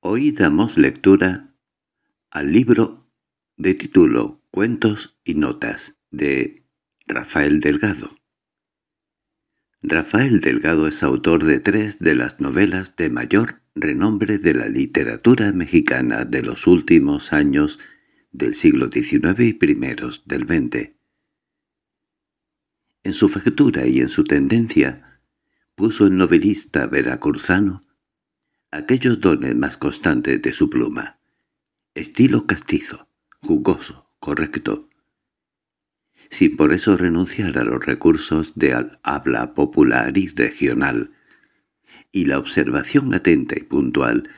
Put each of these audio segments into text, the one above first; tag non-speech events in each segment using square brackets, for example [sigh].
Hoy damos lectura al libro de título Cuentos y Notas de Rafael Delgado. Rafael Delgado es autor de tres de las novelas de mayor renombre de la literatura mexicana de los últimos años del siglo XIX y primeros del XX. En su factura y en su tendencia, puso el novelista veracruzano aquellos dones más constantes de su pluma. Estilo castizo, jugoso, correcto. Sin por eso renunciar a los recursos de al habla popular y regional, y la observación atenta y puntual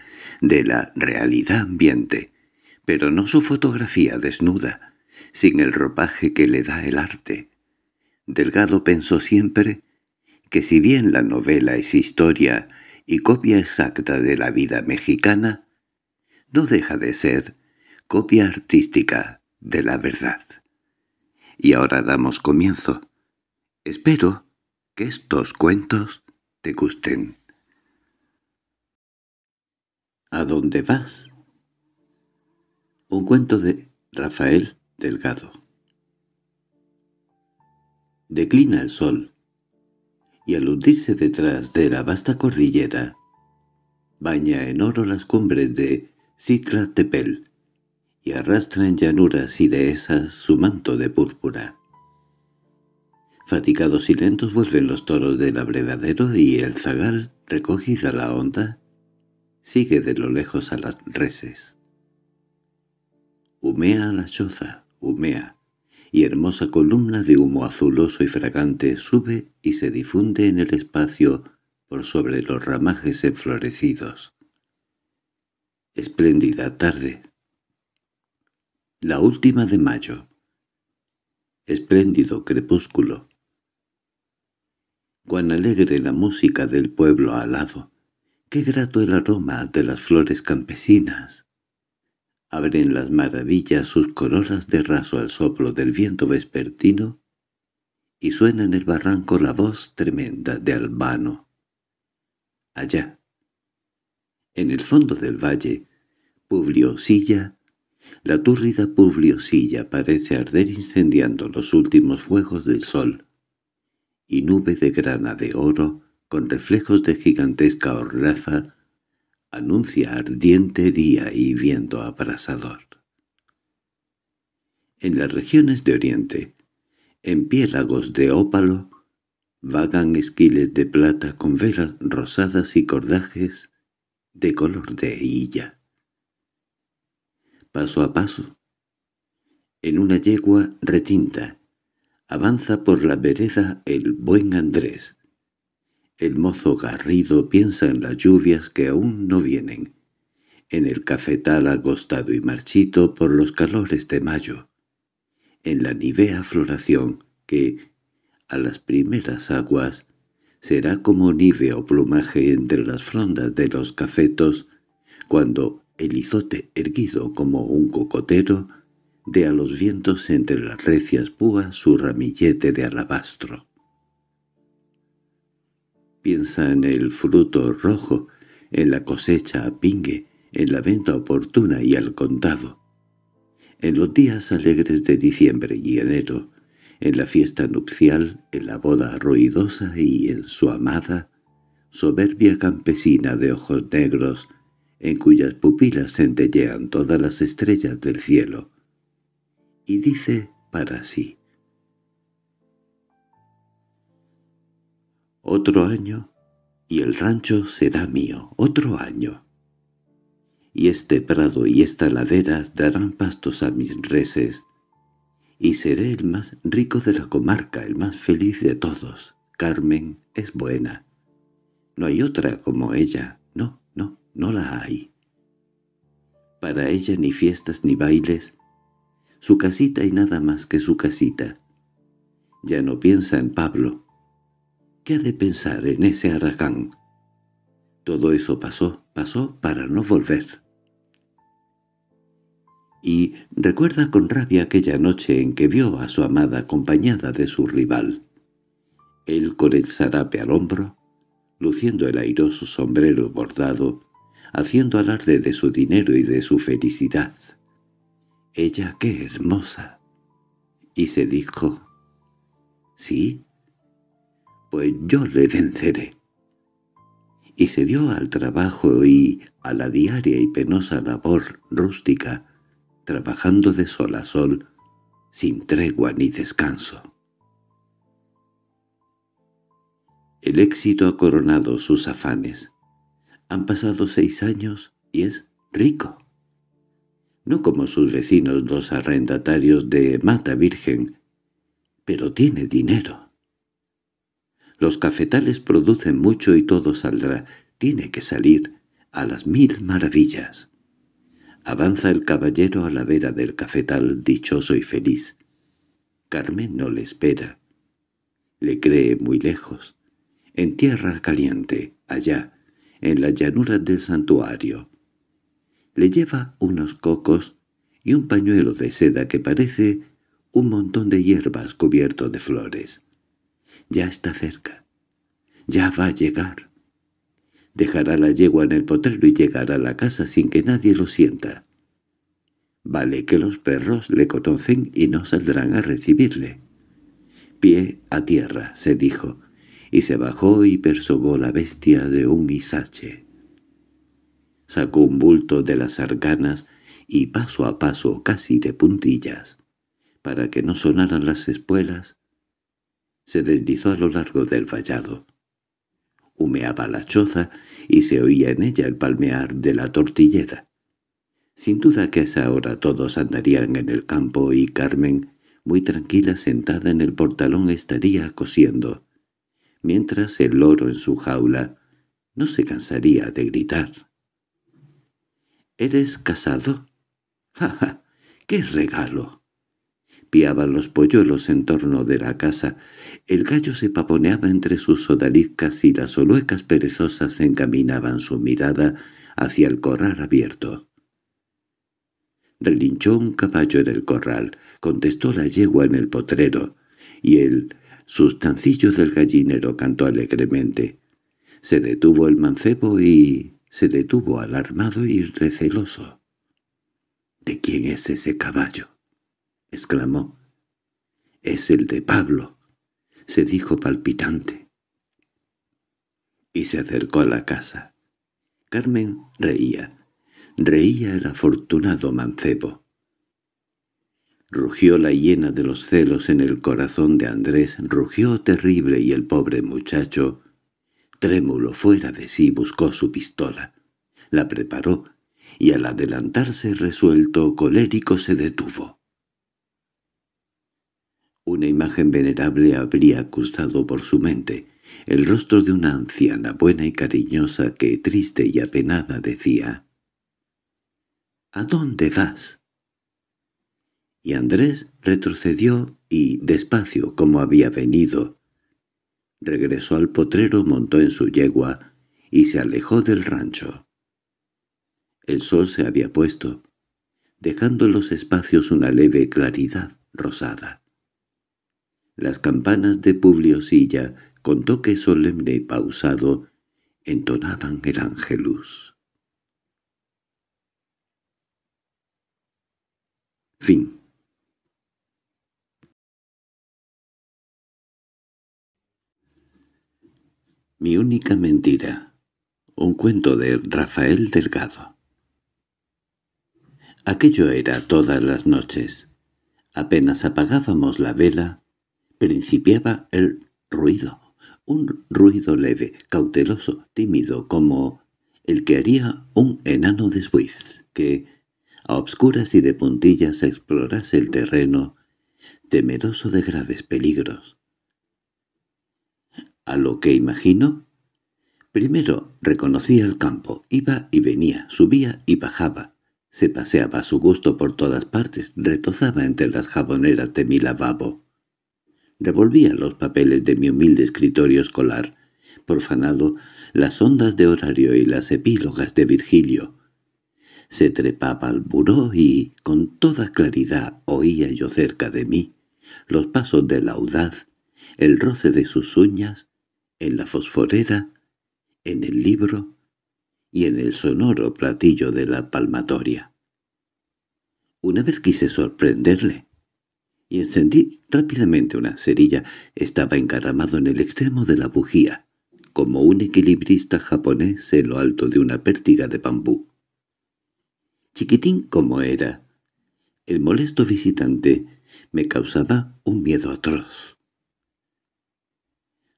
de la realidad ambiente, pero no su fotografía desnuda, sin el ropaje que le da el arte. Delgado pensó siempre que si bien la novela es historia y copia exacta de la vida mexicana, no deja de ser copia artística de la verdad. Y ahora damos comienzo. Espero que estos cuentos te gusten. ¿A dónde vas? Un cuento de Rafael Delgado Declina el sol y al hundirse detrás de la vasta cordillera, baña en oro las cumbres de Citra Tepel y arrastra en llanuras y dehesas su manto de púrpura. Fatigados y lentos vuelven los toros del abrevadero y el zagal, recogida la onda, sigue de lo lejos a las reses. Humea la choza, humea, y hermosa columna de humo azuloso y fragante sube y se difunde en el espacio por sobre los ramajes enflorecidos. Espléndida tarde. La última de mayo. Espléndido crepúsculo. Cuán alegre la música del pueblo alado. Qué grato el aroma de las flores campesinas abren las maravillas sus corolas de raso al soplo del viento vespertino, y suena en el barranco la voz tremenda de Albano. Allá, en el fondo del valle, Publiosilla, la túrrida Publiosilla parece arder incendiando los últimos fuegos del sol, y nube de grana de oro, con reflejos de gigantesca horlaza, anuncia ardiente día y viento abrasador. En las regiones de Oriente, en piélagos de ópalo, vagan esquiles de plata con velas rosadas y cordajes de color de hilla. Paso a paso, en una yegua retinta, avanza por la vereda el buen Andrés, el mozo garrido piensa en las lluvias que aún no vienen, en el cafetal agostado y marchito por los calores de mayo, en la nivea floración que, a las primeras aguas, será como nieve o plumaje entre las frondas de los cafetos, cuando el izote erguido como un cocotero dé a los vientos entre las recias púas su ramillete de alabastro. Piensa en el fruto rojo, en la cosecha a pingue, en la venta oportuna y al contado. En los días alegres de diciembre y enero, en la fiesta nupcial, en la boda ruidosa y en su amada, soberbia campesina de ojos negros, en cuyas pupilas centellean todas las estrellas del cielo. Y dice para sí, Otro año y el rancho será mío, otro año. Y este prado y esta ladera darán pastos a mis reses, y seré el más rico de la comarca, el más feliz de todos. Carmen es buena. No hay otra como ella, no, no, no la hay. Para ella ni fiestas ni bailes, su casita y nada más que su casita. Ya no piensa en Pablo, ¿Qué ha de pensar en ese Aragán? Todo eso pasó, pasó para no volver. Y recuerda con rabia aquella noche en que vio a su amada acompañada de su rival. Él con el zarape al hombro, luciendo el airoso sombrero bordado, haciendo alarde de su dinero y de su felicidad. Ella qué hermosa. Y se dijo, «¿Sí? pues yo le venceré. Y se dio al trabajo y a la diaria y penosa labor rústica, trabajando de sol a sol, sin tregua ni descanso. El éxito ha coronado sus afanes. Han pasado seis años y es rico. No como sus vecinos los arrendatarios de Mata Virgen, pero tiene dinero. Los cafetales producen mucho y todo saldrá. Tiene que salir a las mil maravillas. Avanza el caballero a la vera del cafetal, dichoso y feliz. Carmen no le espera. Le cree muy lejos. En tierra caliente, allá, en las llanuras del santuario. Le lleva unos cocos y un pañuelo de seda que parece un montón de hierbas cubierto de flores. Ya está cerca. Ya va a llegar. Dejará la yegua en el potrero y llegará a la casa sin que nadie lo sienta. Vale que los perros le conocen y no saldrán a recibirle. Pie a tierra, se dijo, y se bajó y persogó la bestia de un isache. Sacó un bulto de las arganas y paso a paso, casi de puntillas, para que no sonaran las espuelas, se deslizó a lo largo del vallado. Humeaba la choza y se oía en ella el palmear de la tortillera. Sin duda que a esa hora todos andarían en el campo y Carmen, muy tranquila sentada en el portalón, estaría cosiendo, mientras el loro en su jaula no se cansaría de gritar. —¿Eres casado? —¡Ja, ja! ¡Qué regalo! piaban los polluelos en torno de la casa, el gallo se paponeaba entre sus sodalizcas y las oluecas perezosas encaminaban su mirada hacia el corral abierto. Relinchó un caballo en el corral, contestó la yegua en el potrero, y el sustancillo del gallinero cantó alegremente. Se detuvo el mancebo y... se detuvo alarmado y receloso. —¿De quién es ese caballo? exclamó. —Es el de Pablo —se dijo palpitante. Y se acercó a la casa. Carmen reía. Reía el afortunado mancebo. Rugió la hiena de los celos en el corazón de Andrés, rugió terrible y el pobre muchacho, trémulo fuera de sí, buscó su pistola. La preparó y al adelantarse resuelto colérico se detuvo. Una imagen venerable habría cruzado por su mente, el rostro de una anciana buena y cariñosa que, triste y apenada, decía «¿A dónde vas?» Y Andrés retrocedió y, despacio como había venido, regresó al potrero, montó en su yegua y se alejó del rancho. El sol se había puesto, dejando en los espacios una leve claridad rosada las campanas de Publio Silla, con toque solemne y pausado, entonaban el ángelus. Fin Mi única mentira. Un cuento de Rafael Delgado. Aquello era todas las noches. Apenas apagábamos la vela, principiaba el ruido, un ruido leve, cauteloso, tímido, como el que haría un enano de Swift, que, a obscuras y de puntillas, explorase el terreno, temeroso de graves peligros. A lo que imagino, primero reconocía el campo, iba y venía, subía y bajaba, se paseaba a su gusto por todas partes, retozaba entre las jaboneras de mi lavabo. Revolvía los papeles de mi humilde escritorio escolar, profanado, las ondas de horario y las epílogas de Virgilio. Se trepaba al buró y, con toda claridad, oía yo cerca de mí los pasos de la audaz, el roce de sus uñas, en la fosforera, en el libro y en el sonoro platillo de la palmatoria. Una vez quise sorprenderle, y encendí rápidamente una cerilla. Estaba encaramado en el extremo de la bujía, como un equilibrista japonés en lo alto de una pértiga de bambú. Chiquitín como era, el molesto visitante me causaba un miedo atroz.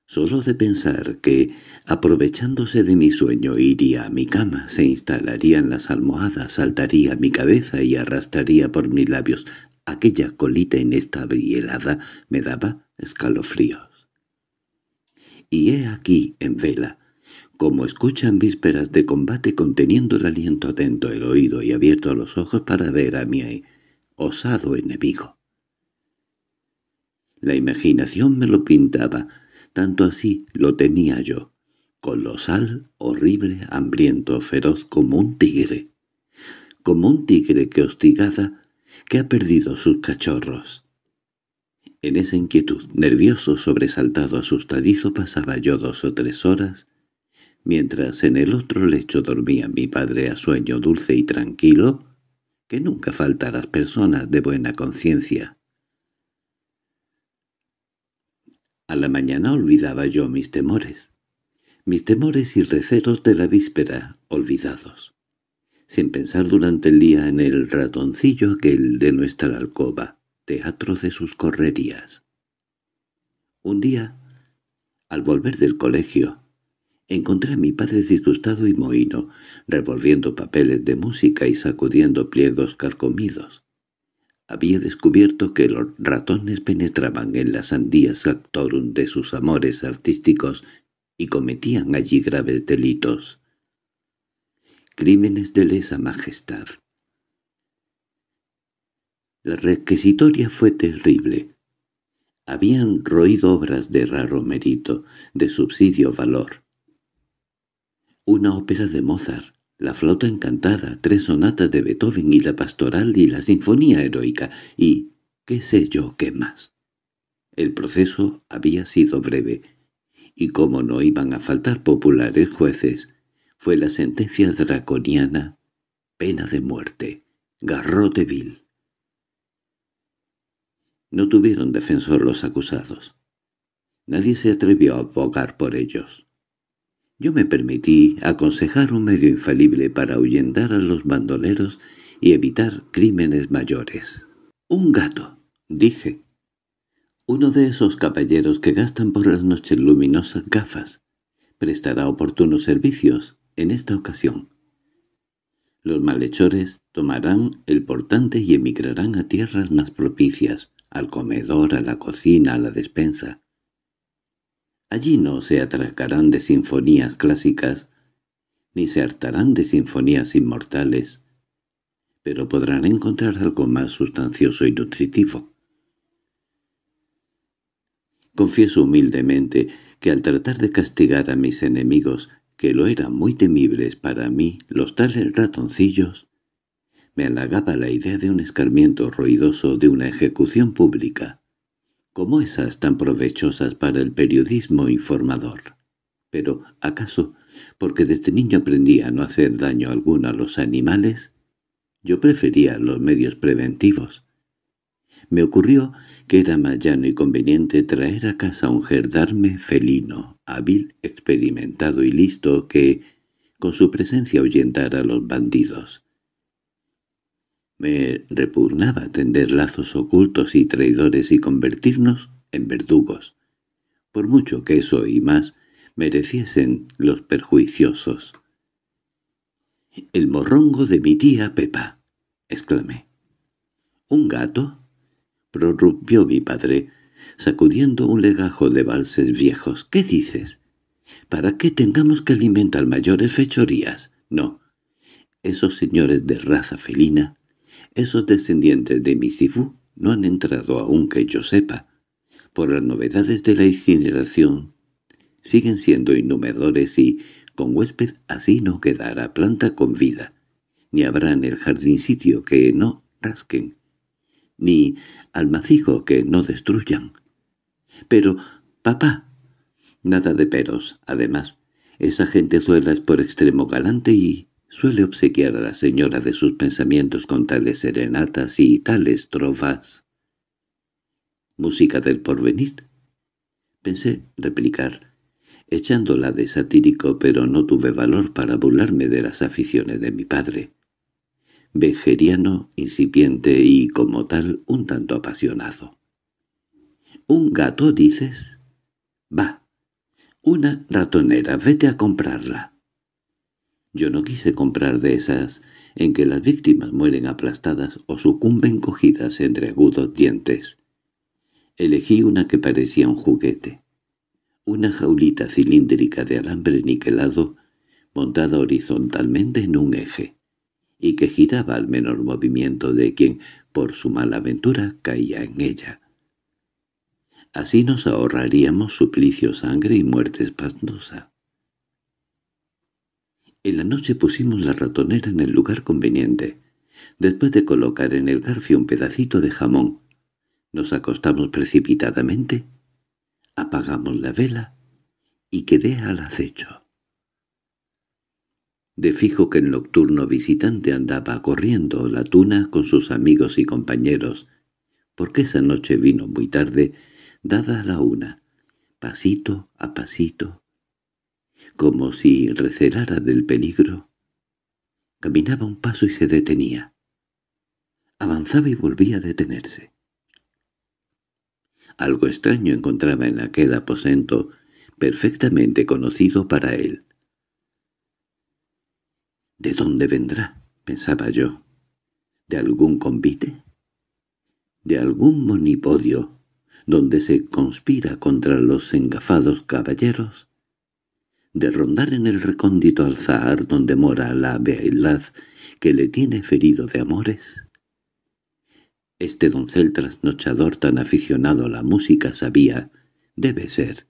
Solo de pensar que, aprovechándose de mi sueño, iría a mi cama, se instalaría en las almohadas, saltaría mi cabeza y arrastraría por mis labios Aquella colita inestable y helada me daba escalofríos. Y he aquí, en vela, como escuchan vísperas de combate conteniendo el aliento atento el oído y abierto a los ojos para ver a mi osado enemigo. La imaginación me lo pintaba, tanto así lo tenía yo, colosal, horrible, hambriento, feroz como un tigre, como un tigre que hostigada que ha perdido sus cachorros. En esa inquietud, nervioso, sobresaltado, asustadizo, pasaba yo dos o tres horas, mientras en el otro lecho dormía mi padre a sueño dulce y tranquilo, que nunca falta a las personas de buena conciencia. A la mañana olvidaba yo mis temores, mis temores y receros de la víspera olvidados sin pensar durante el día en el ratoncillo aquel de nuestra alcoba, teatro de sus correrías. Un día, al volver del colegio, encontré a mi padre disgustado y mohino, revolviendo papeles de música y sacudiendo pliegos carcomidos. Había descubierto que los ratones penetraban en las sandías actorum de sus amores artísticos y cometían allí graves delitos crímenes de lesa majestad. La requisitoria fue terrible. Habían roído obras de raro mérito, de subsidio valor. Una ópera de Mozart, la flauta encantada, tres sonatas de Beethoven y la pastoral y la sinfonía heroica, y qué sé yo qué más. El proceso había sido breve, y como no iban a faltar populares jueces, fue la sentencia draconiana, pena de muerte, garrote vil. No tuvieron defensor los acusados. Nadie se atrevió a abogar por ellos. Yo me permití aconsejar un medio infalible para ahuyentar a los bandoleros y evitar crímenes mayores. «Un gato», dije. «Uno de esos caballeros que gastan por las noches luminosas gafas. Prestará oportunos servicios en esta ocasión. Los malhechores tomarán el portante y emigrarán a tierras más propicias, al comedor, a la cocina, a la despensa. Allí no se atracarán de sinfonías clásicas, ni se hartarán de sinfonías inmortales, pero podrán encontrar algo más sustancioso y nutritivo. Confieso humildemente que al tratar de castigar a mis enemigos que lo eran muy temibles para mí los tales ratoncillos, me halagaba la idea de un escarmiento ruidoso de una ejecución pública, como esas tan provechosas para el periodismo informador. Pero, ¿acaso, porque desde niño aprendí a no hacer daño alguno a los animales? Yo prefería los medios preventivos, me ocurrió que era más llano y conveniente traer a casa un gerdarme felino, hábil, experimentado y listo, que con su presencia ahuyentara a los bandidos. Me repugnaba tender lazos ocultos y traidores y convertirnos en verdugos, por mucho que eso y más mereciesen los perjuiciosos. —¡El morrongo de mi tía Pepa! —exclamé. —¿Un gato? prorrumpió mi padre, sacudiendo un legajo de valses viejos. —¿Qué dices? ¿Para qué tengamos que alimentar mayores fechorías? No. Esos señores de raza felina, esos descendientes de Misifú, no han entrado aún que yo sepa. Por las novedades de la incineración, siguen siendo inhumedores y, con huésped, así no quedará planta con vida. Ni habrá en el jardín sitio que no rasquen ni almacijo que no destruyan. Pero, papá, nada de peros, además, esa gentezuela es por extremo galante y suele obsequiar a la señora de sus pensamientos con tales serenatas y tales trovas. Música del porvenir. Pensé replicar, echándola de satírico, pero no tuve valor para burlarme de las aficiones de mi padre vejeriano, incipiente y, como tal, un tanto apasionado. —¿Un gato, dices? —Va. Una ratonera, vete a comprarla. Yo no quise comprar de esas en que las víctimas mueren aplastadas o sucumben cogidas entre agudos dientes. Elegí una que parecía un juguete. Una jaulita cilíndrica de alambre niquelado montada horizontalmente en un eje y que giraba al menor movimiento de quien, por su mala ventura, caía en ella. Así nos ahorraríamos suplicio, sangre y muerte espantosa. En la noche pusimos la ratonera en el lugar conveniente. Después de colocar en el garfio un pedacito de jamón, nos acostamos precipitadamente, apagamos la vela y quedé al acecho. De fijo que el nocturno visitante andaba corriendo la tuna con sus amigos y compañeros, porque esa noche vino muy tarde, dada la una, pasito a pasito, como si recelara del peligro. Caminaba un paso y se detenía. Avanzaba y volvía a detenerse. Algo extraño encontraba en aquel aposento, perfectamente conocido para él. ¿De dónde vendrá? pensaba yo. ¿De algún convite? ¿De algún monipodio donde se conspira contra los engafados caballeros? ¿De rondar en el recóndito alzahar donde mora la beildad que le tiene ferido de amores? Este doncel trasnochador tan aficionado a la música sabía, debe ser,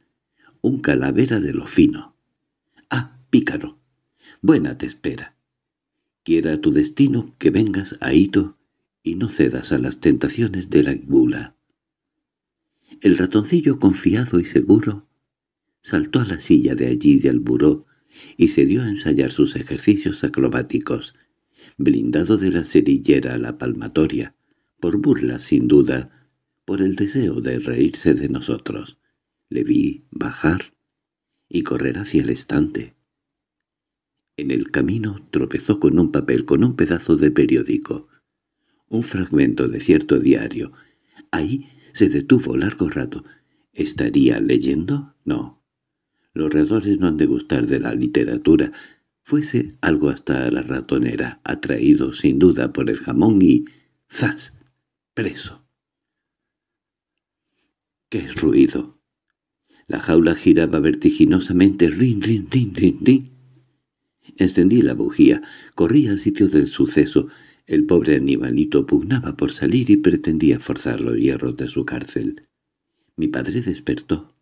un calavera de lo fino. —¡Ah, pícaro! Buena te espera. Quiera tu destino que vengas a y no cedas a las tentaciones de la bula. El ratoncillo confiado y seguro saltó a la silla de allí de alburó y se dio a ensayar sus ejercicios acrobáticos, blindado de la cerillera a la palmatoria, por burla sin duda, por el deseo de reírse de nosotros. Le vi bajar y correr hacia el estante. En el camino tropezó con un papel, con un pedazo de periódico, un fragmento de cierto diario. Ahí se detuvo largo rato. ¿Estaría leyendo? No. Los redores no han de gustar de la literatura. Fuese algo hasta la ratonera, atraído sin duda por el jamón y... ¡zas! preso. ¡Qué ruido! La jaula giraba vertiginosamente, rin, rin, rin, rin, rin. Encendí la bujía, corrí al sitio del suceso. El pobre animalito pugnaba por salir y pretendía forzar los hierros de su cárcel. Mi padre despertó.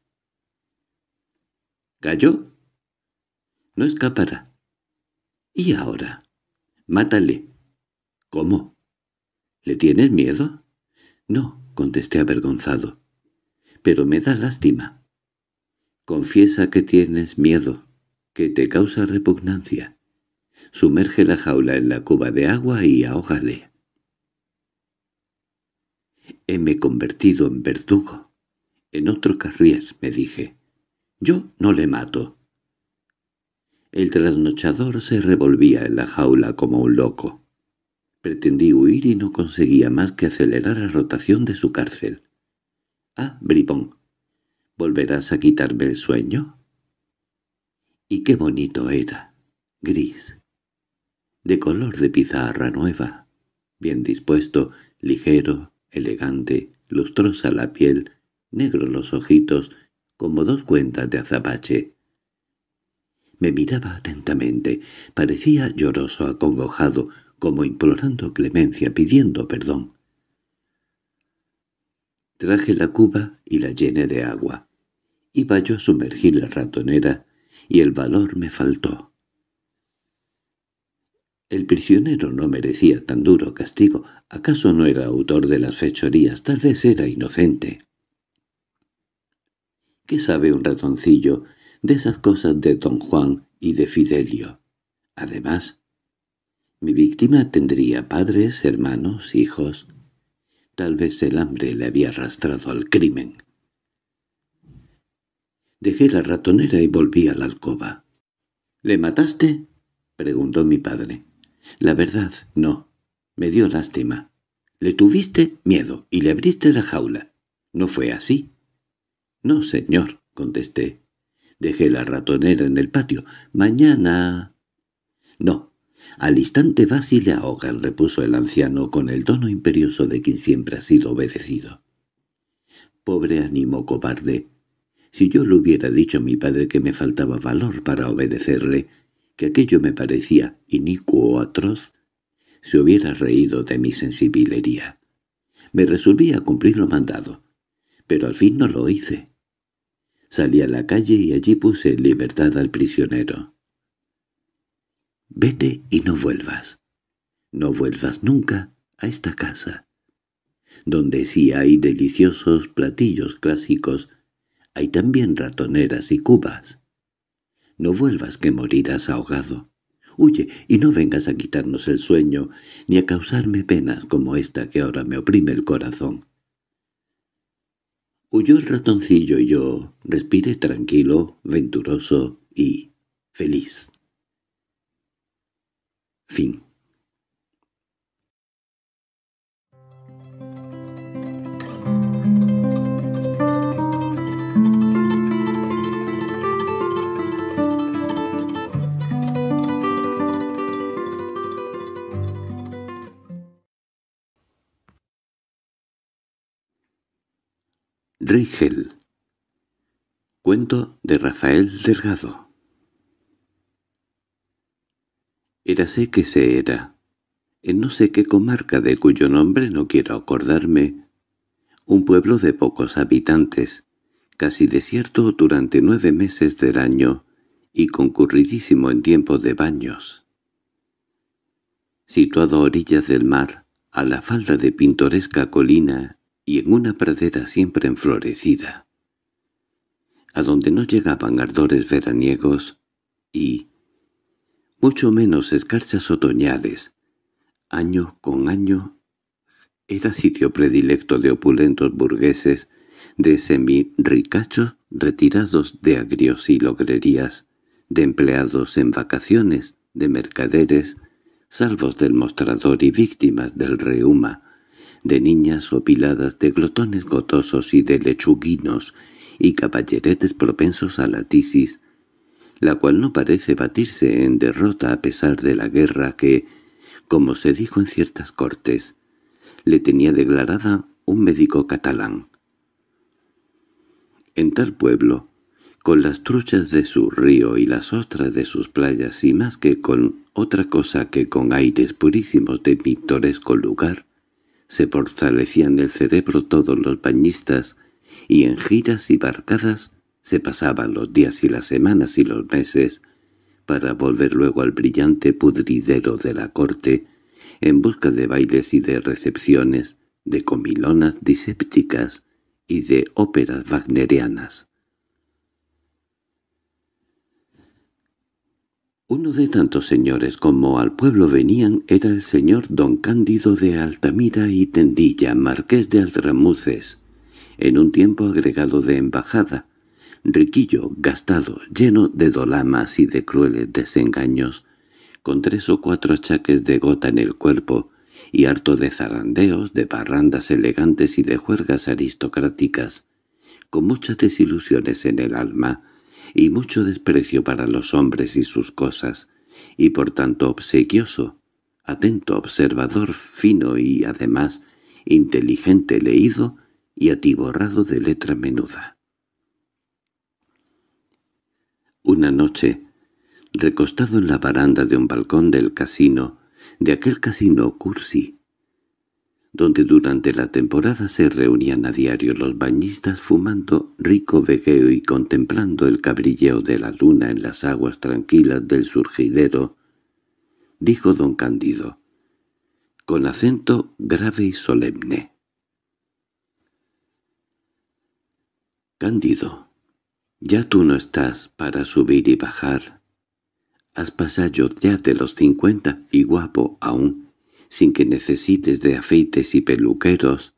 —¿Cayó? —No escapará. —¿Y ahora? —Mátale. —¿Cómo? —¿Le tienes miedo? —No —contesté avergonzado—, pero me da lástima. —Confiesa que tienes miedo que te causa repugnancia. Sumerge la jaula en la cuba de agua y ahógale. Heme convertido en verdugo, en otro carrier, me dije. Yo no le mato. El trasnochador se revolvía en la jaula como un loco. Pretendí huir y no conseguía más que acelerar la rotación de su cárcel. —¡Ah, bribón! ¿Volverás a quitarme el sueño? Y qué bonito era, gris, de color de pizarra nueva, bien dispuesto, ligero, elegante, lustrosa la piel, negro los ojitos, como dos cuentas de azabache. Me miraba atentamente, parecía lloroso, acongojado, como implorando clemencia, pidiendo perdón. Traje la cuba y la llené de agua. Iba yo a sumergir la ratonera y el valor me faltó. El prisionero no merecía tan duro castigo. ¿Acaso no era autor de las fechorías? Tal vez era inocente. ¿Qué sabe un ratoncillo de esas cosas de don Juan y de Fidelio? Además, mi víctima tendría padres, hermanos, hijos. Tal vez el hambre le había arrastrado al crimen. Dejé la ratonera y volví a la alcoba. —¿Le mataste? —preguntó mi padre. —La verdad, no. Me dio lástima. —Le tuviste miedo y le abriste la jaula. ¿No fue así? —No, señor —contesté. Dejé la ratonera en el patio. —Mañana... —No. Al instante vas y le ahogan —repuso el anciano con el tono imperioso de quien siempre ha sido obedecido. —Pobre ánimo cobarde si yo le hubiera dicho a mi padre que me faltaba valor para obedecerle, que aquello me parecía inicuo o atroz, se hubiera reído de mi sensibilería. Me resolví a cumplir lo mandado, pero al fin no lo hice. Salí a la calle y allí puse en libertad al prisionero. «Vete y no vuelvas. No vuelvas nunca a esta casa, donde sí hay deliciosos platillos clásicos hay también ratoneras y cubas. No vuelvas que morirás ahogado. Huye y no vengas a quitarnos el sueño, ni a causarme penas como esta que ahora me oprime el corazón. Huyó el ratoncillo y yo respiré tranquilo, venturoso y feliz. Fin Rigel Cuento de Rafael Delgado Érase que se era, en no sé qué comarca de cuyo nombre no quiero acordarme, un pueblo de pocos habitantes, casi desierto durante nueve meses del año y concurridísimo en tiempo de baños. Situado a orillas del mar, a la falda de pintoresca colina y en una pradera siempre enflorecida, a donde no llegaban ardores veraniegos y, mucho menos escarchas otoñales, año con año, era sitio predilecto de opulentos burgueses, de semirricachos retirados de agrios y logrerías, de empleados en vacaciones, de mercaderes, salvos del mostrador y víctimas del reuma, de niñas opiladas, de glotones gotosos y de lechuguinos, y caballeretes propensos a la tisis, la cual no parece batirse en derrota a pesar de la guerra que, como se dijo en ciertas cortes, le tenía declarada un médico catalán. En tal pueblo, con las truchas de su río y las ostras de sus playas y más que con otra cosa que con aires purísimos de pintoresco lugar, se fortalecían el cerebro todos los bañistas, y en giras y barcadas se pasaban los días y las semanas y los meses, para volver luego al brillante pudridero de la corte, en busca de bailes y de recepciones, de comilonas disépticas y de óperas wagnerianas. Uno de tantos señores como al pueblo venían era el señor don Cándido de Altamira y Tendilla, marqués de Aldramuces, en un tiempo agregado de embajada, riquillo, gastado, lleno de dolamas y de crueles desengaños, con tres o cuatro achaques de gota en el cuerpo, y harto de zarandeos, de barrandas elegantes y de juergas aristocráticas, con muchas desilusiones en el alma, y mucho desprecio para los hombres y sus cosas, y por tanto obsequioso, atento observador fino y además inteligente leído y atiborrado de letra menuda. Una noche, recostado en la baranda de un balcón del casino, de aquel casino cursi, donde durante la temporada se reunían a diario los bañistas fumando rico vejeo y contemplando el cabrilleo de la luna en las aguas tranquilas del surgidero, dijo don Cándido, con acento grave y solemne. Cándido, ya tú no estás para subir y bajar. Has pasado ya de los cincuenta y guapo aún, sin que necesites de afeites y peluqueros.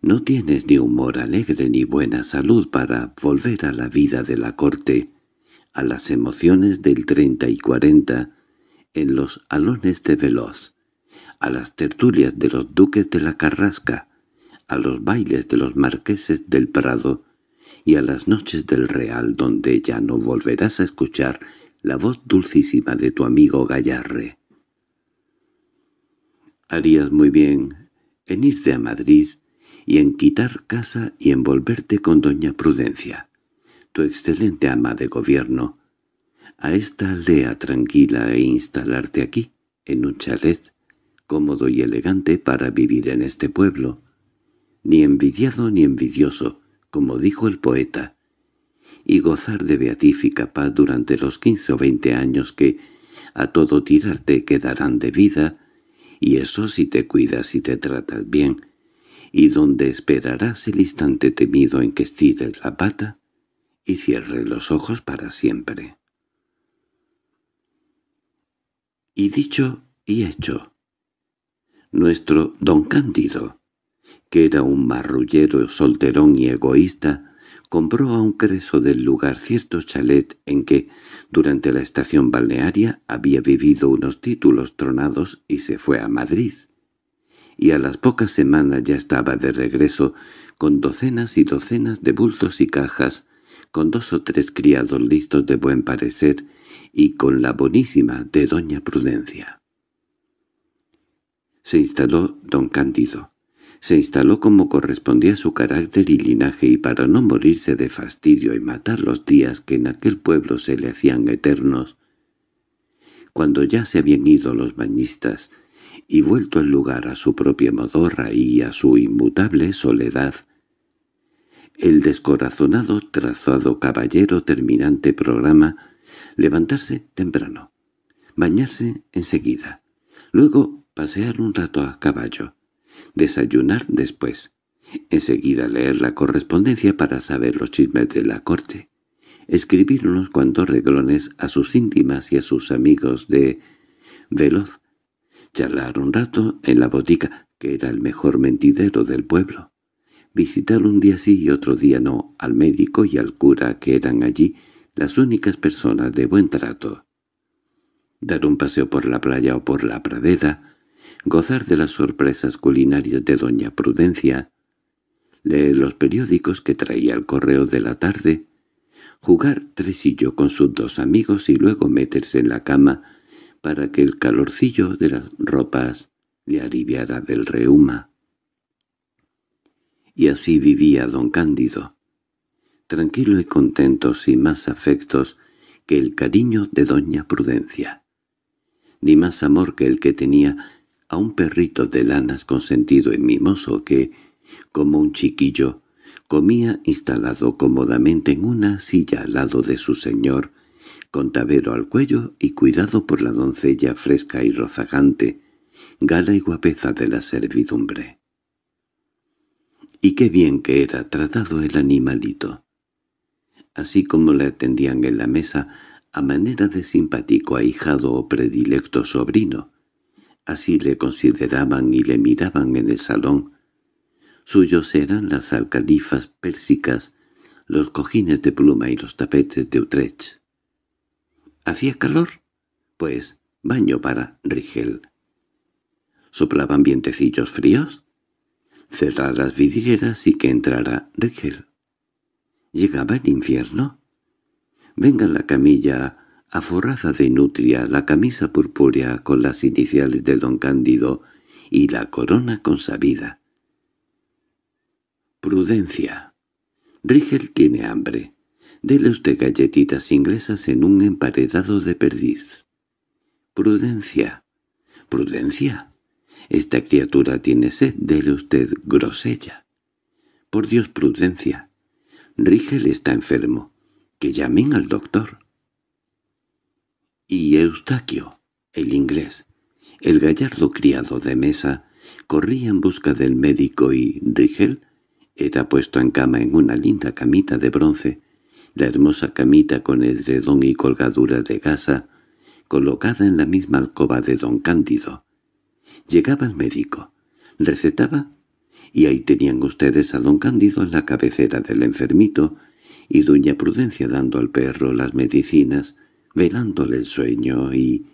No tienes ni humor alegre ni buena salud para volver a la vida de la corte, a las emociones del treinta y cuarenta, en los alones de Veloz, a las tertulias de los duques de la Carrasca, a los bailes de los marqueses del Prado y a las noches del Real donde ya no volverás a escuchar la voz dulcísima de tu amigo Gallarre. Harías muy bien en irte a Madrid y en quitar casa y envolverte con doña Prudencia, tu excelente ama de gobierno, a esta aldea tranquila e instalarte aquí, en un chalet, cómodo y elegante para vivir en este pueblo, ni envidiado ni envidioso, como dijo el poeta, y gozar de beatífica paz durante los quince o veinte años que, a todo tirarte quedarán de vida, y eso si te cuidas y te tratas bien, y donde esperarás el instante temido en que estires la pata y cierres los ojos para siempre. Y dicho y hecho, nuestro don Cándido, que era un marrullero solterón y egoísta, compró a un creso del lugar cierto chalet en que, durante la estación balnearia, había vivido unos títulos tronados y se fue a Madrid. Y a las pocas semanas ya estaba de regreso, con docenas y docenas de bultos y cajas, con dos o tres criados listos de buen parecer y con la bonísima de doña Prudencia. Se instaló don Cándido se instaló como correspondía a su carácter y linaje y para no morirse de fastidio y matar los días que en aquel pueblo se le hacían eternos, cuando ya se habían ido los bañistas y vuelto el lugar a su propia modorra y a su inmutable soledad, el descorazonado trazado caballero terminante programa levantarse temprano, bañarse enseguida, luego pasear un rato a caballo, desayunar después, enseguida leer la correspondencia para saber los chismes de la corte, escribir unos cuantos reglones a sus íntimas y a sus amigos de Veloz, charlar un rato en la botica, que era el mejor mentidero del pueblo, visitar un día sí y otro día no al médico y al cura que eran allí las únicas personas de buen trato, dar un paseo por la playa o por la pradera, gozar de las sorpresas culinarias de doña Prudencia, leer los periódicos que traía el correo de la tarde, jugar tresillo con sus dos amigos y luego meterse en la cama para que el calorcillo de las ropas le aliviara del reuma. Y así vivía don Cándido, tranquilo y contento sin más afectos que el cariño de doña Prudencia, ni más amor que el que tenía a un perrito de lanas consentido y mimoso que, como un chiquillo, comía instalado cómodamente en una silla al lado de su señor, con tabero al cuello y cuidado por la doncella fresca y rozagante, gala y guapeza de la servidumbre. Y qué bien que era tratado el animalito. Así como le atendían en la mesa, a manera de simpático ahijado o predilecto sobrino, Así le consideraban y le miraban en el salón. Suyos eran las alcalifas pérsicas, los cojines de pluma y los tapetes de Utrecht. ¿Hacía calor? Pues baño para Rigel. ¿Soplaban vientecillos fríos? Cerrar las vidrieras y que entrara Rigel. ¿Llegaba el infierno? Venga la camilla aforrada de nutria, la camisa purpúrea con las iniciales de don Cándido y la corona consabida. Prudencia. Rigel tiene hambre. Dele usted galletitas inglesas en un emparedado de perdiz. Prudencia. Prudencia. Esta criatura tiene sed, dele usted grosella. Por Dios, prudencia. Rigel está enfermo. Que llamen al doctor y Eustaquio, el inglés, el gallardo criado de mesa, corría en busca del médico y Rigel era puesto en cama en una linda camita de bronce, la hermosa camita con edredón y colgadura de gasa, colocada en la misma alcoba de don Cándido. Llegaba el médico, recetaba, y ahí tenían ustedes a don Cándido en la cabecera del enfermito, y doña Prudencia dando al perro las medicinas, velándole el sueño y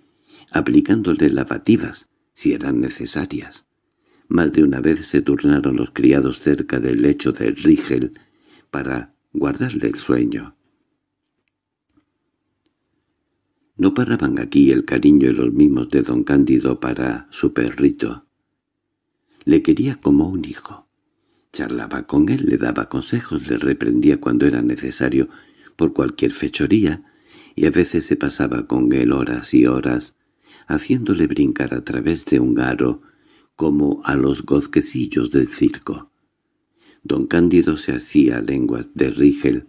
aplicándole lavativas si eran necesarias. Más de una vez se turnaron los criados cerca del lecho del Rigel para guardarle el sueño. No paraban aquí el cariño y los mimos de don Cándido para su perrito. Le quería como un hijo. Charlaba con él, le daba consejos, le reprendía cuando era necesario por cualquier fechoría, y a veces se pasaba con él horas y horas, haciéndole brincar a través de un garo, como a los gozquecillos del circo. Don Cándido se hacía lenguas de Rigel.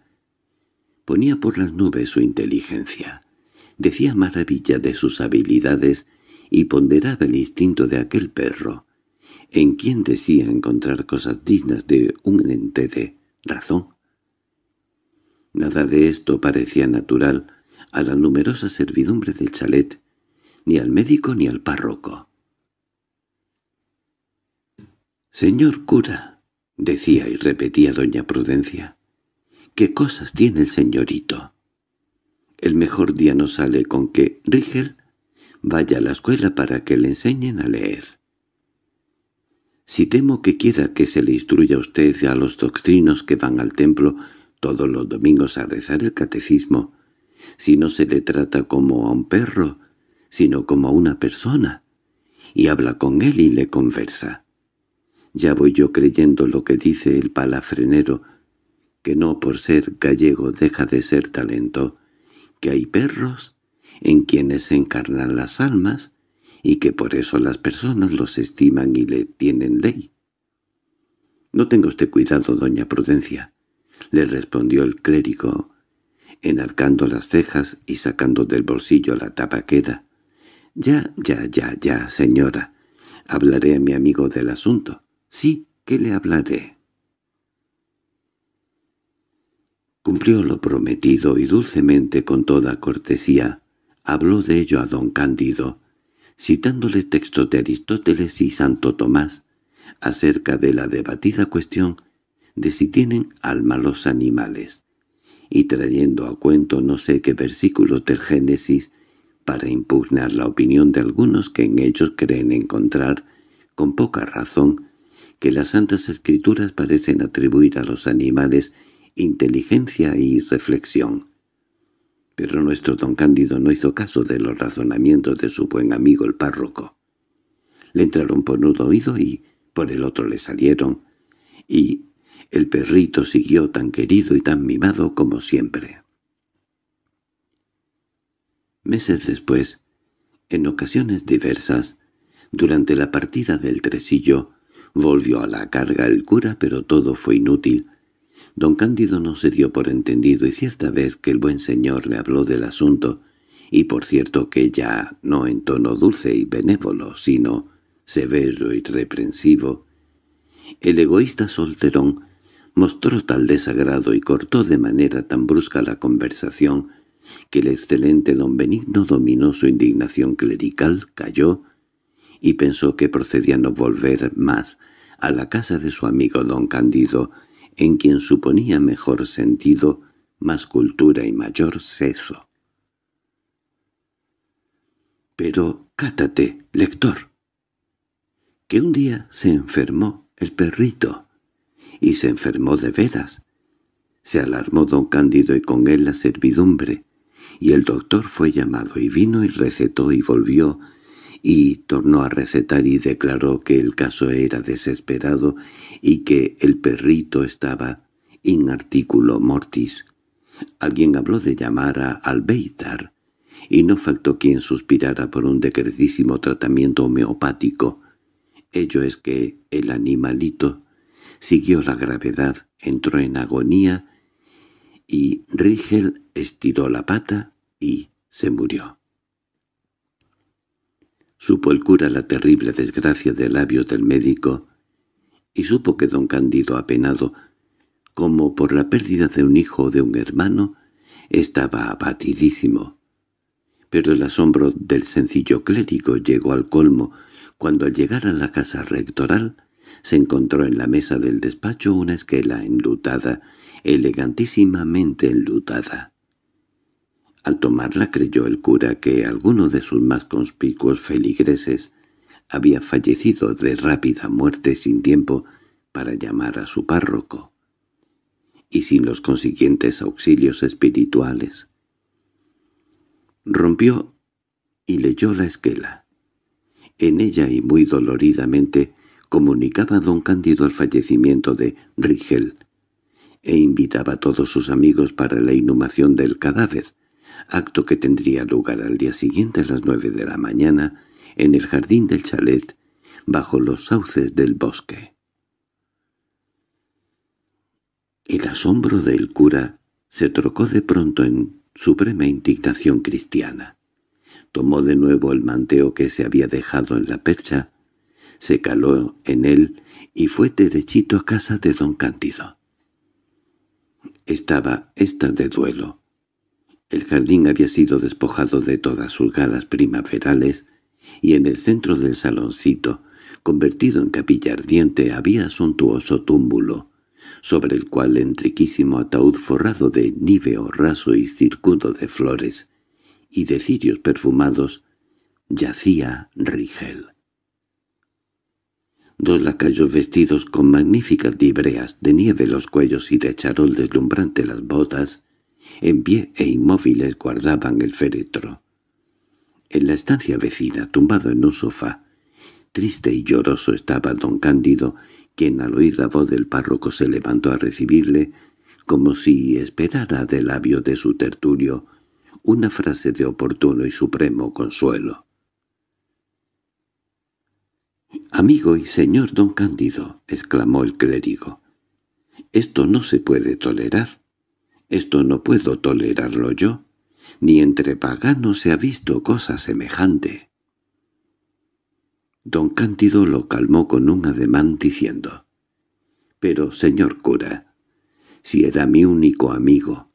Ponía por las nubes su inteligencia. Decía maravilla de sus habilidades y ponderaba el instinto de aquel perro, en quien decía encontrar cosas dignas de un ente de razón. Nada de esto parecía natural, a la numerosa servidumbre del chalet, ni al médico ni al párroco. «Señor cura», decía y repetía doña Prudencia, «¿qué cosas tiene el señorito? El mejor día no sale con que Rigel vaya a la escuela para que le enseñen a leer». Si temo que quiera que se le instruya a usted a los doctrinos que van al templo todos los domingos a rezar el catecismo, si no se le trata como a un perro, sino como a una persona, y habla con él y le conversa. Ya voy yo creyendo lo que dice el palafrenero, que no por ser gallego deja de ser talento, que hay perros en quienes se encarnan las almas, y que por eso las personas los estiman y le tienen ley. —No tenga usted cuidado, doña Prudencia —le respondió el clérigo enarcando las cejas y sacando del bolsillo la tabaquera. —Ya, ya, ya, ya, señora. Hablaré a mi amigo del asunto. Sí, que le hablaré. Cumplió lo prometido y dulcemente con toda cortesía habló de ello a don Cándido, citándole textos de Aristóteles y Santo Tomás acerca de la debatida cuestión de si tienen alma los animales y trayendo a cuento no sé qué versículos del Génesis para impugnar la opinión de algunos que en ellos creen encontrar, con poca razón, que las Santas Escrituras parecen atribuir a los animales inteligencia y reflexión. Pero nuestro don Cándido no hizo caso de los razonamientos de su buen amigo el párroco. Le entraron por un oído y por el otro le salieron, y el perrito siguió tan querido y tan mimado como siempre. Meses después, en ocasiones diversas, durante la partida del tresillo, volvió a la carga el cura, pero todo fue inútil. Don Cándido no se dio por entendido y cierta vez que el buen señor le habló del asunto, y por cierto que ya no en tono dulce y benévolo, sino severo y reprensivo, el egoísta solterón mostró tal desagrado y cortó de manera tan brusca la conversación que el excelente don Benigno dominó su indignación clerical, calló y pensó que procedía no volver más a la casa de su amigo don Candido, en quien suponía mejor sentido, más cultura y mayor seso. Pero cátate, lector, que un día se enfermó el perrito y se enfermó de veras. Se alarmó don Cándido y con él la servidumbre, y el doctor fue llamado y vino y recetó y volvió, y tornó a recetar y declaró que el caso era desesperado y que el perrito estaba in articulo mortis. Alguien habló de llamar a Albeitar, y no faltó quien suspirara por un decretísimo tratamiento homeopático. Ello es que el animalito siguió la gravedad, entró en agonía y Rigel estiró la pata y se murió. Supo el cura la terrible desgracia de labios del médico y supo que don Candido, apenado, como por la pérdida de un hijo o de un hermano, estaba abatidísimo. Pero el asombro del sencillo clérigo llegó al colmo cuando al llegar a la casa rectoral se encontró en la mesa del despacho una esquela enlutada, elegantísimamente enlutada. Al tomarla creyó el cura que alguno de sus más conspicuos feligreses había fallecido de rápida muerte sin tiempo para llamar a su párroco y sin los consiguientes auxilios espirituales. Rompió y leyó la esquela. En ella y muy doloridamente comunicaba don Cándido al fallecimiento de Rigel e invitaba a todos sus amigos para la inhumación del cadáver, acto que tendría lugar al día siguiente a las nueve de la mañana en el jardín del chalet, bajo los sauces del bosque. El asombro del cura se trocó de pronto en suprema indignación cristiana. Tomó de nuevo el manteo que se había dejado en la percha se caló en él y fue derechito a casa de don Cándido. Estaba esta de duelo. El jardín había sido despojado de todas sus galas primaverales, y en el centro del saloncito, convertido en capilla ardiente, había suntuoso túmulo, sobre el cual en riquísimo ataúd forrado de níveo raso y circundo de flores y de cirios perfumados, yacía Rigel. Dos lacayos vestidos con magníficas libreas de nieve los cuellos y de charol deslumbrante las botas, en pie e inmóviles guardaban el féretro. En la estancia vecina, tumbado en un sofá, triste y lloroso estaba don Cándido, quien al oír la voz del párroco se levantó a recibirle, como si esperara del labio de su tertulio una frase de oportuno y supremo consuelo. —Amigo y señor don Cándido —exclamó el clérigo—, esto no se puede tolerar. Esto no puedo tolerarlo yo. Ni entre paganos se ha visto cosa semejante. Don Cándido lo calmó con un ademán diciendo, «Pero, señor cura, si era mi único amigo,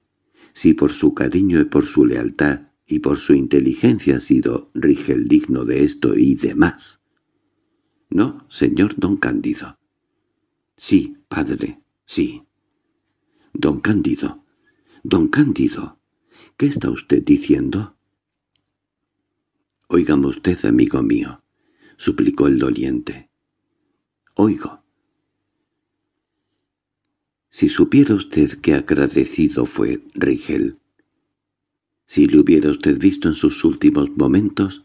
si por su cariño y por su lealtad y por su inteligencia ha sido Rigel digno de esto y demás, —No, señor don Cándido. —Sí, padre, sí. —Don Cándido, don Cándido, ¿qué está usted diciendo? —Oigamos usted, amigo mío —suplicó el doliente. —Oigo. —Si supiera usted qué agradecido fue Rigel, si le hubiera usted visto en sus últimos momentos,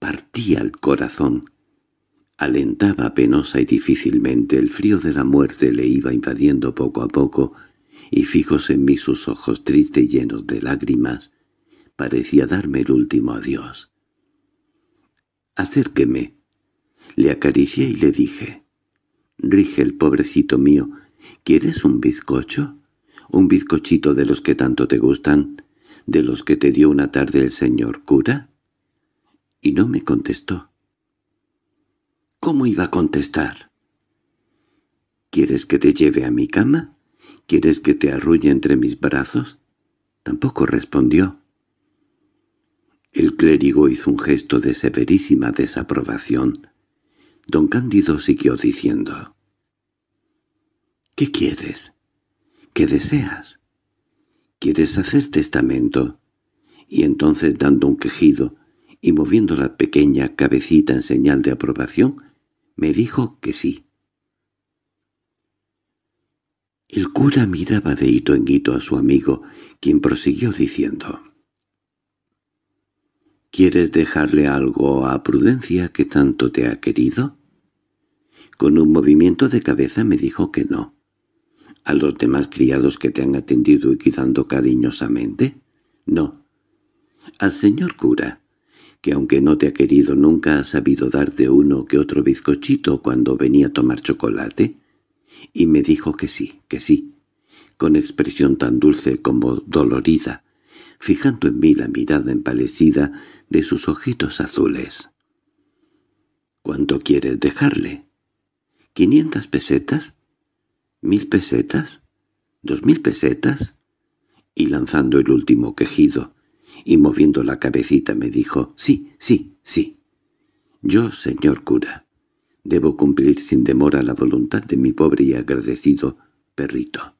partía el corazón alentaba penosa y difícilmente, el frío de la muerte le iba invadiendo poco a poco, y fijos en mí sus ojos tristes y llenos de lágrimas, parecía darme el último adiós. «Acérqueme», le acaricié y le dije. «Rige el pobrecito mío, ¿quieres un bizcocho? ¿Un bizcochito de los que tanto te gustan? ¿De los que te dio una tarde el señor cura?» Y no me contestó. ¿Cómo iba a contestar? ¿Quieres que te lleve a mi cama? ¿Quieres que te arrulle entre mis brazos? Tampoco respondió. El clérigo hizo un gesto de severísima desaprobación. Don Cándido siguió diciendo. —¿Qué quieres? ¿Qué deseas? ¿Quieres hacer testamento? Y entonces dando un quejido y moviendo la pequeña cabecita en señal de aprobación, me dijo que sí. El cura miraba de hito en hito a su amigo, quien prosiguió diciendo. —¿Quieres dejarle algo a Prudencia que tanto te ha querido? Con un movimiento de cabeza me dijo que no. —¿A los demás criados que te han atendido y cuidando cariñosamente? —No. —Al señor cura que aunque no te ha querido nunca ha sabido darte uno que otro bizcochito cuando venía a tomar chocolate? Y me dijo que sí, que sí, con expresión tan dulce como dolorida, fijando en mí la mirada empalecida de sus ojitos azules. —¿Cuánto quieres dejarle? —¿Quinientas pesetas? —¿Mil pesetas? —¿Dos mil pesetas? Y lanzando el último quejido, y moviendo la cabecita me dijo «Sí, sí, sí». Yo, señor cura, debo cumplir sin demora la voluntad de mi pobre y agradecido perrito.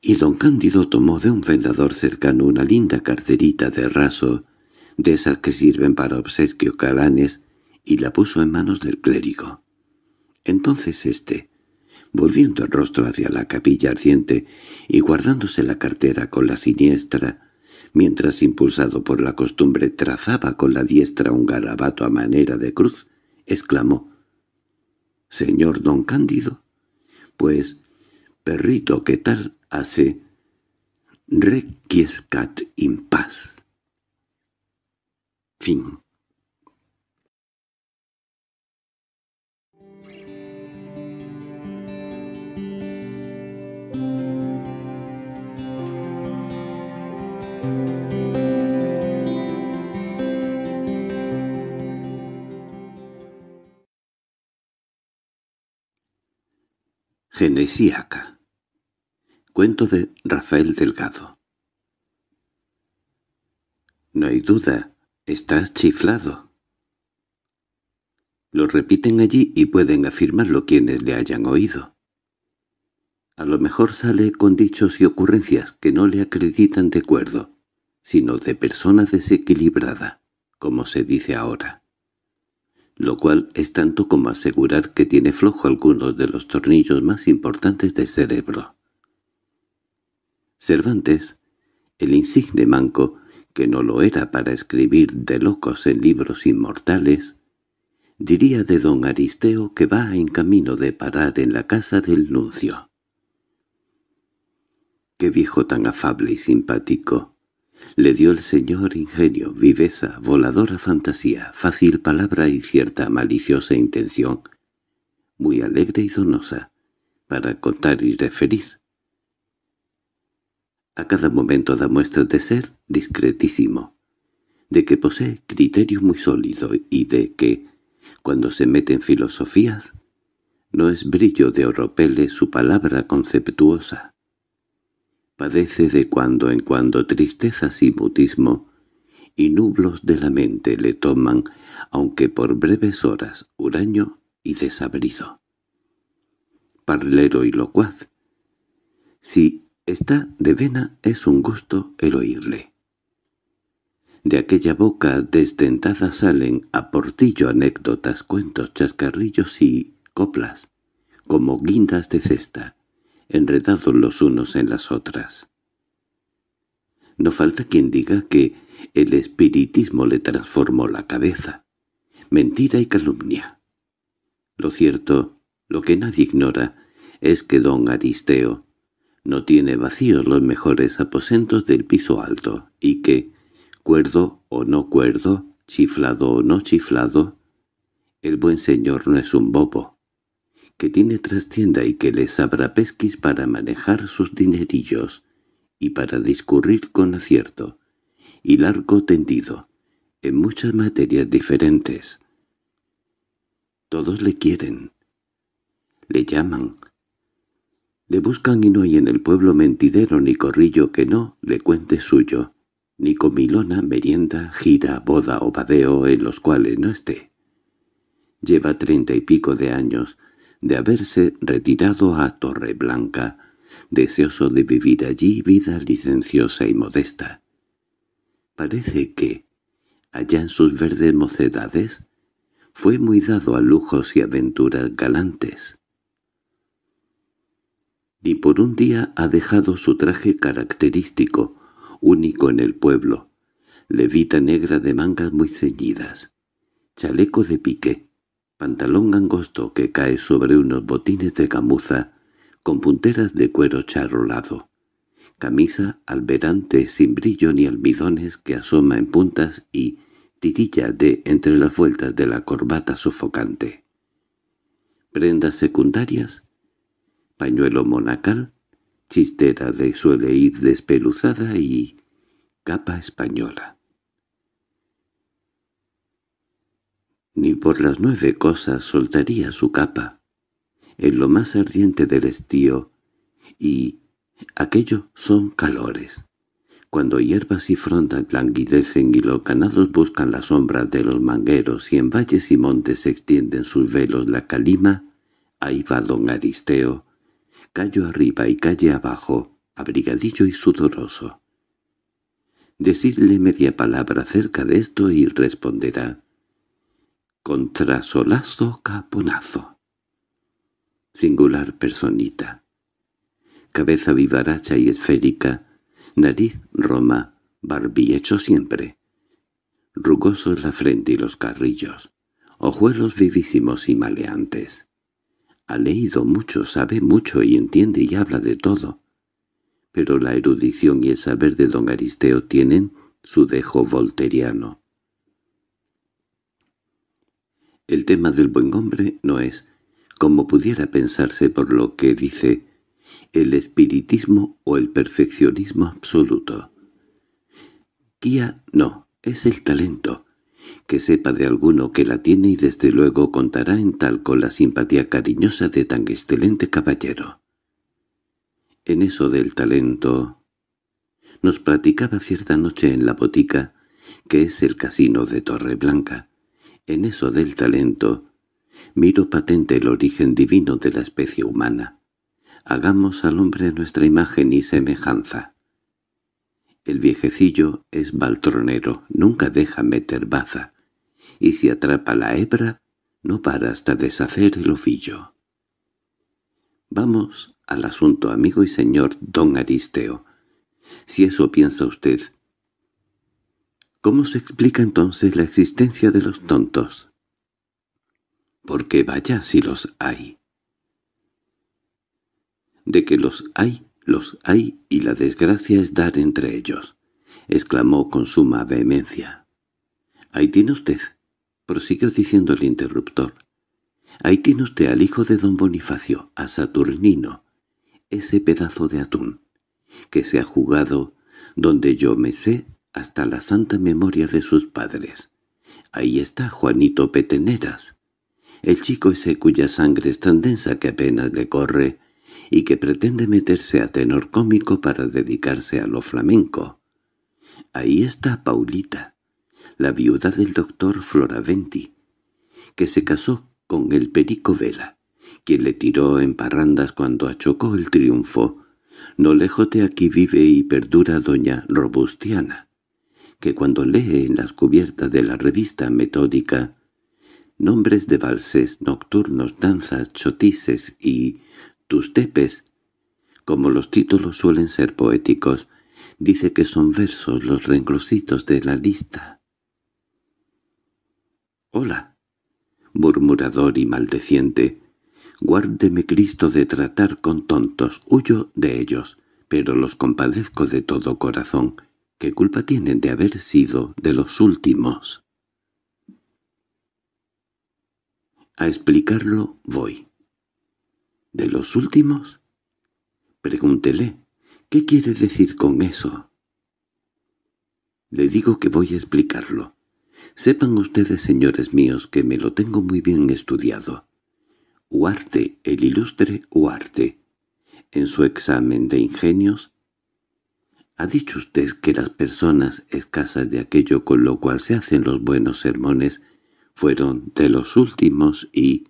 Y don Cándido tomó de un vendador cercano una linda carterita de raso, de esas que sirven para obsequio calanes, y la puso en manos del clérigo. Entonces éste, volviendo el rostro hacia la capilla ardiente y guardándose la cartera con la siniestra, mientras impulsado por la costumbre trazaba con la diestra un garabato a manera de cruz, exclamó, «Señor don Cándido, pues, perrito, ¿qué tal hace requiescat in paz?» Fin Genesiaca. Cuento de Rafael Delgado. No hay duda, estás chiflado. Lo repiten allí y pueden afirmarlo quienes le hayan oído. A lo mejor sale con dichos y ocurrencias que no le acreditan de acuerdo, sino de persona desequilibrada, como se dice ahora lo cual es tanto como asegurar que tiene flojo algunos de los tornillos más importantes del cerebro. Cervantes, el insigne manco, que no lo era para escribir de locos en libros inmortales, diría de don Aristeo que va en camino de parar en la casa del nuncio. —¡Qué viejo tan afable y simpático! Le dio el Señor ingenio, viveza, voladora fantasía, fácil palabra y cierta maliciosa intención, muy alegre y donosa, para contar y referir. A cada momento da muestras de ser discretísimo, de que posee criterio muy sólido y de que, cuando se mete en filosofías, no es brillo de oropele su palabra conceptuosa. Padece de cuando en cuando tristezas y mutismo, y nublos de la mente le toman, aunque por breves horas, huraño y desabrido. Parlero y locuaz. Si está de vena es un gusto el oírle. De aquella boca desdentada salen a portillo anécdotas, cuentos, chascarrillos y coplas, como guindas de cesta, enredados los unos en las otras. No falta quien diga que el espiritismo le transformó la cabeza. Mentira y calumnia. Lo cierto, lo que nadie ignora, es que don Aristeo no tiene vacíos los mejores aposentos del piso alto, y que, cuerdo o no cuerdo, chiflado o no chiflado, el buen señor no es un bobo que tiene trastienda y que les abra pesquis para manejar sus dinerillos y para discurrir con acierto, y largo tendido, en muchas materias diferentes. Todos le quieren, le llaman, le buscan y no hay en el pueblo mentidero ni corrillo que no le cuente suyo, ni comilona, merienda, gira, boda o badeo en los cuales no esté. Lleva treinta y pico de años, de haberse retirado a Blanca, deseoso de vivir allí vida licenciosa y modesta. Parece que, allá en sus verdes mocedades, fue muy dado a lujos y aventuras galantes. Ni por un día ha dejado su traje característico, único en el pueblo, levita negra de mangas muy ceñidas, chaleco de piqué, pantalón angosto que cae sobre unos botines de gamuza con punteras de cuero charolado, camisa alberante sin brillo ni almidones que asoma en puntas y tirilla de entre las vueltas de la corbata sofocante. Prendas secundarias, pañuelo monacal, chistera de suele ir despeluzada y capa española. Ni por las nueve cosas soltaría su capa. En lo más ardiente del estío, y aquello son calores. Cuando hierbas y frondas languidecen y los ganados buscan la sombra de los mangueros y en valles y montes se extienden sus velos la calima, ahí va don Aristeo, callo arriba y calle abajo, abrigadillo y sudoroso. Decidle media palabra acerca de esto y responderá. Contra solazo caponazo. Singular personita. Cabeza vivaracha y esférica, nariz roma, hecho siempre. Rugosos la frente y los carrillos, ojuelos vivísimos y maleantes. Ha leído mucho, sabe mucho y entiende y habla de todo. Pero la erudición y el saber de don Aristeo tienen su dejo volteriano. El tema del buen hombre no es, como pudiera pensarse por lo que dice, el espiritismo o el perfeccionismo absoluto. Guía no, es el talento. Que sepa de alguno que la tiene y desde luego contará en tal con la simpatía cariñosa de tan excelente caballero. En eso del talento... Nos platicaba cierta noche en la botica, que es el casino de Blanca en eso del talento, miro patente el origen divino de la especie humana. Hagamos al hombre nuestra imagen y semejanza. El viejecillo es baltronero, nunca deja meter baza, y si atrapa la hebra, no para hasta deshacer el ovillo. Vamos al asunto, amigo y señor don Aristeo. Si eso piensa usted, ¿Cómo se explica entonces la existencia de los tontos? Porque vaya si los hay. De que los hay, los hay, y la desgracia es dar entre ellos, exclamó con suma vehemencia. Ahí tiene usted, prosiguió diciendo el interruptor. Ahí tiene usted al hijo de don Bonifacio, a Saturnino, ese pedazo de atún, que se ha jugado donde yo me sé hasta la santa memoria de sus padres. Ahí está Juanito Peteneras, el chico ese cuya sangre es tan densa que apenas le corre y que pretende meterse a tenor cómico para dedicarse a lo flamenco. Ahí está Paulita, la viuda del doctor Floraventi, que se casó con el Perico Vela, quien le tiró en parrandas cuando achocó el triunfo. No lejos de aquí vive y perdura doña Robustiana, que cuando lee en las cubiertas de la revista metódica nombres de valses nocturnos, danzas, chotices y tus tepes, como los títulos suelen ser poéticos, dice que son versos los renglositos de la lista. «Hola», murmurador y maldeciente, «guárdeme Cristo de tratar con tontos, huyo de ellos, pero los compadezco de todo corazón». ¿Qué culpa tienen de haber sido de los últimos? A explicarlo voy. ¿De los últimos? Pregúntele, ¿qué quiere decir con eso? Le digo que voy a explicarlo. Sepan ustedes, señores míos, que me lo tengo muy bien estudiado. Huarte, el ilustre Huarte, en su examen de ingenios, ha dicho usted que las personas escasas de aquello con lo cual se hacen los buenos sermones fueron de los últimos y...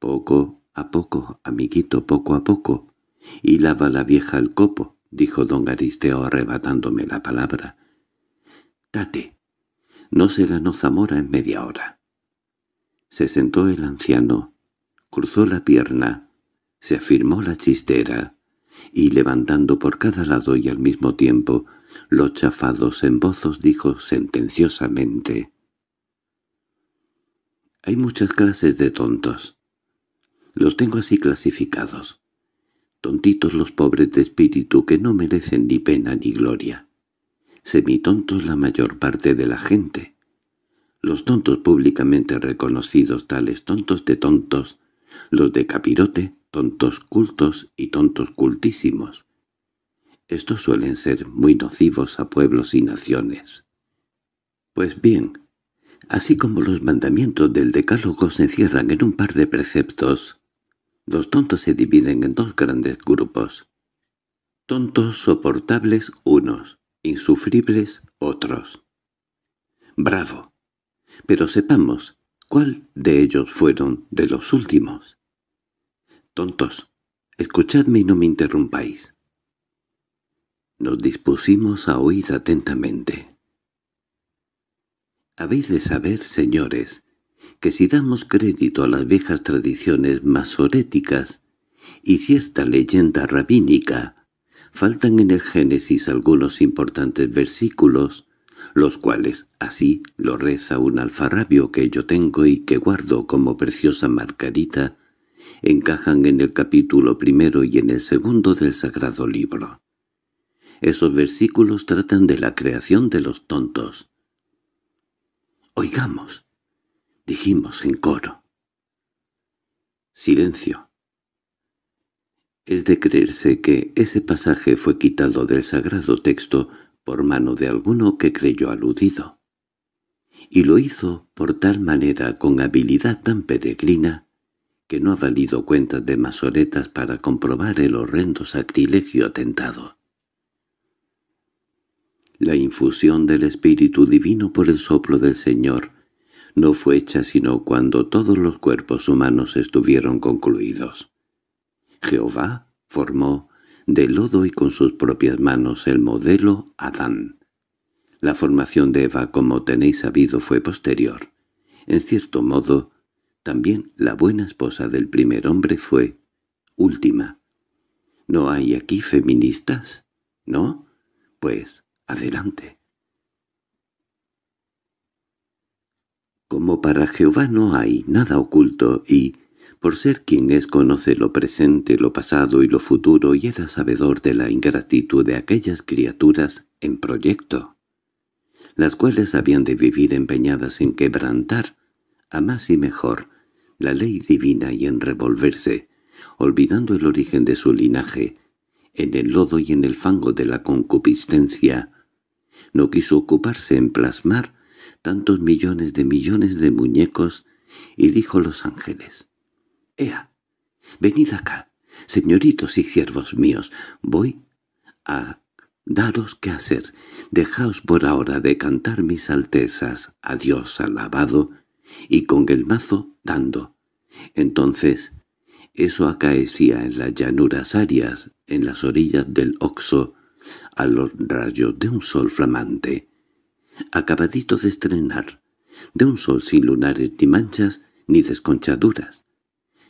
Poco a poco, amiguito, poco a poco. Y lava la vieja al copo, dijo don Aristeo arrebatándome la palabra. Date. No se ganó Zamora en media hora. Se sentó el anciano, cruzó la pierna, se afirmó la chistera, y levantando por cada lado y al mismo tiempo los chafados en bozos dijo sentenciosamente. Hay muchas clases de tontos. Los tengo así clasificados. Tontitos los pobres de espíritu que no merecen ni pena ni gloria. Semitontos la mayor parte de la gente. Los tontos públicamente reconocidos, tales tontos de tontos, los de capirote, tontos cultos y tontos cultísimos. Estos suelen ser muy nocivos a pueblos y naciones. Pues bien, así como los mandamientos del decálogo se encierran en un par de preceptos, los tontos se dividen en dos grandes grupos. Tontos soportables unos, insufribles otros. ¡Bravo! Pero sepamos, ¿cuál de ellos fueron de los últimos? —Tontos, escuchadme y no me interrumpáis. Nos dispusimos a oír atentamente. Habéis de saber, señores, que si damos crédito a las viejas tradiciones masoréticas y cierta leyenda rabínica, faltan en el Génesis algunos importantes versículos, los cuales así lo reza un alfarrabio que yo tengo y que guardo como preciosa margarita encajan en el capítulo primero y en el segundo del Sagrado Libro. Esos versículos tratan de la creación de los tontos. —Oigamos —dijimos en coro. Silencio. Es de creerse que ese pasaje fue quitado del sagrado texto por mano de alguno que creyó aludido. Y lo hizo por tal manera con habilidad tan peregrina que no ha valido cuentas de masoretas para comprobar el horrendo sacrilegio atentado. La infusión del Espíritu Divino por el soplo del Señor no fue hecha sino cuando todos los cuerpos humanos estuvieron concluidos. Jehová formó de lodo y con sus propias manos el modelo Adán. La formación de Eva, como tenéis sabido, fue posterior. En cierto modo, también la buena esposa del primer hombre fue última. ¿No hay aquí feministas? ¿No? Pues, adelante. Como para Jehová no hay nada oculto y, por ser quien es, conoce lo presente, lo pasado y lo futuro y era sabedor de la ingratitud de aquellas criaturas en proyecto, las cuales habían de vivir empeñadas en quebrantar, a más y mejor, la ley divina y en revolverse, olvidando el origen de su linaje, en el lodo y en el fango de la concupiscencia. No quiso ocuparse en plasmar tantos millones de millones de muñecos y dijo los ángeles, «Ea, venid acá, señoritos y siervos míos, voy a daros qué hacer. Dejaos por ahora de cantar mis altezas, a Dios alabado, y con el mazo dando. Entonces, eso acaecía en las llanuras arias, en las orillas del Oxo, a los rayos de un sol flamante, acabadito de estrenar, de un sol sin lunares ni manchas ni desconchaduras,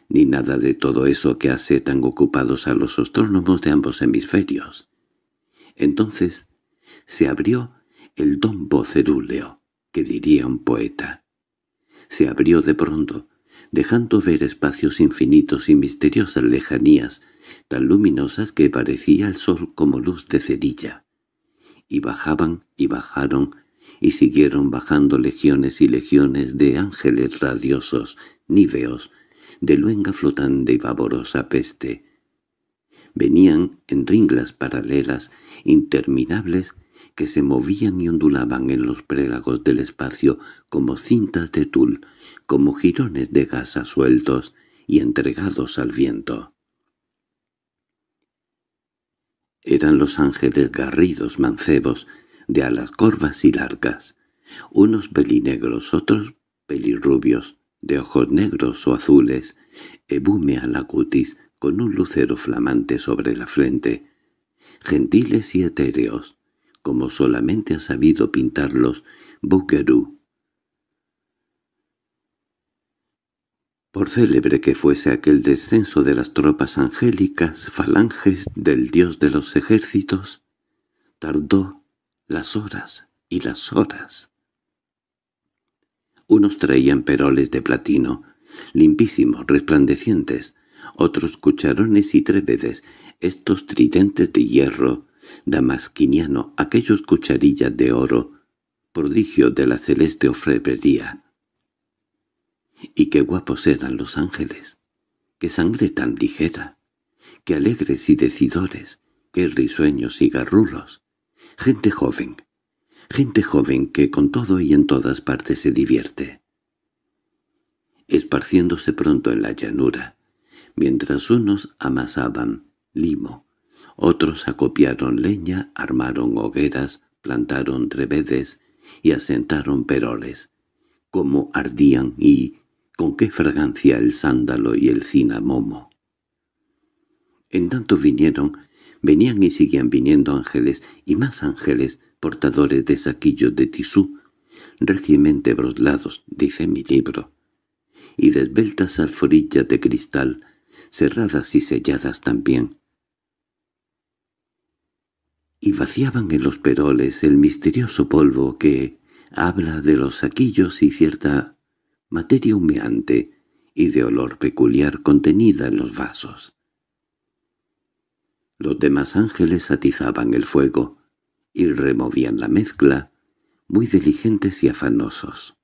ni nada de todo eso que hace tan ocupados a los astrónomos de ambos hemisferios. Entonces se abrió el don cerúleo, que diría un poeta, se abrió de pronto, dejando ver espacios infinitos y misteriosas lejanías, tan luminosas que parecía el sol como luz de cerilla. Y bajaban y bajaron, y siguieron bajando legiones y legiones de ángeles radiosos, níveos, de luenga flotante y vaporosa peste. Venían en ringlas paralelas, interminables, que se movían y ondulaban en los prélagos del espacio como cintas de tul, como jirones de gasa sueltos y entregados al viento. Eran los ángeles garridos mancebos, de alas corvas y largas, unos pelinegros, otros pelirrubios, de ojos negros o azules, ebume a la cutis, con un lucero flamante sobre la frente, gentiles y etéreos, como solamente ha sabido pintarlos Bukeru. Por célebre que fuese aquel descenso de las tropas angélicas, falanges del dios de los ejércitos, tardó las horas y las horas. Unos traían peroles de platino, limpísimos, resplandecientes, otros cucharones y trébedes, estos tridentes de hierro, damasquiniano, aquellos cucharillas de oro, prodigio de la celeste orfebrería. Y qué guapos eran los ángeles, qué sangre tan ligera, qué alegres y decidores, qué risueños y garrulos. Gente joven, gente joven que con todo y en todas partes se divierte. Esparciéndose pronto en la llanura, mientras unos amasaban limo, otros acopiaron leña, armaron hogueras, plantaron trevedes y asentaron peroles. Cómo ardían y con qué fragancia el sándalo y el cinamomo. En tanto vinieron, venían y seguían viniendo ángeles y más ángeles, portadores de saquillos de tisú, régimente broslados, dice mi libro, y desbeltas alforillas de cristal, cerradas y selladas también, y vaciaban en los peroles el misterioso polvo que habla de los saquillos y cierta materia humeante y de olor peculiar contenida en los vasos. Los demás ángeles atizaban el fuego y removían la mezcla, muy diligentes y afanosos.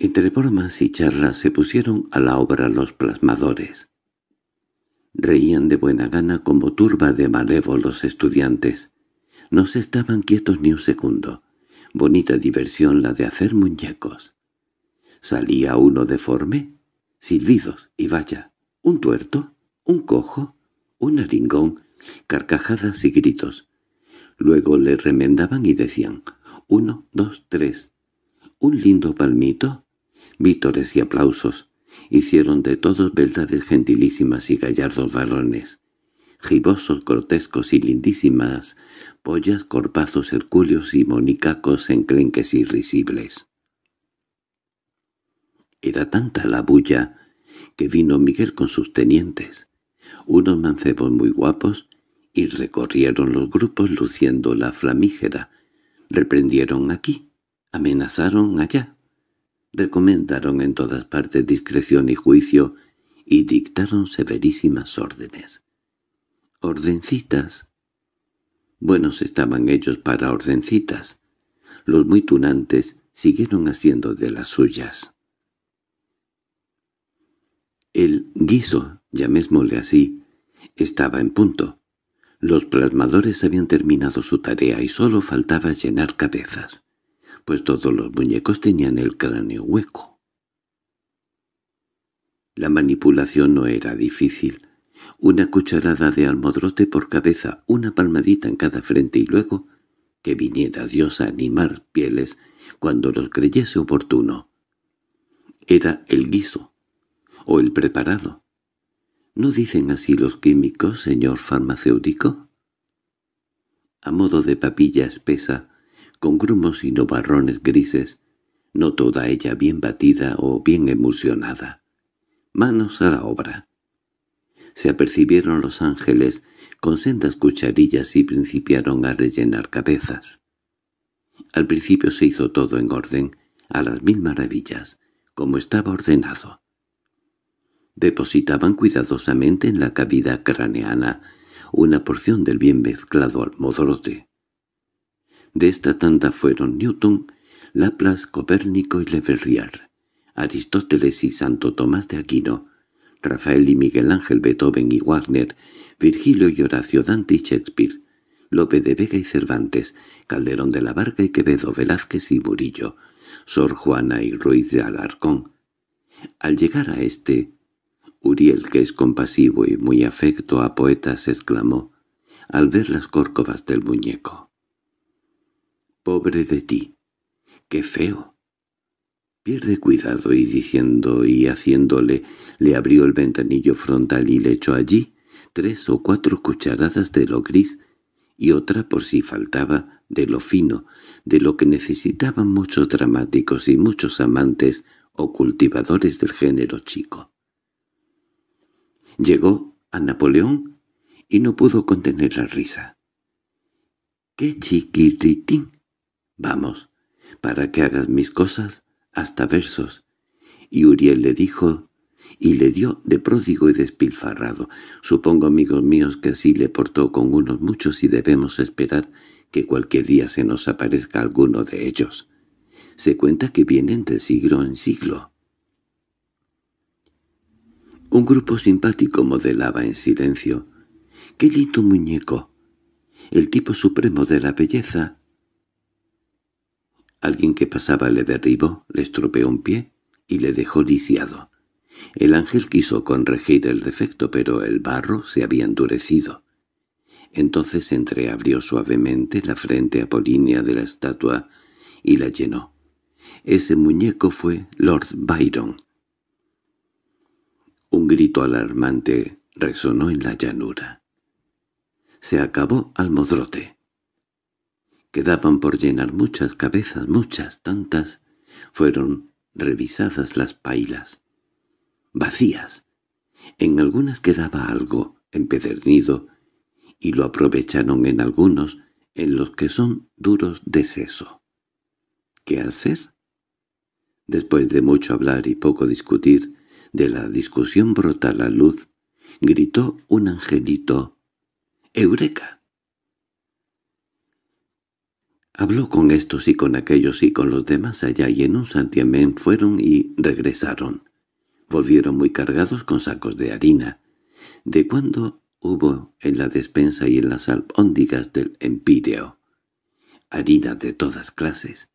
Entre bromas y charlas se pusieron a la obra los plasmadores, Reían de buena gana como turba de malévolos estudiantes. No se estaban quietos ni un segundo. Bonita diversión la de hacer muñecos. ¿Salía uno deforme? Silbidos, y vaya, un tuerto, un cojo, un aringón, carcajadas y gritos. Luego le remendaban y decían, uno, dos, tres, un lindo palmito, vítores y aplausos, Hicieron de todos beldades gentilísimas y gallardos varones, gibosos, grotescos y lindísimas, pollas, corpazos, hercúleos y monicacos enclenques irrisibles. Era tanta la bulla que vino Miguel con sus tenientes, unos mancebos muy guapos, y recorrieron los grupos luciendo la flamígera. Reprendieron aquí, amenazaron allá, recomendaron en todas partes discreción y juicio y dictaron severísimas órdenes. ¿Ordencitas? Buenos estaban ellos para ordencitas. Los muy tunantes siguieron haciendo de las suyas. El guiso, llamémosle así, estaba en punto. Los plasmadores habían terminado su tarea y solo faltaba llenar cabezas pues todos los muñecos tenían el cráneo hueco. La manipulación no era difícil. Una cucharada de almodrote por cabeza, una palmadita en cada frente y luego que viniera Dios a animar pieles cuando los creyese oportuno. Era el guiso o el preparado. ¿No dicen así los químicos, señor farmacéutico? A modo de papilla espesa, con grumos y novarrones grises, no toda ella bien batida o bien emulsionada. Manos a la obra. Se apercibieron los ángeles con sendas cucharillas y principiaron a rellenar cabezas. Al principio se hizo todo en orden, a las mil maravillas, como estaba ordenado. Depositaban cuidadosamente en la cavidad craneana una porción del bien mezclado almodrote. De esta tanda fueron Newton, Laplace, Copérnico y Le Aristóteles y Santo Tomás de Aquino, Rafael y Miguel Ángel Beethoven y Wagner, Virgilio y Horacio Dante y Shakespeare, Lope de Vega y Cervantes, Calderón de la Barca y Quevedo, Velázquez y Murillo, Sor Juana y Ruiz de Alarcón. Al llegar a este, Uriel, que es compasivo y muy afecto a poetas, exclamó, al ver las córcovas del muñeco. Pobre de ti. ¡Qué feo! Pierde cuidado y diciendo y haciéndole, le abrió el ventanillo frontal y le echó allí tres o cuatro cucharadas de lo gris y otra por si faltaba de lo fino, de lo que necesitaban muchos dramáticos y muchos amantes o cultivadores del género chico. Llegó a Napoleón y no pudo contener la risa. —¡Qué chiquiritín! Vamos, para que hagas mis cosas, hasta versos. Y Uriel le dijo, y le dio de pródigo y despilfarrado. Supongo, amigos míos, que así le portó con unos muchos y debemos esperar que cualquier día se nos aparezca alguno de ellos. Se cuenta que vienen de siglo en siglo. Un grupo simpático modelaba en silencio. —¡Qué lindo muñeco! El tipo supremo de la belleza Alguien que pasaba le derribó, le estropeó un pie y le dejó lisiado. El ángel quiso corregir el defecto, pero el barro se había endurecido. Entonces entreabrió suavemente la frente apolínea de la estatua y la llenó. Ese muñeco fue Lord Byron. Un grito alarmante resonó en la llanura. Se acabó al Quedaban por llenar muchas cabezas, muchas, tantas. Fueron revisadas las pailas. Vacías. En algunas quedaba algo empedernido, y lo aprovecharon en algunos, en los que son duros de seso. ¿Qué hacer? Después de mucho hablar y poco discutir, de la discusión brota la luz, gritó un angelito. —¡Eureka! Habló con estos y con aquellos y con los demás allá y en un santiamén fueron y regresaron. Volvieron muy cargados con sacos de harina. De cuando hubo en la despensa y en las albóndigas del empíreo. Harina de todas clases.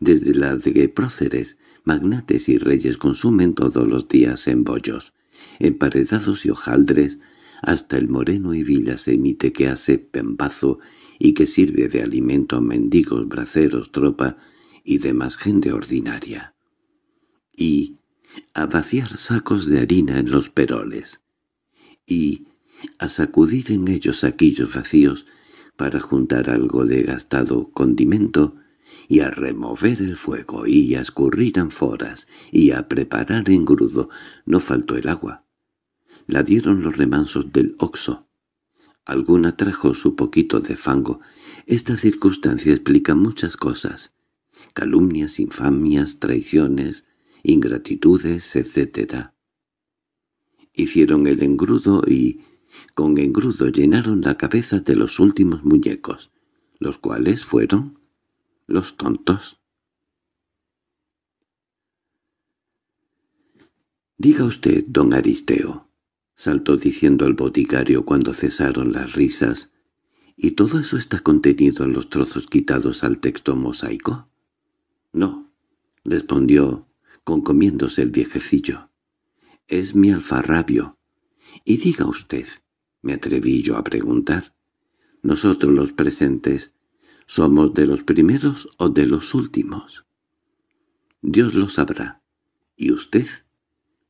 Desde las de próceres, magnates y reyes consumen todos los días en bollos, emparedados y hojaldres, hasta el moreno y vilasemite que hace pembazo y que sirve de alimento a mendigos, braceros, tropa y demás gente ordinaria. Y a vaciar sacos de harina en los peroles. Y a sacudir en ellos saquillos vacíos para juntar algo de gastado condimento y a remover el fuego y a escurrir anforas, y a preparar grudo, No faltó el agua. La dieron los remansos del oxo, Alguna trajo su poquito de fango. Esta circunstancia explica muchas cosas. Calumnias, infamias, traiciones, ingratitudes, etc. Hicieron el engrudo y, con engrudo, llenaron la cabeza de los últimos muñecos, los cuales fueron los tontos. Diga usted, don Aristeo, saltó diciendo el boticario cuando cesaron las risas, ¿y todo eso está contenido en los trozos quitados al texto mosaico? No, respondió, concomiéndose el viejecillo. Es mi alfarrabio. Y diga usted, me atreví yo a preguntar, nosotros los presentes, ¿somos de los primeros o de los últimos? Dios lo sabrá. ¿Y usted?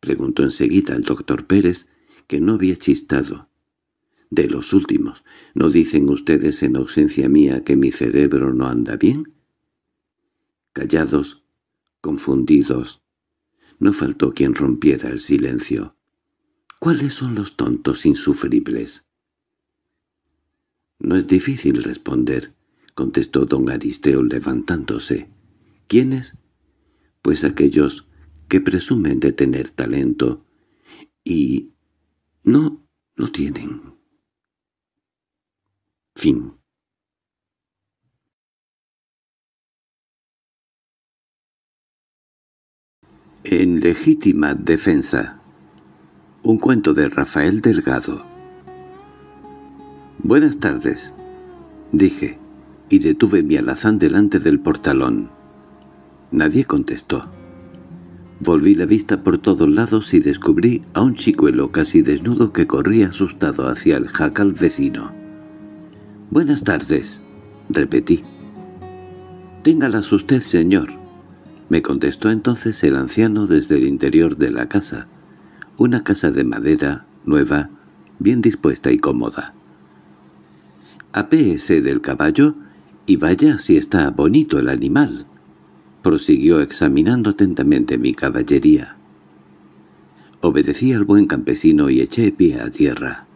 preguntó enseguida el doctor Pérez, que no había chistado. De los últimos, ¿no dicen ustedes en ausencia mía que mi cerebro no anda bien? Callados, confundidos, no faltó quien rompiera el silencio. ¿Cuáles son los tontos insufribles? No es difícil responder, contestó don Aristeo levantándose. ¿Quiénes? Pues aquellos que presumen de tener talento y no lo tienen. Fin. En legítima defensa. Un cuento de Rafael Delgado. Buenas tardes, dije, y detuve mi alazán delante del portalón. Nadie contestó. Volví la vista por todos lados y descubrí a un chicuelo casi desnudo que corría asustado hacia el jacal vecino. «Buenas tardes», repetí. «Téngalas usted, señor», me contestó entonces el anciano desde el interior de la casa. Una casa de madera, nueva, bien dispuesta y cómoda. «Apéese del caballo y vaya si está bonito el animal», prosiguió examinando atentamente mi caballería. Obedecí al buen campesino y eché pie a tierra.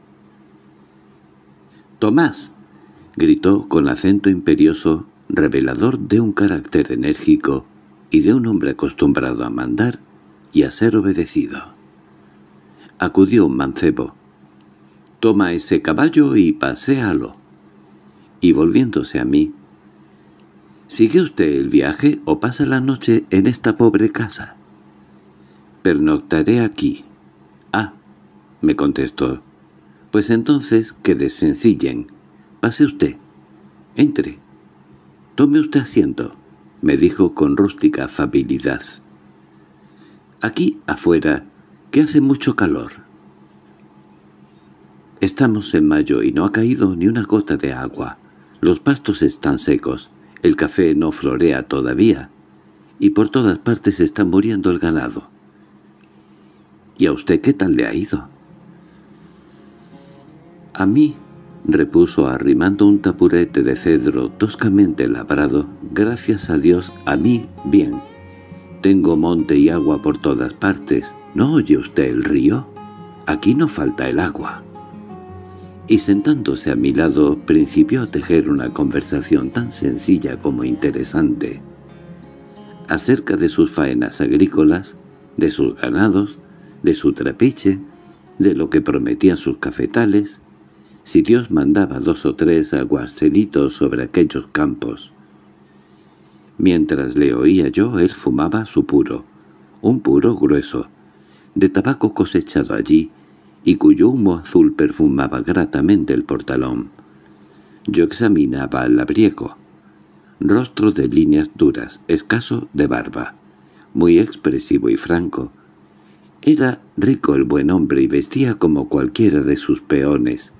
—¡Tomás! —gritó con acento imperioso, revelador de un carácter enérgico y de un hombre acostumbrado a mandar y a ser obedecido. Acudió un mancebo. —Toma ese caballo y paséalo. Y volviéndose a mí, ¿Sigue usted el viaje o pasa la noche en esta pobre casa? Pernoctaré aquí. Ah, me contestó. Pues entonces que desencillen. Pase usted. Entre. Tome usted asiento, me dijo con rústica afabilidad. Aquí afuera, que hace mucho calor. Estamos en mayo y no ha caído ni una gota de agua. Los pastos están secos. El café no florea todavía, y por todas partes está muriendo el ganado. —¿Y a usted qué tal le ha ido? —A mí —repuso arrimando un tapurete de cedro toscamente labrado—, gracias a Dios, a mí, bien. Tengo monte y agua por todas partes. ¿No oye usted el río? Aquí no falta el agua y sentándose a mi lado principió a tejer una conversación tan sencilla como interesante acerca de sus faenas agrícolas, de sus ganados, de su trapiche, de lo que prometían sus cafetales, si Dios mandaba dos o tres aguarcelitos sobre aquellos campos. Mientras le oía yo, él fumaba su puro, un puro grueso, de tabaco cosechado allí, y cuyo humo azul perfumaba gratamente el portalón. Yo examinaba al labriego. Rostro de líneas duras, escaso de barba, muy expresivo y franco. Era rico el buen hombre y vestía como cualquiera de sus peones.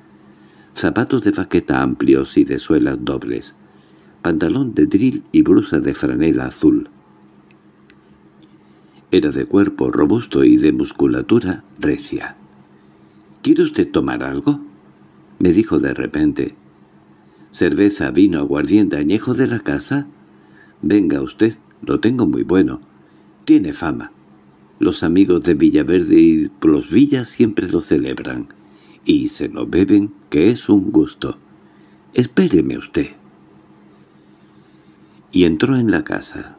Zapatos de baqueta amplios y de suelas dobles, pantalón de drill y brusa de franela azul. Era de cuerpo robusto y de musculatura recia. —¿Quiere usted tomar algo? —me dijo de repente. —¿Cerveza, vino, aguardiente, añejo de la casa? —Venga usted, lo tengo muy bueno. Tiene fama. Los amigos de Villaverde y los Villas siempre lo celebran, y se lo beben, que es un gusto. —Espéreme usted. Y entró en la casa.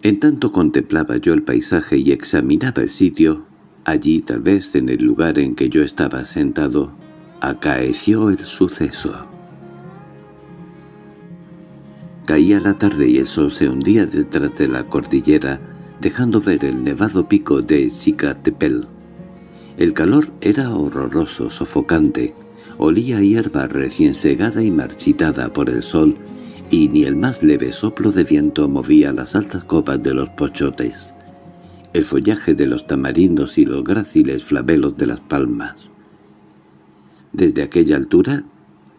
En tanto contemplaba yo el paisaje y examinaba el sitio, Allí, tal vez en el lugar en que yo estaba sentado, acaeció el suceso. Caía la tarde y el sol se hundía detrás de la cordillera, dejando ver el nevado pico de Chicatepel. El calor era horroroso, sofocante. Olía hierba recién segada y marchitada por el sol, y ni el más leve soplo de viento movía las altas copas de los pochotes el follaje de los tamarindos y los gráciles flabelos de las palmas. Desde aquella altura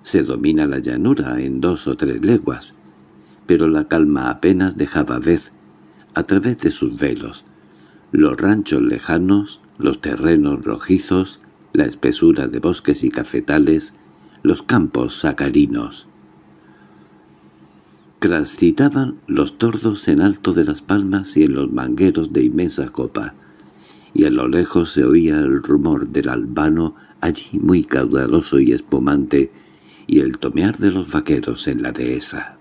se domina la llanura en dos o tres leguas, pero la calma apenas dejaba ver, a través de sus velos, los ranchos lejanos, los terrenos rojizos, la espesura de bosques y cafetales, los campos sacarinos transitaban los tordos en alto de las palmas y en los mangueros de inmensa copa, y a lo lejos se oía el rumor del albano allí muy caudaloso y espumante, y el tomear de los vaqueros en la dehesa.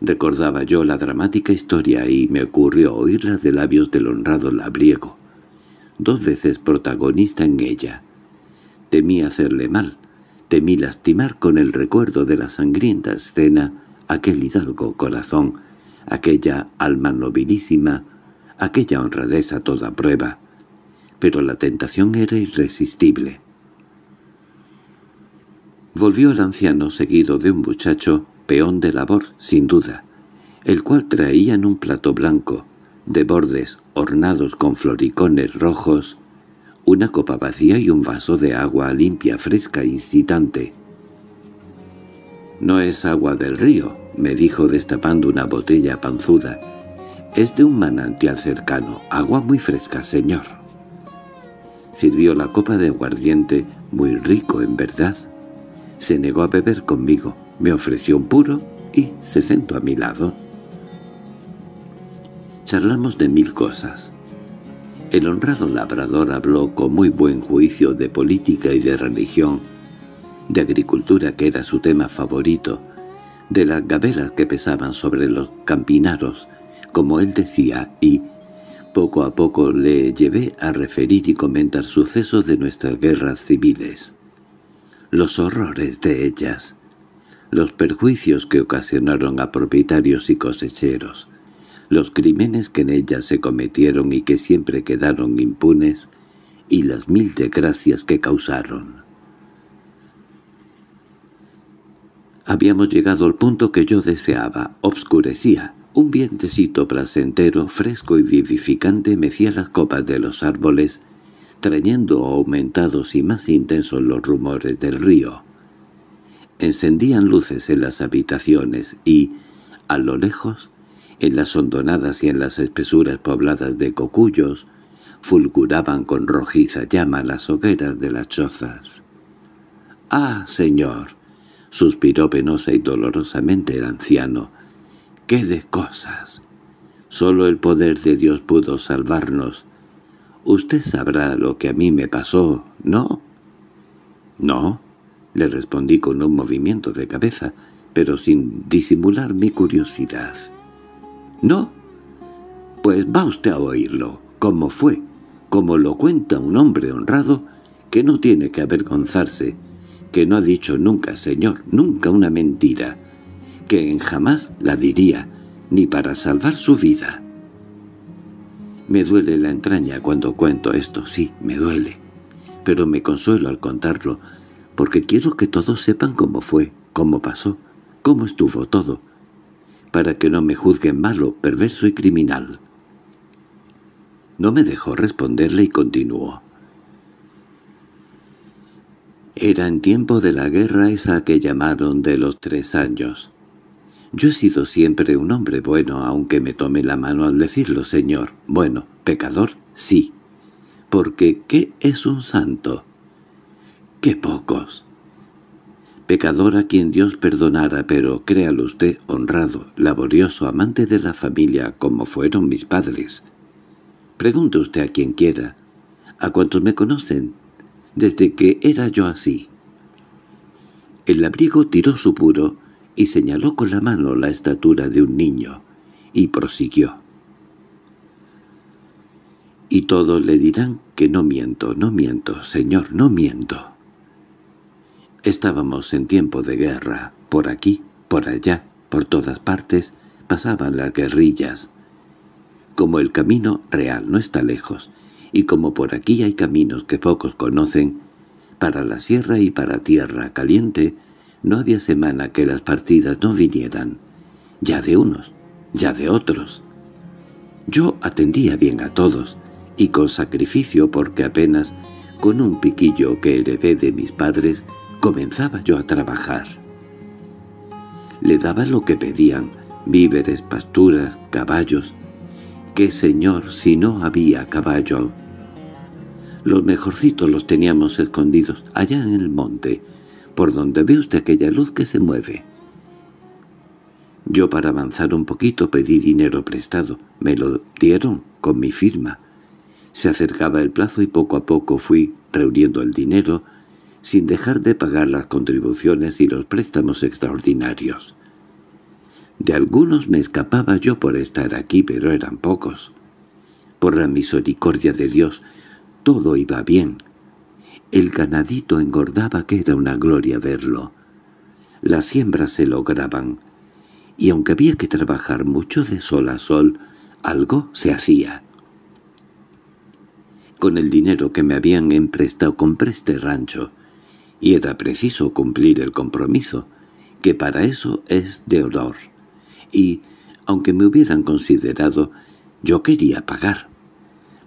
Recordaba yo la dramática historia y me ocurrió oírla de labios del honrado labriego, dos veces protagonista en ella. Temí hacerle mal, temí lastimar con el recuerdo de la sangrienta escena aquel hidalgo corazón, aquella alma nobilísima, aquella honradez a toda prueba. Pero la tentación era irresistible. Volvió el anciano seguido de un muchacho, peón de labor, sin duda, el cual traía en un plato blanco, de bordes ornados con floricones rojos, una copa vacía y un vaso de agua limpia, fresca, e incitante. «No es agua del río», —me dijo destapando una botella panzuda—, es de un manantial cercano, agua muy fresca, señor. Sirvió la copa de aguardiente, muy rico en verdad. Se negó a beber conmigo, me ofreció un puro y se sentó a mi lado. Charlamos de mil cosas. El honrado labrador habló con muy buen juicio de política y de religión, de agricultura que era su tema favorito, de las gabelas que pesaban sobre los campinaros, como él decía, y poco a poco le llevé a referir y comentar sucesos de nuestras guerras civiles, los horrores de ellas, los perjuicios que ocasionaron a propietarios y cosecheros, los crímenes que en ellas se cometieron y que siempre quedaron impunes, y las mil desgracias que causaron. Habíamos llegado al punto que yo deseaba. Obscurecía. Un vientecito placentero, fresco y vivificante mecía las copas de los árboles, trayendo aumentados y más intensos los rumores del río. Encendían luces en las habitaciones y, a lo lejos, en las hondonadas y en las espesuras pobladas de cocuyos, fulguraban con rojiza llama las hogueras de las chozas. —¡Ah, señor! suspiró penosa y dolorosamente el anciano. —¡Qué de cosas! Solo el poder de Dios pudo salvarnos. Usted sabrá lo que a mí me pasó, ¿no? —No —le respondí con un movimiento de cabeza, pero sin disimular mi curiosidad. —¿No? Pues va usted a oírlo, como fue, como lo cuenta un hombre honrado que no tiene que avergonzarse que no ha dicho nunca, señor, nunca una mentira, que en jamás la diría, ni para salvar su vida. Me duele la entraña cuando cuento esto, sí, me duele, pero me consuelo al contarlo, porque quiero que todos sepan cómo fue, cómo pasó, cómo estuvo todo, para que no me juzguen malo, perverso y criminal. No me dejó responderle y continuó. Era en tiempo de la guerra esa que llamaron de los tres años. Yo he sido siempre un hombre bueno, aunque me tome la mano al decirlo, señor. Bueno, pecador, sí. Porque ¿qué es un santo? ¡Qué pocos! Pecador a quien Dios perdonara, pero créalo usted honrado, laborioso, amante de la familia, como fueron mis padres. Pregunte usted a quien quiera, a cuantos me conocen, desde que era yo así. El abrigo tiró su puro y señaló con la mano la estatura de un niño, y prosiguió. Y todos le dirán que no miento, no miento, señor, no miento. Estábamos en tiempo de guerra, por aquí, por allá, por todas partes, pasaban las guerrillas. Como el camino real no está lejos, y como por aquí hay caminos que pocos conocen, para la sierra y para tierra caliente, no había semana que las partidas no vinieran, ya de unos, ya de otros. Yo atendía bien a todos, y con sacrificio porque apenas con un piquillo que heredé de mis padres, comenzaba yo a trabajar. Le daba lo que pedían, víveres, pasturas, caballos, ¿Qué señor si no había caballo? Los mejorcitos los teníamos escondidos allá en el monte, por donde ve usted aquella luz que se mueve. Yo para avanzar un poquito pedí dinero prestado. Me lo dieron con mi firma. Se acercaba el plazo y poco a poco fui reuniendo el dinero, sin dejar de pagar las contribuciones y los préstamos extraordinarios. De algunos me escapaba yo por estar aquí, pero eran pocos. Por la misericordia de Dios, todo iba bien. El ganadito engordaba que era una gloria verlo. Las siembras se lograban, y aunque había que trabajar mucho de sol a sol, algo se hacía. Con el dinero que me habían emprestado compré este rancho, y era preciso cumplir el compromiso, que para eso es de honor y, aunque me hubieran considerado, yo quería pagar.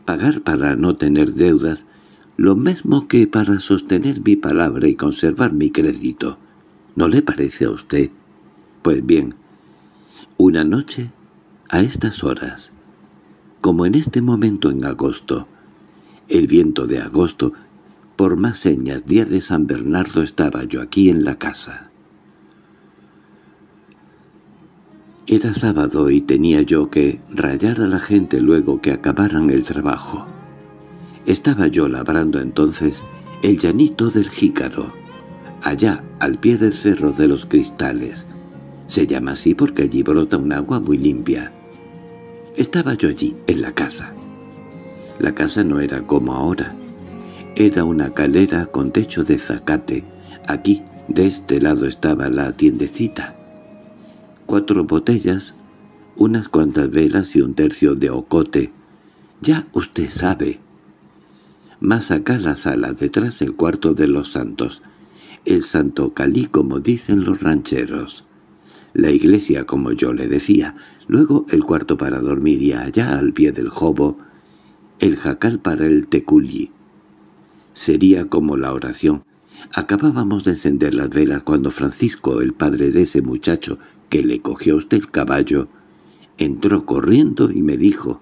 Pagar para no tener deudas, lo mismo que para sostener mi palabra y conservar mi crédito. ¿No le parece a usted? Pues bien, una noche, a estas horas, como en este momento en agosto, el viento de agosto, por más señas, día de San Bernardo estaba yo aquí en la casa. Era sábado y tenía yo que rayar a la gente luego que acabaran el trabajo. Estaba yo labrando entonces el llanito del jícaro, allá al pie del cerro de los cristales. Se llama así porque allí brota un agua muy limpia. Estaba yo allí, en la casa. La casa no era como ahora. Era una calera con techo de zacate. Aquí, de este lado, estaba la tiendecita cuatro botellas, unas cuantas velas y un tercio de ocote. Ya usted sabe. Más acá la sala, detrás el cuarto de los santos. El santo calí, como dicen los rancheros. La iglesia, como yo le decía. Luego el cuarto para dormir y allá al pie del jobo, el jacal para el teculli. Sería como la oración. Acabábamos de encender las velas cuando Francisco, el padre de ese muchacho, le cogió usted el caballo, entró corriendo y me dijo,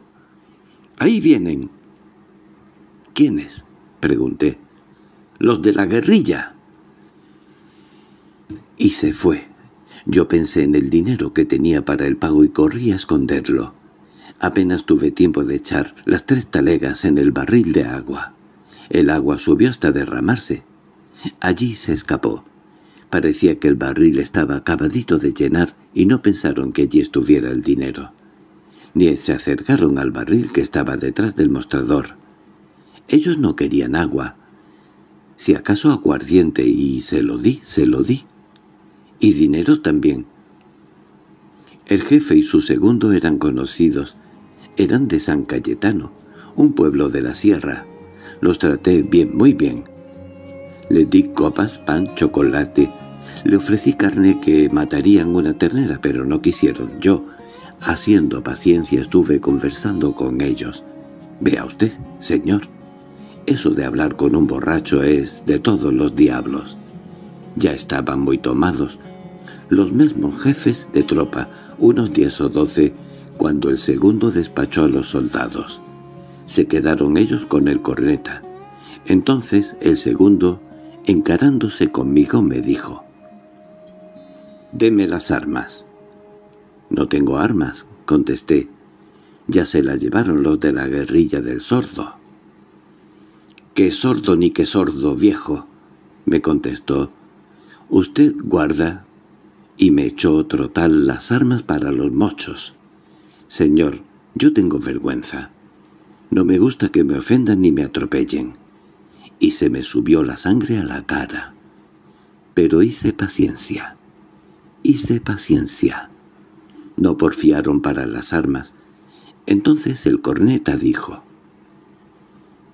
—¡Ahí vienen! —¿Quiénes? —pregunté. —¡Los de la guerrilla! Y se fue. Yo pensé en el dinero que tenía para el pago y corrí a esconderlo. Apenas tuve tiempo de echar las tres talegas en el barril de agua. El agua subió hasta derramarse. Allí se escapó. Parecía que el barril estaba acabadito de llenar y no pensaron que allí estuviera el dinero. Ni se acercaron al barril que estaba detrás del mostrador. Ellos no querían agua. Si acaso aguardiente, y se lo di, se lo di. Y dinero también. El jefe y su segundo eran conocidos. Eran de San Cayetano, un pueblo de la sierra. Los traté bien, muy bien. Les di copas, pan, chocolate, le ofrecí carne que matarían una ternera, pero no quisieron. Yo, haciendo paciencia, estuve conversando con ellos. Vea usted, señor, eso de hablar con un borracho es de todos los diablos. Ya estaban muy tomados. Los mismos jefes de tropa, unos diez o doce, cuando el segundo despachó a los soldados. Se quedaron ellos con el corneta. Entonces el segundo, encarándose conmigo, me dijo, «Deme las armas». «No tengo armas», contesté. «Ya se las llevaron los de la guerrilla del sordo». «Qué sordo ni qué sordo, viejo», me contestó. «Usted guarda». Y me echó otro tal las armas para los mochos. «Señor, yo tengo vergüenza. No me gusta que me ofendan ni me atropellen». Y se me subió la sangre a la cara. Pero hice paciencia y paciencia. No porfiaron para las armas. Entonces el corneta dijo,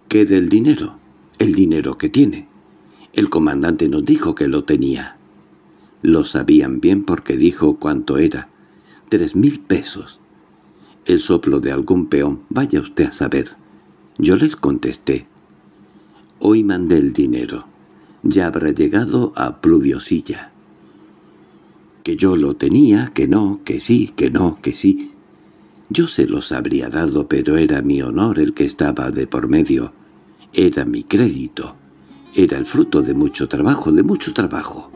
«¿Qué del dinero? El dinero que tiene. El comandante nos dijo que lo tenía». Lo sabían bien porque dijo cuánto era. Tres mil pesos. El soplo de algún peón, vaya usted a saber. Yo les contesté. Hoy mandé el dinero. Ya habrá llegado a Pluviosilla que yo lo tenía, que no, que sí, que no, que sí. Yo se los habría dado, pero era mi honor el que estaba de por medio. Era mi crédito. Era el fruto de mucho trabajo, de mucho trabajo.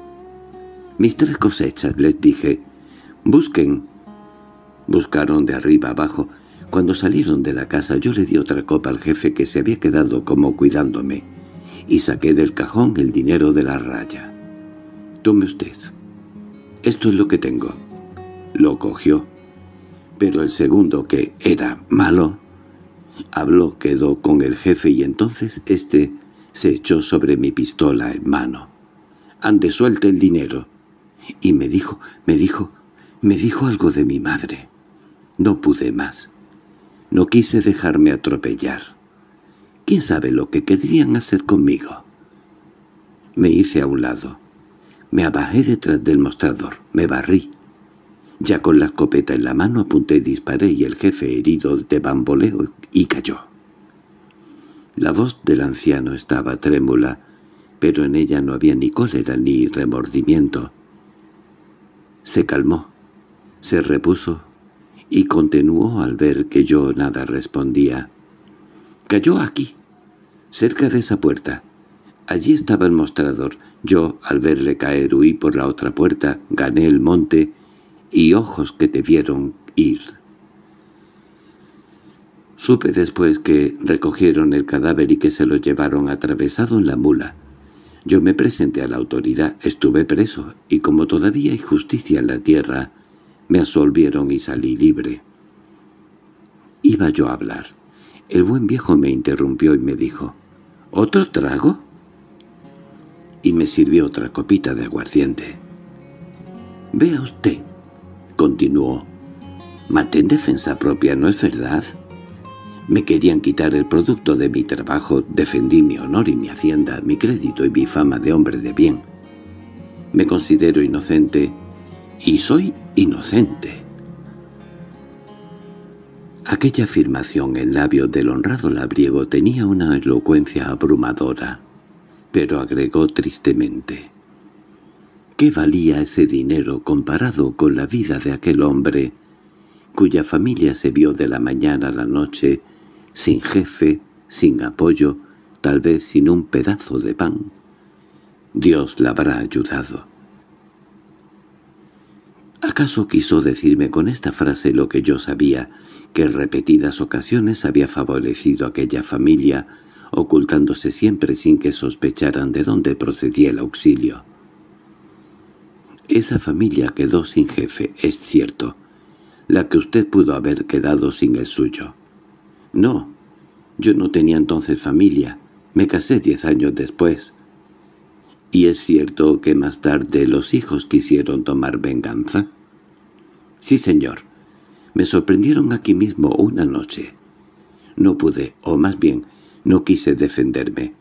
Mis tres cosechas, les dije. Busquen. Buscaron de arriba abajo. Cuando salieron de la casa yo le di otra copa al jefe que se había quedado como cuidándome y saqué del cajón el dinero de la raya. Tome usted. Esto es lo que tengo. Lo cogió. Pero el segundo, que era malo, habló, quedó con el jefe y entonces este se echó sobre mi pistola en mano. Ande, suelta el dinero. Y me dijo, me dijo, me dijo algo de mi madre. No pude más. No quise dejarme atropellar. ¿Quién sabe lo que querían hacer conmigo? Me hice a un lado. Me abajé detrás del mostrador, me barrí. Ya con la escopeta en la mano apunté y disparé y el jefe herido de bamboleo y cayó. La voz del anciano estaba trémula, pero en ella no había ni cólera ni remordimiento. Se calmó, se repuso y continuó al ver que yo nada respondía. «Cayó aquí, cerca de esa puerta. Allí estaba el mostrador. Yo, al verle caer, huí por la otra puerta, gané el monte y ojos que te vieron ir. Supe después que recogieron el cadáver y que se lo llevaron atravesado en la mula. Yo me presenté a la autoridad, estuve preso, y como todavía hay justicia en la tierra, me absolvieron y salí libre. Iba yo a hablar. El buen viejo me interrumpió y me dijo, «¿Otro trago?» y me sirvió otra copita de aguardiente. —Vea usted —continuó—, maté en defensa propia, ¿no es verdad? Me querían quitar el producto de mi trabajo, defendí mi honor y mi hacienda, mi crédito y mi fama de hombre de bien. Me considero inocente y soy inocente. Aquella afirmación en labios del honrado labriego tenía una elocuencia abrumadora pero agregó tristemente. ¿Qué valía ese dinero comparado con la vida de aquel hombre, cuya familia se vio de la mañana a la noche, sin jefe, sin apoyo, tal vez sin un pedazo de pan? Dios la habrá ayudado. ¿Acaso quiso decirme con esta frase lo que yo sabía, que repetidas ocasiones había favorecido a aquella familia ocultándose siempre sin que sospecharan de dónde procedía el auxilio. Esa familia quedó sin jefe, es cierto, la que usted pudo haber quedado sin el suyo. No, yo no tenía entonces familia, me casé diez años después. Y es cierto que más tarde los hijos quisieron tomar venganza. Sí, señor, me sorprendieron aquí mismo una noche. No pude, o más bien, no quise defenderme.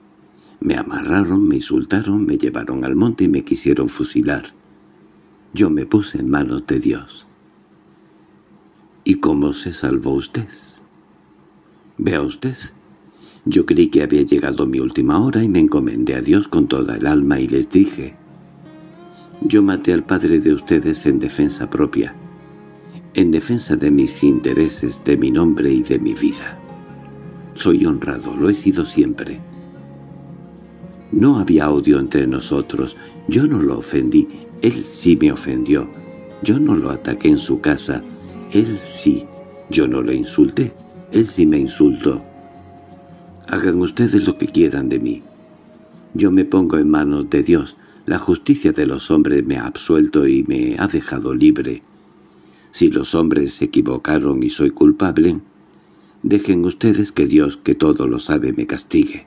Me amarraron, me insultaron, me llevaron al monte y me quisieron fusilar. Yo me puse en manos de Dios. ¿Y cómo se salvó usted? Vea usted, yo creí que había llegado mi última hora y me encomendé a Dios con toda el alma y les dije, yo maté al padre de ustedes en defensa propia, en defensa de mis intereses, de mi nombre y de mi vida. Soy honrado, lo he sido siempre. No había odio entre nosotros, yo no lo ofendí, él sí me ofendió. Yo no lo ataqué en su casa, él sí. Yo no lo insulté, él sí me insultó. Hagan ustedes lo que quieran de mí. Yo me pongo en manos de Dios, la justicia de los hombres me ha absuelto y me ha dejado libre. Si los hombres se equivocaron y soy culpable, Dejen ustedes que Dios, que todo lo sabe, me castigue.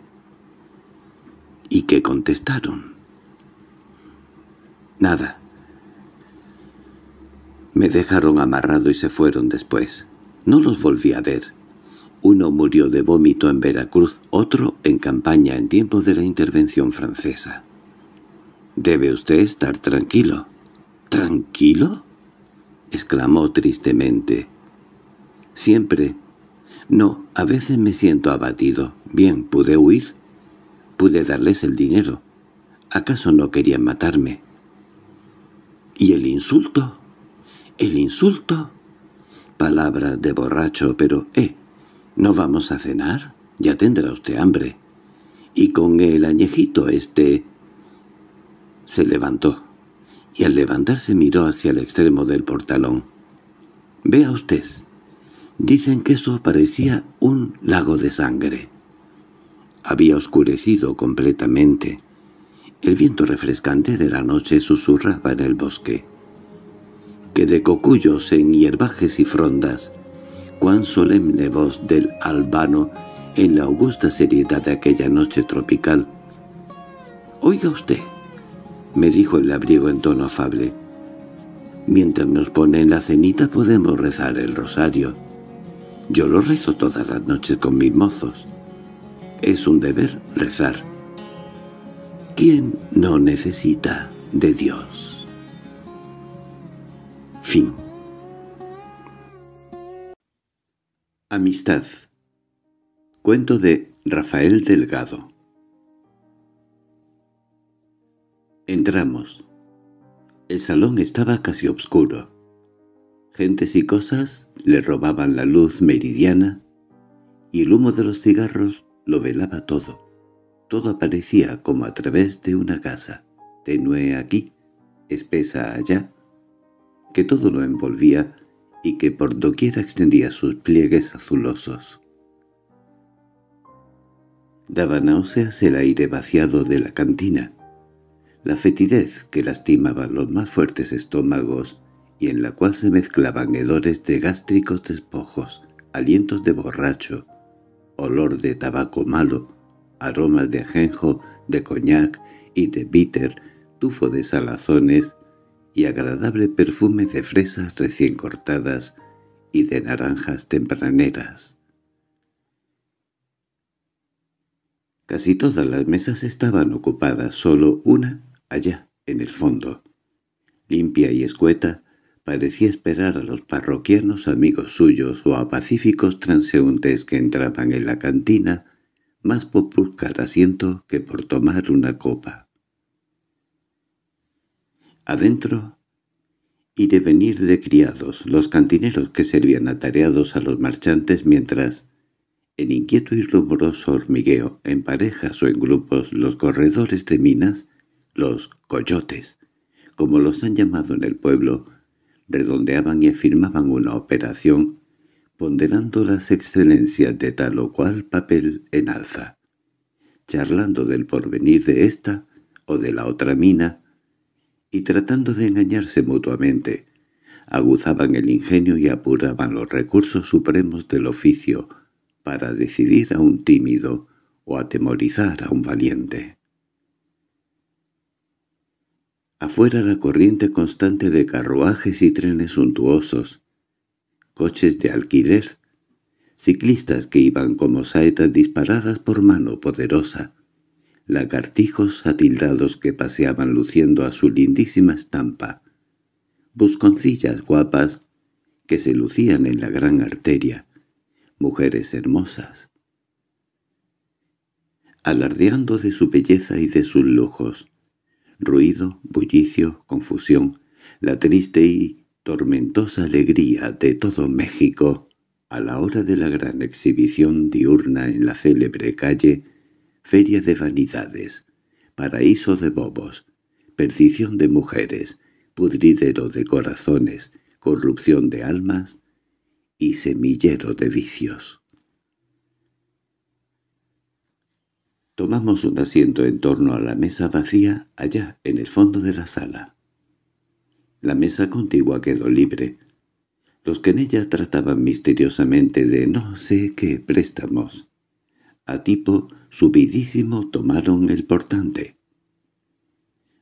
¿Y qué contestaron? Nada. Me dejaron amarrado y se fueron después. No los volví a ver. Uno murió de vómito en Veracruz, otro en campaña en tiempo de la intervención francesa. —Debe usted estar tranquilo. —¿Tranquilo? —exclamó tristemente. —Siempre no, a veces me siento abatido. Bien, pude huir. Pude darles el dinero. ¿Acaso no querían matarme? ¿Y el insulto? ¿El insulto? Palabras de borracho, pero, eh, ¿no vamos a cenar? Ya tendrá usted hambre. Y con el añejito este... Se levantó, y al levantarse miró hacia el extremo del portalón. «Vea usted», Dicen que eso parecía un lago de sangre. Había oscurecido completamente. El viento refrescante de la noche susurraba en el bosque. Que de cocuyos en hierbajes y frondas, cuán solemne voz del albano en la augusta seriedad de aquella noche tropical. «Oiga usted», me dijo el abrigo en tono afable, «mientras nos en la cenita podemos rezar el rosario. Yo lo rezo todas las noches con mis mozos. Es un deber rezar. ¿Quién no necesita de Dios? Fin. Amistad Cuento de Rafael Delgado Entramos. El salón estaba casi oscuro. Gentes y cosas le robaban la luz meridiana y el humo de los cigarros lo velaba todo. Todo aparecía como a través de una casa, tenue aquí, espesa allá, que todo lo envolvía y que por doquiera extendía sus pliegues azulosos. Daba náuseas el aire vaciado de la cantina, la fetidez que lastimaba los más fuertes estómagos y en la cual se mezclaban hedores de gástricos despojos, alientos de borracho, olor de tabaco malo, aromas de ajenjo, de coñac y de bitter, tufo de salazones y agradable perfume de fresas recién cortadas y de naranjas tempraneras. Casi todas las mesas estaban ocupadas, solo una allá, en el fondo. Limpia y escueta, parecía esperar a los parroquianos amigos suyos o a pacíficos transeúntes que entraban en la cantina, más por buscar asiento que por tomar una copa. Adentro, ir y venir de criados, los cantineros que servían atareados a los marchantes mientras, en inquieto y rumoroso hormigueo, en parejas o en grupos, los corredores de minas, los coyotes, como los han llamado en el pueblo, redondeaban y afirmaban una operación, ponderando las excelencias de tal o cual papel en alza, charlando del porvenir de esta o de la otra mina, y tratando de engañarse mutuamente, aguzaban el ingenio y apuraban los recursos supremos del oficio para decidir a un tímido o atemorizar a un valiente. Afuera la corriente constante de carruajes y trenes suntuosos, coches de alquiler, ciclistas que iban como saetas disparadas por mano poderosa, lagartijos atildados que paseaban luciendo a su lindísima estampa, busconcillas guapas que se lucían en la gran arteria, mujeres hermosas, alardeando de su belleza y de sus lujos, ruido, bullicio, confusión, la triste y tormentosa alegría de todo México, a la hora de la gran exhibición diurna en la célebre calle, feria de vanidades, paraíso de bobos, perdición de mujeres, pudridero de corazones, corrupción de almas y semillero de vicios. Tomamos un asiento en torno a la mesa vacía allá en el fondo de la sala. La mesa contigua quedó libre. Los que en ella trataban misteriosamente de no sé qué préstamos. A tipo subidísimo tomaron el portante.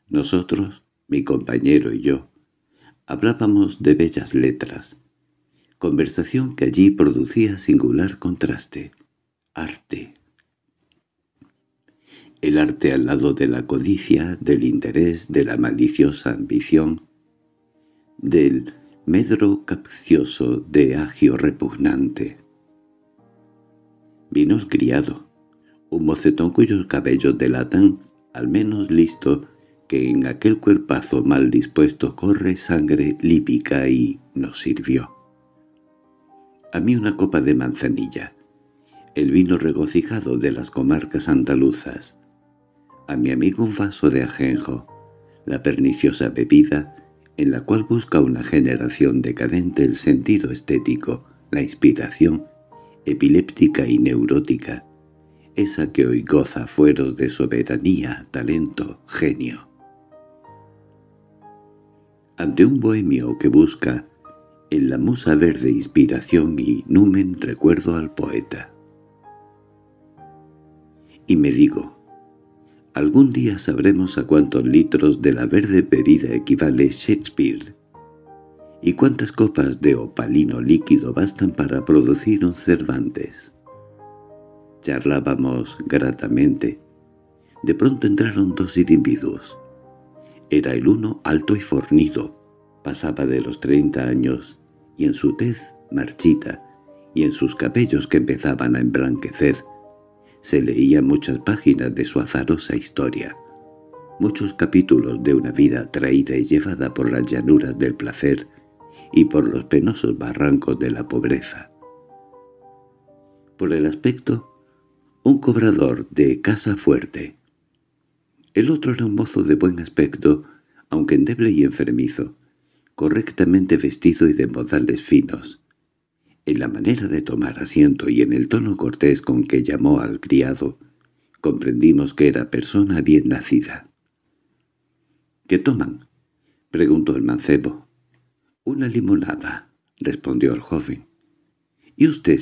Nosotros, mi compañero y yo, hablábamos de bellas letras, conversación que allí producía singular contraste, arte, el arte al lado de la codicia, del interés, de la maliciosa ambición, del medro capcioso de agio repugnante. Vino el criado, un mocetón cuyos cabellos delatan, al menos listo, que en aquel cuerpazo mal dispuesto corre sangre lípica y nos sirvió. A mí una copa de manzanilla, el vino regocijado de las comarcas andaluzas, a mi amigo un vaso de ajenjo, la perniciosa bebida en la cual busca una generación decadente el sentido estético, la inspiración, epiléptica y neurótica, esa que hoy goza fueros de soberanía, talento, genio. Ante un bohemio que busca en la musa verde inspiración y numen recuerdo al poeta. Y me digo, Algún día sabremos a cuántos litros de la verde bebida equivale Shakespeare y cuántas copas de opalino líquido bastan para producir un Cervantes. Charlábamos gratamente. De pronto entraron dos individuos. Era el uno alto y fornido, pasaba de los treinta años, y en su tez marchita, y en sus cabellos que empezaban a emblanquecer, se leían muchas páginas de su azarosa historia, muchos capítulos de una vida traída y llevada por las llanuras del placer y por los penosos barrancos de la pobreza. Por el aspecto, un cobrador de casa fuerte. El otro era un mozo de buen aspecto, aunque endeble y enfermizo, correctamente vestido y de modales finos. En la manera de tomar asiento y en el tono cortés con que llamó al criado, comprendimos que era persona bien nacida. —¿Qué toman? —preguntó el mancebo. —Una limonada —respondió el joven. —¿Y usted?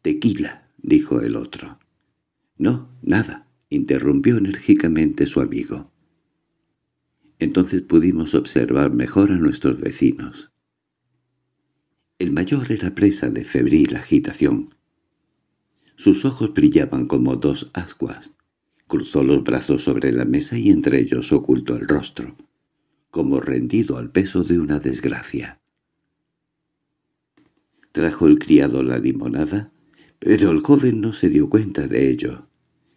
—Tequila —dijo el otro. —No, nada —interrumpió enérgicamente su amigo. Entonces pudimos observar mejor a nuestros vecinos. El mayor era presa de febril agitación. Sus ojos brillaban como dos ascuas. Cruzó los brazos sobre la mesa y entre ellos ocultó el rostro, como rendido al peso de una desgracia. Trajo el criado la limonada, pero el joven no se dio cuenta de ello.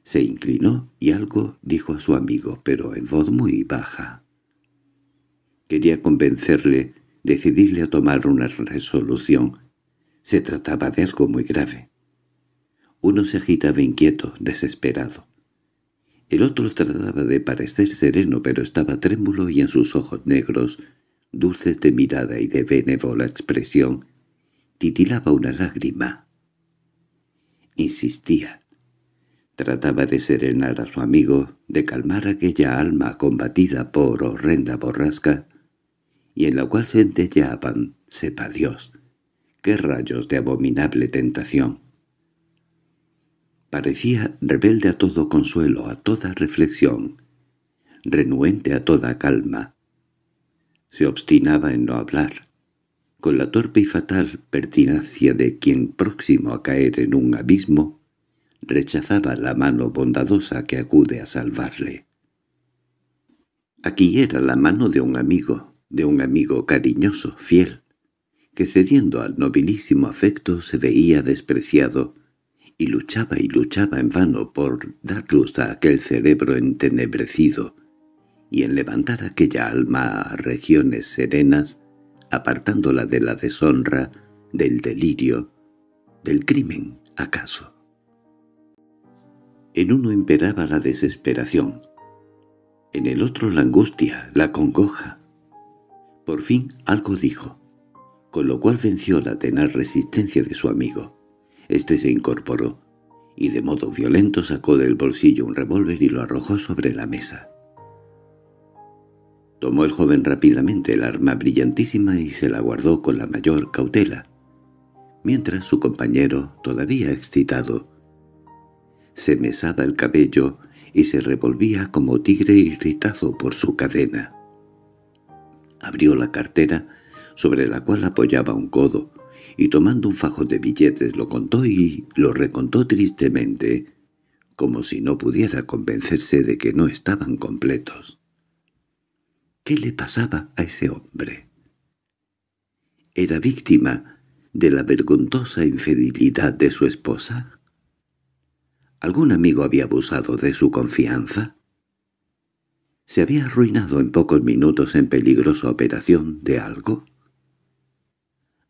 Se inclinó y algo dijo a su amigo, pero en voz muy baja. Quería convencerle decidirle a tomar una resolución. Se trataba de algo muy grave. Uno se agitaba inquieto, desesperado. El otro trataba de parecer sereno, pero estaba trémulo y en sus ojos negros, dulces de mirada y de benévola expresión, titilaba una lágrima. Insistía. Trataba de serenar a su amigo, de calmar aquella alma combatida por horrenda borrasca, y en la cual centelleaban, sepa Dios, qué rayos de abominable tentación. Parecía rebelde a todo consuelo, a toda reflexión, renuente a toda calma. Se obstinaba en no hablar, con la torpe y fatal pertinacia de quien próximo a caer en un abismo, rechazaba la mano bondadosa que acude a salvarle. Aquí era la mano de un amigo, de un amigo cariñoso, fiel, que cediendo al nobilísimo afecto se veía despreciado, y luchaba y luchaba en vano por dar luz a aquel cerebro entenebrecido, y en levantar aquella alma a regiones serenas, apartándola de la deshonra, del delirio, del crimen, acaso. En uno imperaba la desesperación, en el otro la angustia, la congoja, por fin algo dijo, con lo cual venció la tenaz resistencia de su amigo. Este se incorporó, y de modo violento sacó del bolsillo un revólver y lo arrojó sobre la mesa. Tomó el joven rápidamente el arma brillantísima y se la guardó con la mayor cautela, mientras su compañero, todavía excitado, se mesaba el cabello y se revolvía como tigre irritado por su cadena abrió la cartera, sobre la cual apoyaba un codo, y tomando un fajo de billetes lo contó y lo recontó tristemente, como si no pudiera convencerse de que no estaban completos. ¿Qué le pasaba a ese hombre? ¿Era víctima de la vergonzosa infidelidad de su esposa? ¿Algún amigo había abusado de su confianza? ¿Se había arruinado en pocos minutos en peligrosa operación de algo?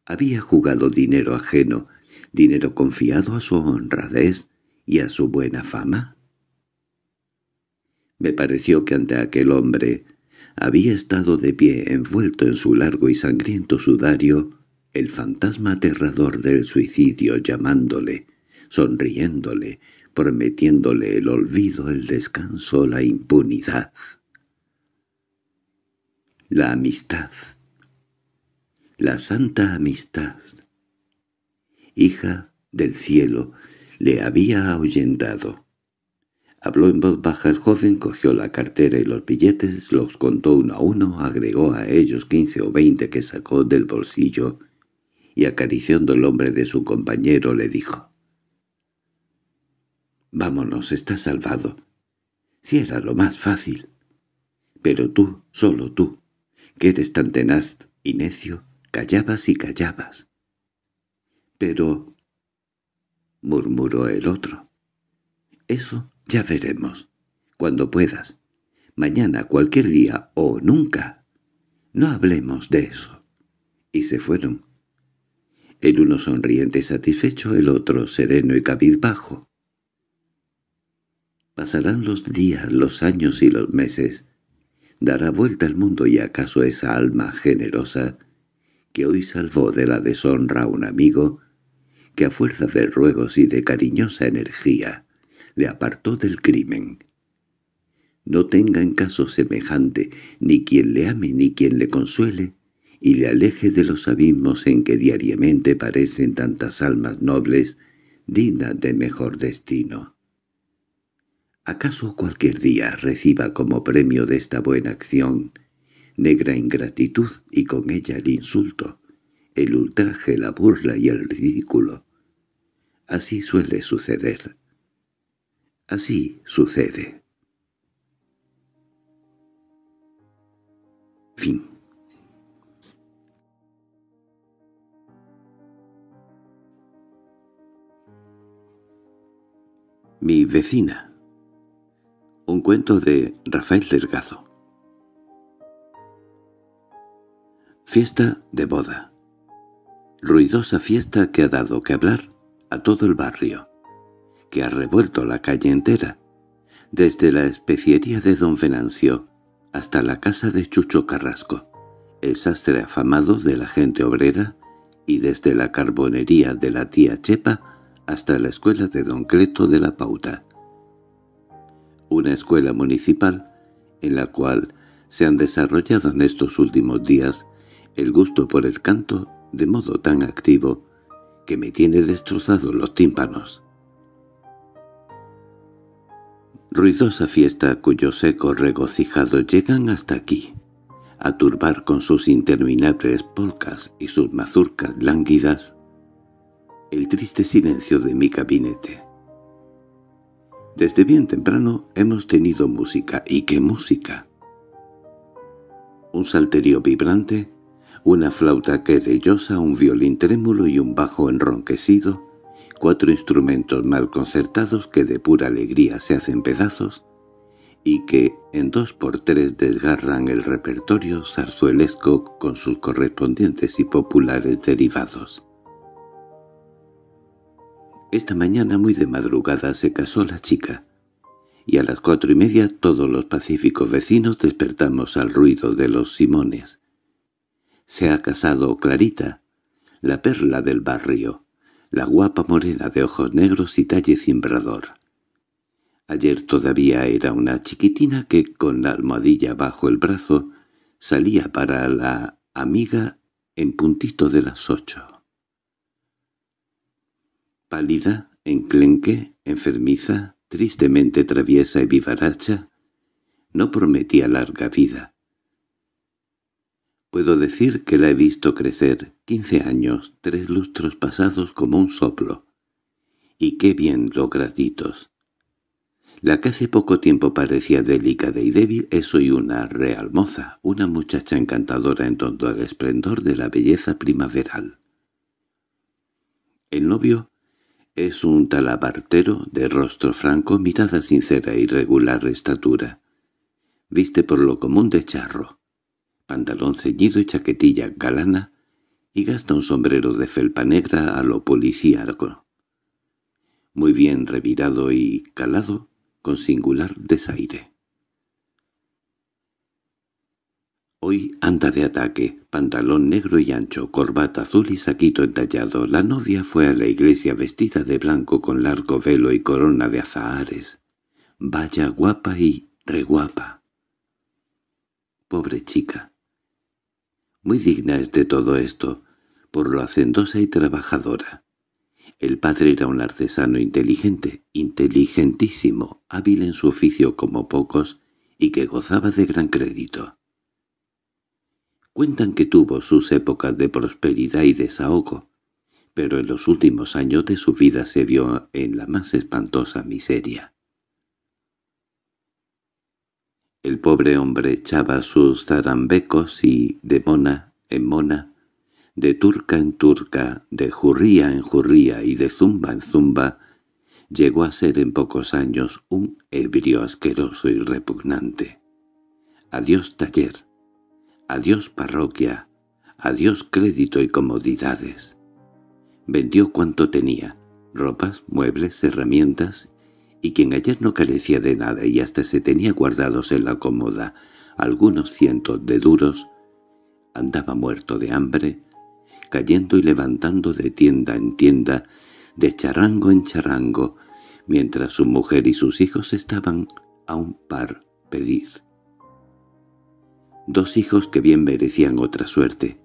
Había jugado dinero ajeno, dinero confiado a su honradez y a su buena fama. Me pareció que ante aquel hombre había estado de pie envuelto en su largo y sangriento sudario el fantasma aterrador del suicidio llamándole, sonriéndole, prometiéndole el olvido, el descanso, la impunidad la amistad, la santa amistad, hija del cielo, le había ahuyentado. Habló en voz baja el joven, cogió la cartera y los billetes, los contó uno a uno, agregó a ellos quince o veinte que sacó del bolsillo y acariciando el hombre de su compañero le dijo. «Vámonos, estás salvado. Si era lo más fácil. Pero tú, solo tú, que eres tan tenaz y necio, callabas y callabas. —Pero —murmuró el otro—, eso ya veremos, cuando puedas, mañana, cualquier día o nunca. No hablemos de eso. Y se fueron. El uno sonriente y satisfecho, el otro sereno y cabizbajo. Pasarán los días, los años y los meses, dará vuelta al mundo y acaso esa alma generosa que hoy salvó de la deshonra a un amigo, que a fuerza de ruegos y de cariñosa energía le apartó del crimen. No tenga en caso semejante ni quien le ame ni quien le consuele, y le aleje de los abismos en que diariamente parecen tantas almas nobles dignas de mejor destino. ¿Acaso cualquier día reciba como premio de esta buena acción negra ingratitud y con ella el insulto, el ultraje, la burla y el ridículo? Así suele suceder. Así sucede. Fin. Mi vecina un cuento de Rafael Delgado Fiesta de boda Ruidosa fiesta que ha dado que hablar a todo el barrio, que ha revuelto la calle entera, desde la especiería de don Venancio hasta la casa de Chucho Carrasco, el sastre afamado de la gente obrera, y desde la carbonería de la tía Chepa hasta la escuela de don Creto de la Pauta, una escuela municipal, en la cual se han desarrollado en estos últimos días el gusto por el canto de modo tan activo que me tiene destrozados los tímpanos. Ruidosa fiesta cuyos ecos regocijados llegan hasta aquí, a turbar con sus interminables polcas y sus mazurcas lánguidas el triste silencio de mi gabinete. Desde bien temprano hemos tenido música, ¿y qué música? Un salterio vibrante, una flauta querellosa, un violín trémulo y un bajo enronquecido, cuatro instrumentos mal concertados que de pura alegría se hacen pedazos, y que en dos por tres desgarran el repertorio zarzuelesco con sus correspondientes y populares derivados. Esta mañana muy de madrugada se casó la chica, y a las cuatro y media todos los pacíficos vecinos despertamos al ruido de los simones. Se ha casado Clarita, la perla del barrio, la guapa morena de ojos negros y talle cimbrador. Ayer todavía era una chiquitina que, con la almohadilla bajo el brazo, salía para la amiga en puntito de las ocho pálida, enclenque, enfermiza, tristemente traviesa y vivaracha, no prometía larga vida. Puedo decir que la he visto crecer quince años, tres lustros pasados como un soplo. Y qué bien lograditos. La que hace poco tiempo parecía delicada y débil es hoy una real moza, una muchacha encantadora en todo el esplendor de la belleza primaveral. El novio es un talabartero de rostro franco, mirada sincera y regular estatura. Viste por lo común de charro, pantalón ceñido y chaquetilla galana, y gasta un sombrero de felpa negra a lo policíaco. Muy bien revirado y calado, con singular desaire. Hoy anda de ataque, pantalón negro y ancho, corbata azul y saquito entallado. La novia fue a la iglesia vestida de blanco con largo velo y corona de azahares. Vaya guapa y reguapa. Pobre chica. Muy digna es de todo esto, por lo hacendosa y trabajadora. El padre era un artesano inteligente, inteligentísimo, hábil en su oficio como pocos, y que gozaba de gran crédito. Cuentan que tuvo sus épocas de prosperidad y desahogo, pero en los últimos años de su vida se vio en la más espantosa miseria. El pobre hombre echaba sus zarambecos y de mona en mona, de turca en turca, de jurría en jurría y de zumba en zumba, llegó a ser en pocos años un ebrio asqueroso y repugnante. Adiós taller. Adiós parroquia, adiós crédito y comodidades. Vendió cuanto tenía, ropas, muebles, herramientas, y quien ayer no carecía de nada y hasta se tenía guardados en la cómoda algunos cientos de duros, andaba muerto de hambre, cayendo y levantando de tienda en tienda, de charango en charango, mientras su mujer y sus hijos estaban a un par pedir dos hijos que bien merecían otra suerte.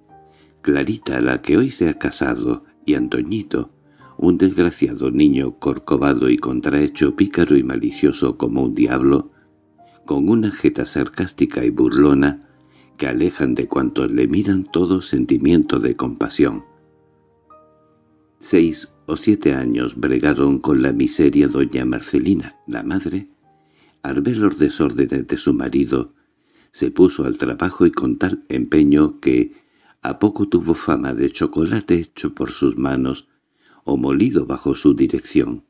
Clarita, la que hoy se ha casado, y Antoñito, un desgraciado niño corcovado y contrahecho, pícaro y malicioso como un diablo, con una jeta sarcástica y burlona, que alejan de cuantos le miran todo sentimiento de compasión. Seis o siete años bregaron con la miseria doña Marcelina, la madre, al ver los desórdenes de su marido, se puso al trabajo y con tal empeño que a poco tuvo fama de chocolate hecho por sus manos o molido bajo su dirección.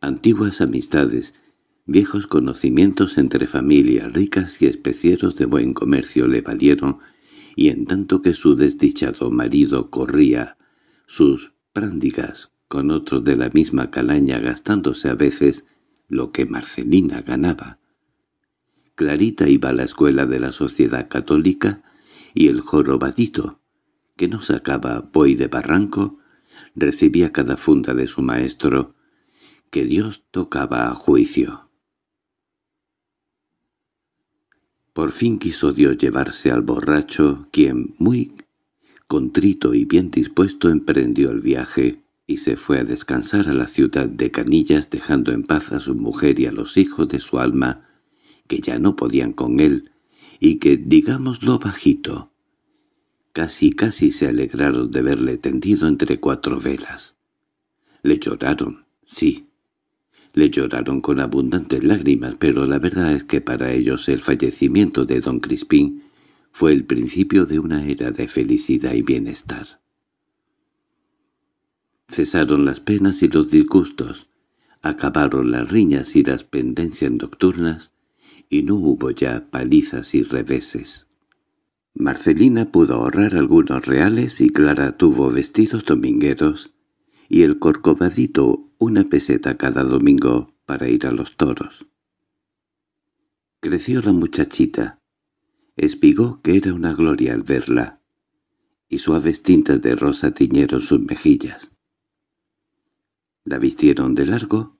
Antiguas amistades, viejos conocimientos entre familias ricas y especieros de buen comercio le valieron, y en tanto que su desdichado marido corría sus prándigas con otros de la misma calaña gastándose a veces lo que Marcelina ganaba, Clarita iba a la escuela de la sociedad católica y el jorobadito, que no sacaba buey de barranco, recibía cada funda de su maestro, que Dios tocaba a juicio. Por fin quiso Dios llevarse al borracho, quien, muy contrito y bien dispuesto, emprendió el viaje y se fue a descansar a la ciudad de Canillas dejando en paz a su mujer y a los hijos de su alma que ya no podían con él, y que, digámoslo bajito, casi casi se alegraron de verle tendido entre cuatro velas. Le lloraron, sí. Le lloraron con abundantes lágrimas, pero la verdad es que para ellos el fallecimiento de don Crispín fue el principio de una era de felicidad y bienestar. Cesaron las penas y los disgustos, acabaron las riñas y las pendencias nocturnas, y no hubo ya palizas y reveses. Marcelina pudo ahorrar algunos reales y Clara tuvo vestidos domingueros y el corcovadito una peseta cada domingo para ir a los toros. Creció la muchachita. Espigó que era una gloria al verla, y suaves tintas de rosa tiñeron sus mejillas. La vistieron de largo,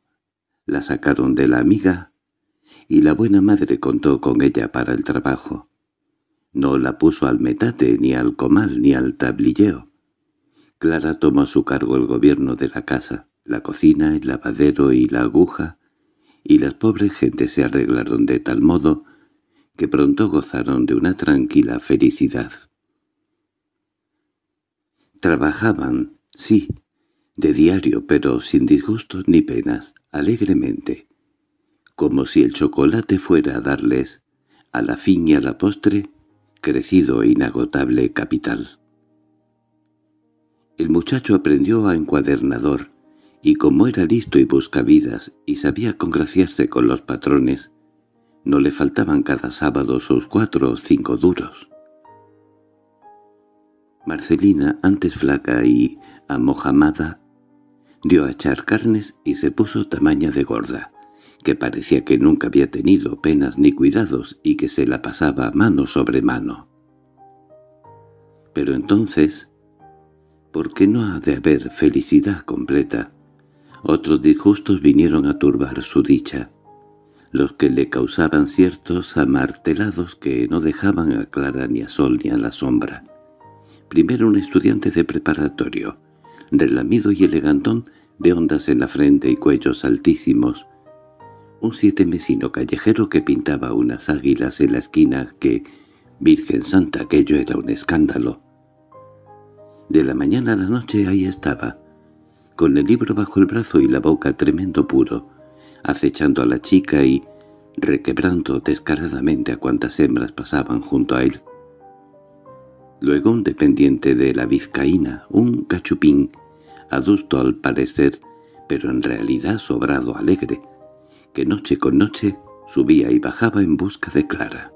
la sacaron de la amiga y la buena madre contó con ella para el trabajo. No la puso al metate, ni al comal, ni al tablilleo. Clara tomó a su cargo el gobierno de la casa, la cocina, el lavadero y la aguja, y las pobres gentes se arreglaron de tal modo que pronto gozaron de una tranquila felicidad. Trabajaban, sí, de diario, pero sin disgustos ni penas, alegremente, como si el chocolate fuera a darles, a la fin y a la postre, crecido e inagotable capital. El muchacho aprendió a encuadernador, y como era listo y buscavidas y sabía congraciarse con los patrones, no le faltaban cada sábado sus cuatro o cinco duros. Marcelina, antes flaca y amojamada, dio a echar carnes y se puso tamaña de gorda que parecía que nunca había tenido penas ni cuidados y que se la pasaba mano sobre mano. Pero entonces, ¿por qué no ha de haber felicidad completa? Otros disgustos vinieron a turbar su dicha, los que le causaban ciertos amartelados que no dejaban a Clara ni a Sol ni a la sombra. Primero un estudiante de preparatorio, relamido y elegantón, de ondas en la frente y cuellos altísimos, un vecino callejero que pintaba unas águilas en la esquina que, Virgen Santa, aquello era un escándalo. De la mañana a la noche ahí estaba, con el libro bajo el brazo y la boca tremendo puro, acechando a la chica y requebrando descaradamente a cuantas hembras pasaban junto a él. Luego un dependiente de la vizcaína, un cachupín, adusto al parecer, pero en realidad sobrado alegre, que noche con noche subía y bajaba en busca de Clara.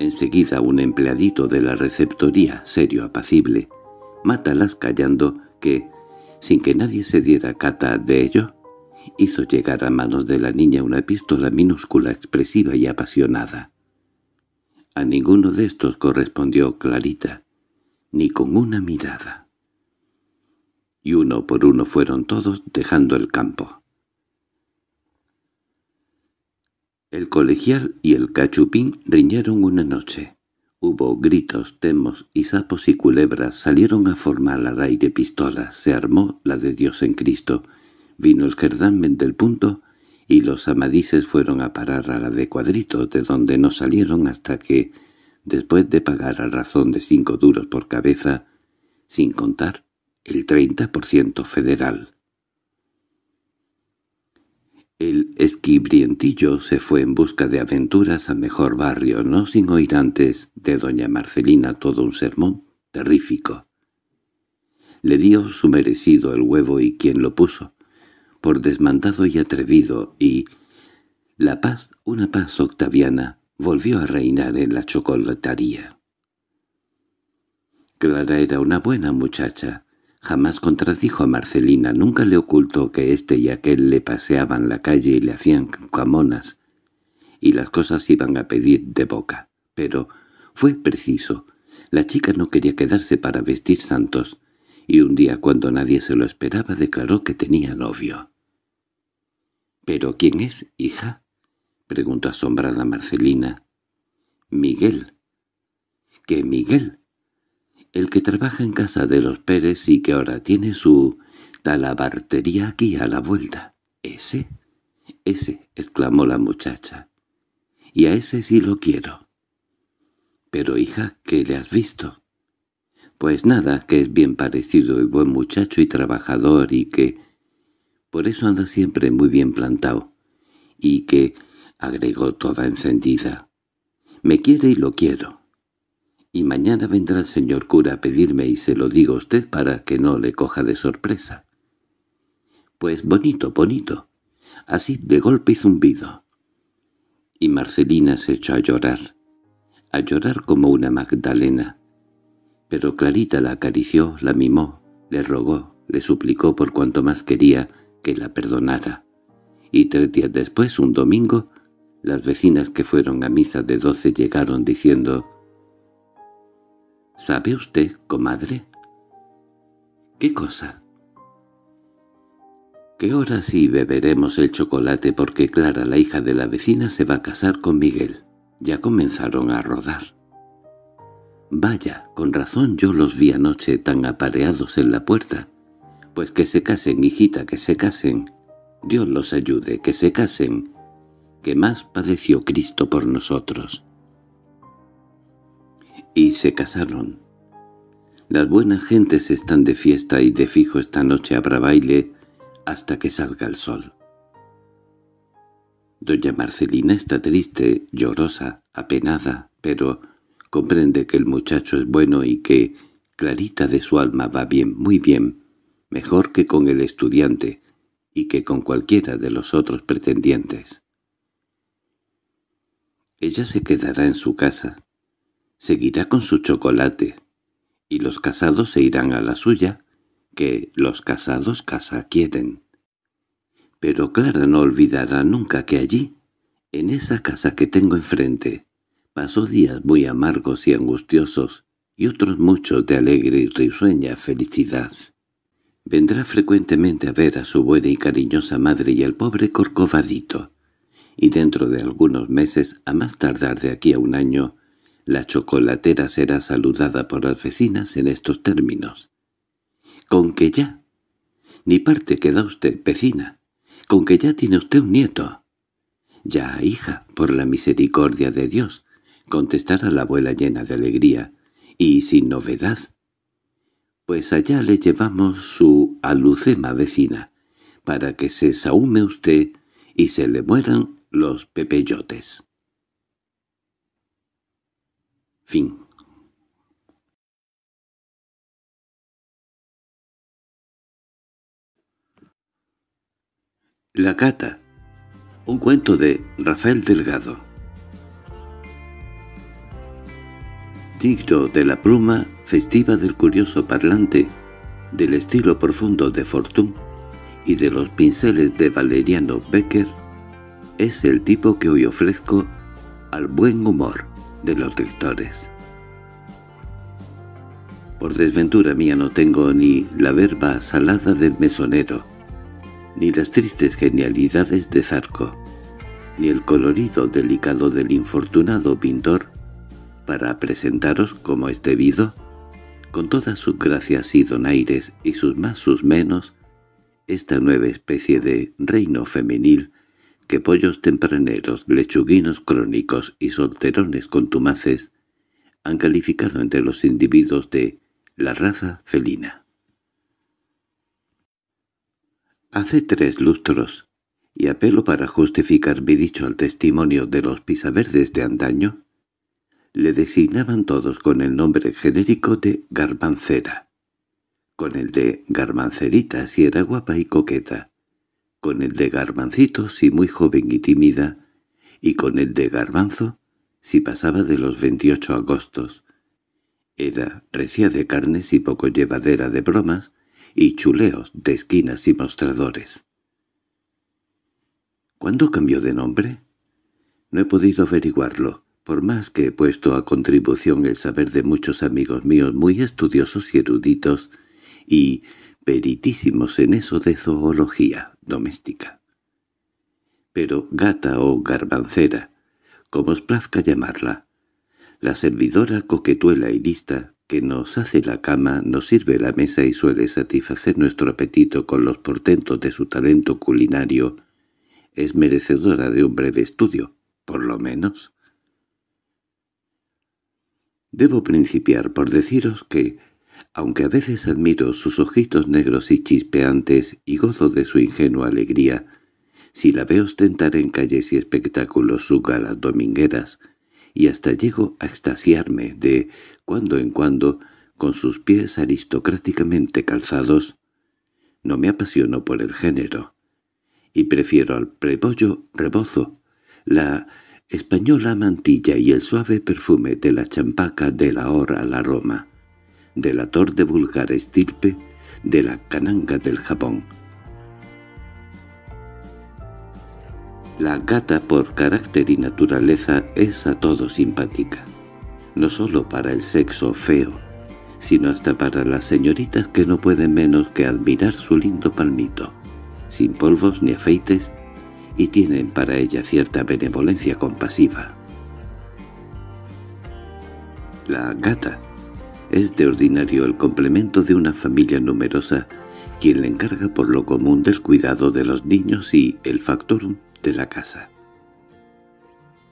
Enseguida un empleadito de la receptoría, serio apacible, Mátalas callando que, sin que nadie se diera cata de ello, hizo llegar a manos de la niña una pistola minúscula, expresiva y apasionada. A ninguno de estos correspondió Clarita, ni con una mirada. Y uno por uno fueron todos dejando el campo. El colegial y el cachupín riñeron una noche. Hubo gritos, temos y sapos y culebras salieron a formar al aire pistolas, se armó la de Dios en Cristo, vino el gerdamen del punto y los amadices fueron a parar a la de cuadritos de donde no salieron hasta que, después de pagar a razón de cinco duros por cabeza, sin contar el 30% federal. El esquibrientillo se fue en busca de aventuras a mejor barrio, no sin oír antes de doña Marcelina todo un sermón terrífico. Le dio su merecido el huevo y quien lo puso, por desmandado y atrevido, y la paz, una paz octaviana, volvió a reinar en la chocolatería. Clara era una buena muchacha, Jamás contradijo a Marcelina, nunca le ocultó que éste y aquel le paseaban la calle y le hacían camonas, y las cosas iban a pedir de boca. Pero fue preciso. La chica no quería quedarse para vestir santos, y un día cuando nadie se lo esperaba declaró que tenía novio. —¿Pero quién es, hija? —preguntó asombrada Marcelina. —Miguel. —¿Qué Miguel? El que trabaja en casa de los Pérez y que ahora tiene su talabartería aquí a la vuelta. ¿Ese? Ese, exclamó la muchacha. Y a ese sí lo quiero. Pero hija, ¿qué le has visto? Pues nada, que es bien parecido y buen muchacho y trabajador y que... Por eso anda siempre muy bien plantado. Y que, agregó toda encendida, me quiere y lo quiero y mañana vendrá el señor cura a pedirme y se lo digo a usted para que no le coja de sorpresa. Pues bonito, bonito. Así de golpe y zumbido. Y Marcelina se echó a llorar, a llorar como una Magdalena. Pero Clarita la acarició, la mimó, le rogó, le suplicó por cuanto más quería que la perdonara. Y tres días después, un domingo, las vecinas que fueron a misa de doce llegaron diciendo —¿Sabe usted, comadre? —¿Qué cosa? —Que ahora sí beberemos el chocolate porque Clara, la hija de la vecina, se va a casar con Miguel. Ya comenzaron a rodar. —Vaya, con razón yo los vi anoche tan apareados en la puerta. Pues que se casen, hijita, que se casen. Dios los ayude, que se casen. Que más padeció Cristo por nosotros y se casaron. Las buenas gentes están de fiesta y de fijo esta noche habrá baile hasta que salga el sol. Doña Marcelina está triste, llorosa, apenada, pero comprende que el muchacho es bueno y que Clarita de su alma va bien, muy bien, mejor que con el estudiante y que con cualquiera de los otros pretendientes. Ella se quedará en su casa, seguirá con su chocolate, y los casados se irán a la suya, que los casados casa quieren. Pero Clara no olvidará nunca que allí, en esa casa que tengo enfrente, pasó días muy amargos y angustiosos, y otros muchos de alegre y risueña felicidad. Vendrá frecuentemente a ver a su buena y cariñosa madre y al pobre Corcovadito, y dentro de algunos meses, a más tardar de aquí a un año, la chocolatera será saludada por las vecinas en estos términos. —Con que ya. Ni parte queda usted, vecina. Con que ya tiene usted un nieto. —Ya, hija, por la misericordia de Dios contestará la abuela llena de alegría—, y sin novedad. —Pues allá le llevamos su alucema vecina, para que se sahume usted y se le mueran los pepeyotes. La Cata, un cuento de Rafael Delgado. Digno de la pluma festiva del curioso parlante, del estilo profundo de Fortún y de los pinceles de Valeriano Becker, es el tipo que hoy ofrezco al buen humor de los lectores. Por desventura mía no tengo ni la verba salada del mesonero, ni las tristes genialidades de Zarco, ni el colorido delicado del infortunado pintor, para presentaros, como es debido, con todas sus gracias y donaires y sus más sus menos, esta nueva especie de reino femenil que pollos tempraneros, lechuguinos crónicos y solterones contumaces han calificado entre los individuos de la raza felina. Hace tres lustros, y apelo para justificar mi dicho al testimonio de los pisaverdes de antaño, le designaban todos con el nombre genérico de garbancera, con el de garmancerita si era guapa y coqueta, con el de garmancito si muy joven y tímida, y con el de garbanzo si pasaba de los 28 agostos. Era recia de carnes y poco llevadera de bromas, y chuleos de esquinas y mostradores. ¿Cuándo cambió de nombre? No he podido averiguarlo, por más que he puesto a contribución el saber de muchos amigos míos muy estudiosos y eruditos, y peritísimos en eso de zoología doméstica. Pero gata o garbancera, como os plazca llamarla, la servidora coquetuela y lista que nos hace la cama, nos sirve la mesa y suele satisfacer nuestro apetito con los portentos de su talento culinario, es merecedora de un breve estudio, por lo menos. Debo principiar por deciros que, aunque a veces admiro sus ojitos negros y chispeantes y gozo de su ingenua alegría, si la veo ostentar en calles y espectáculos su galas domingueras, y hasta llego a extasiarme de, cuando en cuando, con sus pies aristocráticamente calzados, no me apasiono por el género, y prefiero al prebollo rebozo, la española mantilla y el suave perfume de la champaca de la hora a la Roma delator de vulgar estirpe de la cananga del Japón. La gata por carácter y naturaleza es a todo simpática, no solo para el sexo feo, sino hasta para las señoritas que no pueden menos que admirar su lindo palmito, sin polvos ni afeites, y tienen para ella cierta benevolencia compasiva. La gata es de ordinario el complemento de una familia numerosa quien le encarga por lo común del cuidado de los niños y el factorum de la casa.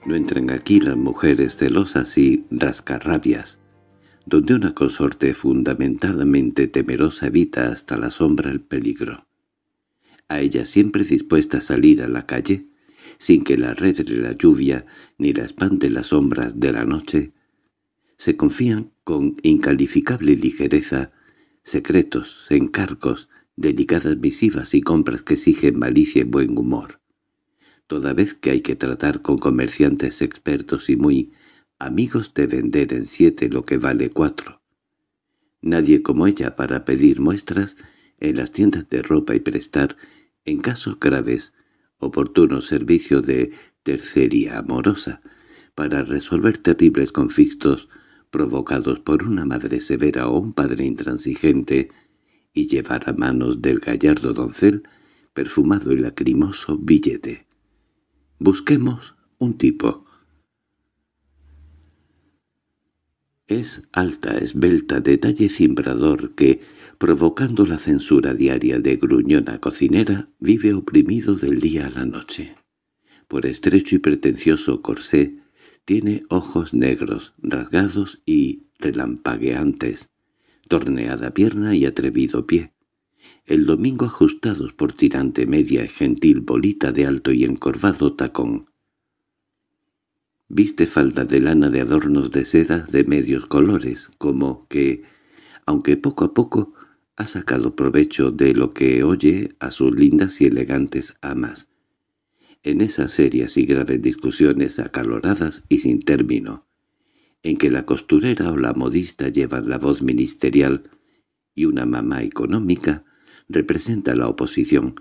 No entran aquí las mujeres celosas y rascarrabias, donde una consorte fundamentalmente temerosa evita hasta la sombra el peligro. A ella siempre dispuesta a salir a la calle, sin que la arredre la lluvia ni la espante las sombras de la noche, se confían con incalificable ligereza secretos, encargos, delicadas misivas y compras que exigen malicia y buen humor. Toda vez que hay que tratar con comerciantes expertos y muy amigos de vender en siete lo que vale cuatro. Nadie como ella para pedir muestras en las tiendas de ropa y prestar, en casos graves, oportuno servicio de tercería amorosa, para resolver terribles conflictos provocados por una madre severa o un padre intransigente, y llevar a manos del gallardo doncel perfumado y lacrimoso billete. Busquemos un tipo. Es alta, esbelta, de talle cimbrador que, provocando la censura diaria de gruñona cocinera, vive oprimido del día a la noche. Por estrecho y pretencioso corsé, tiene ojos negros, rasgados y relampagueantes, torneada pierna y atrevido pie. El domingo ajustados por tirante media y gentil bolita de alto y encorvado tacón. Viste falda de lana de adornos de seda de medios colores, como que, aunque poco a poco, ha sacado provecho de lo que oye a sus lindas y elegantes amas, en esas serias y graves discusiones acaloradas y sin término, en que la costurera o la modista llevan la voz ministerial y una mamá económica representa la oposición,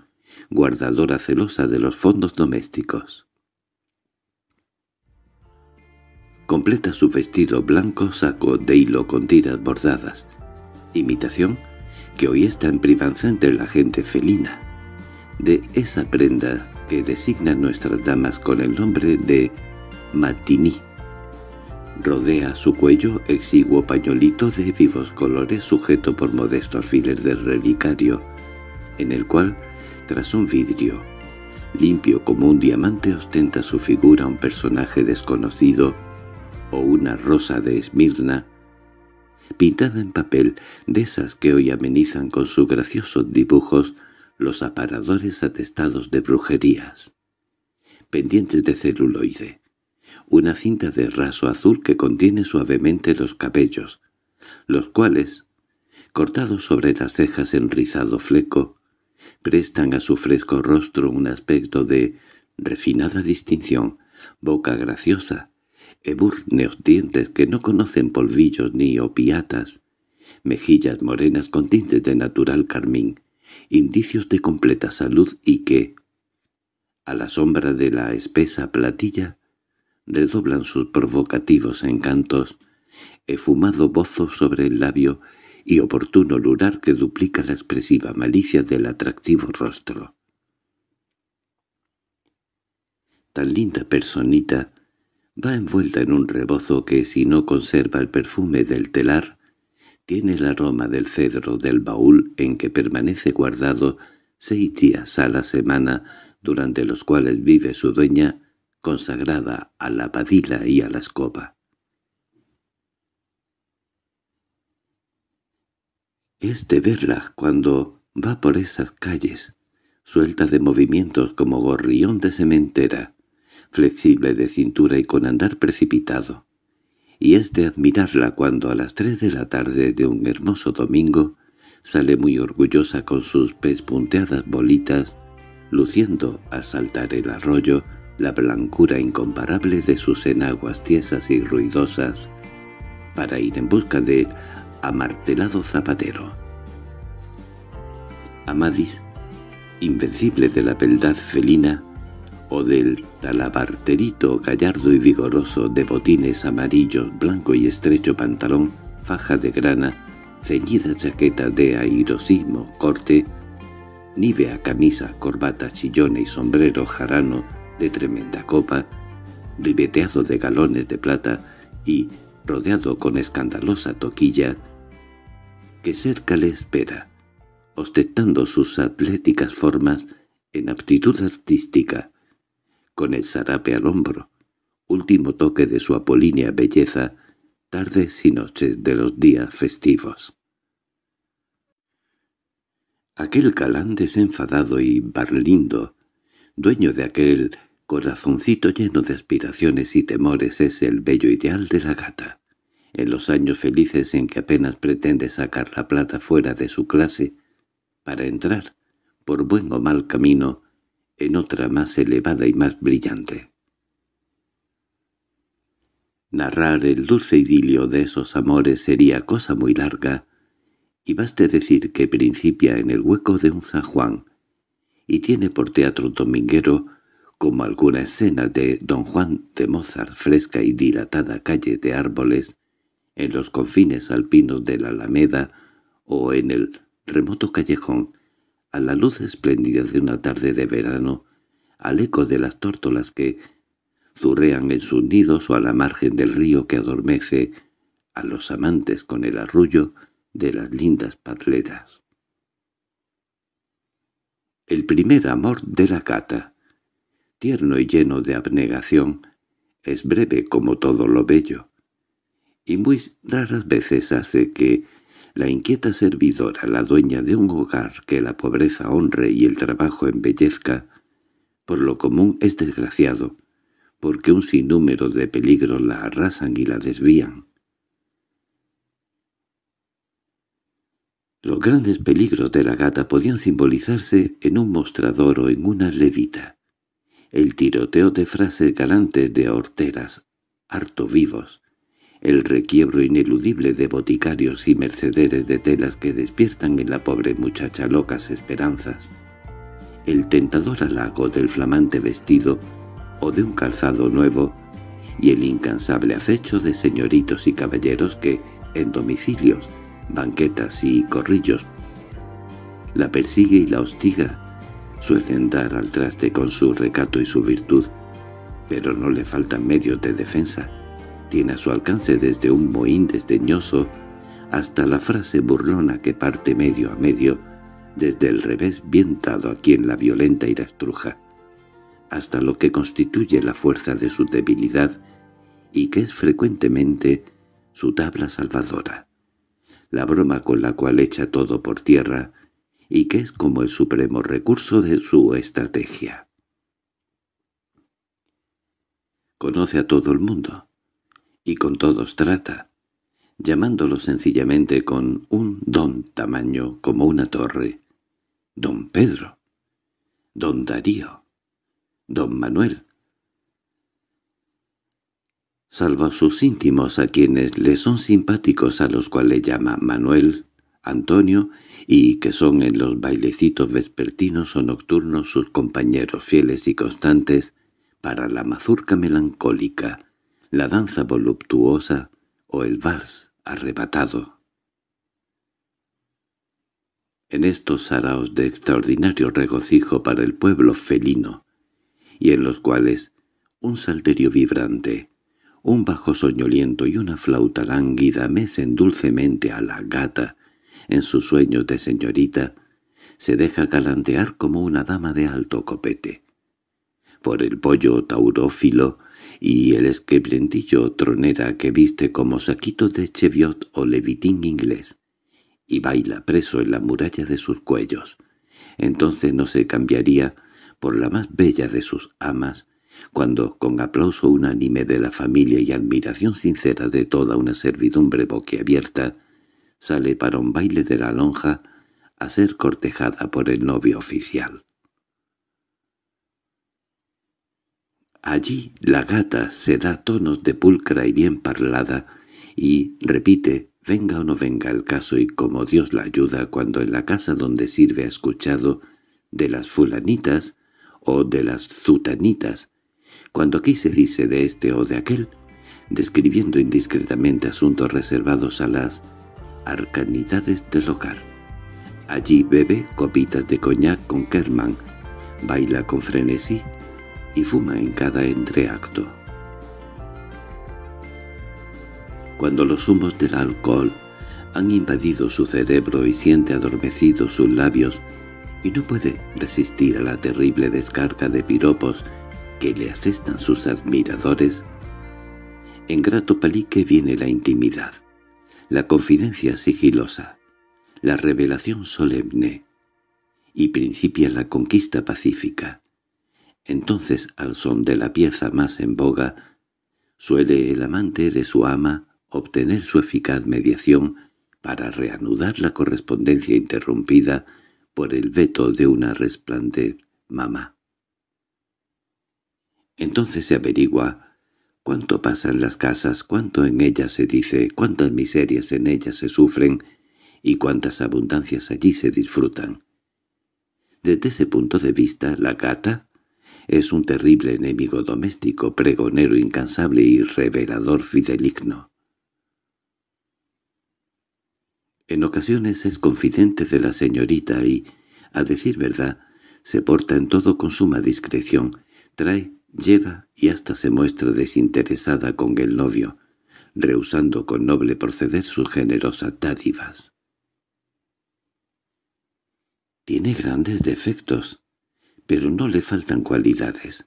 guardadora celosa de los fondos domésticos. Completa su vestido blanco saco de hilo con tiras bordadas, imitación que hoy está en privanza entre la gente felina de esa prenda que designan nuestras damas con el nombre de matiní. Rodea su cuello exiguo pañolito de vivos colores sujeto por modestos alfiler del relicario, en el cual, tras un vidrio, limpio como un diamante ostenta su figura un personaje desconocido o una rosa de Esmirna, pintada en papel de esas que hoy amenizan con sus graciosos dibujos los aparadores atestados de brujerías, pendientes de celuloide, una cinta de raso azul que contiene suavemente los cabellos, los cuales, cortados sobre las cejas en rizado fleco, prestan a su fresco rostro un aspecto de refinada distinción, boca graciosa, eburneos dientes que no conocen polvillos ni opiatas, mejillas morenas con tintes de natural carmín, indicios de completa salud y que, a la sombra de la espesa platilla, redoblan sus provocativos encantos, efumado bozo sobre el labio y oportuno lunar que duplica la expresiva malicia del atractivo rostro. Tan linda personita va envuelta en un rebozo que si no conserva el perfume del telar, tiene el aroma del cedro del baúl en que permanece guardado seis días a la semana durante los cuales vive su dueña, consagrada a la padila y a la escoba. Es de verla cuando va por esas calles, suelta de movimientos como gorrión de cementera, flexible de cintura y con andar precipitado y es de admirarla cuando a las tres de la tarde de un hermoso domingo sale muy orgullosa con sus pespunteadas bolitas, luciendo a saltar el arroyo la blancura incomparable de sus enaguas tiesas y ruidosas, para ir en busca del amartelado zapatero. Amadis, invencible de la beldad felina, o del talabarterito gallardo y vigoroso de botines amarillos, blanco y estrecho pantalón, faja de grana, ceñida chaqueta de airosismo, corte, nívea camisa, corbata, chillona y sombrero jarano de tremenda copa, ribeteado de galones de plata y rodeado con escandalosa toquilla, que cerca le espera, ostentando sus atléticas formas en aptitud artística, con el zarape al hombro, último toque de su apolínea belleza, tardes y noches de los días festivos. Aquel galán desenfadado y barlindo, dueño de aquel corazoncito lleno de aspiraciones y temores es el bello ideal de la gata. En los años felices en que apenas pretende sacar la plata fuera de su clase, para entrar, por buen o mal camino, en otra más elevada y más brillante. Narrar el dulce idilio de esos amores sería cosa muy larga, y baste decir que principia en el hueco de un San Juan, y tiene por teatro dominguero, como alguna escena de Don Juan de Mozart fresca y dilatada calle de árboles, en los confines alpinos de la Alameda o en el remoto callejón a la luz espléndida de una tarde de verano, al eco de las tórtolas que zurrean en sus nidos o a la margen del río que adormece a los amantes con el arrullo de las lindas patletas. El primer amor de la cata, tierno y lleno de abnegación, es breve como todo lo bello, y muy raras veces hace que la inquieta servidora, la dueña de un hogar que la pobreza honre y el trabajo embellezca, por lo común es desgraciado, porque un sinnúmero de peligros la arrasan y la desvían. Los grandes peligros de la gata podían simbolizarse en un mostrador o en una levita. El tiroteo de frases galantes de horteras, harto vivos, el requiebro ineludible de boticarios y mercederes de telas que despiertan en la pobre muchacha locas esperanzas, el tentador halago del flamante vestido o de un calzado nuevo y el incansable acecho de señoritos y caballeros que, en domicilios, banquetas y corrillos, la persigue y la hostiga, suelen dar al traste con su recato y su virtud, pero no le faltan medios de defensa tiene a su alcance desde un mohín desdeñoso hasta la frase burlona que parte medio a medio, desde el revés bien dado a quien la violenta ira estruja, hasta lo que constituye la fuerza de su debilidad y que es frecuentemente su tabla salvadora, la broma con la cual echa todo por tierra y que es como el supremo recurso de su estrategia. Conoce a todo el mundo, y con todos trata, llamándolo sencillamente con un don tamaño como una torre. Don Pedro, don Darío, don Manuel. Salvo sus íntimos a quienes le son simpáticos a los cuales llama Manuel, Antonio, y que son en los bailecitos vespertinos o nocturnos sus compañeros fieles y constantes para la mazurca melancólica, la danza voluptuosa o el vals arrebatado. En estos saraos de extraordinario regocijo para el pueblo felino, y en los cuales un salterio vibrante, un bajo soñoliento y una flauta lánguida mecen dulcemente a la gata en sus sueños de señorita, se deja galantear como una dama de alto copete. Por el pollo taurófilo y el esquebrentillo tronera que viste como saquito de cheviot o levitín inglés, y baila preso en la muralla de sus cuellos. Entonces no se cambiaría por la más bella de sus amas, cuando, con aplauso unánime de la familia y admiración sincera de toda una servidumbre boquiabierta, sale para un baile de la lonja a ser cortejada por el novio oficial. Allí la gata se da tonos de pulcra y bien parlada, y repite, venga o no venga el caso y como Dios la ayuda cuando en la casa donde sirve ha escuchado de las fulanitas o de las zutanitas, cuando aquí se dice de este o de aquel, describiendo indiscretamente asuntos reservados a las arcanidades del hogar. Allí bebe copitas de coñac con Kerman, baila con frenesí y fuma en cada entreacto. Cuando los humos del alcohol han invadido su cerebro y siente adormecidos sus labios, y no puede resistir a la terrible descarga de piropos que le asestan sus admiradores, en grato palique viene la intimidad, la confidencia sigilosa, la revelación solemne, y principia la conquista pacífica. Entonces, al son de la pieza más en boga, suele el amante de su ama obtener su eficaz mediación para reanudar la correspondencia interrumpida por el veto de una resplande mamá. Entonces se averigua cuánto pasa en las casas, cuánto en ellas se dice, cuántas miserias en ellas se sufren y cuántas abundancias allí se disfrutan. Desde ese punto de vista, la gata es un terrible enemigo doméstico, pregonero incansable y revelador fideligno. En ocasiones es confidente de la señorita y, a decir verdad, se porta en todo con suma discreción, trae, lleva y hasta se muestra desinteresada con el novio, rehusando con noble proceder sus generosas dádivas. Tiene grandes defectos, pero no le faltan cualidades.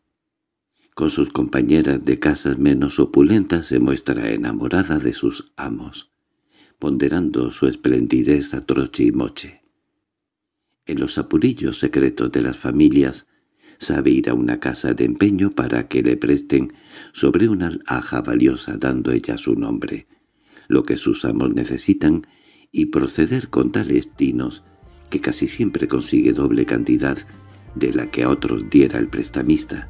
Con sus compañeras de casas menos opulentas se muestra enamorada de sus amos, ponderando su esplendidez a troche y moche. En los apurillos secretos de las familias sabe ir a una casa de empeño para que le presten sobre una aja valiosa dando ella su nombre, lo que sus amos necesitan, y proceder con tales tinos que casi siempre consigue doble cantidad de la que a otros diera el prestamista.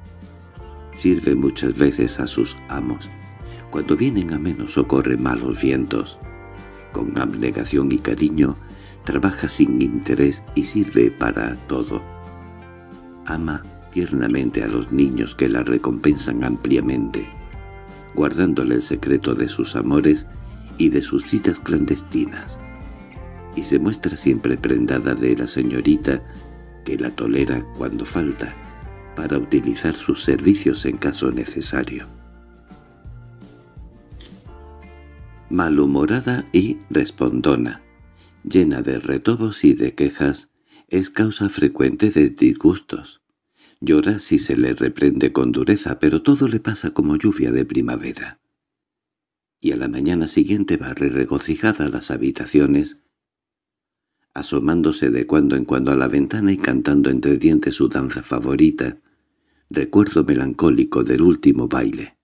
Sirve muchas veces a sus amos, cuando vienen a menos o malos vientos. Con abnegación y cariño, trabaja sin interés y sirve para todo. Ama tiernamente a los niños que la recompensan ampliamente, guardándole el secreto de sus amores y de sus citas clandestinas. Y se muestra siempre prendada de la señorita que la tolera cuando falta, para utilizar sus servicios en caso necesario. Malhumorada y respondona, llena de retobos y de quejas, es causa frecuente de disgustos. Llora si se le reprende con dureza, pero todo le pasa como lluvia de primavera. Y a la mañana siguiente barre regocijada las habitaciones, asomándose de cuando en cuando a la ventana y cantando entre dientes su danza favorita, recuerdo melancólico del último baile.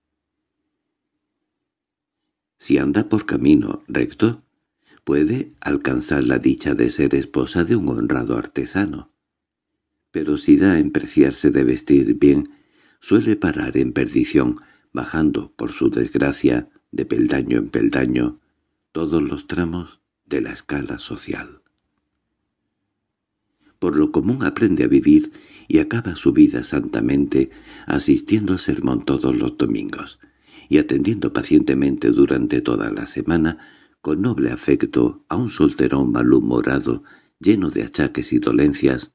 Si anda por camino recto, puede alcanzar la dicha de ser esposa de un honrado artesano. Pero si da en preciarse de vestir bien, suele parar en perdición, bajando, por su desgracia, de peldaño en peldaño, todos los tramos de la escala social por lo común aprende a vivir y acaba su vida santamente asistiendo al sermón todos los domingos y atendiendo pacientemente durante toda la semana con noble afecto a un solterón malhumorado lleno de achaques y dolencias,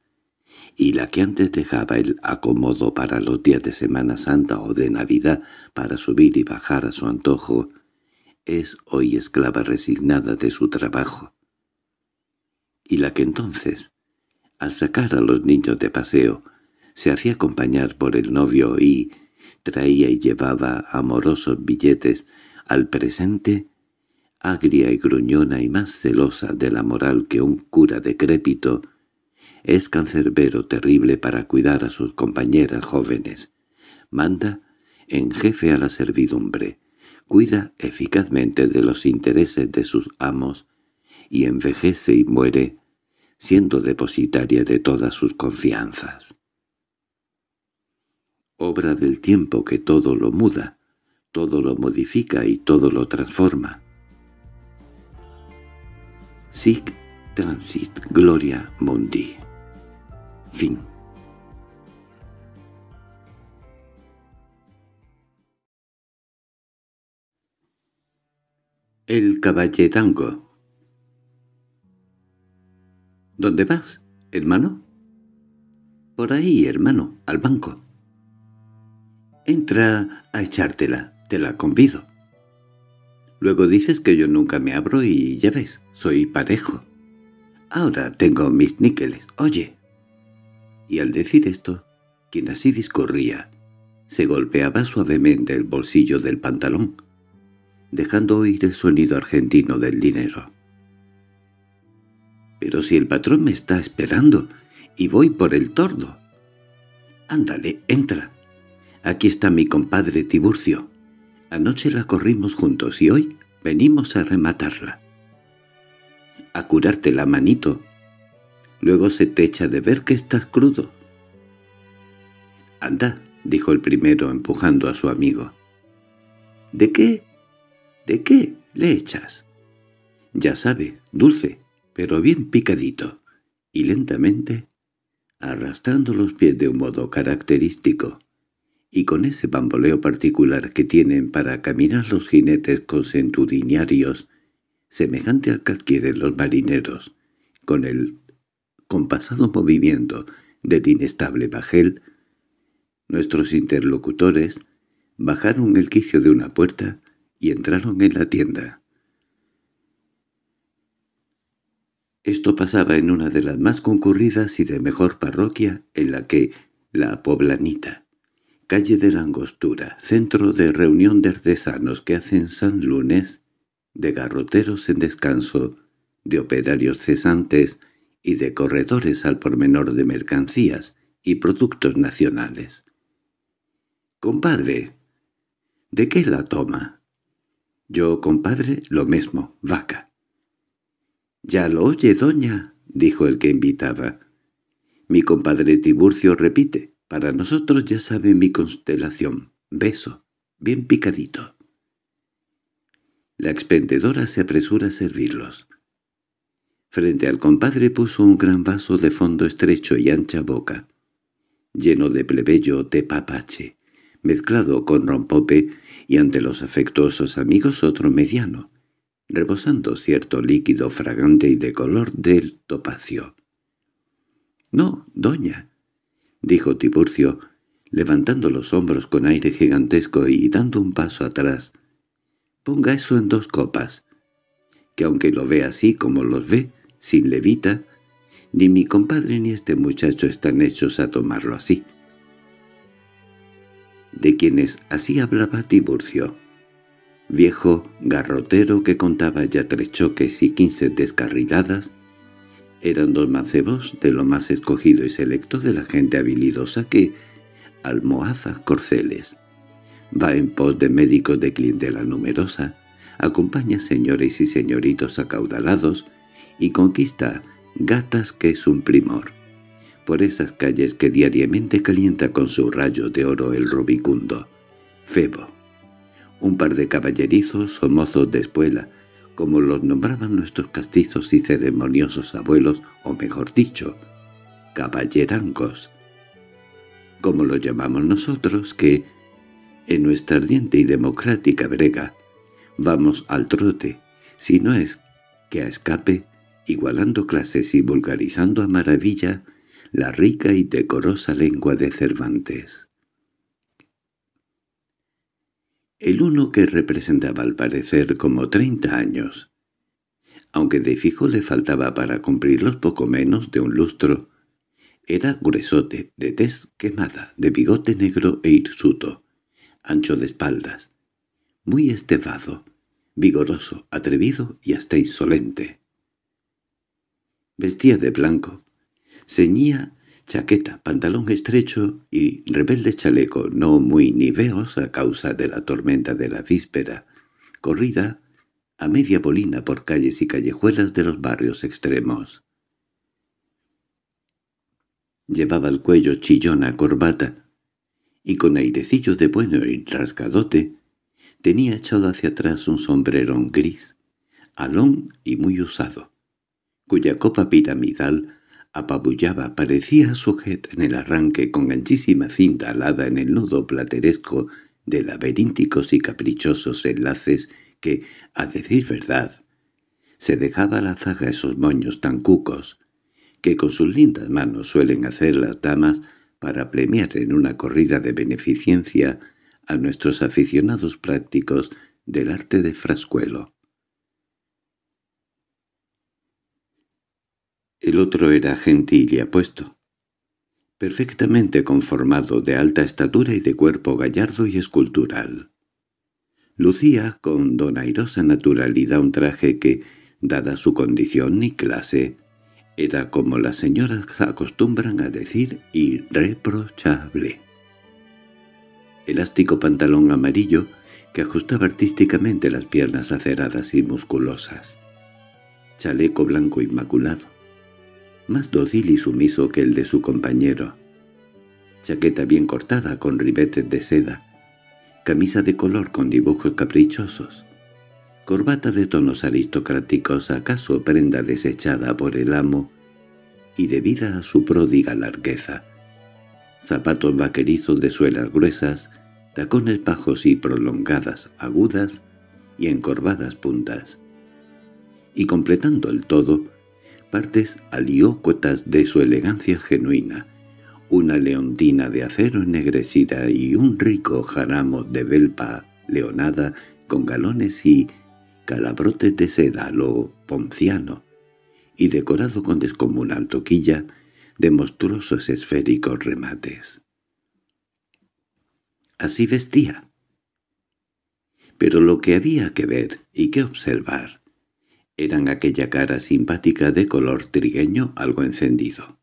y la que antes dejaba el acomodo para los días de Semana Santa o de Navidad para subir y bajar a su antojo, es hoy esclava resignada de su trabajo. Y la que entonces al sacar a los niños de paseo, se hacía acompañar por el novio y traía y llevaba amorosos billetes al presente, agria y gruñona y más celosa de la moral que un cura decrépito, es cancerbero terrible para cuidar a sus compañeras jóvenes. Manda en jefe a la servidumbre, cuida eficazmente de los intereses de sus amos y envejece y muere siendo depositaria de todas sus confianzas. Obra del tiempo que todo lo muda, todo lo modifica y todo lo transforma. Sic transit gloria mundi. Fin. El caballerango —¿Dónde vas, hermano? —Por ahí, hermano, al banco. —Entra a echártela, te la convido. Luego dices que yo nunca me abro y ya ves, soy parejo. Ahora tengo mis níqueles, oye. Y al decir esto, quien así discurría, se golpeaba suavemente el bolsillo del pantalón, dejando oír el sonido argentino del dinero. Pero si el patrón me está esperando, y voy por el tordo. Ándale, entra. Aquí está mi compadre Tiburcio. Anoche la corrimos juntos y hoy venimos a rematarla. A curarte la manito. Luego se te echa de ver que estás crudo. Anda, dijo el primero empujando a su amigo. ¿De qué? ¿De qué le echas? Ya sabe, dulce, pero bien picadito, y lentamente, arrastrando los pies de un modo característico, y con ese bamboleo particular que tienen para caminar los jinetes con semejante al que adquieren los marineros, con el compasado movimiento del inestable bajel, nuestros interlocutores bajaron el quicio de una puerta y entraron en la tienda. Esto pasaba en una de las más concurridas y de mejor parroquia en la que la Poblanita, calle de la Angostura, centro de reunión de artesanos que hacen San Lunes, de garroteros en descanso, de operarios cesantes y de corredores al por menor de mercancías y productos nacionales. —Compadre, ¿de qué la toma? —Yo, compadre, lo mismo, vaca. —Ya lo oye, doña —dijo el que invitaba. Mi compadre Tiburcio repite. Para nosotros ya sabe mi constelación. Beso, bien picadito. La expendedora se apresura a servirlos. Frente al compadre puso un gran vaso de fondo estrecho y ancha boca, lleno de plebeyo de papache, mezclado con rompope y ante los afectuosos amigos otro mediano, rebosando cierto líquido fragante y de color del topacio. —No, doña —dijo Tiburcio, levantando los hombros con aire gigantesco y dando un paso atrás—, ponga eso en dos copas, que aunque lo ve así como los ve, sin levita, ni mi compadre ni este muchacho están hechos a tomarlo así. De quienes así hablaba Tiburcio, viejo garrotero que contaba ya tres choques y quince descarriladas, eran dos mancebos de lo más escogido y selecto de la gente habilidosa que almohaza corceles. Va en pos de médicos de clientela numerosa, acompaña señores y señoritos acaudalados y conquista gatas que es un primor. Por esas calles que diariamente calienta con su rayo de oro el rubicundo, Febo un par de caballerizos o mozos de espuela, como los nombraban nuestros castizos y ceremoniosos abuelos, o mejor dicho, caballerancos, como lo llamamos nosotros, que, en nuestra ardiente y democrática brega, vamos al trote, si no es que a escape, igualando clases y vulgarizando a maravilla la rica y decorosa lengua de Cervantes el uno que representaba al parecer como treinta años. Aunque de fijo le faltaba para cumplirlos poco menos de un lustro, era gruesote, de tez quemada, de bigote negro e hirsuto, ancho de espaldas, muy estevado, vigoroso, atrevido y hasta insolente. Vestía de blanco, ceñía chaqueta, pantalón estrecho y rebelde chaleco no muy niveos a causa de la tormenta de la víspera, corrida a media bolina por calles y callejuelas de los barrios extremos. Llevaba el cuello chillona corbata, y con airecillos de bueno y rasgadote, tenía echado hacia atrás un sombrerón gris, alón y muy usado, cuya copa piramidal apabullaba, parecía sujeta en el arranque con anchísima cinta alada en el nudo plateresco de laberínticos y caprichosos enlaces que, a decir verdad, se dejaba a la zaga esos moños tan cucos que con sus lindas manos suelen hacer las damas para premiar en una corrida de beneficencia a nuestros aficionados prácticos del arte de frascuelo. El otro era gentil y apuesto, perfectamente conformado de alta estatura y de cuerpo gallardo y escultural. Lucía con donairosa naturalidad un traje que, dada su condición y clase, era como las señoras acostumbran a decir irreprochable. Elástico pantalón amarillo que ajustaba artísticamente las piernas aceradas y musculosas. Chaleco blanco inmaculado más dócil y sumiso que el de su compañero. Chaqueta bien cortada con ribetes de seda, camisa de color con dibujos caprichosos, corbata de tonos aristocráticos acaso prenda desechada por el amo y debida a su pródiga largueza, zapatos vaquerizos de suelas gruesas, tacones bajos y prolongadas, agudas y encorvadas puntas. Y completando el todo, partes aliócotas de su elegancia genuina, una leontina de acero ennegrecida y un rico jaramo de velpa leonada con galones y calabrotes de seda lo ponciano, y decorado con descomunal toquilla de monstruosos esféricos remates. Así vestía. Pero lo que había que ver y que observar eran aquella cara simpática de color trigueño algo encendido.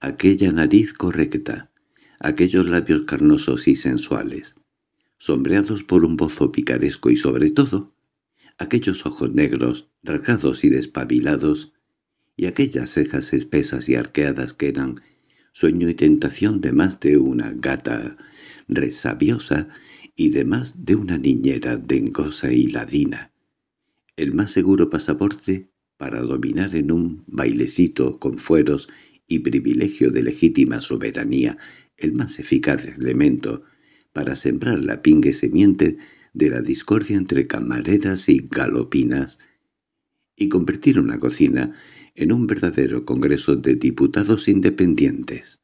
Aquella nariz correcta, aquellos labios carnosos y sensuales, sombreados por un bozo picaresco y sobre todo, aquellos ojos negros, rasgados y despabilados, y aquellas cejas espesas y arqueadas que eran sueño y tentación de más de una gata resabiosa y de más de una niñera dengosa y ladina el más seguro pasaporte para dominar en un bailecito con fueros y privilegio de legítima soberanía, el más eficaz elemento para sembrar la pingue semiente de la discordia entre camareras y galopinas, y convertir una cocina en un verdadero congreso de diputados independientes.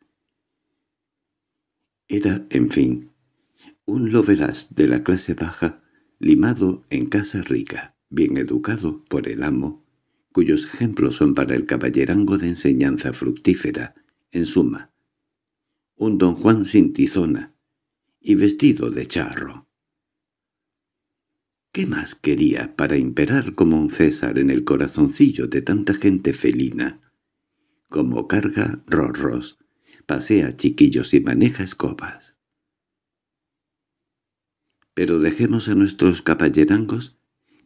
Era, en fin, un loveraz de la clase baja, limado en casa rica bien educado por el amo, cuyos ejemplos son para el caballerango de enseñanza fructífera, en suma, un don Juan sin tizona y vestido de charro. ¿Qué más quería para imperar como un César en el corazoncillo de tanta gente felina? Como carga rorros, pasea chiquillos y maneja escobas. Pero dejemos a nuestros caballerangos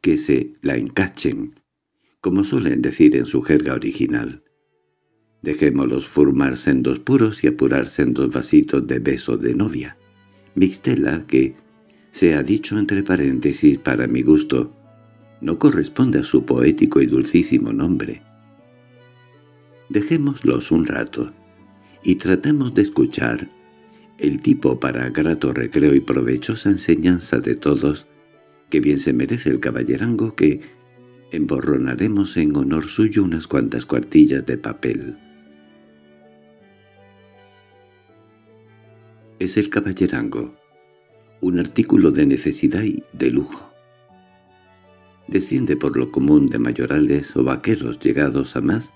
que se la encachen, como suelen decir en su jerga original. Dejémoslos en dos puros y apurarse en dos vasitos de beso de novia. Mixtela que, se ha dicho entre paréntesis para mi gusto, no corresponde a su poético y dulcísimo nombre. Dejémoslos un rato y tratemos de escuchar el tipo para grato recreo y provechosa enseñanza de todos que bien se merece el caballerango que emborronaremos en honor suyo unas cuantas cuartillas de papel. Es el caballerango, un artículo de necesidad y de lujo. Desciende por lo común de mayorales o vaqueros llegados a más,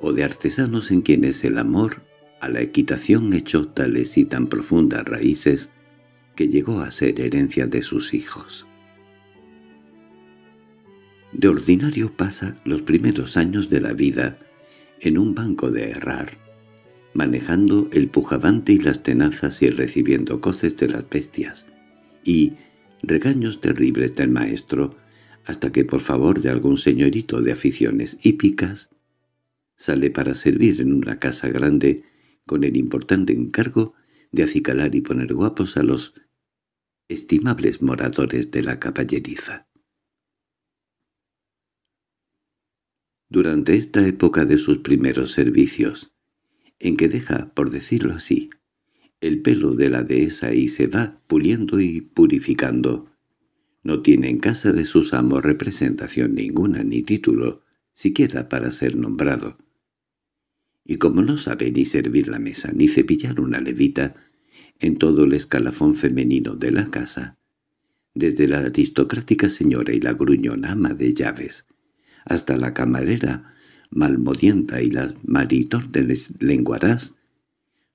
o de artesanos en quienes el amor a la equitación echó tales y tan profundas raíces que llegó a ser herencia de sus hijos. De ordinario pasa los primeros años de la vida en un banco de errar, manejando el pujabante y las tenazas y recibiendo coces de las bestias, y regaños terribles del maestro, hasta que por favor de algún señorito de aficiones hípicas sale para servir en una casa grande con el importante encargo de acicalar y poner guapos a los estimables moradores de la caballeriza. durante esta época de sus primeros servicios, en que deja, por decirlo así, el pelo de la dehesa y se va puliendo y purificando. No tiene en casa de sus amos representación ninguna ni título, siquiera para ser nombrado. Y como no sabe ni servir la mesa ni cepillar una levita, en todo el escalafón femenino de la casa, desde la aristocrática señora y la gruñona ama de llaves, hasta la camarera malmodienta y las maritórdenes lenguarás,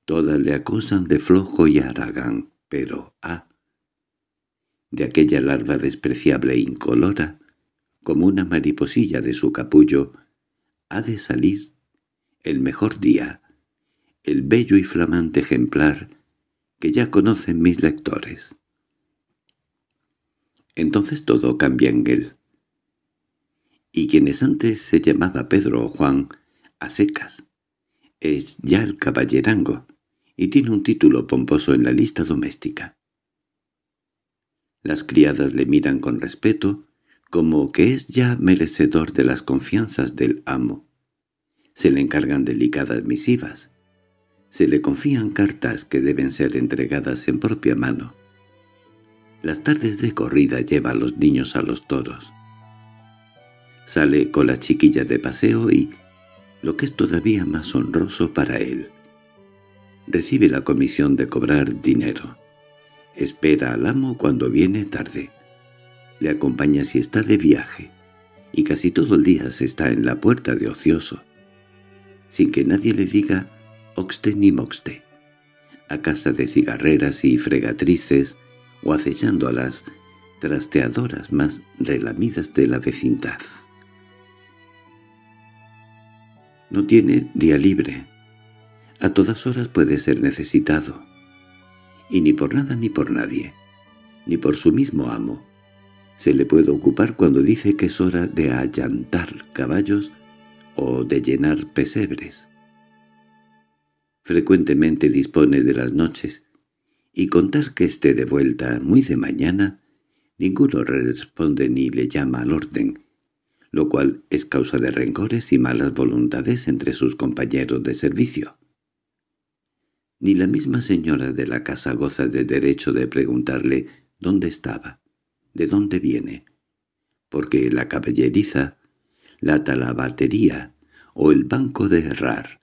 todas le acosan de flojo y aragán, pero ah, de aquella larva despreciable e incolora, como una mariposilla de su capullo, ha de salir el mejor día, el bello y flamante ejemplar que ya conocen mis lectores. Entonces todo cambia en él y quienes antes se llamaba Pedro o Juan, a secas. Es ya el caballerango, y tiene un título pomposo en la lista doméstica. Las criadas le miran con respeto, como que es ya merecedor de las confianzas del amo. Se le encargan delicadas misivas. Se le confían cartas que deben ser entregadas en propia mano. Las tardes de corrida lleva a los niños a los toros. Sale con la chiquilla de paseo y, lo que es todavía más honroso para él, recibe la comisión de cobrar dinero. Espera al amo cuando viene tarde. Le acompaña si está de viaje, y casi todo el día se está en la puerta de ocioso, sin que nadie le diga oxte ni moxte, a casa de cigarreras y fregatrices o acechando a las trasteadoras más relamidas de la vecindad. No tiene día libre. A todas horas puede ser necesitado. Y ni por nada ni por nadie, ni por su mismo amo. Se le puede ocupar cuando dice que es hora de allantar caballos o de llenar pesebres. Frecuentemente dispone de las noches, y contar que esté de vuelta muy de mañana, ninguno responde ni le llama al orden, lo cual es causa de rencores y malas voluntades entre sus compañeros de servicio. Ni la misma señora de la casa goza de derecho de preguntarle dónde estaba, de dónde viene, porque la caballeriza, la talabatería o el banco de errar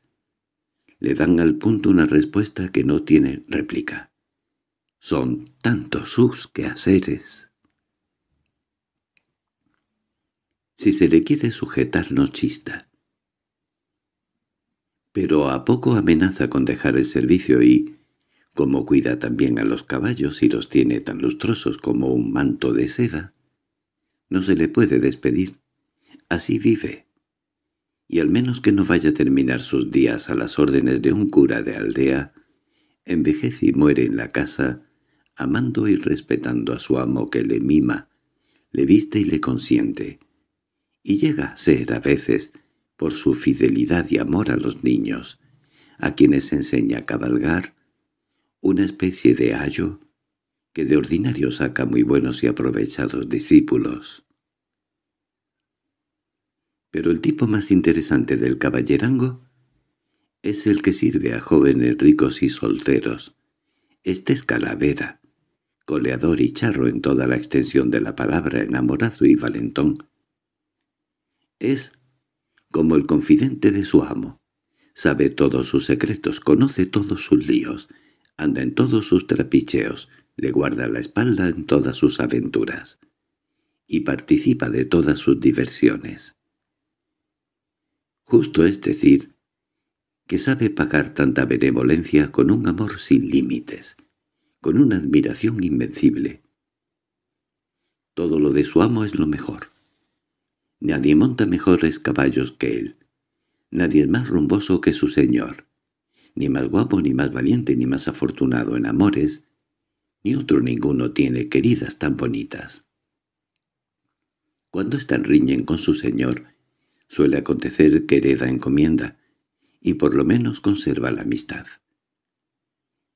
le dan al punto una respuesta que no tiene réplica. Son tantos sus quehaceres. Si se le quiere sujetar no chista. Pero a poco amenaza con dejar el servicio y, como cuida también a los caballos y los tiene tan lustrosos como un manto de seda, no se le puede despedir. Así vive. Y al menos que no vaya a terminar sus días a las órdenes de un cura de aldea, envejece y muere en la casa, amando y respetando a su amo que le mima, le viste y le consiente, y llega a ser a veces, por su fidelidad y amor a los niños, a quienes enseña a cabalgar, una especie de ayo que de ordinario saca muy buenos y aprovechados discípulos. Pero el tipo más interesante del caballerango es el que sirve a jóvenes ricos y solteros. Este es calavera, coleador y charro en toda la extensión de la palabra, enamorado y valentón, es como el confidente de su amo. Sabe todos sus secretos, conoce todos sus líos, anda en todos sus trapicheos, le guarda la espalda en todas sus aventuras y participa de todas sus diversiones. Justo es decir, que sabe pagar tanta benevolencia con un amor sin límites, con una admiración invencible. Todo lo de su amo es lo mejor. Nadie monta mejores caballos que él. Nadie es más rumboso que su señor. Ni más guapo, ni más valiente, ni más afortunado en amores. Ni otro ninguno tiene queridas tan bonitas. Cuando están riñen con su señor, suele acontecer que hereda encomienda, y por lo menos conserva la amistad.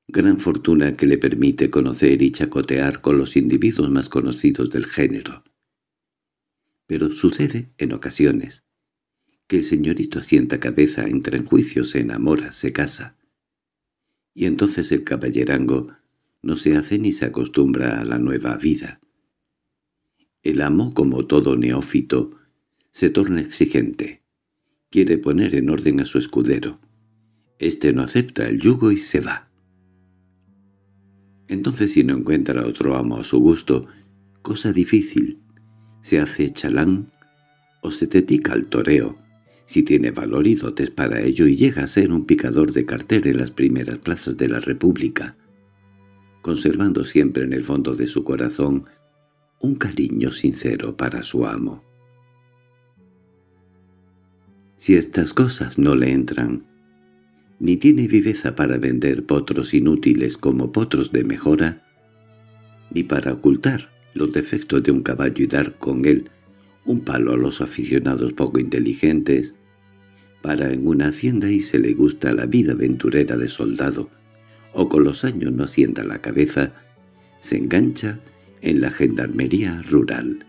Gran fortuna que le permite conocer y chacotear con los individuos más conocidos del género pero sucede en ocasiones. Que el señorito asienta cabeza, entra en juicio, se enamora, se casa. Y entonces el caballerango no se hace ni se acostumbra a la nueva vida. El amo, como todo neófito, se torna exigente. Quiere poner en orden a su escudero. Este no acepta el yugo y se va. Entonces si no encuentra otro amo a su gusto, cosa difícil, se hace chalán o se dedica al toreo, si tiene valor y dotes para ello y llega a ser un picador de cartel en las primeras plazas de la República, conservando siempre en el fondo de su corazón un cariño sincero para su amo. Si estas cosas no le entran, ni tiene viveza para vender potros inútiles como potros de mejora, ni para ocultar los defectos de un caballo y dar con él un palo a los aficionados poco inteligentes, para en una hacienda y se le gusta la vida aventurera de soldado, o con los años no asienta la cabeza, se engancha en la gendarmería rural.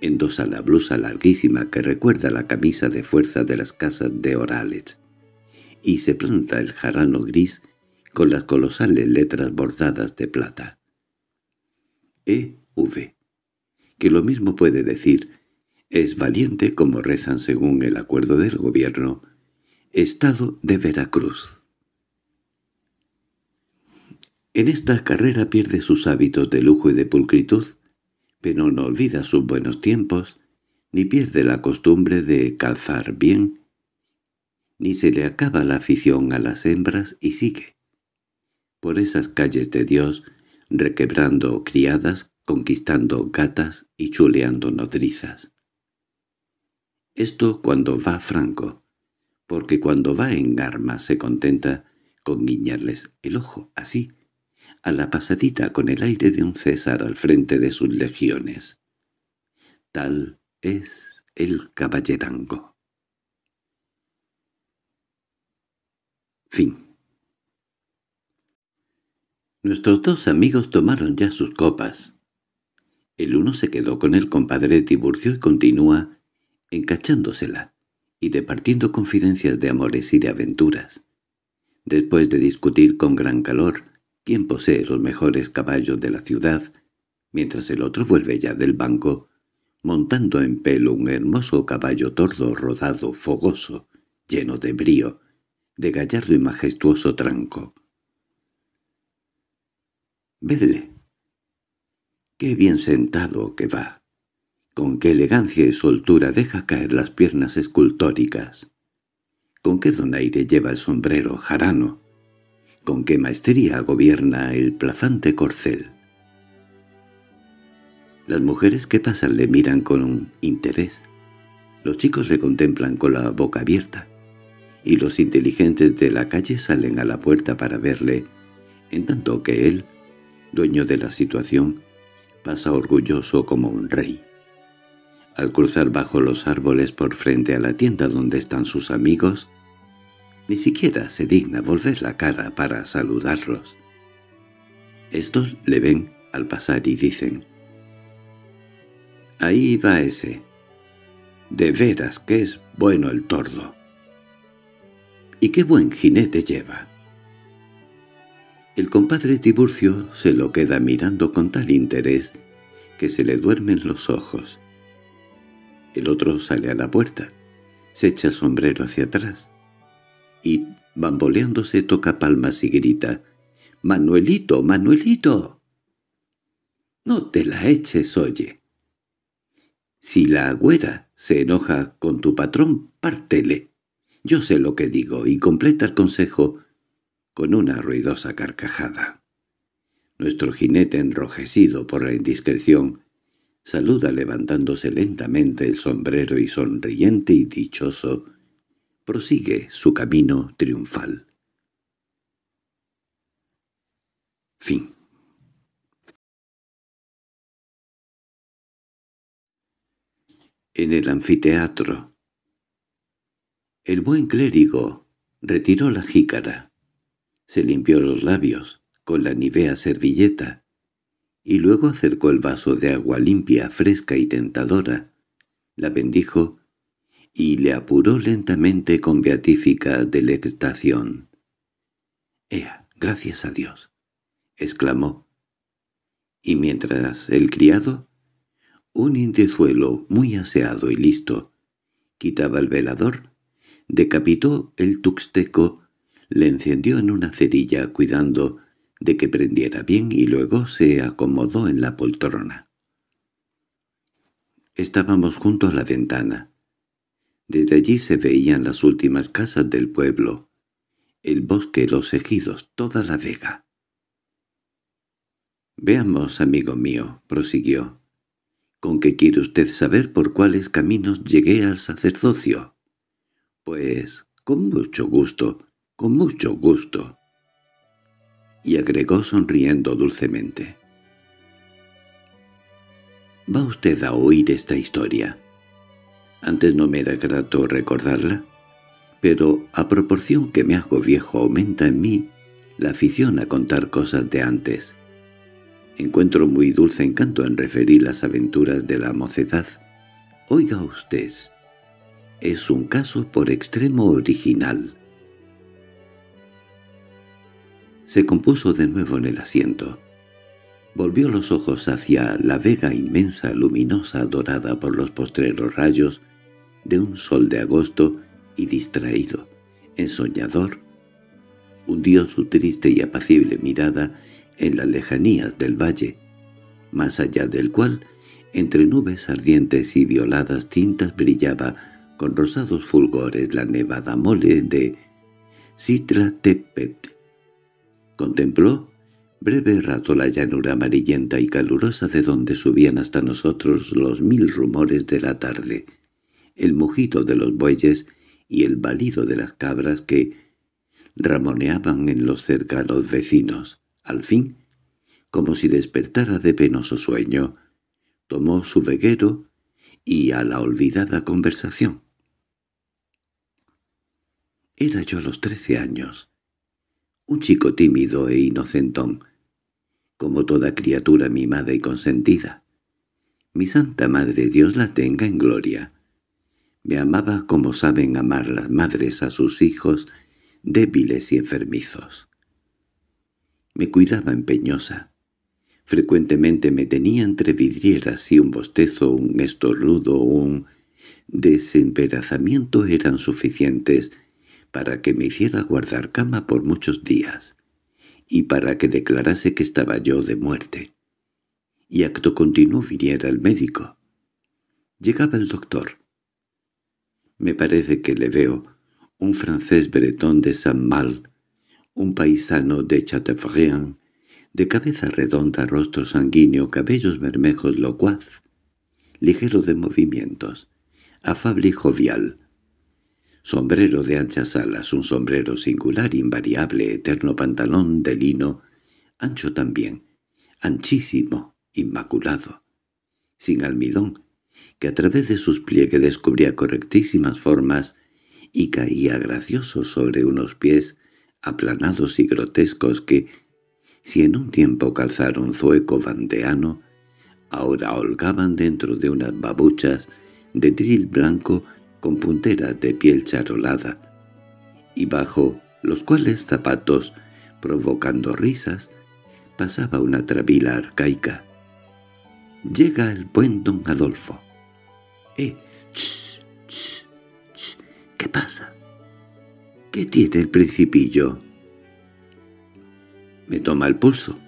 Endosa la blusa larguísima que recuerda la camisa de fuerza de las casas de Orales, y se planta el jarano gris con las colosales letras bordadas de plata. E que lo mismo puede decir, es valiente como rezan según el acuerdo del gobierno, Estado de Veracruz. En esta carrera pierde sus hábitos de lujo y de pulcritud, pero no olvida sus buenos tiempos, ni pierde la costumbre de calzar bien, ni se le acaba la afición a las hembras y sigue. Por esas calles de Dios, requebrando criadas conquistando gatas y chuleando nodrizas. Esto cuando va Franco, porque cuando va en armas se contenta con guiñarles el ojo, así, a la pasadita con el aire de un César al frente de sus legiones. Tal es el caballerango. Fin. Nuestros dos amigos tomaron ya sus copas, el uno se quedó con el compadre Tiburcio y continúa encachándosela y departiendo confidencias de amores y de aventuras. Después de discutir con gran calor quién posee los mejores caballos de la ciudad, mientras el otro vuelve ya del banco, montando en pelo un hermoso caballo tordo, rodado, fogoso, lleno de brío, de gallardo y majestuoso tranco. «Vedle», Qué bien sentado que va. Con qué elegancia y soltura deja caer las piernas escultóricas. Con qué donaire lleva el sombrero jarano. Con qué maestría gobierna el plazante corcel. Las mujeres que pasan le miran con un interés. Los chicos le contemplan con la boca abierta. Y los inteligentes de la calle salen a la puerta para verle, en tanto que él, dueño de la situación, pasa orgulloso como un rey. Al cruzar bajo los árboles por frente a la tienda donde están sus amigos, ni siquiera se digna volver la cara para saludarlos. Estos le ven al pasar y dicen, «Ahí va ese. De veras que es bueno el tordo. Y qué buen jinete lleva». El compadre Tiburcio se lo queda mirando con tal interés que se le duermen los ojos. El otro sale a la puerta, se echa el sombrero hacia atrás y, bamboleándose, toca palmas y grita «¡Manuelito, Manuelito!» «No te la eches, oye». «Si la agüera se enoja con tu patrón, pártele. Yo sé lo que digo y completa el consejo con una ruidosa carcajada. Nuestro jinete enrojecido por la indiscreción saluda levantándose lentamente el sombrero y sonriente y dichoso, prosigue su camino triunfal. Fin En el anfiteatro El buen clérigo retiró la jícara se limpió los labios con la nivea servilleta y luego acercó el vaso de agua limpia, fresca y tentadora, la bendijo y le apuró lentamente con beatífica delectación. —¡Ea, gracias a Dios! —exclamó. Y mientras el criado, un indiezuelo muy aseado y listo, quitaba el velador, decapitó el tuxteco le encendió en una cerilla cuidando de que prendiera bien y luego se acomodó en la poltrona. Estábamos junto a la ventana. Desde allí se veían las últimas casas del pueblo, el bosque, los ejidos, toda la vega. «Veamos, amigo mío», prosiguió, «¿con qué quiere usted saber por cuáles caminos llegué al sacerdocio?» «Pues, con mucho gusto. —Con mucho gusto —y agregó sonriendo dulcemente. —¿Va usted a oír esta historia? Antes no me era grato recordarla, pero a proporción que me hago viejo aumenta en mí la afición a contar cosas de antes. Encuentro muy dulce encanto en referir las aventuras de la mocedad. Oiga usted, es un caso por extremo original. Se compuso de nuevo en el asiento. Volvió los ojos hacia la vega inmensa, luminosa, dorada por los postreros rayos de un sol de agosto y distraído, ensoñador, hundió su triste y apacible mirada en las lejanías del valle, más allá del cual, entre nubes ardientes y violadas tintas brillaba con rosados fulgores la nevada mole de Tepet. Contempló breve rato la llanura amarillenta y calurosa de donde subían hasta nosotros los mil rumores de la tarde, el mugido de los bueyes y el balido de las cabras que ramoneaban en los cercanos vecinos. Al fin, como si despertara de penoso sueño, tomó su veguero y a la olvidada conversación. Era yo los trece años, un chico tímido e inocentón, como toda criatura mimada y consentida. Mi Santa Madre Dios la tenga en gloria. Me amaba como saben amar las madres a sus hijos débiles y enfermizos. Me cuidaba empeñosa. Frecuentemente me tenía entre vidrieras y un bostezo, un estornudo o un desemperazamiento eran suficientes para que me hiciera guardar cama por muchos días, y para que declarase que estaba yo de muerte. Y acto continuo viniera el médico. Llegaba el doctor. Me parece que le veo, un francés bretón de Saint-Mal, un paisano de Chateaubriand, de cabeza redonda, rostro sanguíneo, cabellos bermejos locuaz, ligero de movimientos, afable y jovial, sombrero de anchas alas, un sombrero singular, invariable, eterno pantalón de lino, ancho también, anchísimo, inmaculado, sin almidón, que a través de sus pliegues descubría correctísimas formas y caía gracioso sobre unos pies aplanados y grotescos que, si en un tiempo calzaron zueco vandeano, ahora holgaban dentro de unas babuchas de drill blanco con punteras de piel charolada, y bajo los cuales zapatos, provocando risas, pasaba una travila arcaica. Llega el buen don Adolfo. —¡Eh! ¿Qué pasa? —¿Qué tiene el principillo? —Me toma el pulso.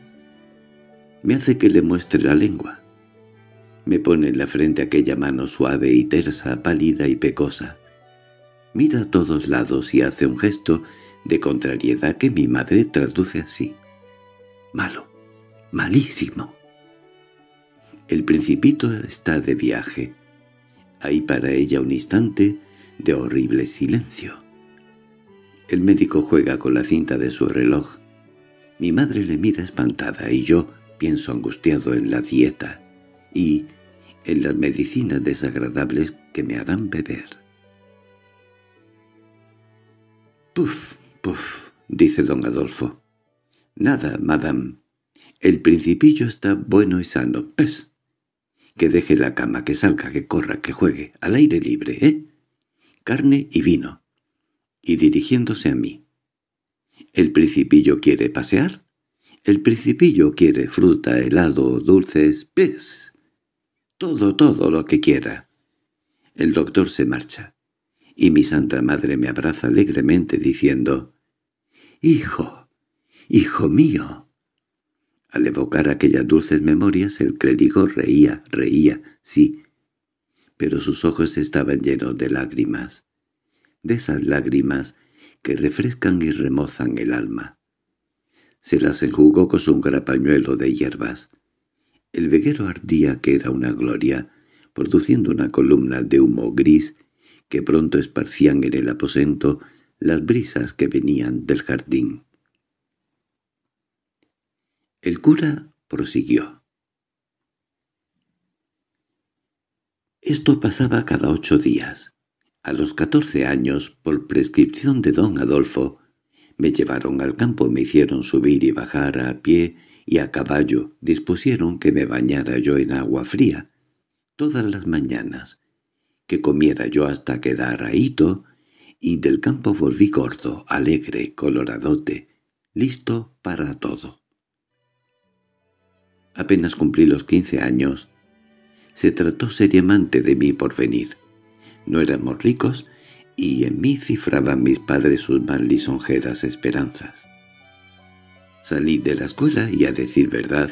—Me hace que le muestre la lengua. Me pone en la frente aquella mano suave y tersa, pálida y pecosa. Mira a todos lados y hace un gesto de contrariedad que mi madre traduce así. Malo, malísimo. El principito está de viaje. Hay para ella un instante de horrible silencio. El médico juega con la cinta de su reloj. Mi madre le mira espantada y yo pienso angustiado en la dieta. Y, en las medicinas desagradables que me harán beber. —¡Puf, puf! —dice don Adolfo. —Nada, madame. El principillo está bueno y sano. —¡Pes! Que deje la cama, que salga, que corra, que juegue, al aire libre, ¿eh? Carne y vino. Y dirigiéndose a mí. —¿El principillo quiere pasear? —El principillo quiere fruta, helado, dulces, pez todo, todo lo que quiera. El doctor se marcha, y mi santa madre me abraza alegremente diciendo, «¡Hijo! ¡Hijo mío!». Al evocar aquellas dulces memorias, el clérigo reía, reía, sí, pero sus ojos estaban llenos de lágrimas, de esas lágrimas que refrescan y remozan el alma. Se las enjugó con un grapañuelo de hierbas, el veguero ardía que era una gloria, produciendo una columna de humo gris que pronto esparcían en el aposento las brisas que venían del jardín. El cura prosiguió. Esto pasaba cada ocho días. A los catorce años, por prescripción de don Adolfo, me llevaron al campo me hicieron subir y bajar a pie y a caballo dispusieron que me bañara yo en agua fría, todas las mañanas, que comiera yo hasta quedar ahito, y del campo volví gordo, alegre, coloradote, listo para todo. Apenas cumplí los quince años, se trató seriamente de mi porvenir. No éramos ricos, y en mí cifraban mis padres sus más lisonjeras esperanzas. Salí de la escuela y, a decir verdad,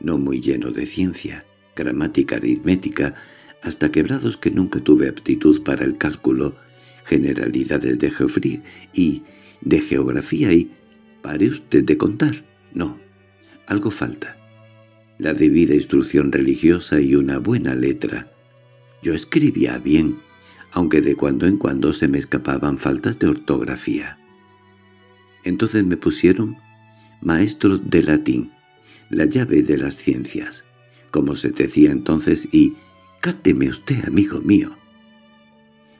no muy lleno de ciencia, gramática aritmética, hasta quebrados que nunca tuve aptitud para el cálculo, generalidades de geofría y de geografía y... ¿Pare usted de contar? No, algo falta. La debida instrucción religiosa y una buena letra. Yo escribía bien, aunque de cuando en cuando se me escapaban faltas de ortografía. Entonces me pusieron maestro de latín, la llave de las ciencias, como se decía entonces, y «cáteme usted, amigo mío».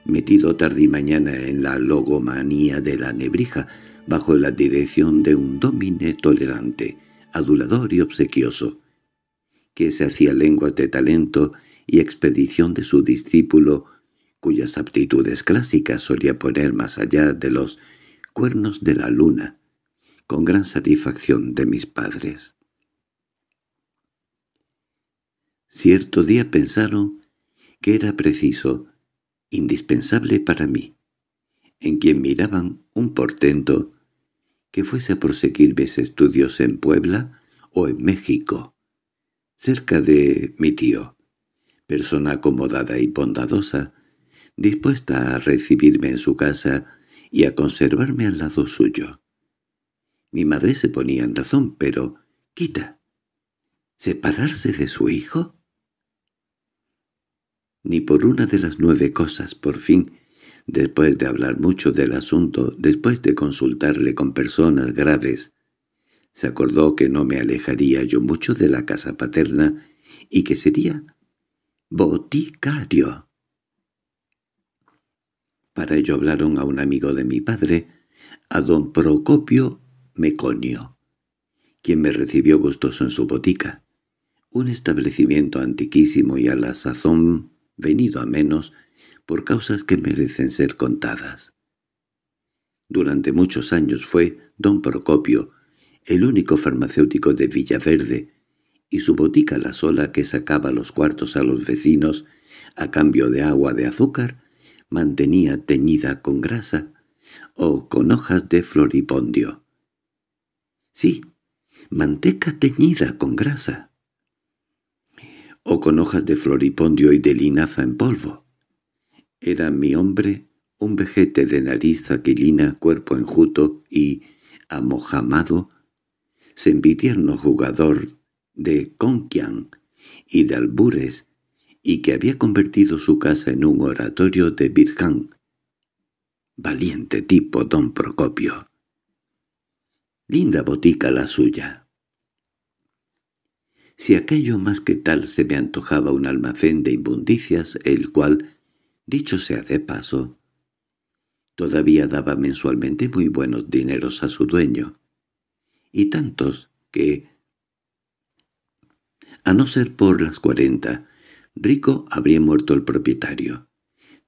Metido tarde y mañana en la logomanía de la nebrija, bajo la dirección de un domine tolerante, adulador y obsequioso, que se hacía lenguas de talento y expedición de su discípulo, cuyas aptitudes clásicas solía poner más allá de los cuernos de la luna, con gran satisfacción de mis padres. Cierto día pensaron que era preciso, indispensable para mí, en quien miraban un portento, que fuese a proseguir mis estudios en Puebla o en México, cerca de mi tío, persona acomodada y bondadosa, dispuesta a recibirme en su casa y a conservarme al lado suyo. Mi madre se ponía en razón, pero... ¡Quita! ¿Separarse de su hijo? Ni por una de las nueve cosas, por fin, después de hablar mucho del asunto, después de consultarle con personas graves, se acordó que no me alejaría yo mucho de la casa paterna y que sería boticario. Para ello hablaron a un amigo de mi padre, a don Procopio Meconio, quien me recibió gustoso en su botica, un establecimiento antiquísimo y a la sazón venido a menos por causas que merecen ser contadas. Durante muchos años fue don Procopio, el único farmacéutico de Villaverde, y su botica la sola que sacaba los cuartos a los vecinos a cambio de agua de azúcar mantenía teñida con grasa o con hojas de floripondio. Sí, manteca teñida con grasa. O con hojas de floripondio y de linaza en polvo. Era mi hombre un vejete de nariz aquilina, cuerpo enjuto y amojamado, sempitierno jugador de Conquian y de albures, y que había convertido su casa en un oratorio de virján. Valiente tipo don Procopio. Linda botica la suya. Si aquello más que tal se me antojaba un almacén de inmundicias, el cual, dicho sea de paso, todavía daba mensualmente muy buenos dineros a su dueño, y tantos que, a no ser por las cuarenta, rico habría muerto el propietario.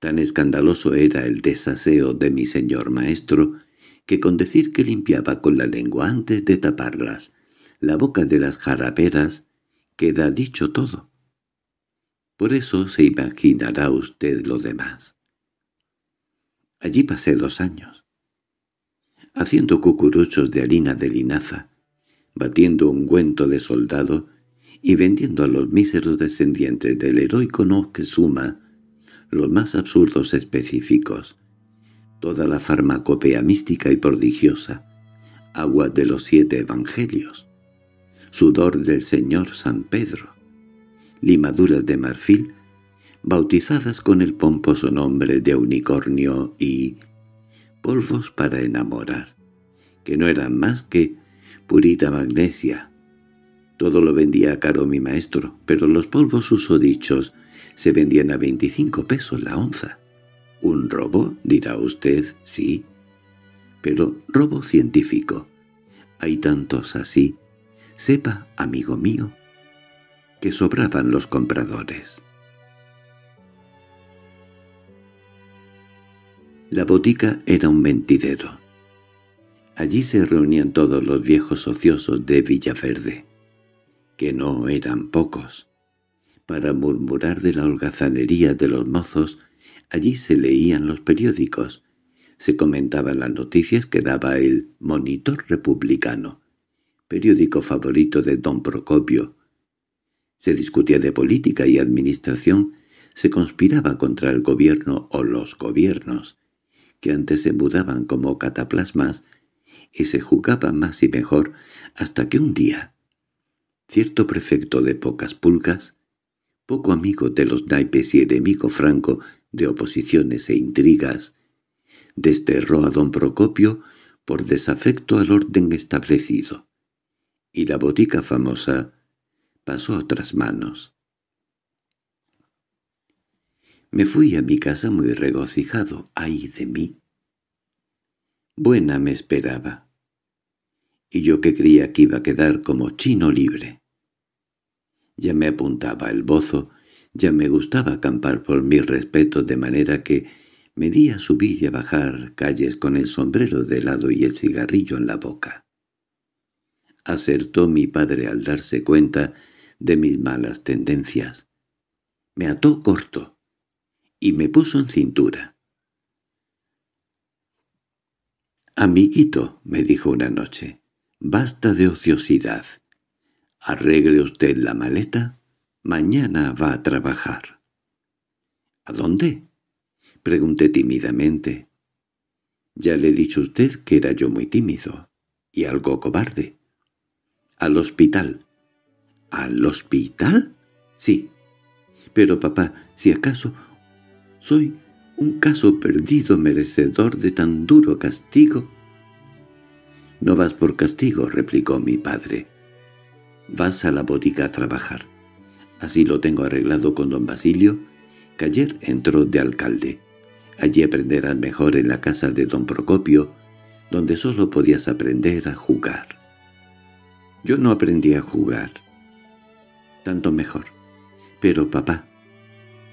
Tan escandaloso era el desaseo de mi señor maestro que con decir que limpiaba con la lengua antes de taparlas la boca de las jaraperas, queda dicho todo. Por eso se imaginará usted lo demás. Allí pasé dos años, haciendo cucuruchos de harina de linaza, batiendo ungüento de soldado y vendiendo a los míseros descendientes del heroico suma los más absurdos específicos, toda la farmacopea mística y prodigiosa, aguas de los siete evangelios, sudor del Señor San Pedro, limaduras de marfil, bautizadas con el pomposo nombre de unicornio y polvos para enamorar, que no eran más que purita magnesia. Todo lo vendía caro mi maestro, pero los polvos usodichos se vendían a 25 pesos la onza. ¿Un robo? dirá usted, sí. Pero robo científico. Hay tantos así. Sepa, amigo mío, que sobraban los compradores. La botica era un mentidero. Allí se reunían todos los viejos ociosos de Villaverde, que no eran pocos para murmurar de la holgazanería de los mozos, allí se leían los periódicos, se comentaban las noticias que daba el Monitor Republicano, periódico favorito de don Procopio. Se discutía de política y administración, se conspiraba contra el gobierno o los gobiernos, que antes se mudaban como cataplasmas, y se jugaba más y mejor hasta que un día, cierto prefecto de pocas pulgas, poco amigo de los naipes y enemigo franco de oposiciones e intrigas, desterró a don Procopio por desafecto al orden establecido, y la botica famosa pasó a otras manos. Me fui a mi casa muy regocijado, ay de mí. Buena me esperaba, y yo que creía que iba a quedar como chino libre ya me apuntaba el bozo, ya me gustaba acampar por mi respeto de manera que me di a subir y a bajar calles con el sombrero de lado y el cigarrillo en la boca. Acertó mi padre al darse cuenta de mis malas tendencias. Me ató corto y me puso en cintura. «Amiguito», me dijo una noche, «basta de ociosidad. Arregle usted la maleta. Mañana va a trabajar. —¿A dónde? —pregunté tímidamente. —Ya le he dicho usted que era yo muy tímido y algo cobarde. —Al hospital. —¿Al hospital? —Sí. Pero papá, si acaso, soy un caso perdido merecedor de tan duro castigo. —No vas por castigo —replicó mi padre—. Vas a la botica a trabajar. Así lo tengo arreglado con don Basilio, que ayer entró de alcalde. Allí aprenderás mejor en la casa de don Procopio, donde solo podías aprender a jugar. Yo no aprendí a jugar. Tanto mejor. Pero papá,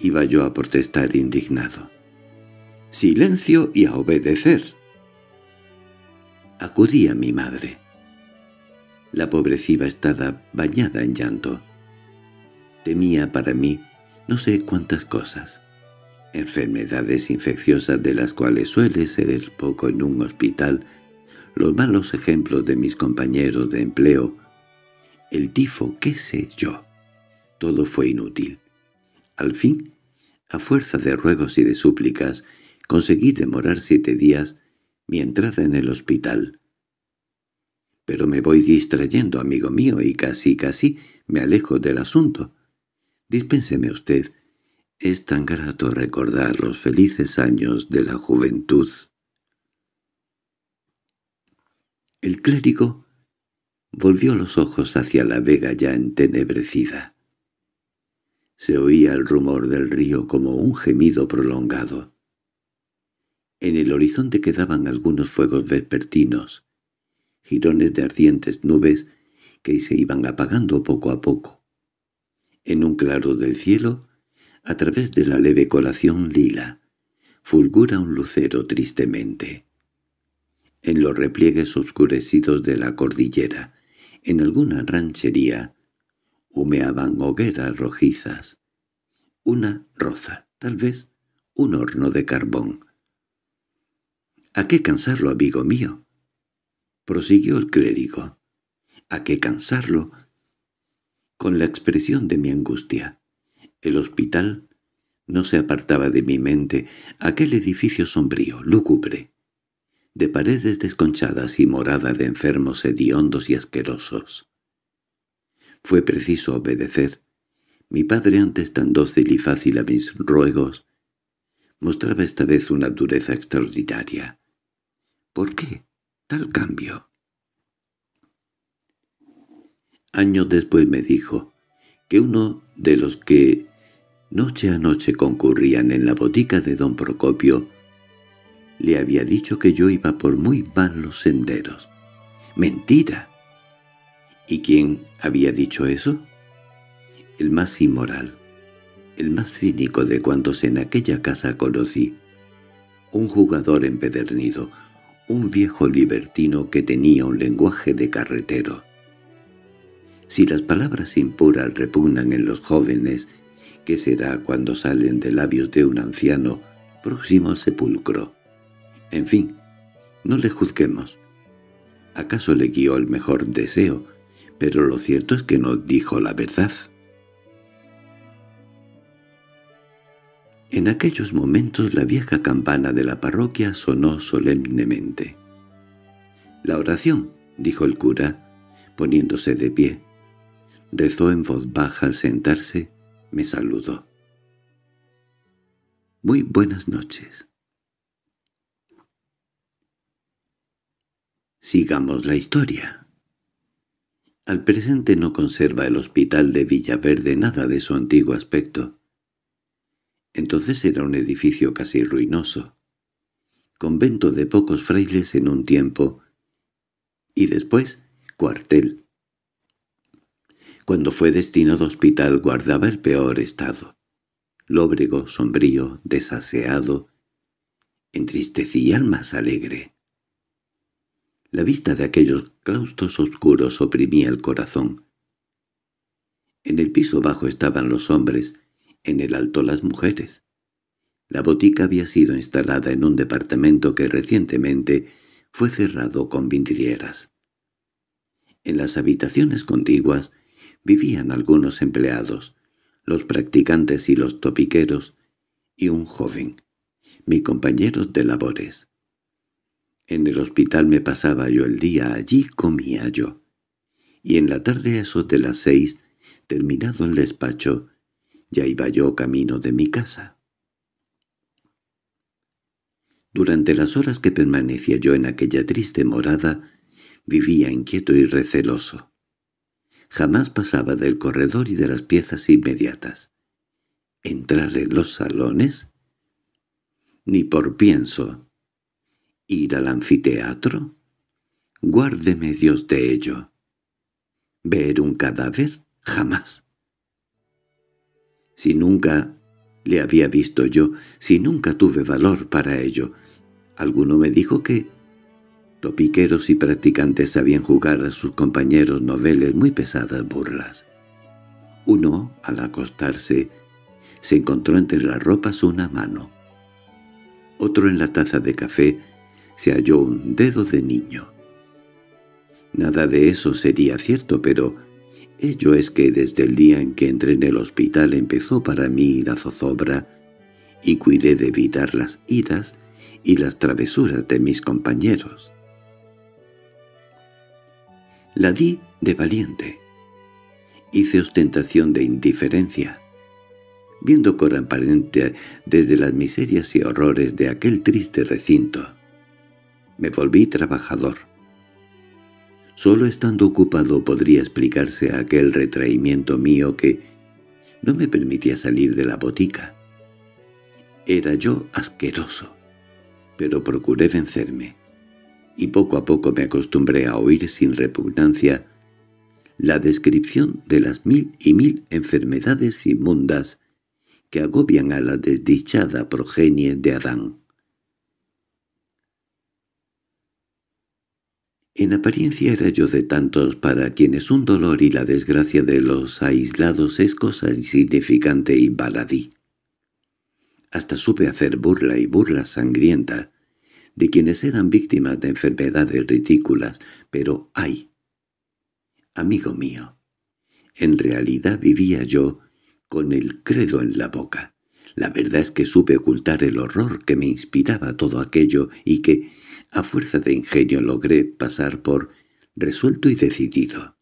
iba yo a protestar indignado. Silencio y a obedecer. Acudí a mi madre la pobreciva estaba bañada en llanto. Temía para mí no sé cuántas cosas, enfermedades infecciosas de las cuales suele ser el poco en un hospital, los malos ejemplos de mis compañeros de empleo, el tifo, qué sé yo. Todo fue inútil. Al fin, a fuerza de ruegos y de súplicas, conseguí demorar siete días mi entrada en el hospital. Pero me voy distrayendo, amigo mío, y casi casi me alejo del asunto. Dispénseme usted. Es tan grato recordar los felices años de la juventud. El clérigo volvió los ojos hacia la vega ya entenebrecida. Se oía el rumor del río como un gemido prolongado. En el horizonte quedaban algunos fuegos vespertinos, Girones de ardientes nubes que se iban apagando poco a poco. En un claro del cielo, a través de la leve colación lila, fulgura un lucero tristemente. En los repliegues oscurecidos de la cordillera, en alguna ranchería, humeaban hogueras rojizas. Una roza, tal vez un horno de carbón. —¿A qué cansarlo, amigo mío? prosiguió el clérigo. ¿A qué cansarlo? Con la expresión de mi angustia. El hospital no se apartaba de mi mente aquel edificio sombrío, lúgubre, de paredes desconchadas y morada de enfermos hediondos y asquerosos. Fue preciso obedecer. Mi padre, antes tan dócil y fácil a mis ruegos, mostraba esta vez una dureza extraordinaria. ¿Por qué? tal cambio. Años después me dijo que uno de los que noche a noche concurrían en la botica de don Procopio le había dicho que yo iba por muy malos senderos. ¡Mentira! ¿Y quién había dicho eso? El más inmoral, el más cínico de cuantos en aquella casa conocí. Un jugador empedernido, un viejo libertino que tenía un lenguaje de carretero. Si las palabras impuras repugnan en los jóvenes, ¿qué será cuando salen de labios de un anciano próximo al sepulcro? En fin, no le juzguemos. ¿Acaso le guió el mejor deseo? Pero lo cierto es que no dijo la verdad. En aquellos momentos la vieja campana de la parroquia sonó solemnemente. «La oración», dijo el cura, poniéndose de pie. Rezó en voz baja al sentarse, me saludó. «Muy buenas noches». Sigamos la historia. Al presente no conserva el hospital de Villaverde nada de su antiguo aspecto. Entonces era un edificio casi ruinoso. Convento de pocos frailes en un tiempo, y después cuartel. Cuando fue destinado a hospital guardaba el peor estado. Lóbrego, sombrío, desaseado, entristecía al más alegre. La vista de aquellos claustros oscuros oprimía el corazón. En el piso bajo estaban los hombres, en el alto las mujeres. La botica había sido instalada en un departamento que recientemente fue cerrado con vidrieras. En las habitaciones contiguas vivían algunos empleados, los practicantes y los topiqueros, y un joven, mi compañero de labores. En el hospital me pasaba yo el día, allí comía yo. Y en la tarde a eso de las seis, terminado el despacho, ya iba yo camino de mi casa. Durante las horas que permanecía yo en aquella triste morada, vivía inquieto y receloso. Jamás pasaba del corredor y de las piezas inmediatas. Entrar en los salones ni por pienso. ¿Ir al anfiteatro? Guárdeme Dios de ello. ¿Ver un cadáver? Jamás. Si nunca le había visto yo, si nunca tuve valor para ello. Alguno me dijo que topiqueros y practicantes sabían jugar a sus compañeros noveles muy pesadas burlas. Uno, al acostarse, se encontró entre las ropas una mano. Otro en la taza de café se halló un dedo de niño. Nada de eso sería cierto, pero Ello es que desde el día en que entré en el hospital empezó para mí la zozobra, y cuidé de evitar las idas y las travesuras de mis compañeros. La di de valiente. Hice ostentación de indiferencia. Viendo aparente desde las miserias y horrores de aquel triste recinto, me volví trabajador Solo estando ocupado podría explicarse aquel retraimiento mío que no me permitía salir de la botica. Era yo asqueroso, pero procuré vencerme, y poco a poco me acostumbré a oír sin repugnancia la descripción de las mil y mil enfermedades inmundas que agobian a la desdichada progenie de Adán. En apariencia era yo de tantos para quienes un dolor y la desgracia de los aislados es cosa insignificante y baladí. Hasta supe hacer burla y burla sangrienta de quienes eran víctimas de enfermedades ridículas, pero ay, amigo mío, en realidad vivía yo con el credo en la boca. La verdad es que supe ocultar el horror que me inspiraba todo aquello y que, a fuerza de ingenio logré pasar por resuelto y decidido.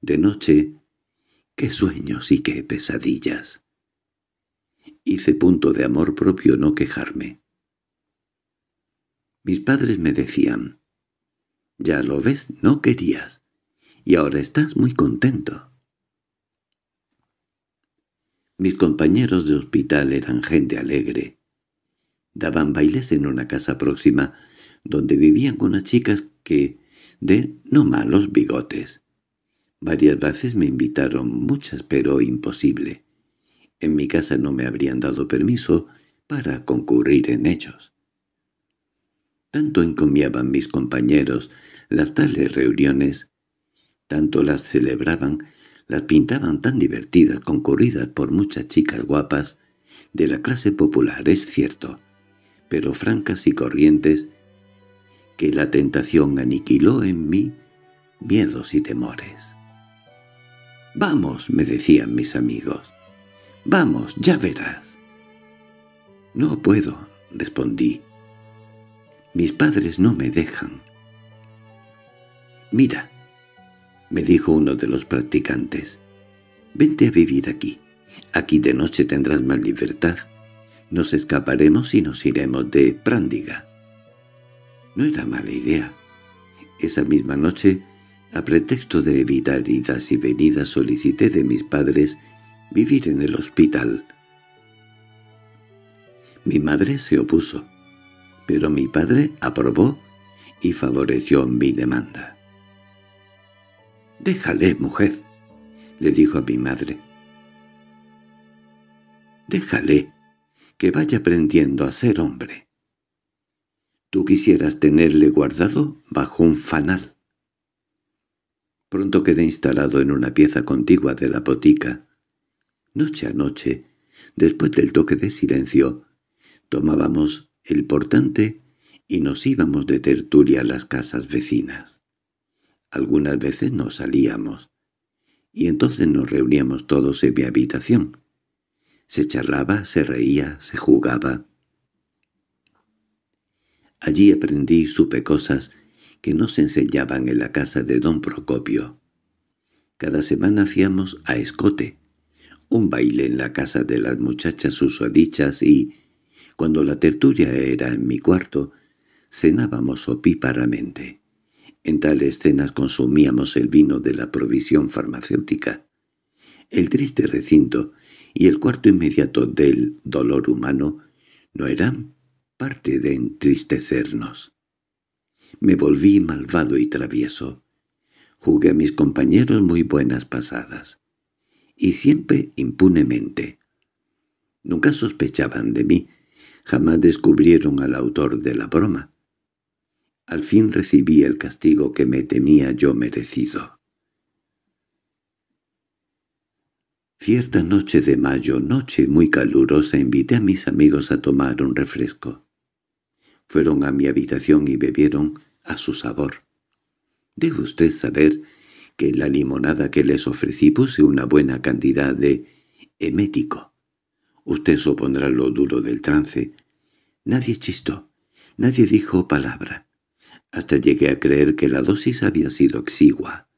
De noche, qué sueños y qué pesadillas. Hice punto de amor propio no quejarme. Mis padres me decían, «Ya lo ves, no querías, y ahora estás muy contento». Mis compañeros de hospital eran gente alegre. Daban bailes en una casa próxima donde vivían unas chicas que de no malos bigotes. Varias veces me invitaron, muchas pero imposible. En mi casa no me habrían dado permiso para concurrir en ellos. Tanto encomiaban mis compañeros las tales reuniones, tanto las celebraban, las pintaban tan divertidas, concurridas por muchas chicas guapas, de la clase popular, es cierto, pero francas y corrientes, que la tentación aniquiló en mí miedos y temores. «Vamos», me decían mis amigos. «Vamos, ya verás». «No puedo», respondí. «Mis padres no me dejan». «Mira», me dijo uno de los practicantes, «vente a vivir aquí. Aquí de noche tendrás más libertad. Nos escaparemos y nos iremos de Prándiga». No era mala idea. Esa misma noche, a pretexto de evitar idas y venidas, solicité de mis padres vivir en el hospital. Mi madre se opuso, pero mi padre aprobó y favoreció mi demanda. «Déjale, mujer», le dijo a mi madre. «Déjale, que vaya aprendiendo a ser hombre. Tú quisieras tenerle guardado bajo un fanal. Pronto quedé instalado en una pieza contigua de la botica. Noche a noche, después del toque de silencio, tomábamos el portante y nos íbamos de tertulia a las casas vecinas. Algunas veces nos salíamos, y entonces nos reuníamos todos en mi habitación. Se charlaba, se reía, se jugaba. Allí aprendí y supe cosas que no se enseñaban en la casa de don Procopio. Cada semana hacíamos a escote, un baile en la casa de las muchachas usodichas y, cuando la tertulia era en mi cuarto, cenábamos opíparamente. En tales cenas consumíamos el vino de la provisión farmacéutica. El triste recinto y el cuarto inmediato del dolor humano no eran de entristecernos. Me volví malvado y travieso. Jugué a mis compañeros muy buenas pasadas. Y siempre impunemente. Nunca sospechaban de mí, jamás descubrieron al autor de la broma. Al fin recibí el castigo que me temía yo merecido. Cierta noche de mayo, noche muy calurosa, invité a mis amigos a tomar un refresco fueron a mi habitación y bebieron a su sabor. Debe usted saber que la limonada que les ofrecí puse una buena cantidad de emético. Usted supondrá lo duro del trance. Nadie chistó, nadie dijo palabra. Hasta llegué a creer que la dosis había sido exigua.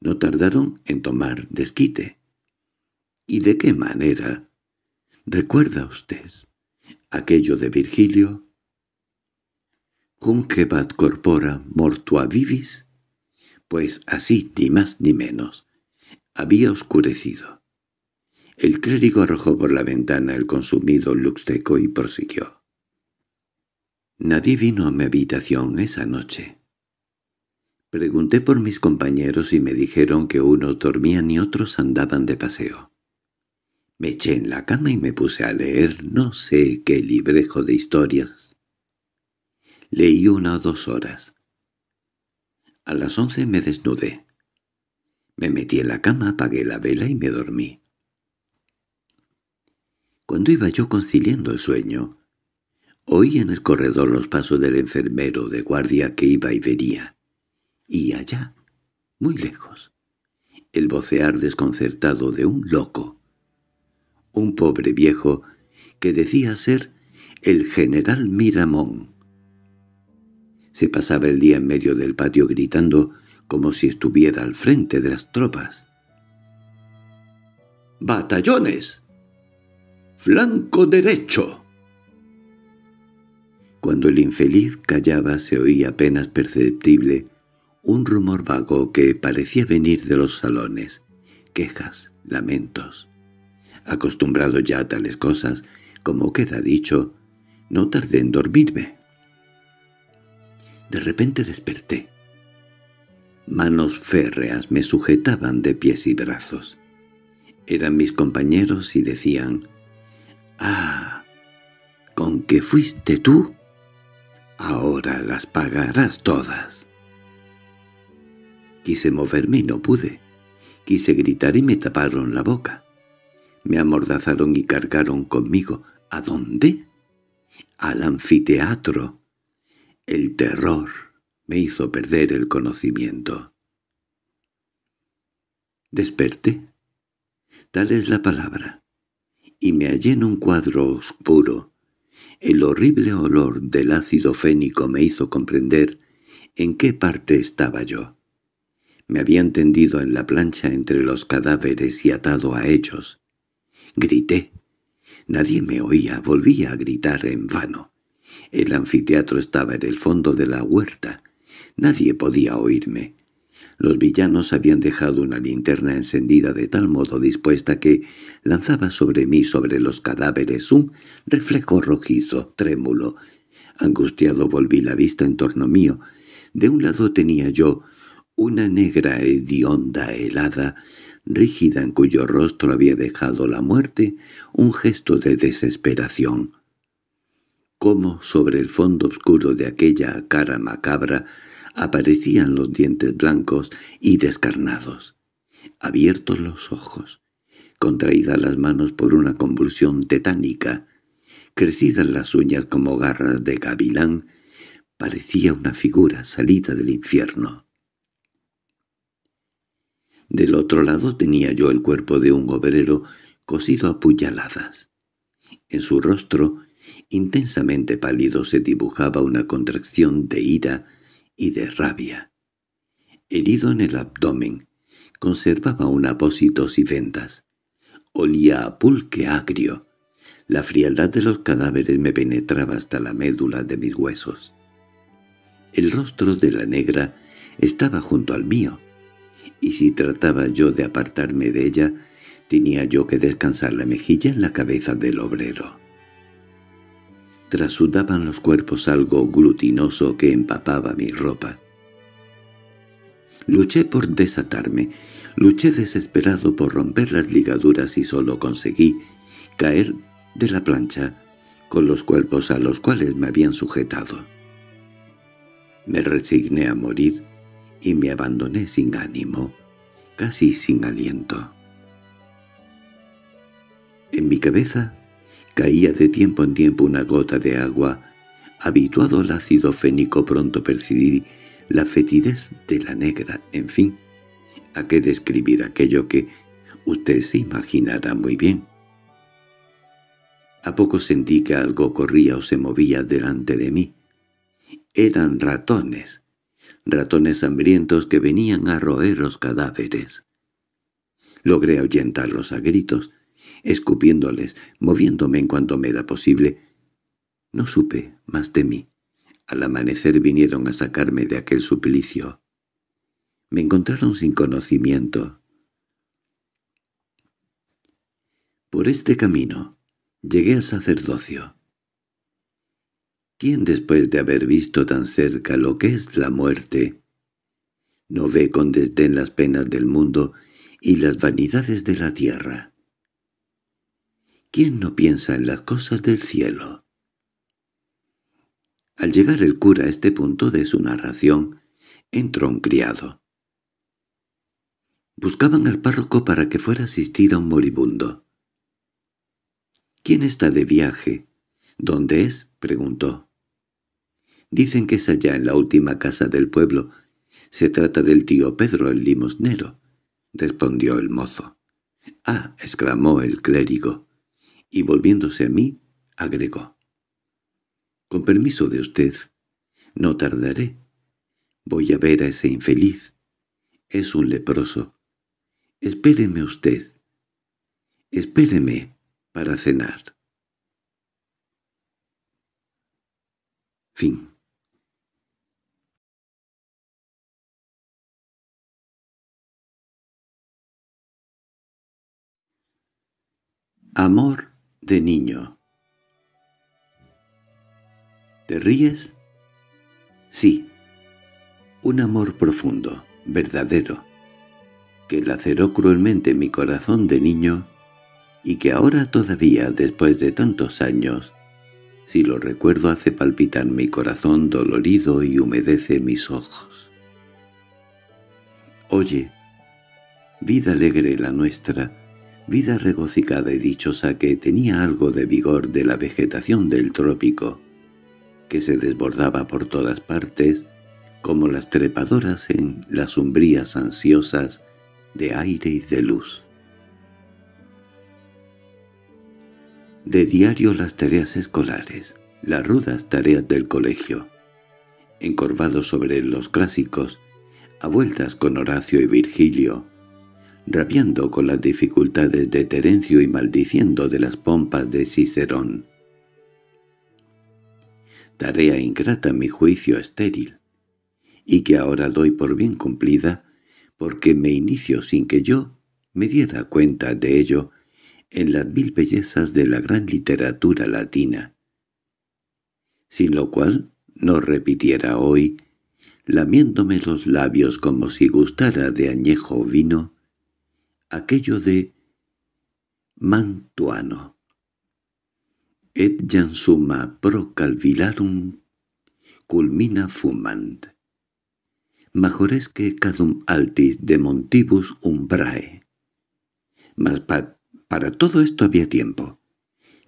No tardaron en tomar desquite. ¿Y de qué manera? ¿Recuerda usted? Aquello de Virgilio Cunquebat corpora mortua vivis? Pues así, ni más ni menos. Había oscurecido. El clérigo arrojó por la ventana el consumido luxteco y prosiguió. Nadie vino a mi habitación esa noche. Pregunté por mis compañeros y me dijeron que unos dormían y otros andaban de paseo. Me eché en la cama y me puse a leer no sé qué librejo de historias Leí una o dos horas. A las once me desnudé. Me metí en la cama, apagué la vela y me dormí. Cuando iba yo conciliando el sueño, oí en el corredor los pasos del enfermero de guardia que iba y venía. Y allá, muy lejos, el vocear desconcertado de un loco. Un pobre viejo que decía ser el general Miramón, se pasaba el día en medio del patio gritando como si estuviera al frente de las tropas. —¡Batallones! ¡Flanco derecho! Cuando el infeliz callaba se oía apenas perceptible un rumor vago que parecía venir de los salones, quejas, lamentos. Acostumbrado ya a tales cosas, como queda dicho, no tardé en dormirme. De repente desperté. Manos férreas me sujetaban de pies y brazos. Eran mis compañeros y decían, «¡Ah! ¿Con qué fuiste tú? Ahora las pagarás todas». Quise moverme y no pude. Quise gritar y me taparon la boca. Me amordazaron y cargaron conmigo. ¿A dónde? Al anfiteatro. El terror me hizo perder el conocimiento. Desperté. Tal es la palabra. Y me hallé en un cuadro oscuro. El horrible olor del ácido fénico me hizo comprender en qué parte estaba yo. Me habían tendido en la plancha entre los cadáveres y atado a ellos. Grité. Nadie me oía, volví a gritar en vano. El anfiteatro estaba en el fondo de la huerta. Nadie podía oírme. Los villanos habían dejado una linterna encendida de tal modo dispuesta que lanzaba sobre mí sobre los cadáveres un reflejo rojizo, trémulo. Angustiado volví la vista en torno mío. De un lado tenía yo una negra hedionda helada, rígida en cuyo rostro había dejado la muerte un gesto de desesperación cómo sobre el fondo oscuro de aquella cara macabra aparecían los dientes blancos y descarnados, abiertos los ojos, contraídas las manos por una convulsión tetánica, crecidas las uñas como garras de gavilán, parecía una figura salida del infierno. Del otro lado tenía yo el cuerpo de un obrero cosido a puñaladas. En su rostro Intensamente pálido se dibujaba una contracción de ira y de rabia. Herido en el abdomen, conservaba un apósito y ventas. Olía a pulque agrio. La frialdad de los cadáveres me penetraba hasta la médula de mis huesos. El rostro de la negra estaba junto al mío, y si trataba yo de apartarme de ella, tenía yo que descansar la mejilla en la cabeza del obrero trasudaban los cuerpos algo glutinoso que empapaba mi ropa. Luché por desatarme, luché desesperado por romper las ligaduras y solo conseguí caer de la plancha con los cuerpos a los cuales me habían sujetado. Me resigné a morir y me abandoné sin ánimo, casi sin aliento. En mi cabeza Caía de tiempo en tiempo una gota de agua. Habituado al ácido fénico pronto percibí la fetidez de la negra, en fin. ¿A qué describir aquello que usted se imaginará muy bien? A poco sentí que algo corría o se movía delante de mí. Eran ratones, ratones hambrientos que venían a roer los cadáveres. Logré ahuyentarlos a gritos, escupiéndoles, moviéndome en cuanto me era posible. No supe más de mí. Al amanecer vinieron a sacarme de aquel suplicio. Me encontraron sin conocimiento. Por este camino llegué al sacerdocio. ¿Quién después de haber visto tan cerca lo que es la muerte no ve con desdén las penas del mundo y las vanidades de la tierra? ¿Quién no piensa en las cosas del cielo? Al llegar el cura a este punto de su narración, entró un criado. Buscaban al párroco para que fuera a asistir a un moribundo. —¿Quién está de viaje? —¿Dónde es? —preguntó. —Dicen que es allá en la última casa del pueblo. Se trata del tío Pedro el limosnero —respondió el mozo. —Ah! —exclamó el clérigo y volviéndose a mí, agregó. —Con permiso de usted, no tardaré. Voy a ver a ese infeliz. Es un leproso. Espéreme usted. Espéreme para cenar. Fin. Amor de niño. ¿Te ríes? Sí. Un amor profundo, verdadero, que laceró cruelmente mi corazón de niño y que ahora todavía, después de tantos años, si lo recuerdo hace palpitar mi corazón dolorido y humedece mis ojos. Oye, vida alegre la nuestra, vida regocijada y dichosa que tenía algo de vigor de la vegetación del trópico, que se desbordaba por todas partes, como las trepadoras en las umbrías ansiosas de aire y de luz. De diario las tareas escolares, las rudas tareas del colegio, encorvado sobre los clásicos, a vueltas con Horacio y Virgilio, rabiando con las dificultades de Terencio y maldiciendo de las pompas de Cicerón. Tarea ingrata mi juicio estéril, y que ahora doy por bien cumplida, porque me inicio sin que yo me diera cuenta de ello en las mil bellezas de la gran literatura latina, sin lo cual no repitiera hoy, lamiéndome los labios como si gustara de añejo vino, aquello de mantuano. Et jansuma pro calvilarum culmina fumant. Majoresque cadum altis de montibus umbrae. Mas para todo esto había tiempo.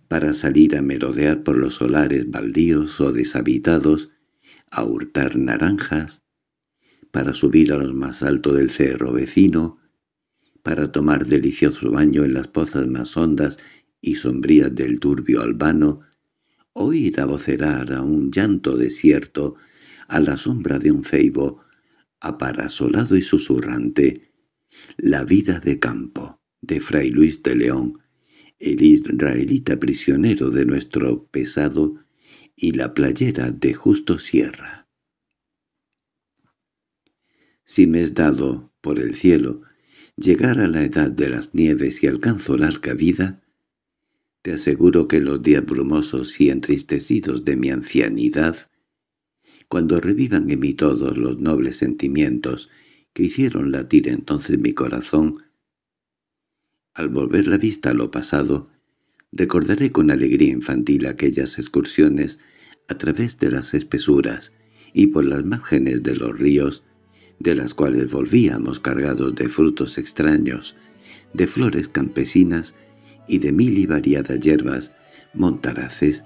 Para salir a merodear por los solares baldíos o deshabitados, a hurtar naranjas, para subir a los más altos del cerro vecino, para tomar delicioso baño en las pozas más hondas y sombrías del turbio albano, oír vocerar a un llanto desierto, a la sombra de un ceibo, aparasolado y susurrante, la vida de campo de Fray Luis de León, el israelita prisionero de nuestro pesado y la playera de Justo Sierra. Si me es dado, por el cielo, llegar a la edad de las nieves y alcanzo larga vida, te aseguro que los días brumosos y entristecidos de mi ancianidad, cuando revivan en mí todos los nobles sentimientos que hicieron latir entonces mi corazón, al volver la vista a lo pasado, recordaré con alegría infantil aquellas excursiones a través de las espesuras y por las márgenes de los ríos de las cuales volvíamos cargados de frutos extraños, de flores campesinas y de mil y variadas hierbas, montaraces,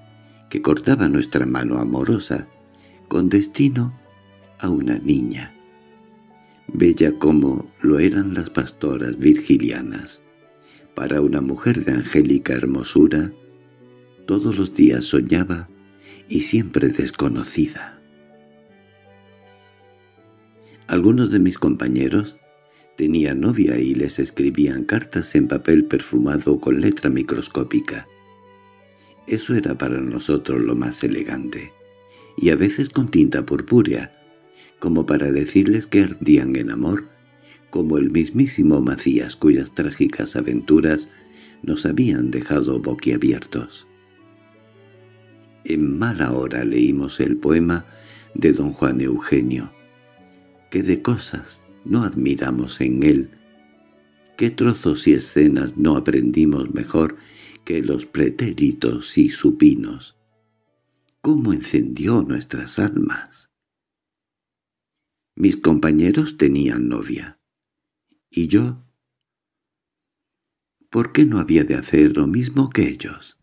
que cortaba nuestra mano amorosa, con destino a una niña, bella como lo eran las pastoras virgilianas. Para una mujer de angélica hermosura, todos los días soñaba y siempre desconocida. Algunos de mis compañeros tenían novia y les escribían cartas en papel perfumado con letra microscópica. Eso era para nosotros lo más elegante, y a veces con tinta purpúrea, como para decirles que ardían en amor, como el mismísimo Macías cuyas trágicas aventuras nos habían dejado boquiabiertos. En mala hora leímos el poema de don Juan Eugenio, Qué de cosas no admiramos en él. ¿Qué trozos y escenas no aprendimos mejor que los pretéritos y supinos? ¿Cómo encendió nuestras almas? Mis compañeros tenían novia. ¿Y yo? ¿Por qué no había de hacer lo mismo que ellos?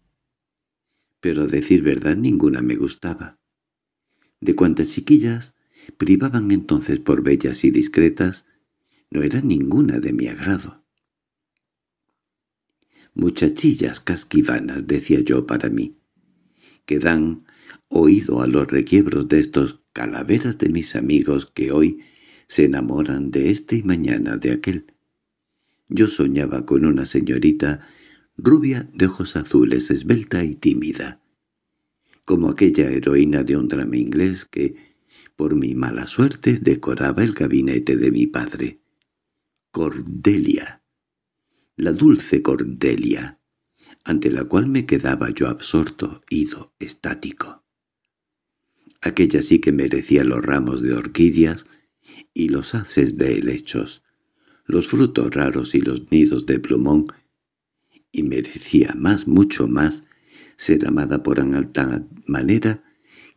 Pero a decir verdad ninguna me gustaba. De cuantas chiquillas privaban entonces por bellas y discretas, no era ninguna de mi agrado. Muchachillas casquivanas, decía yo para mí, que dan oído a los requiebros de estos calaveras de mis amigos que hoy se enamoran de este y mañana de aquel. Yo soñaba con una señorita rubia de ojos azules, esbelta y tímida, como aquella heroína de un drama inglés que por mi mala suerte decoraba el gabinete de mi padre. Cordelia. La dulce Cordelia, ante la cual me quedaba yo absorto, ido, estático. Aquella sí que merecía los ramos de orquídeas y los haces de helechos, los frutos raros y los nidos de plumón, y merecía más, mucho más, ser amada por alta manera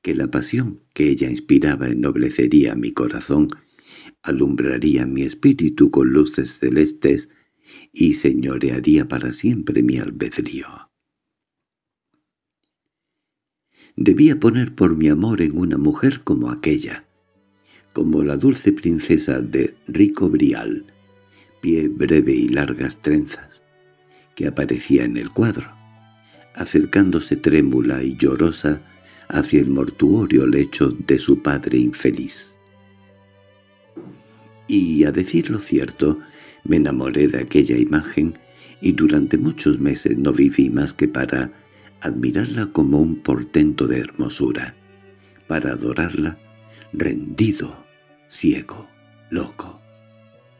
que la pasión que ella inspiraba ennoblecería mi corazón, alumbraría mi espíritu con luces celestes y señorearía para siempre mi albedrío. Debía poner por mi amor en una mujer como aquella, como la dulce princesa de Rico Brial, pie breve y largas trenzas, que aparecía en el cuadro, acercándose trémula y llorosa hacia el mortuorio lecho de su padre infeliz. Y, a decir lo cierto, me enamoré de aquella imagen y durante muchos meses no viví más que para admirarla como un portento de hermosura, para adorarla rendido, ciego, loco.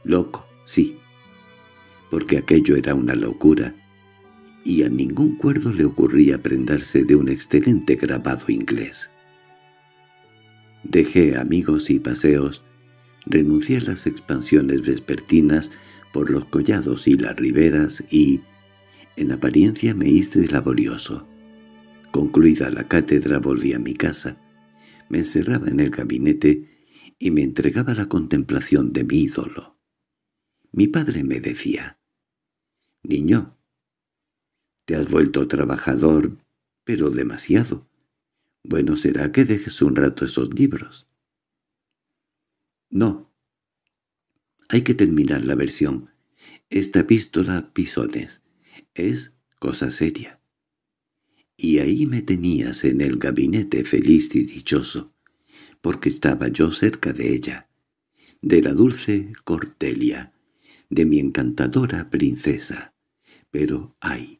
Loco, sí, porque aquello era una locura, y a ningún cuerdo le ocurría prendarse de un excelente grabado inglés. Dejé amigos y paseos, renuncié a las expansiones vespertinas por los collados y las riberas y, en apariencia, me hice laborioso. Concluida la cátedra volví a mi casa, me encerraba en el gabinete y me entregaba la contemplación de mi ídolo. Mi padre me decía, «Niño, te has vuelto trabajador, pero demasiado. Bueno será que dejes un rato esos libros. No. Hay que terminar la versión. Esta epístola, Pisones, es cosa seria. Y ahí me tenías en el gabinete feliz y dichoso, porque estaba yo cerca de ella, de la dulce Cortelia, de mi encantadora princesa. Pero, ay,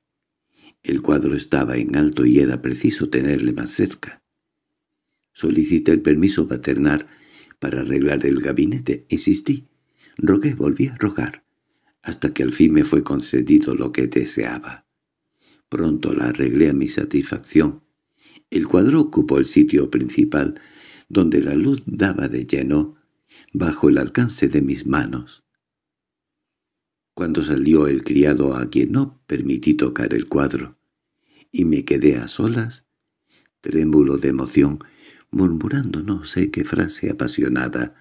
el cuadro estaba en alto y era preciso tenerle más cerca. Solicité el permiso paternal para arreglar el gabinete, insistí. Rogué, volví a rogar, hasta que al fin me fue concedido lo que deseaba. Pronto la arreglé a mi satisfacción. El cuadro ocupó el sitio principal, donde la luz daba de lleno, bajo el alcance de mis manos cuando salió el criado a quien no permití tocar el cuadro, y me quedé a solas, trémulo de emoción, murmurando no sé qué frase apasionada,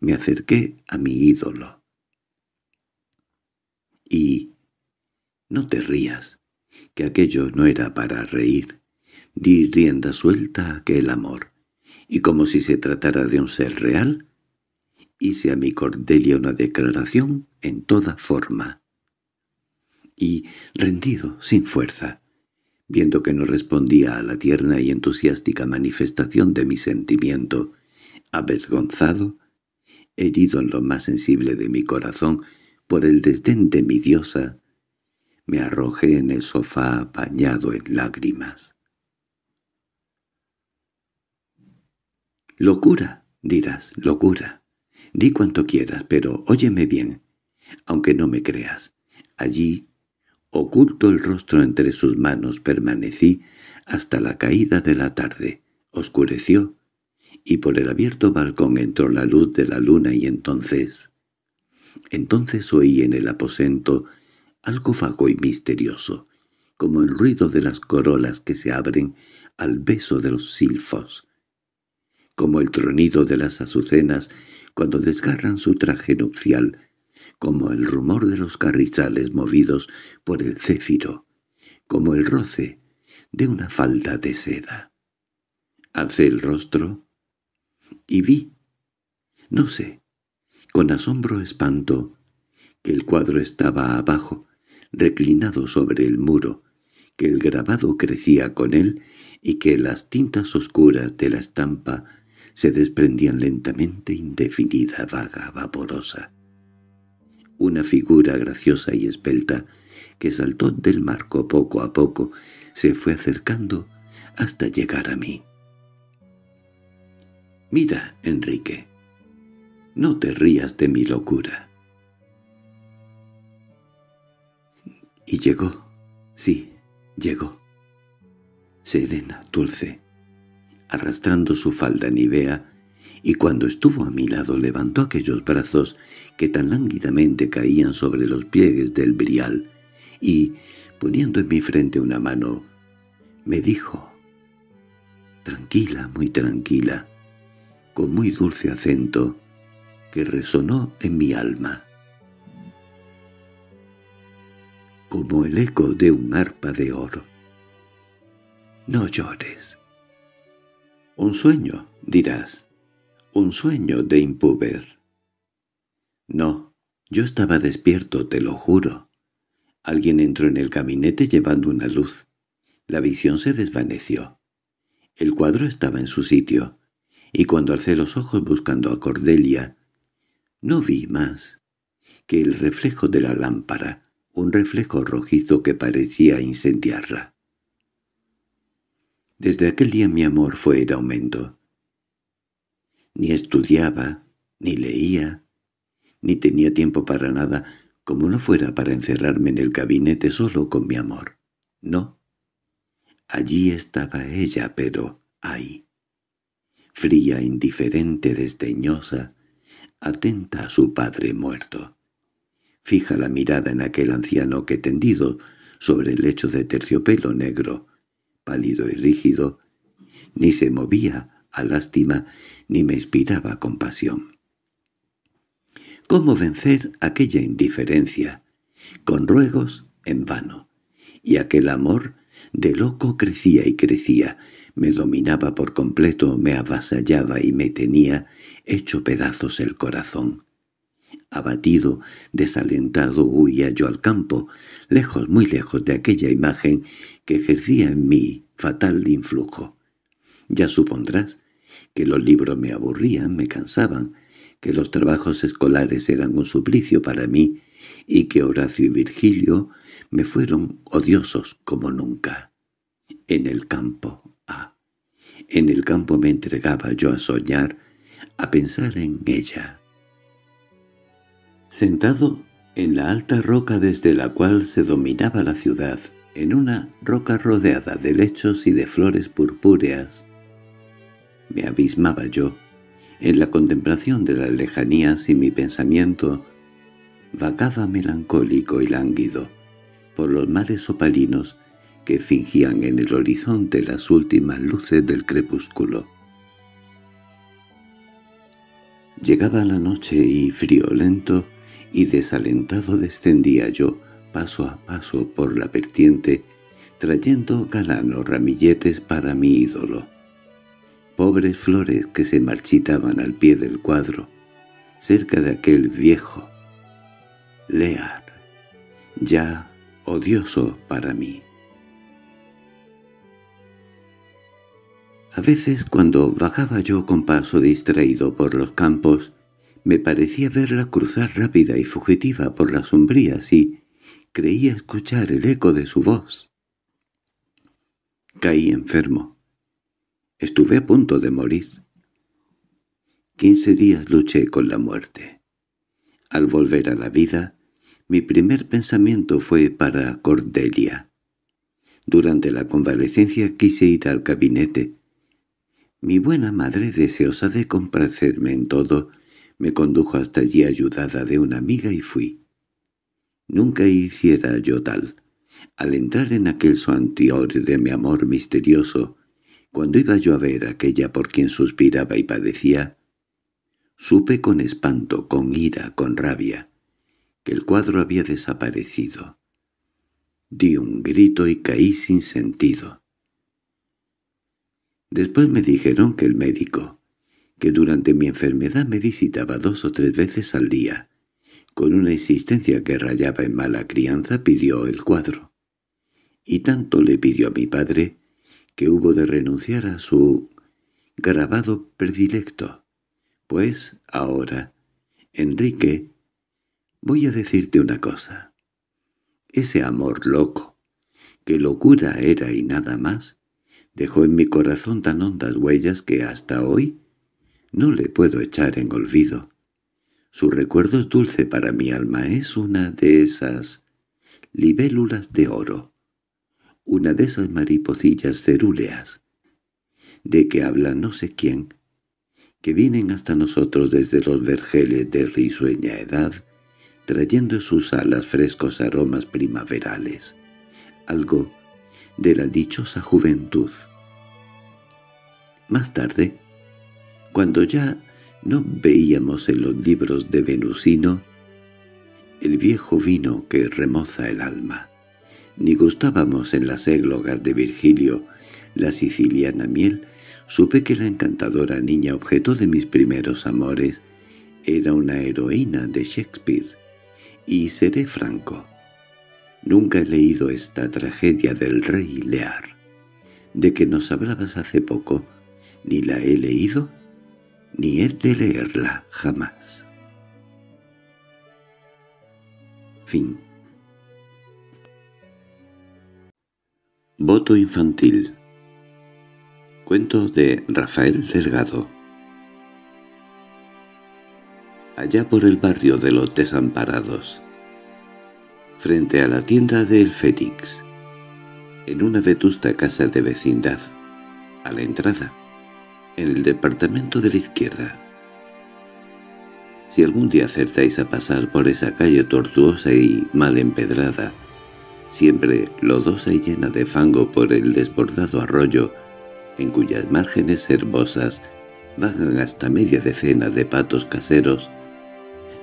me acerqué a mi ídolo. Y... no te rías, que aquello no era para reír. Di rienda suelta a aquel amor, y como si se tratara de un ser real, hice a mi Cordelia una declaración en toda forma. Y, rendido, sin fuerza, viendo que no respondía a la tierna y entusiástica manifestación de mi sentimiento, avergonzado, herido en lo más sensible de mi corazón por el desdén de mi diosa, me arrojé en el sofá bañado en lágrimas. «Locura», dirás, «locura». Di cuanto quieras, pero óyeme bien, aunque no me creas. Allí, oculto el rostro entre sus manos, permanecí hasta la caída de la tarde. Oscureció, y por el abierto balcón entró la luz de la luna y entonces... Entonces oí en el aposento algo vago y misterioso, como el ruido de las corolas que se abren al beso de los silfos, como el tronido de las azucenas cuando desgarran su traje nupcial, como el rumor de los carrizales movidos por el céfiro, como el roce de una falda de seda. Alcé el rostro y vi, no sé, con asombro espanto, que el cuadro estaba abajo, reclinado sobre el muro, que el grabado crecía con él y que las tintas oscuras de la estampa se desprendían lentamente, indefinida, vaga, vaporosa. Una figura graciosa y esbelta que saltó del marco poco a poco se fue acercando hasta llegar a mí. «Mira, Enrique, no te rías de mi locura». Y llegó, sí, llegó. Serena, dulce, arrastrando su falda nivea, y cuando estuvo a mi lado levantó aquellos brazos que tan lánguidamente caían sobre los pliegues del brial, y, poniendo en mi frente una mano, me dijo, tranquila, muy tranquila, con muy dulce acento, que resonó en mi alma. Como el eco de un arpa de oro. No llores. Un sueño, dirás. Un sueño de impuber. No, yo estaba despierto, te lo juro. Alguien entró en el caminete llevando una luz. La visión se desvaneció. El cuadro estaba en su sitio, y cuando alcé los ojos buscando a Cordelia, no vi más que el reflejo de la lámpara, un reflejo rojizo que parecía incendiarla. Desde aquel día mi amor fue en aumento. Ni estudiaba, ni leía, ni tenía tiempo para nada, como no fuera para encerrarme en el gabinete solo con mi amor. No. Allí estaba ella, pero ahí. Fría, indiferente, desdeñosa, atenta a su padre muerto. Fija la mirada en aquel anciano que tendido sobre el lecho de terciopelo negro, pálido y rígido, ni se movía a lástima, ni me inspiraba compasión. ¿Cómo vencer aquella indiferencia? Con ruegos en vano. Y aquel amor de loco crecía y crecía, me dominaba por completo, me avasallaba y me tenía hecho pedazos el corazón. Abatido, desalentado, huía yo al campo, lejos, muy lejos de aquella imagen que ejercía en mí fatal influjo. Ya supondrás que los libros me aburrían, me cansaban, que los trabajos escolares eran un suplicio para mí y que Horacio y Virgilio me fueron odiosos como nunca. En el campo, ah, en el campo me entregaba yo a soñar, a pensar en ella. Sentado en la alta roca desde la cual se dominaba la ciudad, en una roca rodeada de lechos y de flores purpúreas, me abismaba yo en la contemplación de las lejanías y mi pensamiento vagaba melancólico y lánguido por los mares opalinos que fingían en el horizonte las últimas luces del crepúsculo. Llegaba la noche y, frío lento, y desalentado descendía yo paso a paso por la vertiente, trayendo o ramilletes para mi ídolo. Pobres flores que se marchitaban al pie del cuadro, cerca de aquel viejo. Lear, ya odioso para mí. A veces cuando bajaba yo con paso distraído por los campos, me parecía verla cruzar rápida y fugitiva por las sombrías y creía escuchar el eco de su voz. Caí enfermo. Estuve a punto de morir. Quince días luché con la muerte. Al volver a la vida, mi primer pensamiento fue para Cordelia. Durante la convalecencia quise ir al gabinete. Mi buena madre, deseosa de complacerme en todo, me condujo hasta allí ayudada de una amiga y fui. Nunca hiciera yo tal. Al entrar en aquel santuario de mi amor misterioso, cuando iba yo a ver aquella por quien suspiraba y padecía, supe con espanto, con ira, con rabia, que el cuadro había desaparecido. Di un grito y caí sin sentido. Después me dijeron que el médico, que durante mi enfermedad me visitaba dos o tres veces al día. Con una insistencia que rayaba en mala crianza pidió el cuadro. Y tanto le pidió a mi padre que hubo de renunciar a su grabado predilecto. Pues ahora, Enrique, voy a decirte una cosa. Ese amor loco, que locura era y nada más, dejó en mi corazón tan hondas huellas que hasta hoy no le puedo echar en olvido. Su recuerdo es dulce para mi alma es una de esas libélulas de oro, una de esas mariposillas cerúleas, de que habla no sé quién, que vienen hasta nosotros desde los vergeles de risueña edad, trayendo sus alas frescos aromas primaverales, algo de la dichosa juventud. Más tarde, cuando ya no veíamos en los libros de Venusino el viejo vino que remoza el alma, ni gustábamos en las églogas de Virgilio la siciliana miel, supe que la encantadora niña objeto de mis primeros amores era una heroína de Shakespeare. Y seré franco, nunca he leído esta tragedia del rey Lear. De que nos hablabas hace poco, ni la he leído ni he de leerla jamás. Fin. Voto infantil Cuento de Rafael Delgado Allá por el barrio de los desamparados Frente a la tienda del Fénix En una vetusta casa de vecindad A la entrada en el departamento de la izquierda. Si algún día acertáis a pasar por esa calle tortuosa y mal empedrada, siempre lodosa y llena de fango por el desbordado arroyo, en cuyas márgenes herbosas bajan hasta media decena de patos caseros,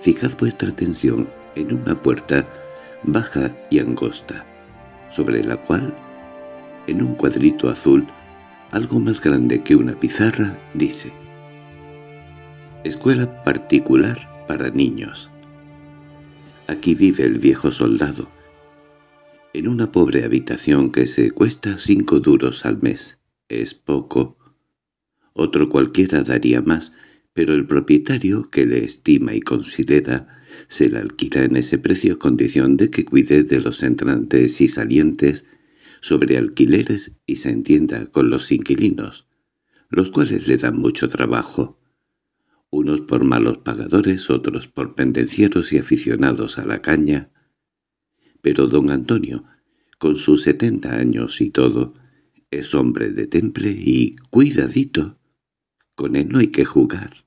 fijad vuestra atención en una puerta baja y angosta, sobre la cual, en un cuadrito azul, algo más grande que una pizarra, dice Escuela particular para niños. Aquí vive el viejo soldado, en una pobre habitación que se cuesta cinco duros al mes. Es poco. Otro cualquiera daría más, pero el propietario, que le estima y considera, se la alquila en ese precio a condición de que cuide de los entrantes y salientes sobre alquileres y se entienda con los inquilinos, los cuales le dan mucho trabajo, unos por malos pagadores, otros por pendencieros y aficionados a la caña. Pero don Antonio, con sus setenta años y todo, es hombre de temple y cuidadito. Con él no hay que jugar.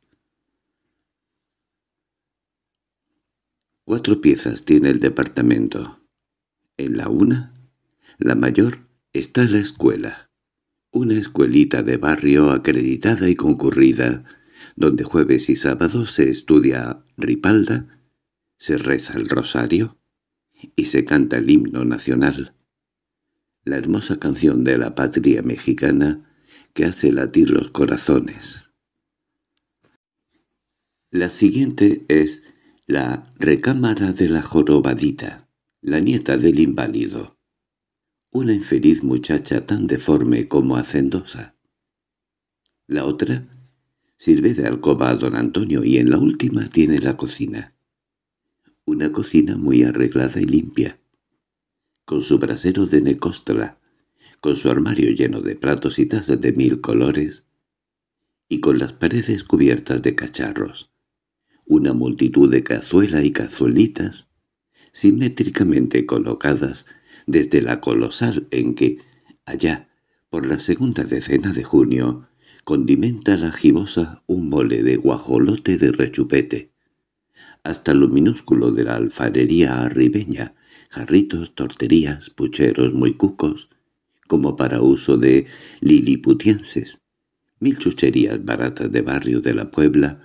Cuatro piezas tiene el departamento. En la una la mayor está la escuela, una escuelita de barrio acreditada y concurrida, donde jueves y sábados se estudia ripalda, se reza el rosario y se canta el himno nacional. La hermosa canción de la patria mexicana que hace latir los corazones. La siguiente es la recámara de la jorobadita, la nieta del inválido una infeliz muchacha tan deforme como hacendosa. La otra sirve de alcoba a don Antonio y en la última tiene la cocina. Una cocina muy arreglada y limpia, con su brasero de necóstola, con su armario lleno de platos y tazas de mil colores, y con las paredes cubiertas de cacharros, una multitud de cazuela y cazuelitas, simétricamente colocadas desde la colosal en que, allá, por la segunda decena de junio, condimenta la gibosa un mole de guajolote de rechupete, hasta lo minúsculo de la alfarería arribeña, jarritos, torterías, pucheros muy cucos, como para uso de liliputienses, mil chucherías baratas de barrio de la Puebla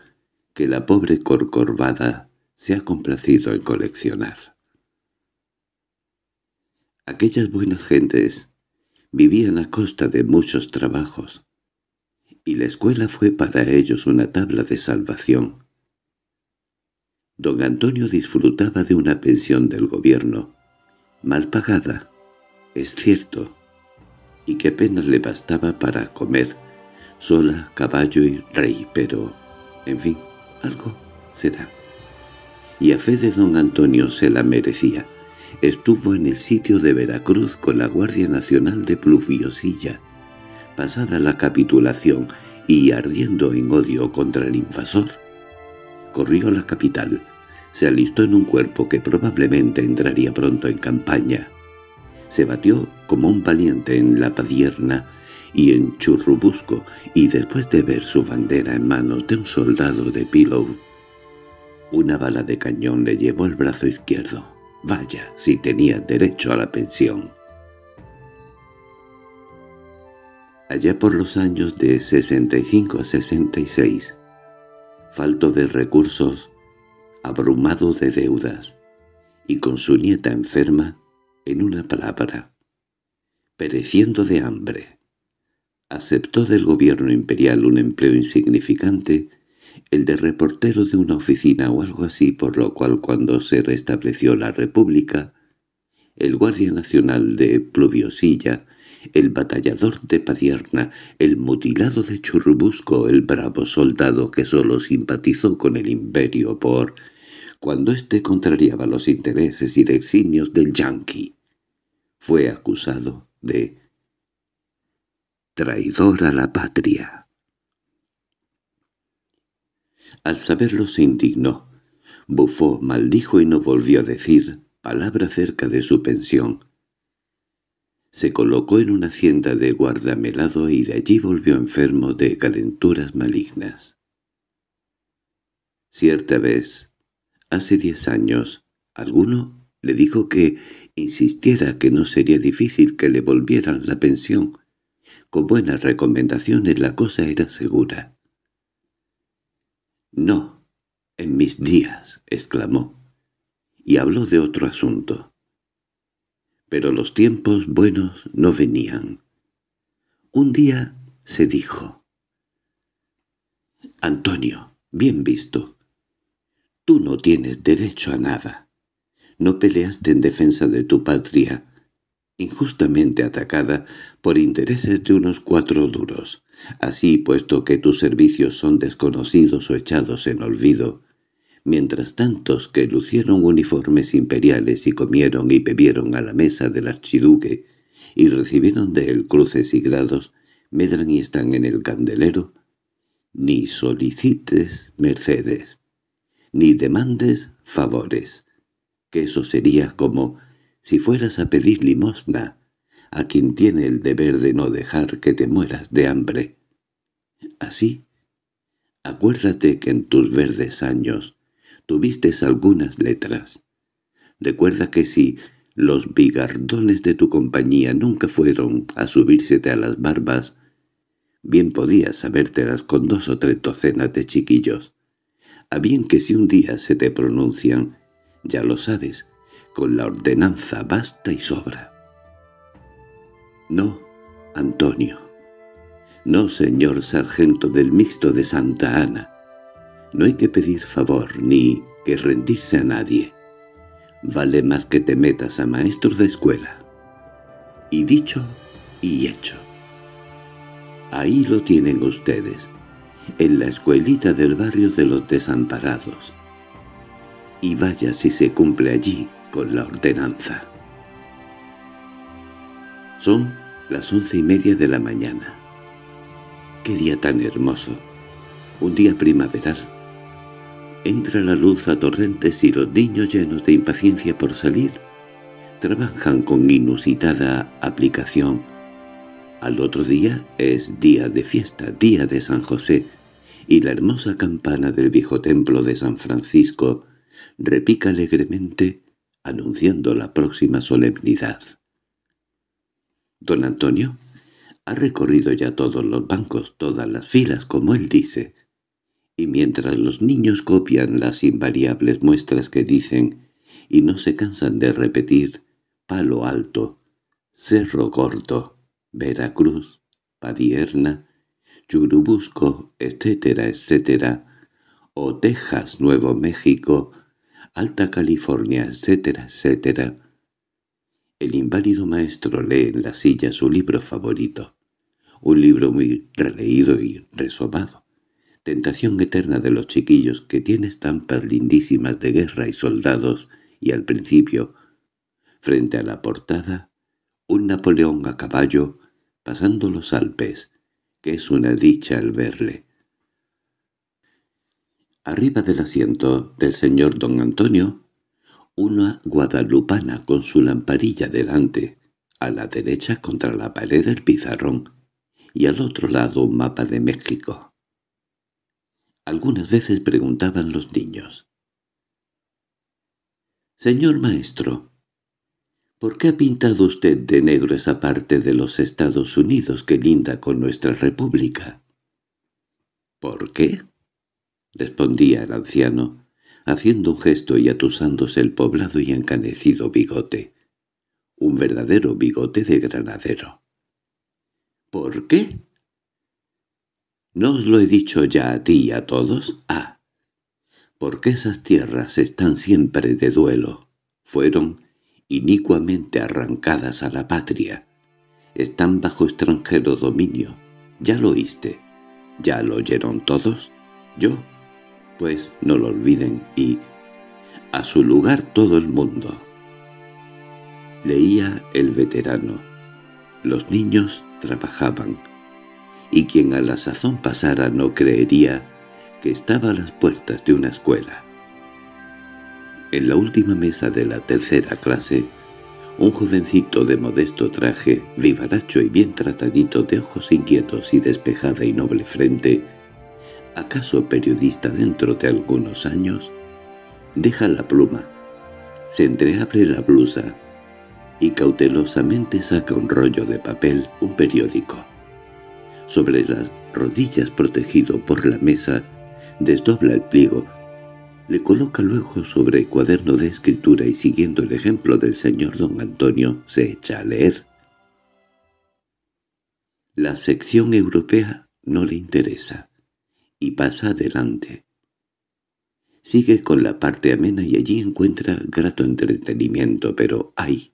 que la pobre corcorvada se ha complacido en coleccionar. Aquellas buenas gentes vivían a costa de muchos trabajos, y la escuela fue para ellos una tabla de salvación. Don Antonio disfrutaba de una pensión del gobierno, mal pagada, es cierto, y que apenas le bastaba para comer, sola, caballo y rey, pero, en fin, algo será. Y a fe de don Antonio se la merecía, estuvo en el sitio de Veracruz con la Guardia Nacional de Pluviosilla, pasada la capitulación y ardiendo en odio contra el invasor. Corrió a la capital, se alistó en un cuerpo que probablemente entraría pronto en campaña. Se batió como un valiente en la Padierna y en Churrubusco y después de ver su bandera en manos de un soldado de Pilov, una bala de cañón le llevó el brazo izquierdo. Vaya, si tenía derecho a la pensión. Allá por los años de 65 a 66, falto de recursos, abrumado de deudas, y con su nieta enferma, en una palabra, pereciendo de hambre, aceptó del gobierno imperial un empleo insignificante el de reportero de una oficina o algo así, por lo cual cuando se restableció la República, el Guardia Nacional de Pluviosilla, el batallador de Padierna, el mutilado de Churubusco, el bravo soldado que solo simpatizó con el imperio por... cuando éste contrariaba los intereses y designios del yanqui. Fue acusado de... traidor a la patria. Al saberlo se indignó. Bufó, maldijo y no volvió a decir palabra cerca de su pensión. Se colocó en una hacienda de guardamelado y de allí volvió enfermo de calenturas malignas. Cierta vez, hace diez años, alguno le dijo que insistiera que no sería difícil que le volvieran la pensión. Con buenas recomendaciones la cosa era segura. —No, en mis días —exclamó—, y habló de otro asunto. Pero los tiempos buenos no venían. Un día se dijo. —Antonio, bien visto. Tú no tienes derecho a nada. No peleaste en defensa de tu patria, injustamente atacada por intereses de unos cuatro duros. Así, puesto que tus servicios son desconocidos o echados en olvido, mientras tantos que lucieron uniformes imperiales y comieron y bebieron a la mesa del archiduque y recibieron de él cruces y grados, medran y están en el candelero, ni solicites mercedes, ni demandes favores, que eso sería como si fueras a pedir limosna a quien tiene el deber de no dejar que te mueras de hambre. Así, acuérdate que en tus verdes años tuviste algunas letras. Recuerda que si los bigardones de tu compañía nunca fueron a subírsete a las barbas, bien podías sabértelas con dos o tres docenas de chiquillos. A bien que si un día se te pronuncian, ya lo sabes, con la ordenanza basta y sobra. —No, Antonio. No, señor sargento del mixto de Santa Ana. No hay que pedir favor ni que rendirse a nadie. Vale más que te metas a maestros de escuela. Y dicho y hecho. Ahí lo tienen ustedes, en la escuelita del barrio de los desamparados. Y vaya si se cumple allí con la ordenanza. Son las once y media de la mañana. ¡Qué día tan hermoso! Un día primaveral. Entra la luz a torrentes y los niños llenos de impaciencia por salir trabajan con inusitada aplicación. Al otro día es día de fiesta, día de San José, y la hermosa campana del viejo templo de San Francisco repica alegremente anunciando la próxima solemnidad. Don Antonio ha recorrido ya todos los bancos, todas las filas, como él dice. Y mientras los niños copian las invariables muestras que dicen y no se cansan de repetir palo alto, cerro corto, Veracruz, Padierna, Churubusco, etcétera, etcétera, o Texas, Nuevo México, Alta California, etcétera, etcétera, el inválido maestro lee en la silla su libro favorito, un libro muy releído y resomado. Tentación eterna de los chiquillos que tiene estampas lindísimas de guerra y soldados y al principio, frente a la portada, un Napoleón a caballo pasando los Alpes, que es una dicha al verle. Arriba del asiento del señor don Antonio una guadalupana con su lamparilla delante, a la derecha contra la pared del pizarrón, y al otro lado un mapa de México. Algunas veces preguntaban los niños. «Señor maestro, ¿por qué ha pintado usted de negro esa parte de los Estados Unidos que linda con nuestra república?» «¿Por qué?» respondía el anciano haciendo un gesto y atusándose el poblado y encanecido bigote. Un verdadero bigote de granadero. —¿Por qué? —¿No os lo he dicho ya a ti y a todos? —Ah. Porque esas tierras están siempre de duelo. Fueron inicuamente arrancadas a la patria. Están bajo extranjero dominio. Ya lo oíste. ¿Ya lo oyeron todos? Yo pues no lo olviden y a su lugar todo el mundo. Leía el veterano. Los niños trabajaban, y quien a la sazón pasara no creería que estaba a las puertas de una escuela. En la última mesa de la tercera clase, un jovencito de modesto traje, vivaracho y bien tratadito de ojos inquietos y despejada y noble frente, acaso periodista dentro de algunos años, deja la pluma, se entreabre la blusa y cautelosamente saca un rollo de papel, un periódico. Sobre las rodillas protegido por la mesa, desdobla el pliego, le coloca luego sobre el cuaderno de escritura y siguiendo el ejemplo del señor don Antonio se echa a leer. La sección europea no le interesa y pasa adelante. Sigue con la parte amena y allí encuentra grato entretenimiento, pero ¡ay!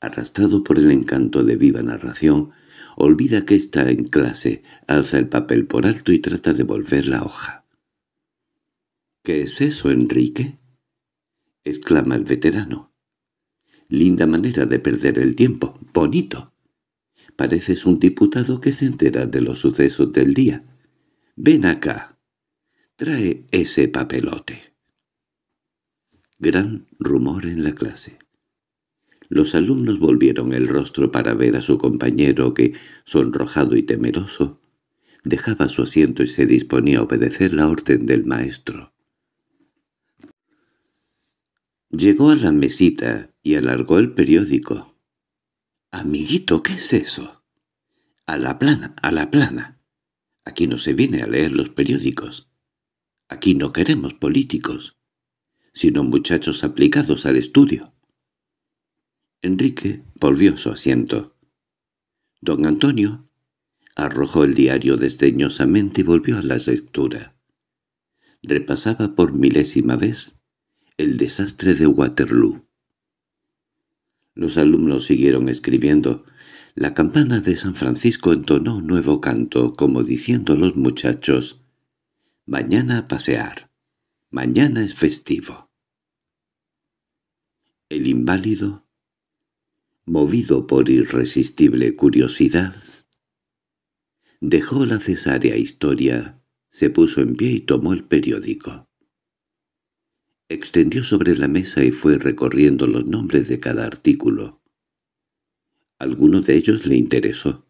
Arrastrado por el encanto de viva narración, olvida que está en clase, alza el papel por alto y trata de volver la hoja. —¿Qué es eso, Enrique? —exclama el veterano. —Linda manera de perder el tiempo. Bonito. Pareces un diputado que se entera de los sucesos del día. «Ven acá. Trae ese papelote». Gran rumor en la clase. Los alumnos volvieron el rostro para ver a su compañero que, sonrojado y temeroso, dejaba su asiento y se disponía a obedecer la orden del maestro. Llegó a la mesita y alargó el periódico. —Amiguito, ¿qué es eso? —A la plana, a la plana. Aquí no se viene a leer los periódicos. Aquí no queremos políticos, sino muchachos aplicados al estudio. Enrique volvió a su asiento. Don Antonio arrojó el diario desdeñosamente y volvió a la lectura. Repasaba por milésima vez el desastre de Waterloo. Los alumnos siguieron escribiendo, la campana de San Francisco entonó un nuevo canto, como diciendo a los muchachos, «Mañana a pasear. Mañana es festivo». El inválido, movido por irresistible curiosidad, dejó la cesárea historia, se puso en pie y tomó el periódico. Extendió sobre la mesa y fue recorriendo los nombres de cada artículo alguno de ellos le interesó.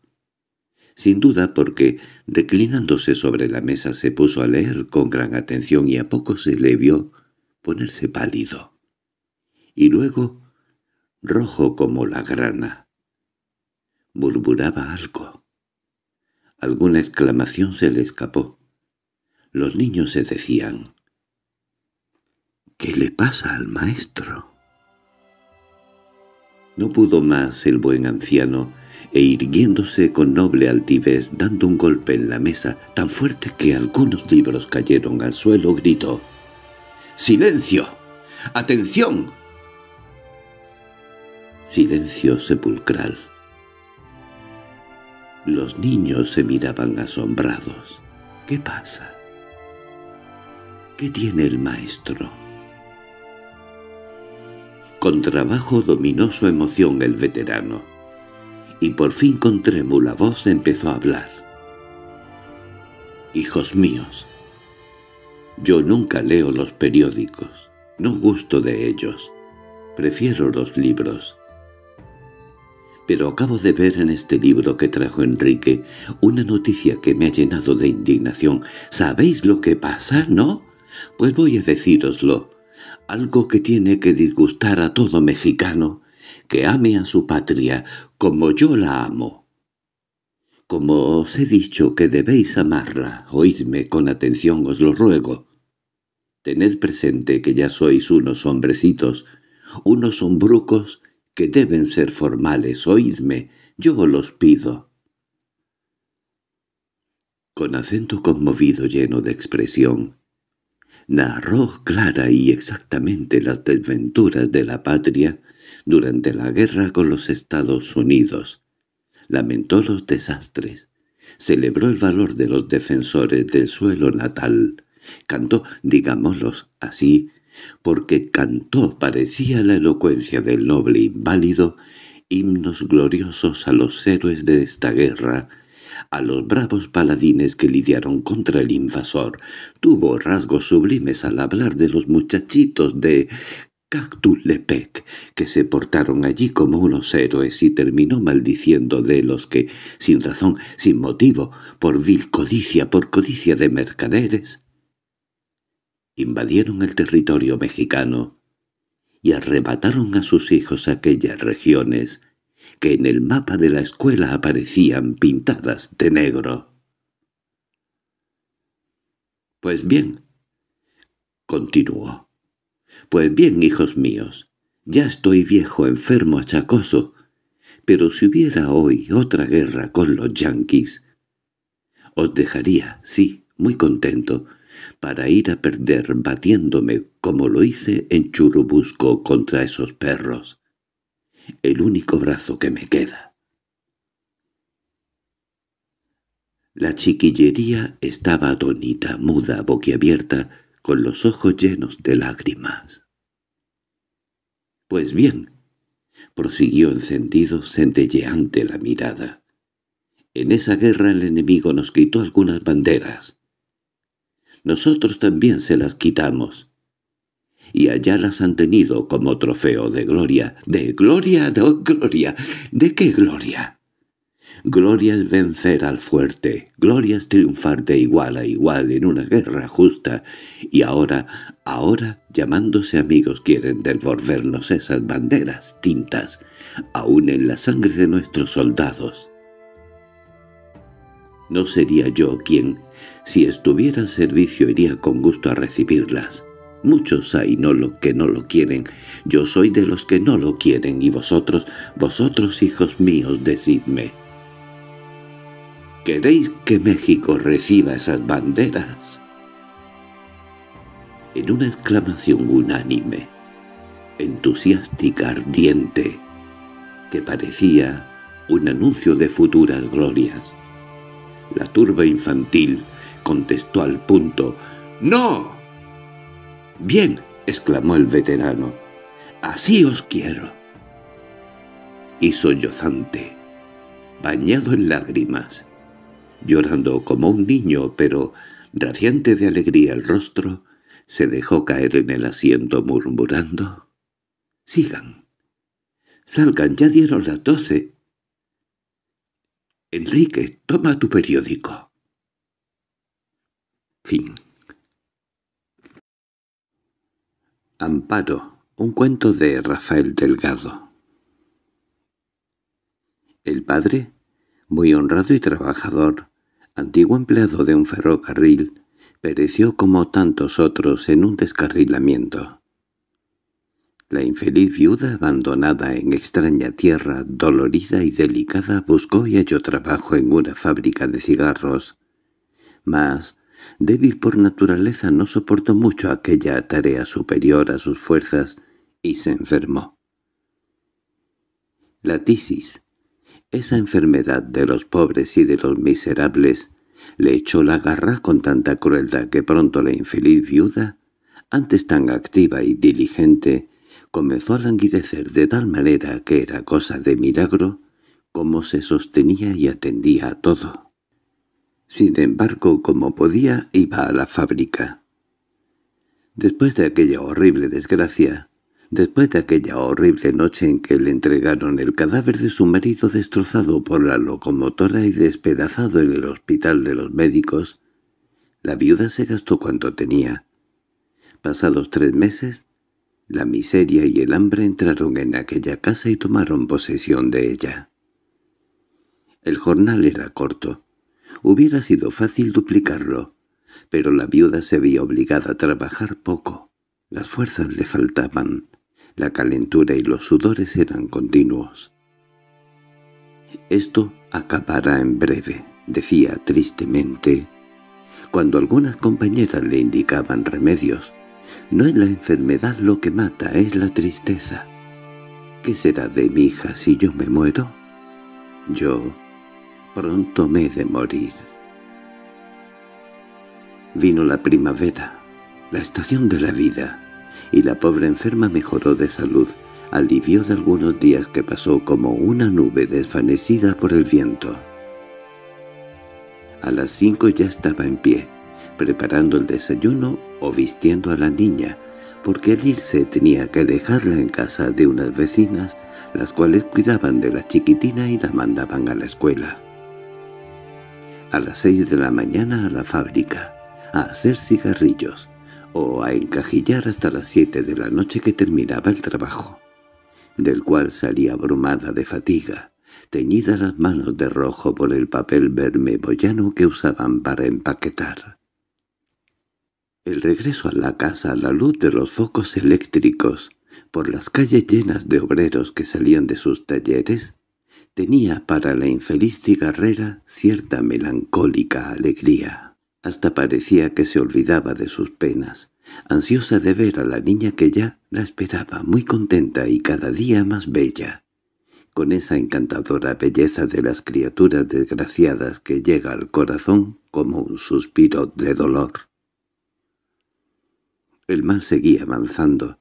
Sin duda porque, reclinándose sobre la mesa, se puso a leer con gran atención y a poco se le vio ponerse pálido. Y luego, rojo como la grana. Murmuraba algo. Alguna exclamación se le escapó. Los niños se decían, «¿Qué le pasa al maestro?» No pudo más el buen anciano, e irguiéndose con noble altivez, dando un golpe en la mesa, tan fuerte que algunos libros cayeron al suelo, gritó «¡Silencio! ¡Atención!» Silencio sepulcral. Los niños se miraban asombrados. «¿Qué pasa?» «¿Qué tiene el maestro?» Con trabajo dominó su emoción el veterano, y por fin con trémula voz empezó a hablar. «Hijos míos, yo nunca leo los periódicos, no gusto de ellos, prefiero los libros» pero acabo de ver en este libro que trajo Enrique una noticia que me ha llenado de indignación. ¿Sabéis lo que pasa, no? Pues voy a decíroslo algo que tiene que disgustar a todo mexicano, que ame a su patria como yo la amo. Como os he dicho que debéis amarla, oídme con atención, os lo ruego. Tened presente que ya sois unos hombrecitos, unos hombrucos que deben ser formales, oídme, yo los pido. Con acento conmovido lleno de expresión, narró clara y exactamente las desventuras de la patria durante la guerra con los Estados Unidos. Lamentó los desastres, celebró el valor de los defensores del suelo natal, cantó, digámoslos así, porque cantó parecía la elocuencia del noble inválido himnos gloriosos a los héroes de esta guerra a los bravos paladines que lidiaron contra el invasor. Tuvo rasgos sublimes al hablar de los muchachitos de Cactulepec, que se portaron allí como unos héroes y terminó maldiciendo de los que, sin razón, sin motivo, por vil codicia, por codicia de mercaderes, invadieron el territorio mexicano y arrebataron a sus hijos aquellas regiones que en el mapa de la escuela aparecían pintadas de negro. —Pues bien —continuó—, pues bien, hijos míos, ya estoy viejo, enfermo, achacoso, pero si hubiera hoy otra guerra con los yanquis, os dejaría, sí, muy contento, para ir a perder batiéndome como lo hice en Churubusco contra esos perros el único brazo que me queda. La chiquillería estaba atónita, muda, boquiabierta, con los ojos llenos de lágrimas. —Pues bien —prosiguió encendido, centelleante la mirada—, en esa guerra el enemigo nos quitó algunas banderas. Nosotros también se las quitamos y allá las han tenido como trofeo de gloria. ¡De gloria, de oh, gloria! ¿De qué gloria? Gloria es vencer al fuerte, gloria es triunfar de igual a igual en una guerra justa, y ahora, ahora, llamándose amigos quieren devolvernos esas banderas tintas, aún en la sangre de nuestros soldados. No sería yo quien, si estuviera al servicio, iría con gusto a recibirlas. Muchos hay no lo que no lo quieren. Yo soy de los que no lo quieren, y vosotros, vosotros hijos míos, decidme. ¿Queréis que México reciba esas banderas? En una exclamación unánime, entusiástica, ardiente, que parecía un anuncio de futuras glorias. La turba infantil contestó al punto «¡No!» —¡Bien! —exclamó el veterano—, así os quiero. Y sollozante, bañado en lágrimas, llorando como un niño, pero radiante de alegría el rostro, se dejó caer en el asiento murmurando. —¡Sigan! —¡Salgan! ¡Ya dieron las doce! —Enrique, toma tu periódico. Fin Amparo, un cuento de Rafael Delgado. El padre, muy honrado y trabajador, antiguo empleado de un ferrocarril, pereció como tantos otros en un descarrilamiento. La infeliz viuda abandonada en extraña tierra, dolorida y delicada, buscó y halló trabajo en una fábrica de cigarros, mas Débil por naturaleza no soportó mucho aquella tarea superior a sus fuerzas y se enfermó. La tisis, esa enfermedad de los pobres y de los miserables, le echó la garra con tanta crueldad que pronto la infeliz viuda, antes tan activa y diligente, comenzó a languidecer de tal manera que era cosa de milagro como se sostenía y atendía a todo. Sin embargo, como podía, iba a la fábrica. Después de aquella horrible desgracia, después de aquella horrible noche en que le entregaron el cadáver de su marido destrozado por la locomotora y despedazado en el hospital de los médicos, la viuda se gastó cuanto tenía. Pasados tres meses, la miseria y el hambre entraron en aquella casa y tomaron posesión de ella. El jornal era corto. Hubiera sido fácil duplicarlo, pero la viuda se veía obligada a trabajar poco. Las fuerzas le faltaban, la calentura y los sudores eran continuos. «Esto acabará en breve», decía tristemente, cuando algunas compañeras le indicaban remedios. «No es la enfermedad lo que mata, es la tristeza. ¿Qué será de mi hija si yo me muero? Yo pronto me he de morir. Vino la primavera, la estación de la vida, y la pobre enferma mejoró de salud, alivió de algunos días que pasó como una nube desvanecida por el viento. A las cinco ya estaba en pie, preparando el desayuno o vistiendo a la niña, porque al irse tenía que dejarla en casa de unas vecinas, las cuales cuidaban de la chiquitina y la mandaban a la escuela a las seis de la mañana a la fábrica, a hacer cigarrillos, o a encajillar hasta las siete de la noche que terminaba el trabajo, del cual salía abrumada de fatiga, teñida las manos de rojo por el papel vermebollano que usaban para empaquetar. El regreso a la casa a la luz de los focos eléctricos, por las calles llenas de obreros que salían de sus talleres, tenía para la infeliz cigarrera cierta melancólica alegría. Hasta parecía que se olvidaba de sus penas, ansiosa de ver a la niña que ya la esperaba muy contenta y cada día más bella. Con esa encantadora belleza de las criaturas desgraciadas que llega al corazón como un suspiro de dolor. El mal seguía avanzando,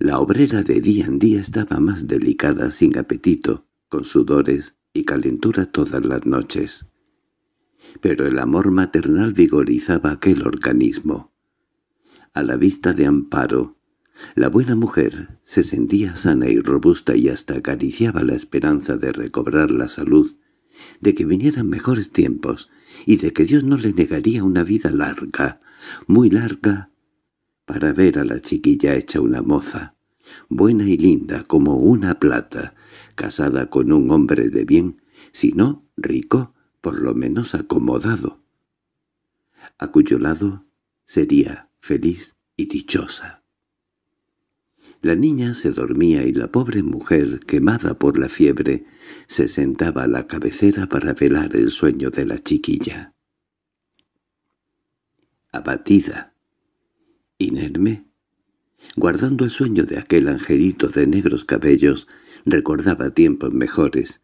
la obrera de día en día estaba más delicada, sin apetito, con sudores y calentura todas las noches. Pero el amor maternal vigorizaba aquel organismo. A la vista de Amparo, la buena mujer se sentía sana y robusta y hasta acariciaba la esperanza de recobrar la salud, de que vinieran mejores tiempos y de que Dios no le negaría una vida larga, muy larga, para ver a la chiquilla hecha una moza, buena y linda como una plata, casada con un hombre de bien, si no rico, por lo menos acomodado, a cuyo lado sería feliz y dichosa. La niña se dormía y la pobre mujer, quemada por la fiebre, se sentaba a la cabecera para velar el sueño de la chiquilla. Abatida, inerme, guardando el sueño de aquel angelito de negros cabellos, Recordaba tiempos mejores,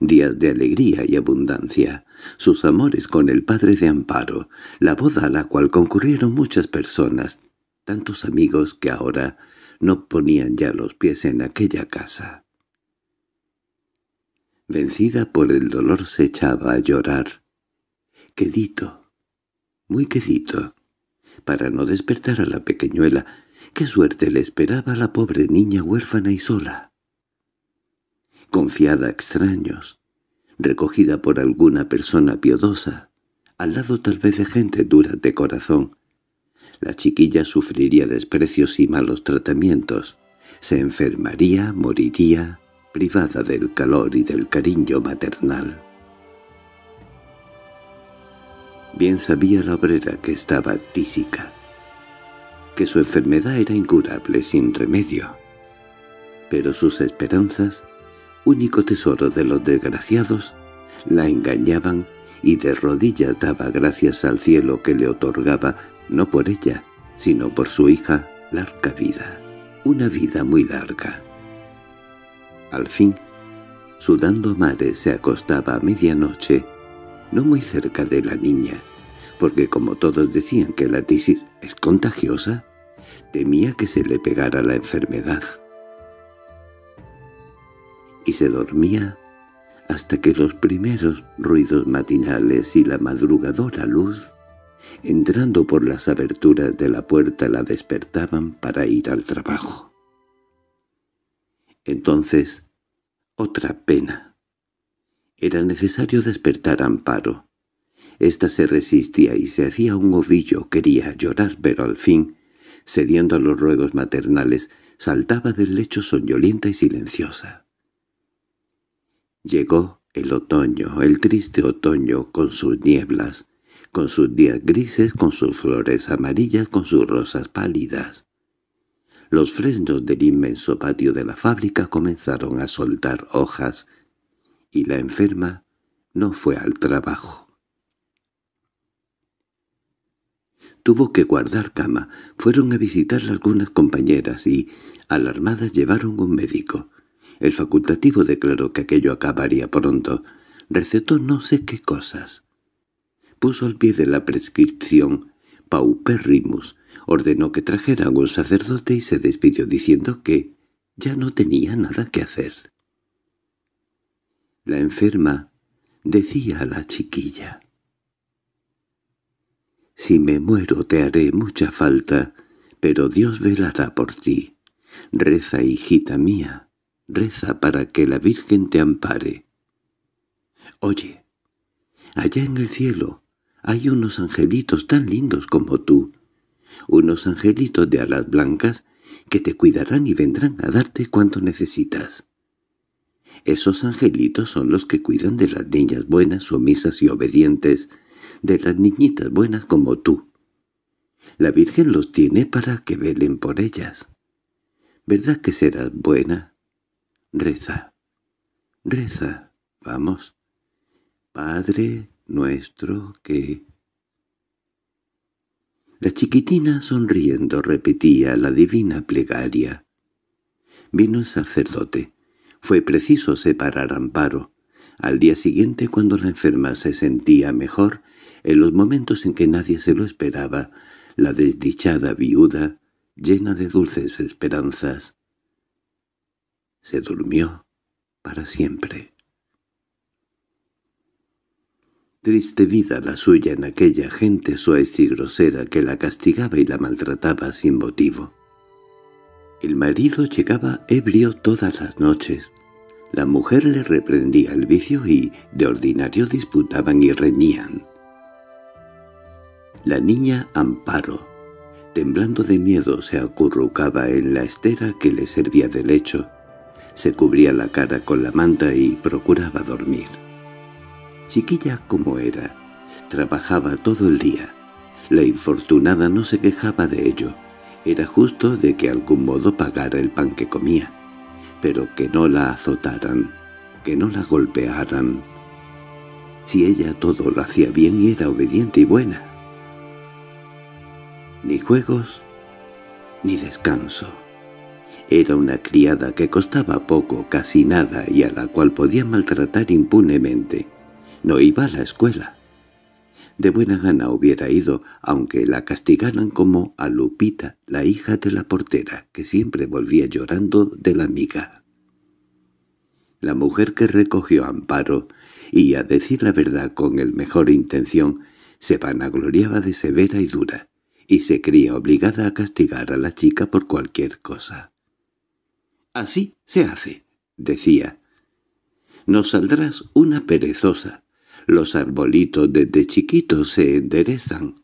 días de alegría y abundancia, sus amores con el padre de Amparo, la boda a la cual concurrieron muchas personas, tantos amigos que ahora no ponían ya los pies en aquella casa. Vencida por el dolor se echaba a llorar. Quedito, muy quedito, para no despertar a la pequeñuela, qué suerte le esperaba a la pobre niña huérfana y sola confiada a extraños, recogida por alguna persona piadosa, al lado tal vez de gente dura de corazón. La chiquilla sufriría desprecios y malos tratamientos, se enfermaría, moriría, privada del calor y del cariño maternal. Bien sabía la obrera que estaba tísica, que su enfermedad era incurable sin remedio, pero sus esperanzas único tesoro de los desgraciados, la engañaban y de rodillas daba gracias al cielo que le otorgaba, no por ella, sino por su hija, larga vida, una vida muy larga. Al fin, sudando mares se acostaba a medianoche, no muy cerca de la niña, porque como todos decían que la tisis es contagiosa, temía que se le pegara la enfermedad y se dormía hasta que los primeros ruidos matinales y la madrugadora luz, entrando por las aberturas de la puerta, la despertaban para ir al trabajo. Entonces, otra pena. Era necesario despertar a Amparo. Esta se resistía y se hacía un ovillo, quería llorar, pero al fin, cediendo a los ruegos maternales, saltaba del lecho soñolienta y silenciosa. Llegó el otoño, el triste otoño, con sus nieblas, con sus días grises, con sus flores amarillas, con sus rosas pálidas. Los fresnos del inmenso patio de la fábrica comenzaron a soltar hojas, y la enferma no fue al trabajo. Tuvo que guardar cama. Fueron a visitarle algunas compañeras y, alarmadas, llevaron un médico. El facultativo declaró que aquello acabaría pronto. Recetó no sé qué cosas. Puso al pie de la prescripción paupérrimus, ordenó que trajeran un sacerdote y se despidió diciendo que ya no tenía nada que hacer. La enferma decía a la chiquilla. «Si me muero te haré mucha falta, pero Dios velará por ti. Reza, hijita mía, Reza para que la Virgen te ampare. Oye, allá en el cielo hay unos angelitos tan lindos como tú, unos angelitos de alas blancas que te cuidarán y vendrán a darte cuanto necesitas. Esos angelitos son los que cuidan de las niñas buenas, sumisas y obedientes, de las niñitas buenas como tú. La Virgen los tiene para que velen por ellas. ¿Verdad que serás buena, Reza, reza, vamos. Padre nuestro que... La chiquitina sonriendo repetía la divina plegaria. Vino el sacerdote. Fue preciso separar amparo. Al día siguiente, cuando la enferma se sentía mejor, en los momentos en que nadie se lo esperaba, la desdichada viuda, llena de dulces esperanzas, se durmió para siempre. Triste vida la suya en aquella gente soez y grosera que la castigaba y la maltrataba sin motivo. El marido llegaba ebrio todas las noches. La mujer le reprendía el vicio y, de ordinario, disputaban y reñían. La niña Amparo, temblando de miedo, se acurrucaba en la estera que le servía de lecho, se cubría la cara con la manta y procuraba dormir. Chiquilla como era, trabajaba todo el día. La infortunada no se quejaba de ello. Era justo de que algún modo pagara el pan que comía, pero que no la azotaran, que no la golpearan. Si ella todo lo hacía bien y era obediente y buena. Ni juegos, ni descanso. Era una criada que costaba poco, casi nada, y a la cual podía maltratar impunemente. No iba a la escuela. De buena gana hubiera ido, aunque la castigaran como a Lupita, la hija de la portera, que siempre volvía llorando de la amiga. La mujer que recogió Amparo, y a decir la verdad con el mejor intención, se vanagloriaba de severa y dura, y se creía obligada a castigar a la chica por cualquier cosa. Así se hace, decía. —No saldrás una perezosa. Los arbolitos desde chiquitos se enderezan.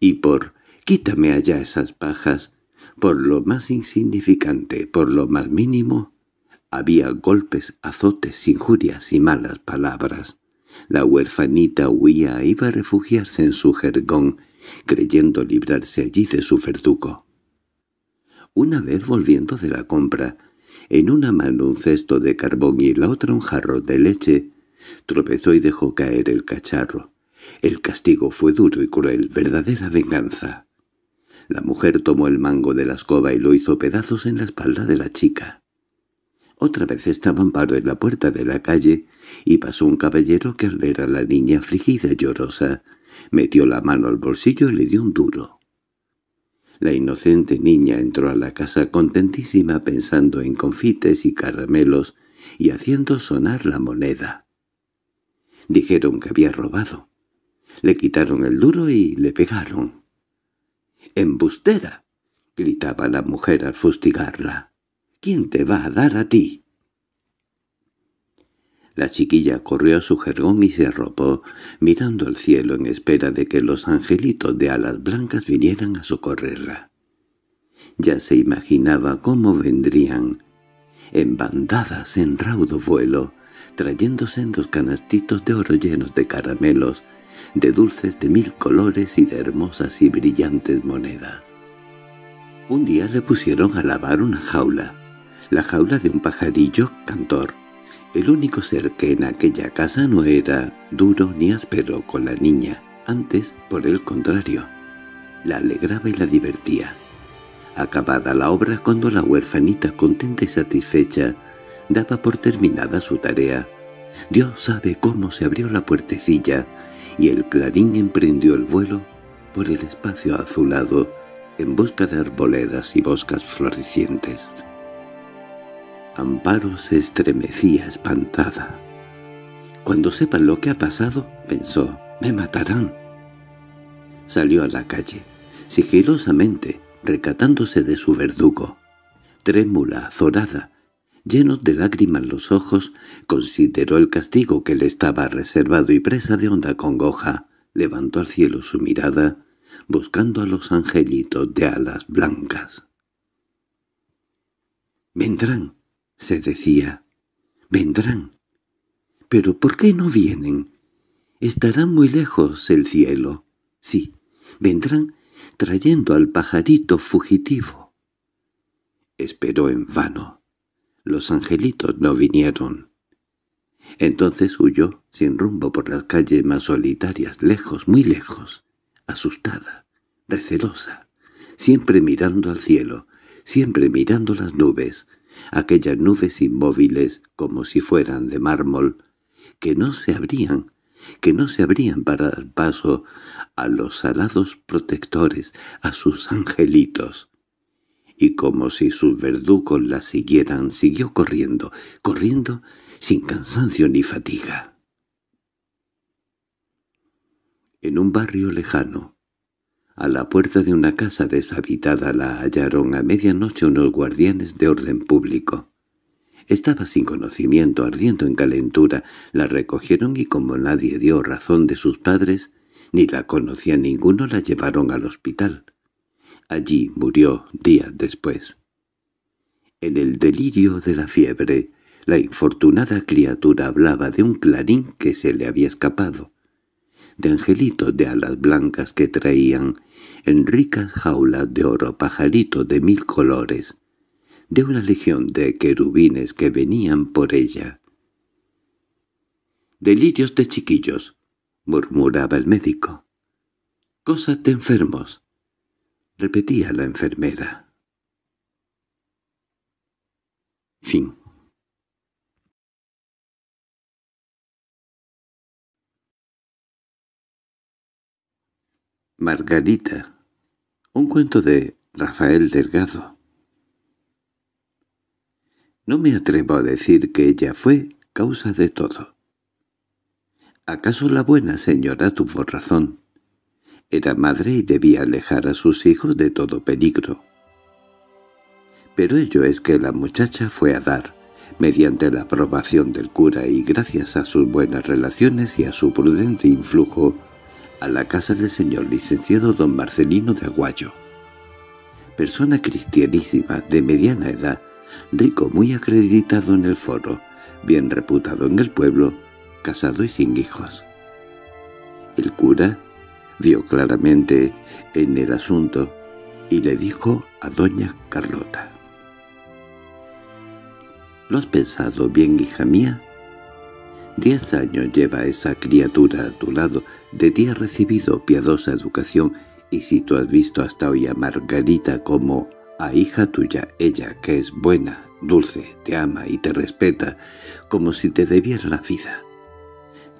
Y por quítame allá esas pajas, por lo más insignificante, por lo más mínimo, había golpes, azotes, injurias y malas palabras. La huerfanita huía, e iba a refugiarse en su jergón, creyendo librarse allí de su verdugo. Una vez volviendo de la compra, en una mano un cesto de carbón y en la otra un jarro de leche, tropezó y dejó caer el cacharro. El castigo fue duro y cruel, verdadera venganza. La mujer tomó el mango de la escoba y lo hizo pedazos en la espalda de la chica. Otra vez estaba Amparo en la puerta de la calle y pasó un caballero que al ver a la niña afligida y llorosa, metió la mano al bolsillo y le dio un duro. La inocente niña entró a la casa contentísima pensando en confites y caramelos y haciendo sonar la moneda. Dijeron que había robado. Le quitaron el duro y le pegaron. —¡Embustera! —gritaba la mujer al fustigarla. —¿Quién te va a dar a ti? La chiquilla corrió a su jergón y se arropó, mirando al cielo en espera de que los angelitos de alas blancas vinieran a socorrerla. Ya se imaginaba cómo vendrían, en bandadas en raudo vuelo, trayéndose en dos canastitos de oro llenos de caramelos, de dulces de mil colores y de hermosas y brillantes monedas. Un día le pusieron a lavar una jaula, la jaula de un pajarillo cantor, el único ser que en aquella casa no era duro ni áspero con la niña, antes, por el contrario, la alegraba y la divertía. Acabada la obra cuando la huerfanita, contenta y satisfecha, daba por terminada su tarea, Dios sabe cómo se abrió la puertecilla y el clarín emprendió el vuelo por el espacio azulado en busca de arboledas y boscas florecientes. Amparo se estremecía espantada. Cuando sepan lo que ha pasado, pensó, me matarán. Salió a la calle, sigilosamente, recatándose de su verdugo. Trémula, azorada, llenos de lágrimas los ojos, consideró el castigo que le estaba reservado y presa de honda congoja, levantó al cielo su mirada, buscando a los angelitos de alas blancas. —¡Vendrán! se decía. «Vendrán». «¿Pero por qué no vienen? Estarán muy lejos el cielo». «Sí, vendrán trayendo al pajarito fugitivo». Esperó en vano. Los angelitos no vinieron. Entonces huyó sin rumbo por las calles más solitarias, lejos, muy lejos, asustada, recelosa, siempre mirando al cielo, siempre mirando las nubes, aquellas nubes inmóviles como si fueran de mármol, que no se abrían, que no se abrían para dar paso a los alados protectores, a sus angelitos. Y como si sus verdugos la siguieran, siguió corriendo, corriendo sin cansancio ni fatiga. En un barrio lejano, a la puerta de una casa deshabitada la hallaron a medianoche unos guardianes de orden público. Estaba sin conocimiento, ardiendo en calentura, la recogieron y como nadie dio razón de sus padres, ni la conocía ninguno, la llevaron al hospital. Allí murió días después. En el delirio de la fiebre, la infortunada criatura hablaba de un clarín que se le había escapado de angelitos de alas blancas que traían, en ricas jaulas de oro pajaritos de mil colores, de una legión de querubines que venían por ella. —Delirios de chiquillos —murmuraba el médico. —Cosas de enfermos —repetía la enfermera. Fin Margarita, un cuento de Rafael Delgado. No me atrevo a decir que ella fue causa de todo. ¿Acaso la buena señora tuvo razón? Era madre y debía alejar a sus hijos de todo peligro. Pero ello es que la muchacha fue a dar, mediante la aprobación del cura y gracias a sus buenas relaciones y a su prudente influjo, a la casa del señor licenciado don Marcelino de Aguayo. Persona cristianísima, de mediana edad, rico muy acreditado en el foro, bien reputado en el pueblo, casado y sin hijos. El cura vio claramente en el asunto y le dijo a doña Carlota. —¿Lo has pensado bien, hija mía? Diez años lleva esa criatura a tu lado, de ti ha recibido piadosa educación, y si tú has visto hasta hoy a Margarita como a hija tuya, ella que es buena, dulce, te ama y te respeta, como si te debiera la vida.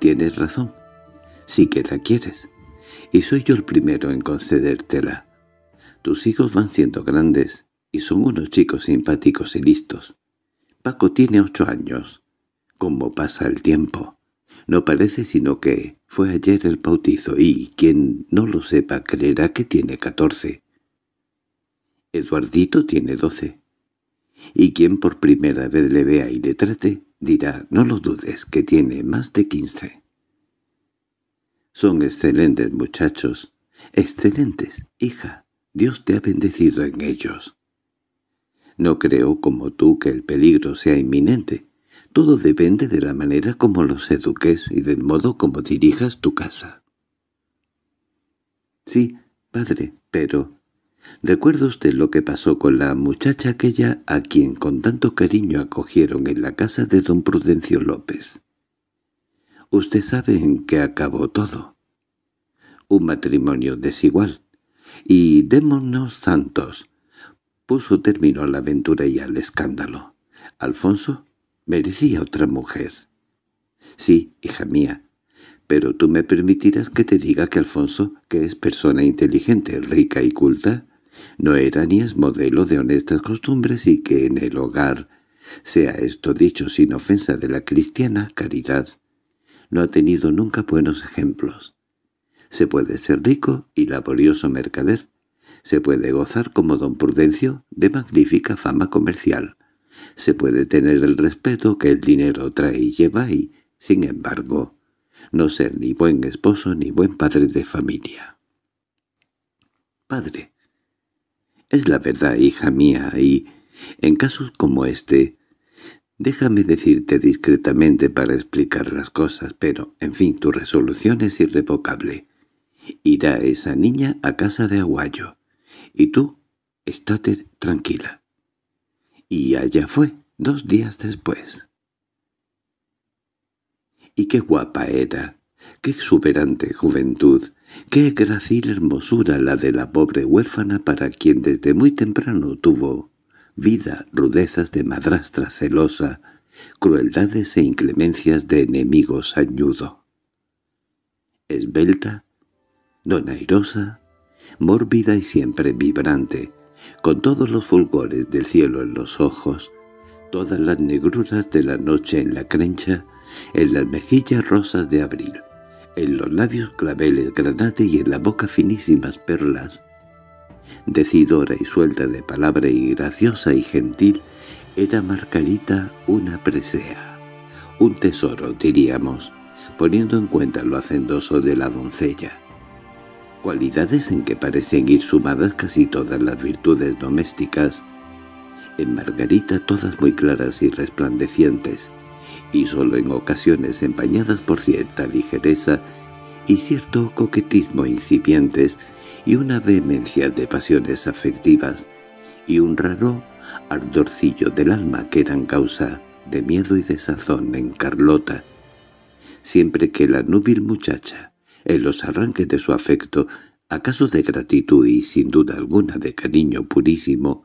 Tienes razón, sí que la quieres, y soy yo el primero en concedértela. Tus hijos van siendo grandes, y son unos chicos simpáticos y listos. Paco tiene ocho años. ¿Cómo pasa el tiempo? No parece sino que fue ayer el bautizo y quien no lo sepa creerá que tiene catorce. Eduardito tiene doce. Y quien por primera vez le vea y le trate, dirá, no lo dudes, que tiene más de quince. Son excelentes muchachos, excelentes, hija, Dios te ha bendecido en ellos. No creo como tú que el peligro sea inminente, todo depende de la manera como los eduques y del modo como dirijas tu casa. —Sí, padre, pero... ¿Recuerda usted lo que pasó con la muchacha aquella a quien con tanto cariño acogieron en la casa de don Prudencio López? Usted sabe en qué acabó todo. Un matrimonio desigual. Y démonos santos. Puso término a la aventura y al escándalo. Alfonso —merecía otra mujer. —Sí, hija mía, pero tú me permitirás que te diga que Alfonso, que es persona inteligente, rica y culta, no era ni es modelo de honestas costumbres y que en el hogar, sea esto dicho sin ofensa de la cristiana caridad, no ha tenido nunca buenos ejemplos. Se puede ser rico y laborioso mercader, se puede gozar como don Prudencio de magnífica fama comercial, se puede tener el respeto que el dinero trae y lleva y, sin embargo, no ser ni buen esposo ni buen padre de familia. Padre. Es la verdad, hija mía, y, en casos como este, déjame decirte discretamente para explicar las cosas, pero, en fin, tu resolución es irrevocable. Irá esa niña a casa de Aguayo, y tú, estate tranquila. Y allá fue, dos días después. Y qué guapa era, qué exuberante juventud, qué gracil hermosura la de la pobre huérfana para quien desde muy temprano tuvo vida, rudezas de madrastra celosa, crueldades e inclemencias de enemigos añudo! Esbelta, donairosa, mórbida y siempre vibrante, con todos los fulgores del cielo en los ojos, todas las negruras de la noche en la crencha, en las mejillas rosas de abril, en los labios claveles granate y en la boca finísimas perlas. Decidora y suelta de palabra y graciosa y gentil, era Margarita una presea, un tesoro, diríamos, poniendo en cuenta lo hacendoso de la doncella cualidades en que parecen ir sumadas casi todas las virtudes domésticas, en Margarita todas muy claras y resplandecientes, y solo en ocasiones empañadas por cierta ligereza y cierto coquetismo incipientes y una vehemencia de pasiones afectivas y un raro ardorcillo del alma que eran causa de miedo y desazón en Carlota, siempre que la núbil muchacha en los arranques de su afecto, acaso de gratitud y sin duda alguna de cariño purísimo,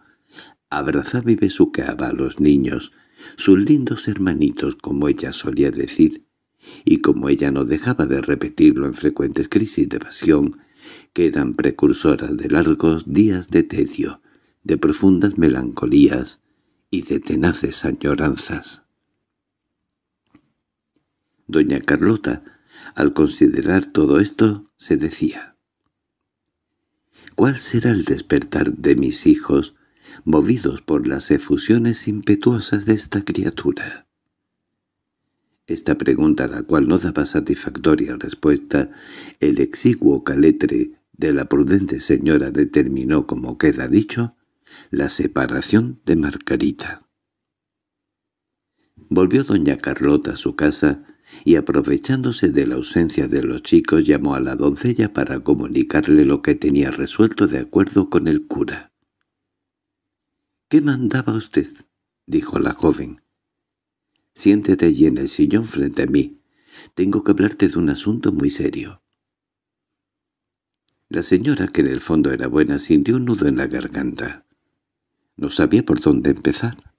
abrazaba y besuqueaba a los niños, sus lindos hermanitos como ella solía decir, y como ella no dejaba de repetirlo en frecuentes crisis de pasión, que eran precursoras de largos días de tedio, de profundas melancolías y de tenaces añoranzas. Doña Carlota al considerar todo esto, se decía, ¿Cuál será el despertar de mis hijos, movidos por las efusiones impetuosas de esta criatura? Esta pregunta a la cual no daba satisfactoria respuesta, el exiguo caletre de la prudente señora determinó, como queda dicho, la separación de Margarita. Volvió doña Carlota a su casa, y aprovechándose de la ausencia de los chicos llamó a la doncella para comunicarle lo que tenía resuelto de acuerdo con el cura. —¿Qué mandaba usted? —dijo la joven. —Siéntete allí en el sillón frente a mí. Tengo que hablarte de un asunto muy serio. La señora, que en el fondo era buena, sintió un nudo en la garganta. No sabía por dónde empezar.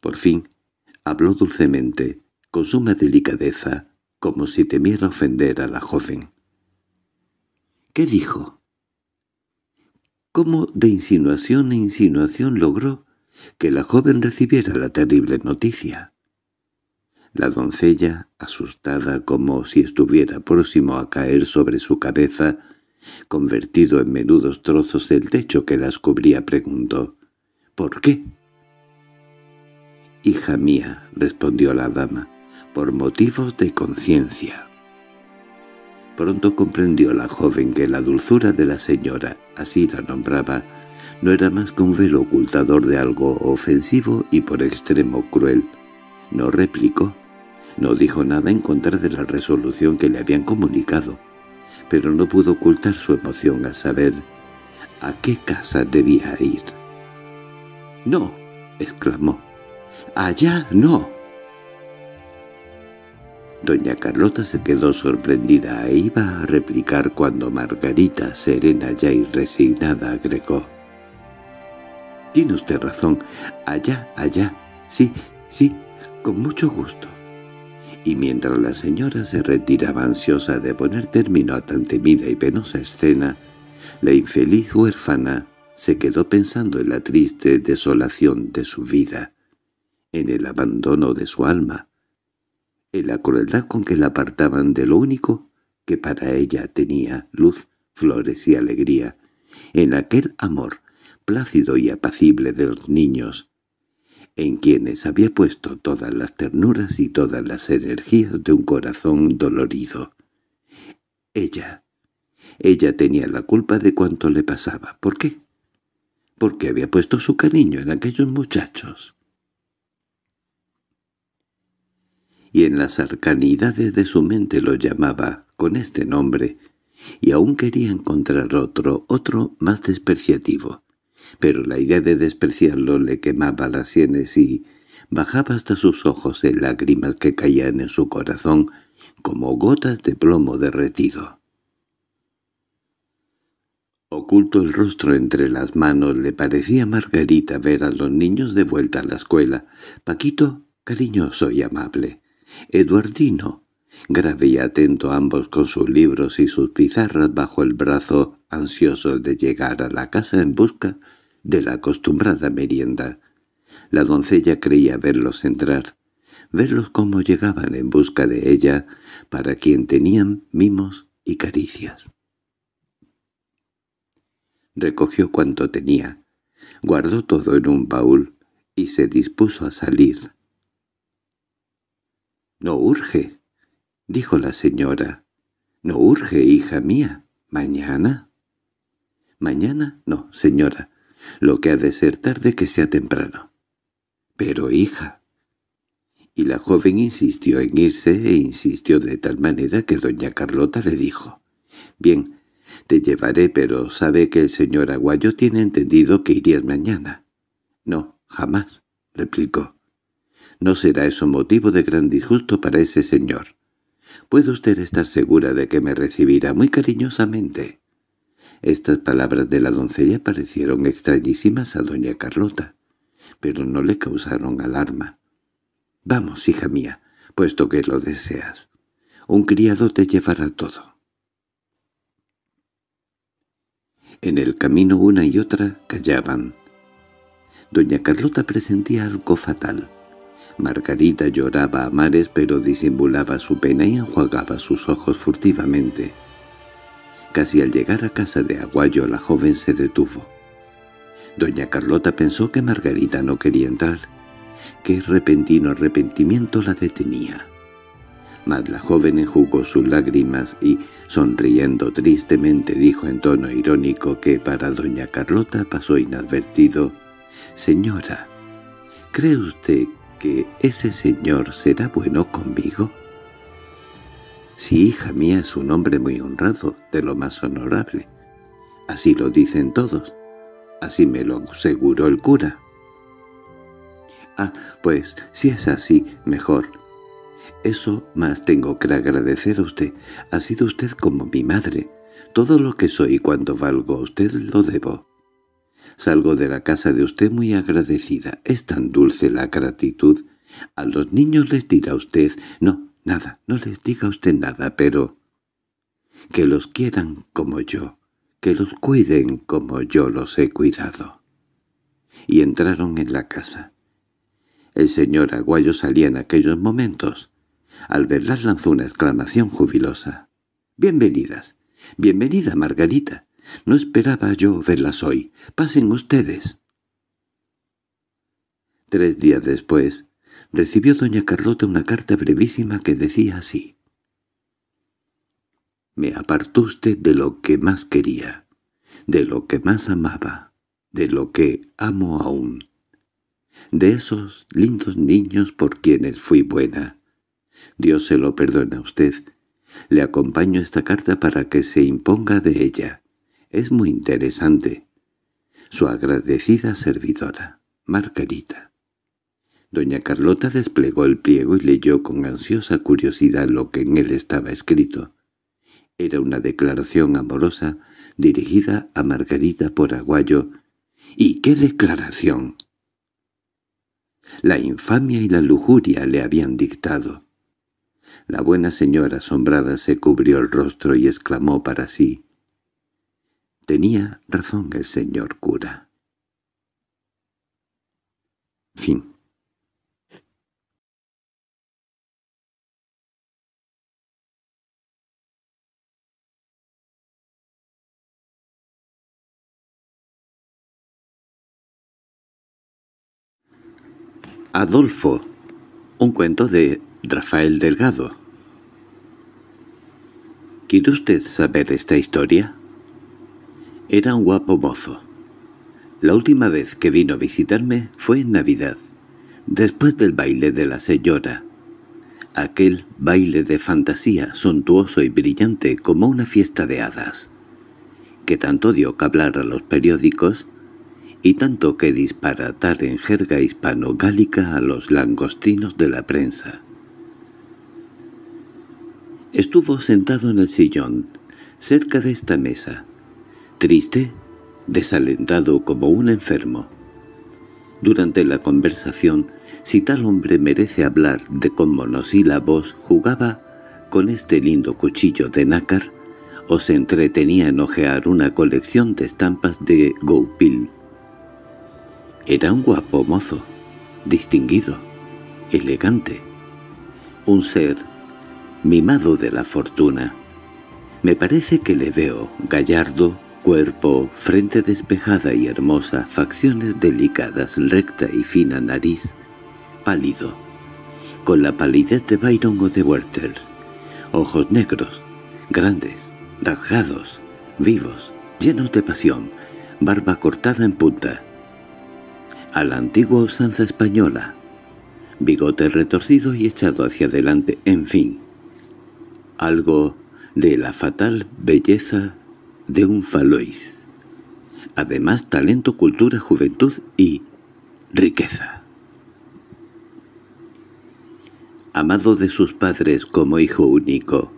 Por fin, habló dulcemente con suma delicadeza, como si temiera ofender a la joven. —¿Qué dijo? ¿Cómo de insinuación e insinuación logró que la joven recibiera la terrible noticia? La doncella, asustada como si estuviera próximo a caer sobre su cabeza, convertido en menudos trozos el techo que las cubría, preguntó, —¿Por qué? —Hija mía —respondió la dama—, por motivos de conciencia. Pronto comprendió la joven que la dulzura de la señora, así la nombraba, no era más que un velo ocultador de algo ofensivo y por extremo cruel. No replicó, no dijo nada en contra de la resolución que le habían comunicado, pero no pudo ocultar su emoción al saber a qué casa debía ir. —¡No! —exclamó. —¡Allá no! Doña Carlota se quedó sorprendida e iba a replicar cuando Margarita, serena ya y resignada, agregó. —Tiene usted razón. Allá, allá. Sí, sí, con mucho gusto. Y mientras la señora se retiraba ansiosa de poner término a tan temida y penosa escena, la infeliz huérfana se quedó pensando en la triste desolación de su vida, en el abandono de su alma, en la crueldad con que la apartaban de lo único que para ella tenía luz, flores y alegría, en aquel amor plácido y apacible de los niños, en quienes había puesto todas las ternuras y todas las energías de un corazón dolorido. Ella. Ella tenía la culpa de cuanto le pasaba. ¿Por qué? Porque había puesto su cariño en aquellos muchachos. y en las arcanidades de su mente lo llamaba con este nombre, y aún quería encontrar otro, otro más despreciativo. Pero la idea de despreciarlo le quemaba las sienes y bajaba hasta sus ojos en lágrimas que caían en su corazón como gotas de plomo derretido. Oculto el rostro entre las manos, le parecía a Margarita ver a los niños de vuelta a la escuela, Paquito cariñoso y amable, Eduardino, grave y atento ambos con sus libros y sus pizarras bajo el brazo, ansioso de llegar a la casa en busca de la acostumbrada merienda. La doncella creía verlos entrar, verlos cómo llegaban en busca de ella, para quien tenían mimos y caricias. Recogió cuanto tenía, guardó todo en un baúl y se dispuso a salir. —No urge —dijo la señora—, no urge, hija mía. ¿Mañana? —Mañana no, señora. Lo que ha de ser tarde que sea temprano. —Pero, hija... Y la joven insistió en irse e insistió de tal manera que doña Carlota le dijo, «Bien, te llevaré, pero sabe que el señor Aguayo tiene entendido que irías mañana». «No, jamás», replicó. No será eso motivo de gran disgusto para ese señor. Puede usted estar segura de que me recibirá muy cariñosamente. Estas palabras de la doncella parecieron extrañísimas a doña Carlota, pero no le causaron alarma. «Vamos, hija mía, puesto que lo deseas. Un criado te llevará todo». En el camino una y otra callaban. Doña Carlota presentía algo fatal. Margarita lloraba a mares pero disimulaba su pena y enjuagaba sus ojos furtivamente. Casi al llegar a casa de Aguayo la joven se detuvo. Doña Carlota pensó que Margarita no quería entrar. Qué repentino arrepentimiento la detenía. Mas la joven enjugó sus lágrimas y, sonriendo tristemente, dijo en tono irónico que para doña Carlota pasó inadvertido, «Señora, ¿cree usted que ese señor será bueno conmigo? Sí, hija mía, es un hombre muy honrado, de lo más honorable. Así lo dicen todos. Así me lo aseguró el cura. Ah, pues, si es así, mejor. Eso más tengo que agradecer a usted. Ha sido usted como mi madre. Todo lo que soy cuando valgo a usted lo debo. Salgo de la casa de usted muy agradecida. Es tan dulce la gratitud. A los niños les dirá usted... No, nada, no les diga usted nada, pero... Que los quieran como yo, que los cuiden como yo los he cuidado. Y entraron en la casa. El señor Aguayo salía en aquellos momentos. Al verlas lanzó una exclamación jubilosa. —¡Bienvenidas! ¡Bienvenida, Margarita! No esperaba yo verlas hoy. Pasen ustedes. Tres días después, recibió doña Carlota una carta brevísima que decía así. Me apartó usted de lo que más quería, de lo que más amaba, de lo que amo aún, de esos lindos niños por quienes fui buena. Dios se lo perdone a usted. Le acompaño esta carta para que se imponga de ella. Es muy interesante. Su agradecida servidora, Margarita. Doña Carlota desplegó el pliego y leyó con ansiosa curiosidad lo que en él estaba escrito. Era una declaración amorosa dirigida a Margarita por Aguayo. ¿Y qué declaración? La infamia y la lujuria le habían dictado. La buena señora asombrada se cubrió el rostro y exclamó para sí. Tenía razón el señor cura. Fin. Adolfo, un cuento de Rafael Delgado. ¿Quiere usted saber esta historia? Era un guapo mozo. La última vez que vino a visitarme fue en Navidad, después del baile de la señora. Aquel baile de fantasía suntuoso y brillante como una fiesta de hadas, que tanto dio que hablar a los periódicos y tanto que disparatar en jerga hispano-gálica a los langostinos de la prensa. Estuvo sentado en el sillón, cerca de esta mesa, triste, desalentado como un enfermo. Durante la conversación, si tal hombre merece hablar de con monosílabos, jugaba con este lindo cuchillo de nácar o se entretenía en ojear una colección de estampas de Goupil. Era un guapo mozo, distinguido, elegante, un ser mimado de la fortuna. Me parece que le veo gallardo, Cuerpo, frente despejada y hermosa, facciones delicadas, recta y fina nariz, pálido, con la palidez de Byron o de Werther. Ojos negros, grandes, rasgados, vivos, llenos de pasión, barba cortada en punta. A la antigua usanza española, bigote retorcido y echado hacia adelante, en fin. Algo de la fatal belleza de un falois. Además, talento, cultura, juventud y riqueza. Amado de sus padres como hijo único,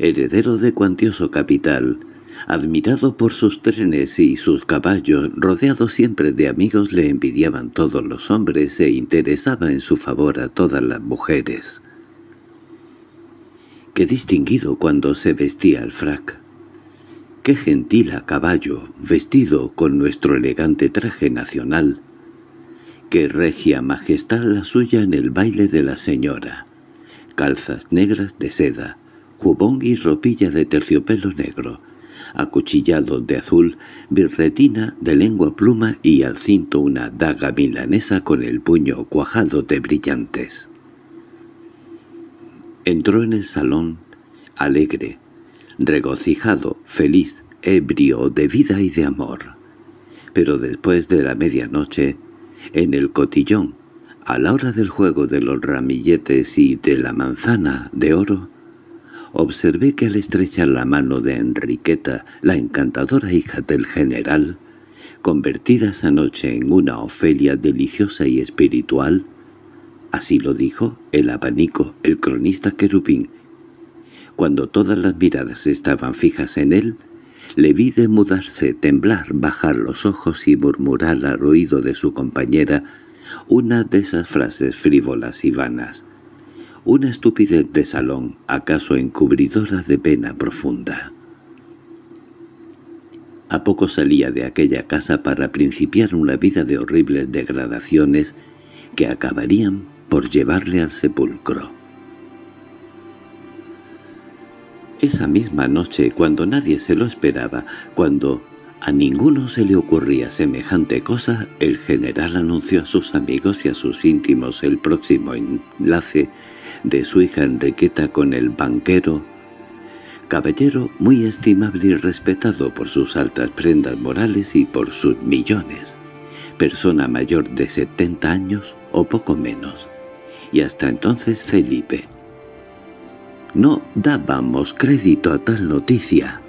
heredero de cuantioso capital, admirado por sus trenes y sus caballos, rodeado siempre de amigos le envidiaban todos los hombres e interesaba en su favor a todas las mujeres. Qué distinguido cuando se vestía el frac qué gentil a caballo, vestido con nuestro elegante traje nacional, qué regia majestad la suya en el baile de la señora, calzas negras de seda, jubón y ropilla de terciopelo negro, acuchillado de azul, birretina de lengua pluma y al cinto una daga milanesa con el puño cuajado de brillantes. Entró en el salón, alegre, regocijado, feliz, ebrio de vida y de amor. Pero después de la medianoche, en el cotillón, a la hora del juego de los ramilletes y de la manzana de oro, observé que al estrechar la mano de Enriqueta, la encantadora hija del general, convertida esa noche en una Ofelia deliciosa y espiritual, así lo dijo el abanico, el cronista querubín, cuando todas las miradas estaban fijas en él, le vi demudarse, temblar, bajar los ojos y murmurar al oído de su compañera una de esas frases frívolas y vanas, una estupidez de salón, acaso encubridora de pena profunda. A poco salía de aquella casa para principiar una vida de horribles degradaciones que acabarían por llevarle al sepulcro. Esa misma noche, cuando nadie se lo esperaba, cuando a ninguno se le ocurría semejante cosa, el general anunció a sus amigos y a sus íntimos el próximo enlace de su hija Enriqueta con el banquero, caballero muy estimable y respetado por sus altas prendas morales y por sus millones, persona mayor de 70 años o poco menos, y hasta entonces Felipe, no dábamos crédito a tal noticia.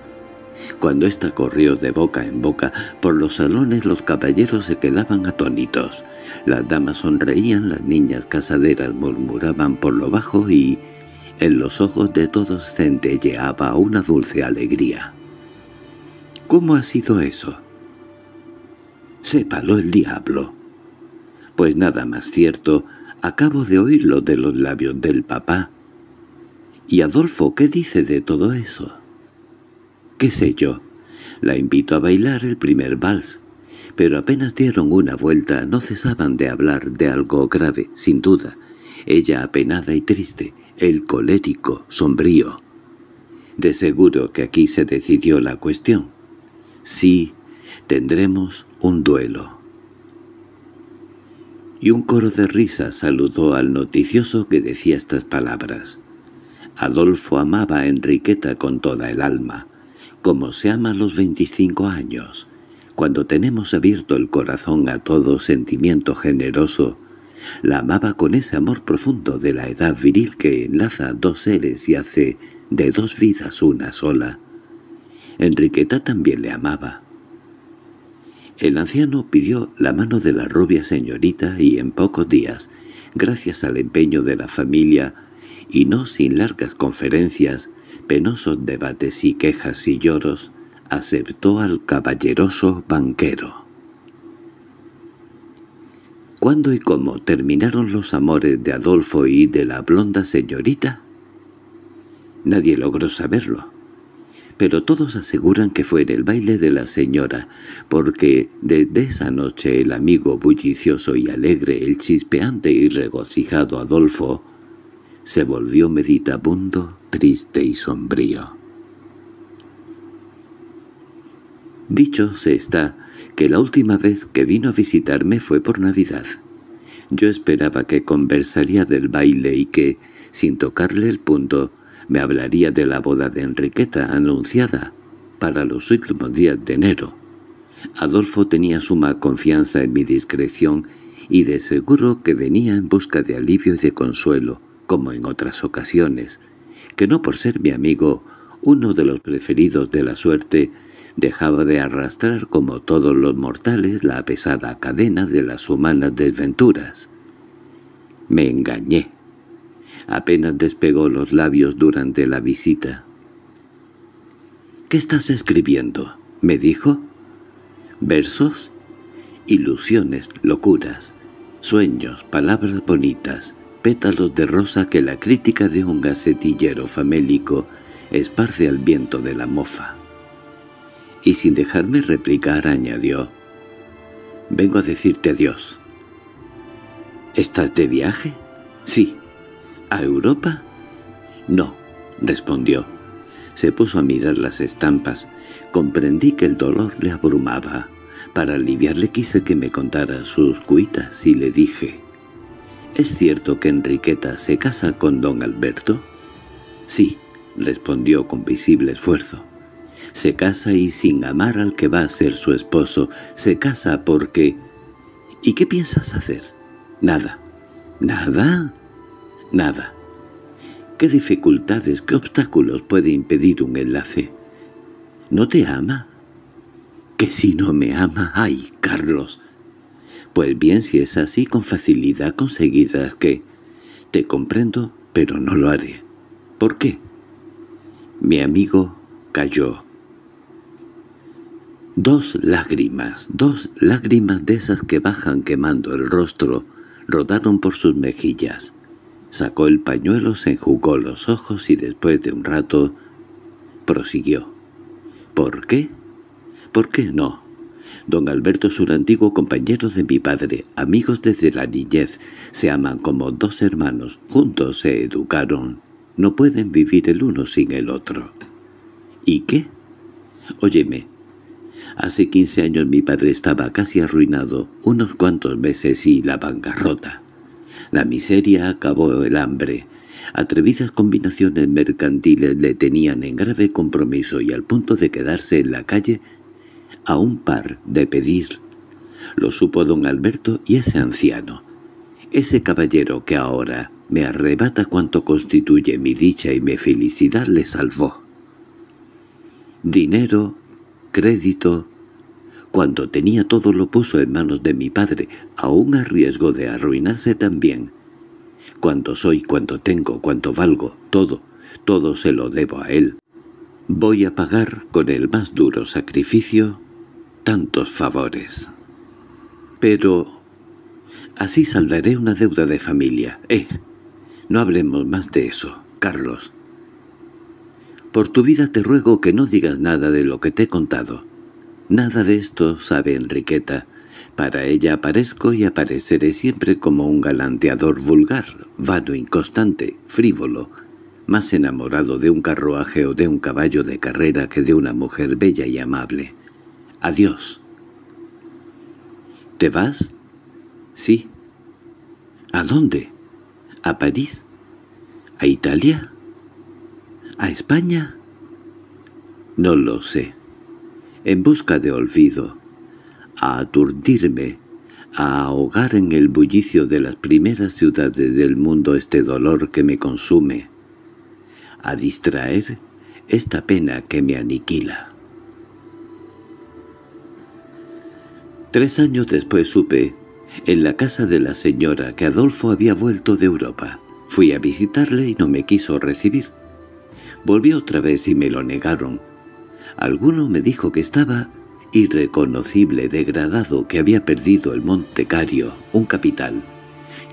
Cuando ésta corrió de boca en boca por los salones los caballeros se quedaban atónitos. Las damas sonreían, las niñas casaderas murmuraban por lo bajo y en los ojos de todos centelleaba una dulce alegría. ¿Cómo ha sido eso? Sépalo el diablo. Pues nada más cierto, acabo de oírlo de los labios del papá, —¿Y Adolfo qué dice de todo eso? —¿Qué sé yo? La invito a bailar el primer vals. Pero apenas dieron una vuelta no cesaban de hablar de algo grave, sin duda. Ella apenada y triste, el colérico, sombrío. De seguro que aquí se decidió la cuestión. Sí, tendremos un duelo. Y un coro de risas saludó al noticioso que decía estas palabras. Adolfo amaba a Enriqueta con toda el alma, como se ama a los 25 años. Cuando tenemos abierto el corazón a todo sentimiento generoso, la amaba con ese amor profundo de la edad viril que enlaza dos seres y hace de dos vidas una sola. Enriqueta también le amaba. El anciano pidió la mano de la rubia señorita y en pocos días, gracias al empeño de la familia, y no sin largas conferencias, penosos debates y quejas y lloros, aceptó al caballeroso banquero. ¿Cuándo y cómo terminaron los amores de Adolfo y de la blonda señorita? Nadie logró saberlo, pero todos aseguran que fue en el baile de la señora, porque desde esa noche el amigo bullicioso y alegre, el chispeante y regocijado Adolfo, se volvió meditabundo, triste y sombrío. Dicho se está que la última vez que vino a visitarme fue por Navidad. Yo esperaba que conversaría del baile y que, sin tocarle el punto, me hablaría de la boda de Enriqueta anunciada para los últimos días de enero. Adolfo tenía suma confianza en mi discreción y de seguro que venía en busca de alivio y de consuelo, como en otras ocasiones, que no por ser mi amigo, uno de los preferidos de la suerte, dejaba de arrastrar como todos los mortales la pesada cadena de las humanas desventuras. Me engañé. Apenas despegó los labios durante la visita. —¿Qué estás escribiendo? —me dijo. —¿Versos? Ilusiones, locuras, sueños, palabras bonitas pétalos de rosa que la crítica de un gacetillero famélico esparce al viento de la mofa. Y sin dejarme replicar añadió, «Vengo a decirte adiós». —¿Estás de viaje? —Sí. —¿A Europa? —No —respondió. Se puso a mirar las estampas. Comprendí que el dolor le abrumaba. Para aliviarle quise que me contara sus cuitas y le dije... ¿Es cierto que Enriqueta se casa con don Alberto? Sí, respondió con visible esfuerzo. Se casa y sin amar al que va a ser su esposo, se casa porque... ¿Y qué piensas hacer? Nada. ¿Nada? Nada. ¿Qué dificultades, qué obstáculos puede impedir un enlace? ¿No te ama? ¿Que si no me ama? ¡Ay, Carlos! Pues bien, si es así, con facilidad conseguidas, que... Te comprendo, pero no lo haré. ¿Por qué? Mi amigo cayó. Dos lágrimas, dos lágrimas de esas que bajan quemando el rostro, rodaron por sus mejillas. Sacó el pañuelo, se enjugó los ojos y después de un rato prosiguió. ¿Por qué? ¿Por qué no? Don Alberto es un antiguo compañero de mi padre, amigos desde la niñez, se aman como dos hermanos, juntos se educaron, no pueden vivir el uno sin el otro. ¿Y qué? Óyeme, hace quince años mi padre estaba casi arruinado, unos cuantos meses y la bancarrota. La miseria acabó el hambre, Atrevidas combinaciones mercantiles le tenían en grave compromiso y al punto de quedarse en la calle a un par de pedir. Lo supo don Alberto y ese anciano, ese caballero que ahora me arrebata cuanto constituye mi dicha y mi felicidad le salvó. Dinero, crédito... Cuando tenía todo lo puso en manos de mi padre, aún a riesgo de arruinarse también. Cuanto soy, cuanto tengo, cuanto valgo, todo, todo se lo debo a él. Voy a pagar con el más duro sacrificio tantos favores. Pero así saldaré una deuda de familia. Eh, no hablemos más de eso, Carlos. Por tu vida te ruego que no digas nada de lo que te he contado. Nada de esto sabe Enriqueta. Para ella aparezco y apareceré siempre como un galanteador vulgar, vano, inconstante, frívolo, más enamorado de un carruaje o de un caballo de carrera que de una mujer bella y amable. Adiós. —¿Te vas? —Sí. —¿A dónde? —¿A París? —¿A Italia? —¿A España? —No lo sé. En busca de olvido, a aturdirme, a ahogar en el bullicio de las primeras ciudades del mundo este dolor que me consume, a distraer esta pena que me aniquila. Tres años después supe, en la casa de la señora, que Adolfo había vuelto de Europa. Fui a visitarle y no me quiso recibir. Volví otra vez y me lo negaron. Alguno me dijo que estaba irreconocible, degradado, que había perdido el Montecario, un capital,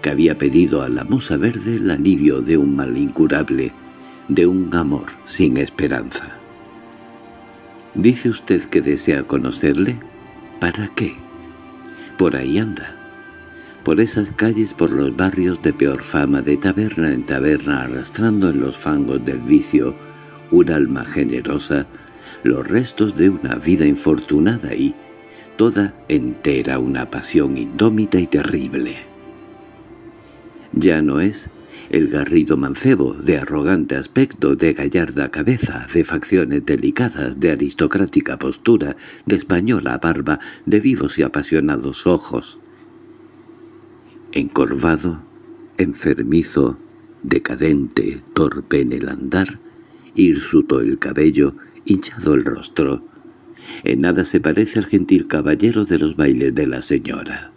que había pedido a la Musa verde el alivio de un mal incurable, de un amor sin esperanza. —¿Dice usted que desea conocerle? ¿Para qué? Por ahí anda. Por esas calles, por los barrios de peor fama, de taberna en taberna, arrastrando en los fangos del vicio un alma generosa, los restos de una vida infortunada y, toda entera, una pasión indómita y terrible. Ya no es el garrido mancebo, de arrogante aspecto, de gallarda cabeza, de facciones delicadas, de aristocrática postura, de española barba, de vivos y apasionados ojos. Encorvado, enfermizo, decadente, torpe en el andar, hirsuto el cabello, hinchado el rostro. En nada se parece al gentil caballero de los bailes de la señora.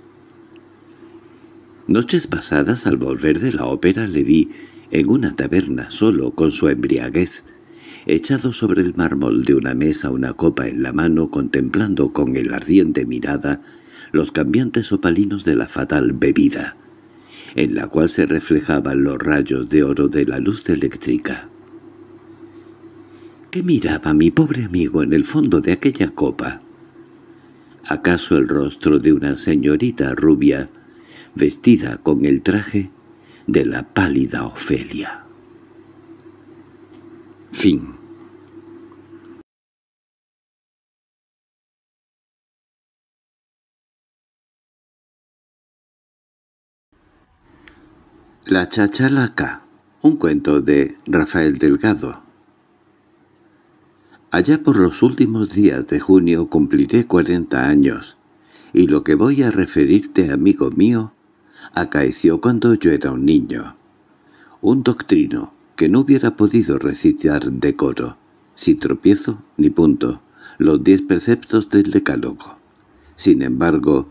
Noches pasadas al volver de la ópera le vi en una taberna solo con su embriaguez, echado sobre el mármol de una mesa una copa en la mano contemplando con el ardiente mirada los cambiantes opalinos de la fatal bebida, en la cual se reflejaban los rayos de oro de la luz eléctrica. ¿Qué miraba mi pobre amigo en el fondo de aquella copa? ¿Acaso el rostro de una señorita rubia vestida con el traje de la pálida Ofelia. Fin La Chachalaca, un cuento de Rafael Delgado. Allá por los últimos días de junio cumpliré 40 años, y lo que voy a referirte, amigo mío, acaeció cuando yo era un niño. Un doctrino que no hubiera podido recitar de coro, sin tropiezo ni punto, los diez preceptos del decálogo. Sin embargo,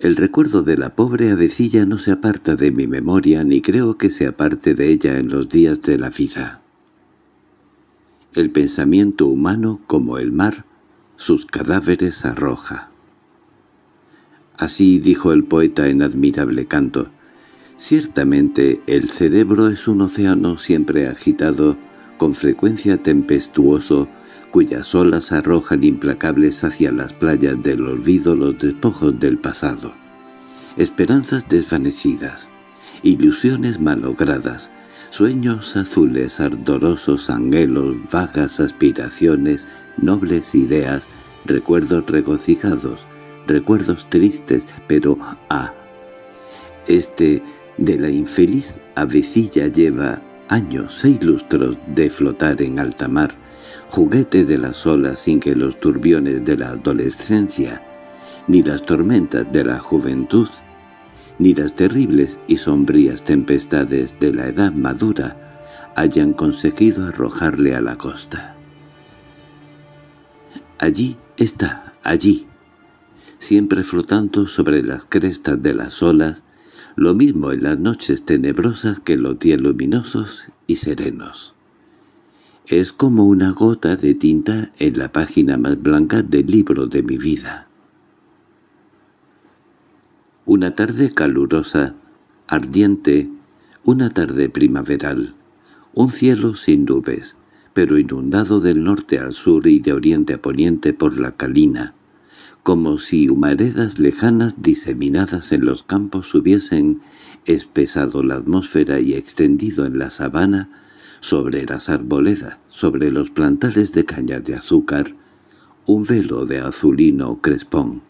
el recuerdo de la pobre avecilla no se aparta de mi memoria ni creo que se aparte de ella en los días de la vida. El pensamiento humano, como el mar, sus cadáveres arroja. Así dijo el poeta en admirable canto. Ciertamente el cerebro es un océano siempre agitado, con frecuencia tempestuoso, cuyas olas arrojan implacables hacia las playas del olvido los despojos del pasado. Esperanzas desvanecidas, ilusiones malogradas, sueños azules ardorosos anhelos, vagas aspiraciones, nobles ideas, recuerdos regocijados, recuerdos tristes, pero ah, este de la infeliz avecilla lleva años e lustros de flotar en alta mar, juguete de las olas sin que los turbiones de la adolescencia, ni las tormentas de la juventud, ni las terribles y sombrías tempestades de la edad madura hayan conseguido arrojarle a la costa. Allí está, allí, siempre flotando sobre las crestas de las olas, lo mismo en las noches tenebrosas que en los días luminosos y serenos. Es como una gota de tinta en la página más blanca del libro de mi vida. Una tarde calurosa, ardiente, una tarde primaveral, un cielo sin nubes, pero inundado del norte al sur y de oriente a poniente por la calina, como si humaredas lejanas diseminadas en los campos hubiesen espesado la atmósfera y extendido en la sabana, sobre las arboledas, sobre los plantales de caña de azúcar, un velo de azulino crespón.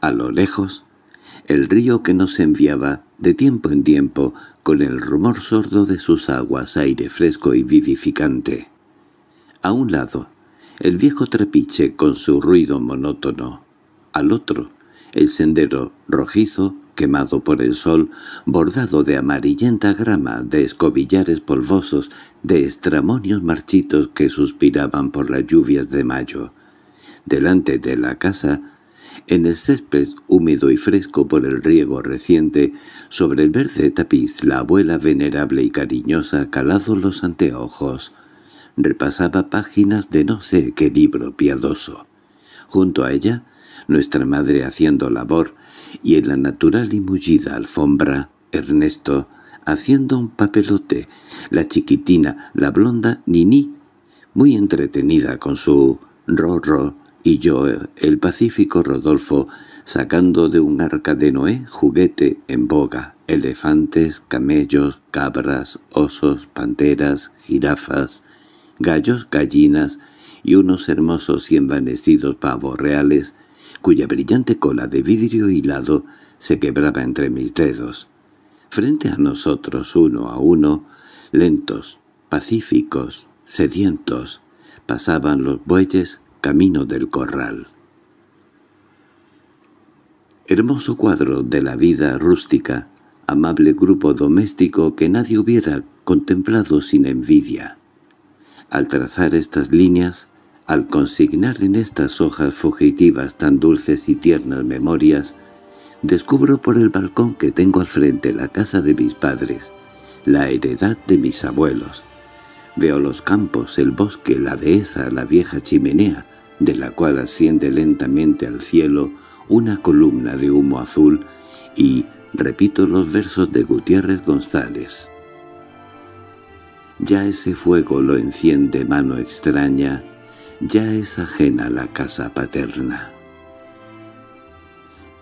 A lo lejos, el río que nos enviaba, de tiempo en tiempo, con el rumor sordo de sus aguas aire fresco y vivificante. A un lado, el viejo trapiche con su ruido monótono, al otro, el sendero rojizo, quemado por el sol, bordado de amarillenta grama, de escobillares polvosos, de estramonios marchitos que suspiraban por las lluvias de mayo. Delante de la casa, en el césped húmedo y fresco por el riego reciente, sobre el verde tapiz la abuela venerable y cariñosa calado los anteojos, repasaba páginas de no sé qué libro piadoso. Junto a ella, nuestra madre haciendo labor, y en la natural y mullida alfombra, Ernesto, haciendo un papelote, la chiquitina, la blonda Nini, muy entretenida con su rorro, y yo, el pacífico Rodolfo, sacando de un arca de Noé juguete en boga, elefantes, camellos, cabras, osos, panteras, jirafas, gallos, gallinas y unos hermosos y envanecidos pavos reales, cuya brillante cola de vidrio hilado se quebraba entre mis dedos. Frente a nosotros, uno a uno, lentos, pacíficos, sedientos, pasaban los bueyes camino del corral. Hermoso cuadro de la vida rústica, amable grupo doméstico que nadie hubiera contemplado sin envidia. Al trazar estas líneas, al consignar en estas hojas fugitivas tan dulces y tiernas memorias, descubro por el balcón que tengo al frente la casa de mis padres, la heredad de mis abuelos. Veo los campos, el bosque, la dehesa, la vieja chimenea, de la cual asciende lentamente al cielo una columna de humo azul, y repito los versos de Gutiérrez González. Ya ese fuego lo enciende mano extraña, ya es ajena la casa paterna.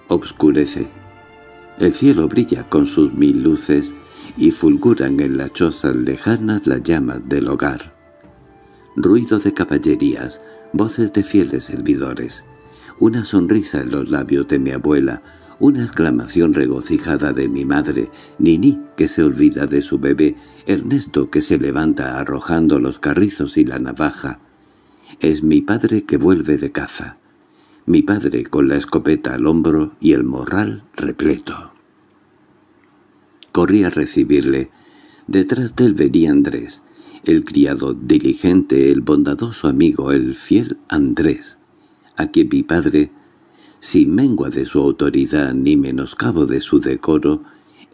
Obscurece. El cielo brilla con sus mil luces y fulguran en las chozas lejanas las llamas del hogar. Ruido de caballerías, voces de fieles servidores, una sonrisa en los labios de mi abuela, una exclamación regocijada de mi madre, Nini, que se olvida de su bebé, Ernesto, que se levanta arrojando los carrizos y la navaja. Es mi padre que vuelve de caza. Mi padre con la escopeta al hombro y el morral repleto. Corrí a recibirle. Detrás de él venía Andrés, el criado diligente, el bondadoso amigo, el fiel Andrés, a quien mi padre sin mengua de su autoridad ni menoscabo de su decoro,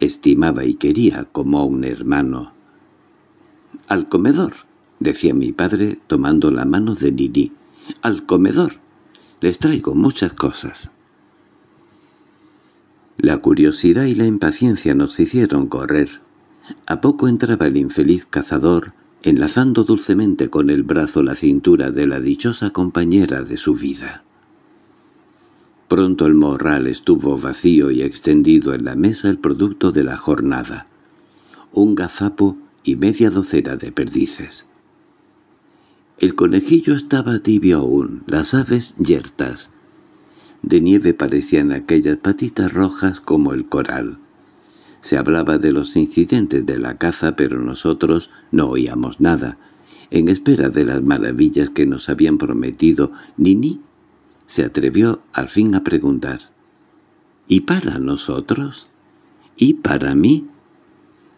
estimaba y quería como a un hermano. —¡Al comedor! —decía mi padre tomando la mano de Nini. —¡Al comedor! Les traigo muchas cosas. La curiosidad y la impaciencia nos hicieron correr. A poco entraba el infeliz cazador, enlazando dulcemente con el brazo la cintura de la dichosa compañera de su vida. Pronto el morral estuvo vacío y extendido en la mesa el producto de la jornada, un gazapo y media docena de perdices. El conejillo estaba tibio aún, las aves yertas. De nieve parecían aquellas patitas rojas como el coral. Se hablaba de los incidentes de la caza, pero nosotros no oíamos nada, en espera de las maravillas que nos habían prometido Nini se atrevió al fin a preguntar. —¿Y para nosotros? —¿Y para mí?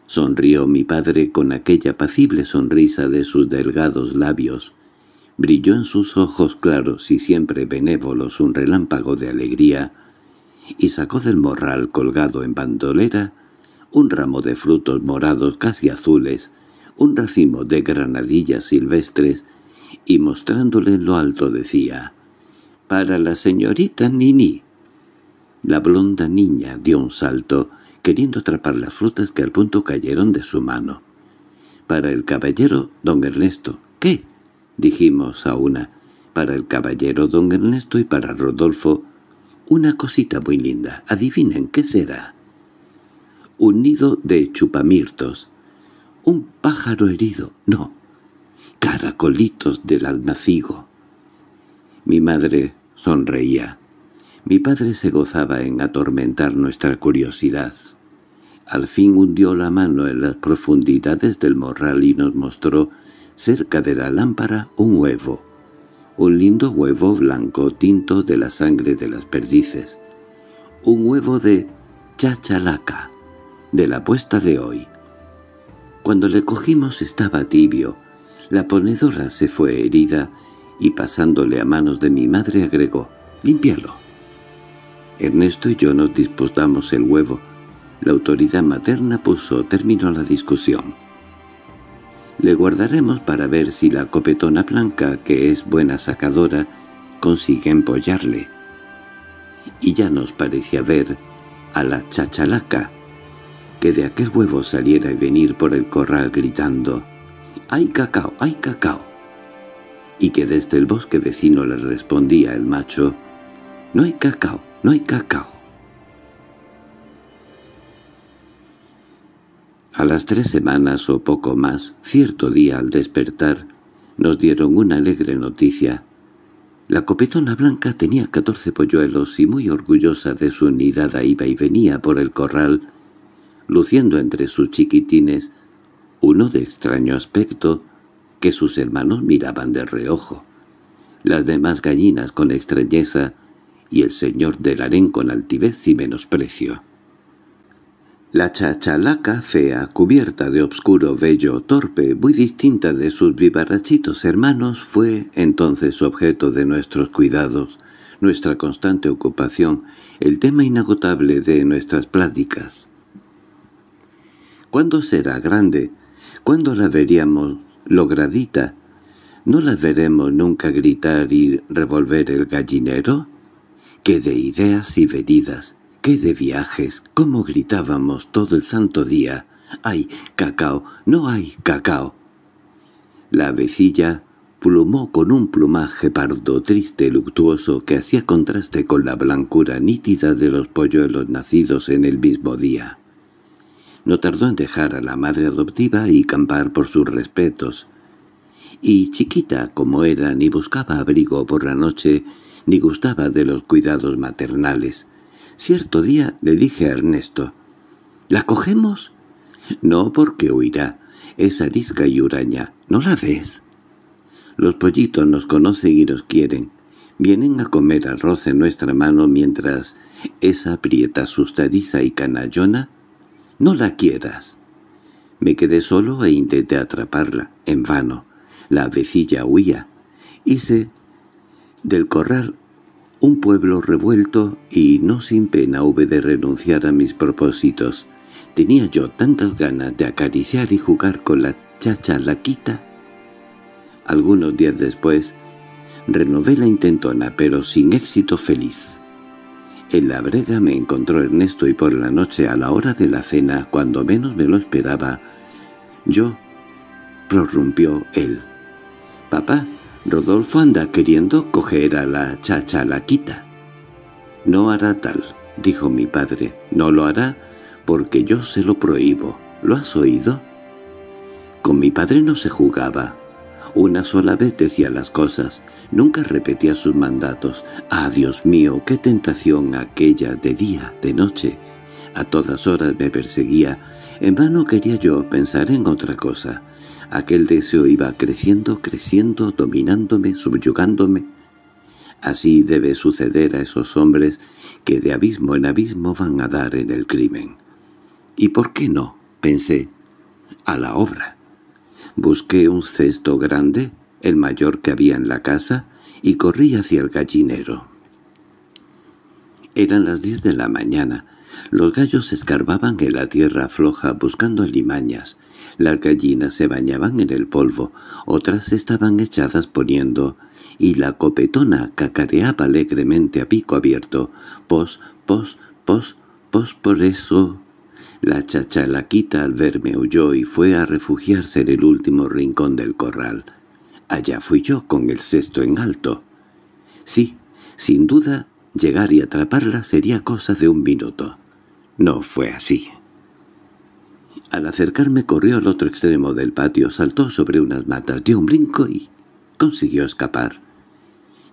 Sonrió mi padre con aquella pacible sonrisa de sus delgados labios. Brilló en sus ojos claros y siempre benévolos un relámpago de alegría, y sacó del morral colgado en bandolera un ramo de frutos morados casi azules, un racimo de granadillas silvestres, y mostrándole lo alto decía para la señorita Nini. La blonda niña dio un salto, queriendo atrapar las frutas que al punto cayeron de su mano. Para el caballero, don Ernesto. ¿Qué? dijimos a una. Para el caballero, don Ernesto, y para Rodolfo, una cosita muy linda. Adivinen qué será. Un nido de chupamirtos. Un pájaro herido. No. Caracolitos del almacigo. Mi madre Sonreía. Mi padre se gozaba en atormentar nuestra curiosidad. Al fin hundió la mano en las profundidades del morral y nos mostró, cerca de la lámpara, un huevo. Un lindo huevo blanco tinto de la sangre de las perdices. Un huevo de chachalaca, de la puesta de hoy. Cuando le cogimos estaba tibio. La ponedora se fue herida y pasándole a manos de mi madre agregó, «¡Límpialo!». Ernesto y yo nos disputamos el huevo. La autoridad materna puso término a la discusión. Le guardaremos para ver si la copetona blanca, que es buena sacadora, consigue empollarle. Y ya nos parecía ver a la chachalaca, que de aquel huevo saliera y venir por el corral gritando «¡Ay, cacao! ¡Ay, cacao!» y que desde el bosque vecino le respondía el macho, «No hay cacao, no hay cacao». A las tres semanas o poco más, cierto día al despertar, nos dieron una alegre noticia. La copetona blanca tenía catorce polluelos y muy orgullosa de su nidada iba y venía por el corral, luciendo entre sus chiquitines uno de extraño aspecto que sus hermanos miraban de reojo, las demás gallinas con extrañeza y el señor del harén con altivez y menosprecio. La chachalaca fea, cubierta de obscuro vello torpe, muy distinta de sus vivarachitos hermanos, fue entonces objeto de nuestros cuidados, nuestra constante ocupación, el tema inagotable de nuestras pláticas. ¿Cuándo será grande? ¿Cuándo la veríamos logradita. ¿No la veremos nunca gritar y revolver el gallinero? ¡Qué de ideas y venidas! ¡Qué de viajes! ¡Cómo gritábamos todo el santo día! ¡Ay, cacao! ¡No hay cacao! La vecilla plumó con un plumaje pardo triste y luctuoso que hacía contraste con la blancura nítida de los polluelos nacidos en el mismo día. No tardó en dejar a la madre adoptiva y campar por sus respetos. Y chiquita como era, ni buscaba abrigo por la noche, ni gustaba de los cuidados maternales. Cierto día le dije a Ernesto, —¿La cogemos? —No, porque huirá. Es arisca y huraña. ¿No la ves? Los pollitos nos conocen y nos quieren. Vienen a comer arroz en nuestra mano mientras esa prieta asustadiza y canallona —¡No la quieras! Me quedé solo e intenté atraparla, en vano. La avecilla huía. Hice del corral un pueblo revuelto y no sin pena hube de renunciar a mis propósitos. Tenía yo tantas ganas de acariciar y jugar con la chacha laquita. Algunos días después, renové la intentona, pero sin éxito feliz. En la brega me encontró Ernesto y por la noche a la hora de la cena, cuando menos me lo esperaba, yo, prorrumpió él. «Papá, Rodolfo anda queriendo coger a la chacha quita. «No hará tal», dijo mi padre. «No lo hará porque yo se lo prohíbo. ¿Lo has oído?» Con mi padre no se jugaba, una sola vez decía las cosas, nunca repetía sus mandatos. ¡Ah, Dios mío, qué tentación aquella de día, de noche! A todas horas me perseguía. En vano quería yo pensar en otra cosa. Aquel deseo iba creciendo, creciendo, dominándome, subyugándome. Así debe suceder a esos hombres que de abismo en abismo van a dar en el crimen. ¿Y por qué no? pensé. A la obra. Busqué un cesto grande, el mayor que había en la casa, y corrí hacia el gallinero. Eran las diez de la mañana. Los gallos escarbaban en la tierra floja buscando alimañas. Las gallinas se bañaban en el polvo, otras estaban echadas poniendo, y la copetona cacareaba alegremente a pico abierto. «Pos, pos, pos, pos, por eso...» La chachalaquita al verme huyó y fue a refugiarse en el último rincón del corral. Allá fui yo con el cesto en alto. Sí, sin duda, llegar y atraparla sería cosa de un minuto. No fue así. Al acercarme corrió al otro extremo del patio, saltó sobre unas matas, de un brinco y consiguió escapar.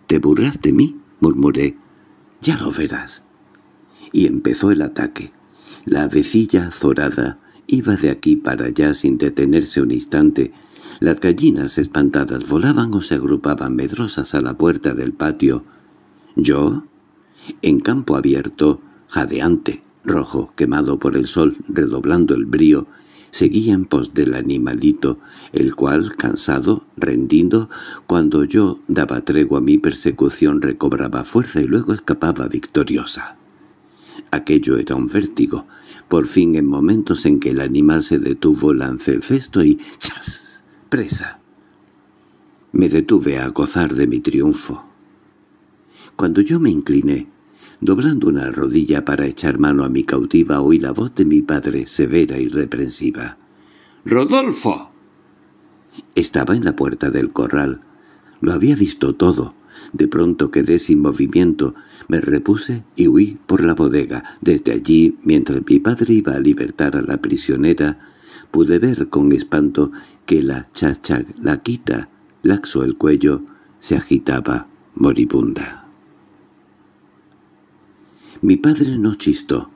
—¿Te burlas de mí? —murmuré. —Ya lo verás. Y empezó el ataque. La avecilla zorada, iba de aquí para allá sin detenerse un instante. Las gallinas espantadas volaban o se agrupaban medrosas a la puerta del patio. Yo, en campo abierto, jadeante, rojo, quemado por el sol, redoblando el brío, seguía en pos del animalito, el cual, cansado, rendido, cuando yo daba tregua a mi persecución recobraba fuerza y luego escapaba victoriosa. Aquello era un vértigo. Por fin, en momentos en que el animal se detuvo, lancé el cesto y ¡chas! ¡presa! Me detuve a gozar de mi triunfo. Cuando yo me incliné, doblando una rodilla para echar mano a mi cautiva, oí la voz de mi padre, severa y reprensiva. —¡Rodolfo! Estaba en la puerta del corral. Lo había visto todo. De pronto quedé sin movimiento, me repuse y huí por la bodega. Desde allí, mientras mi padre iba a libertar a la prisionera, pude ver con espanto que la chacha la quita, laxo el cuello, se agitaba moribunda. Mi padre no chistó.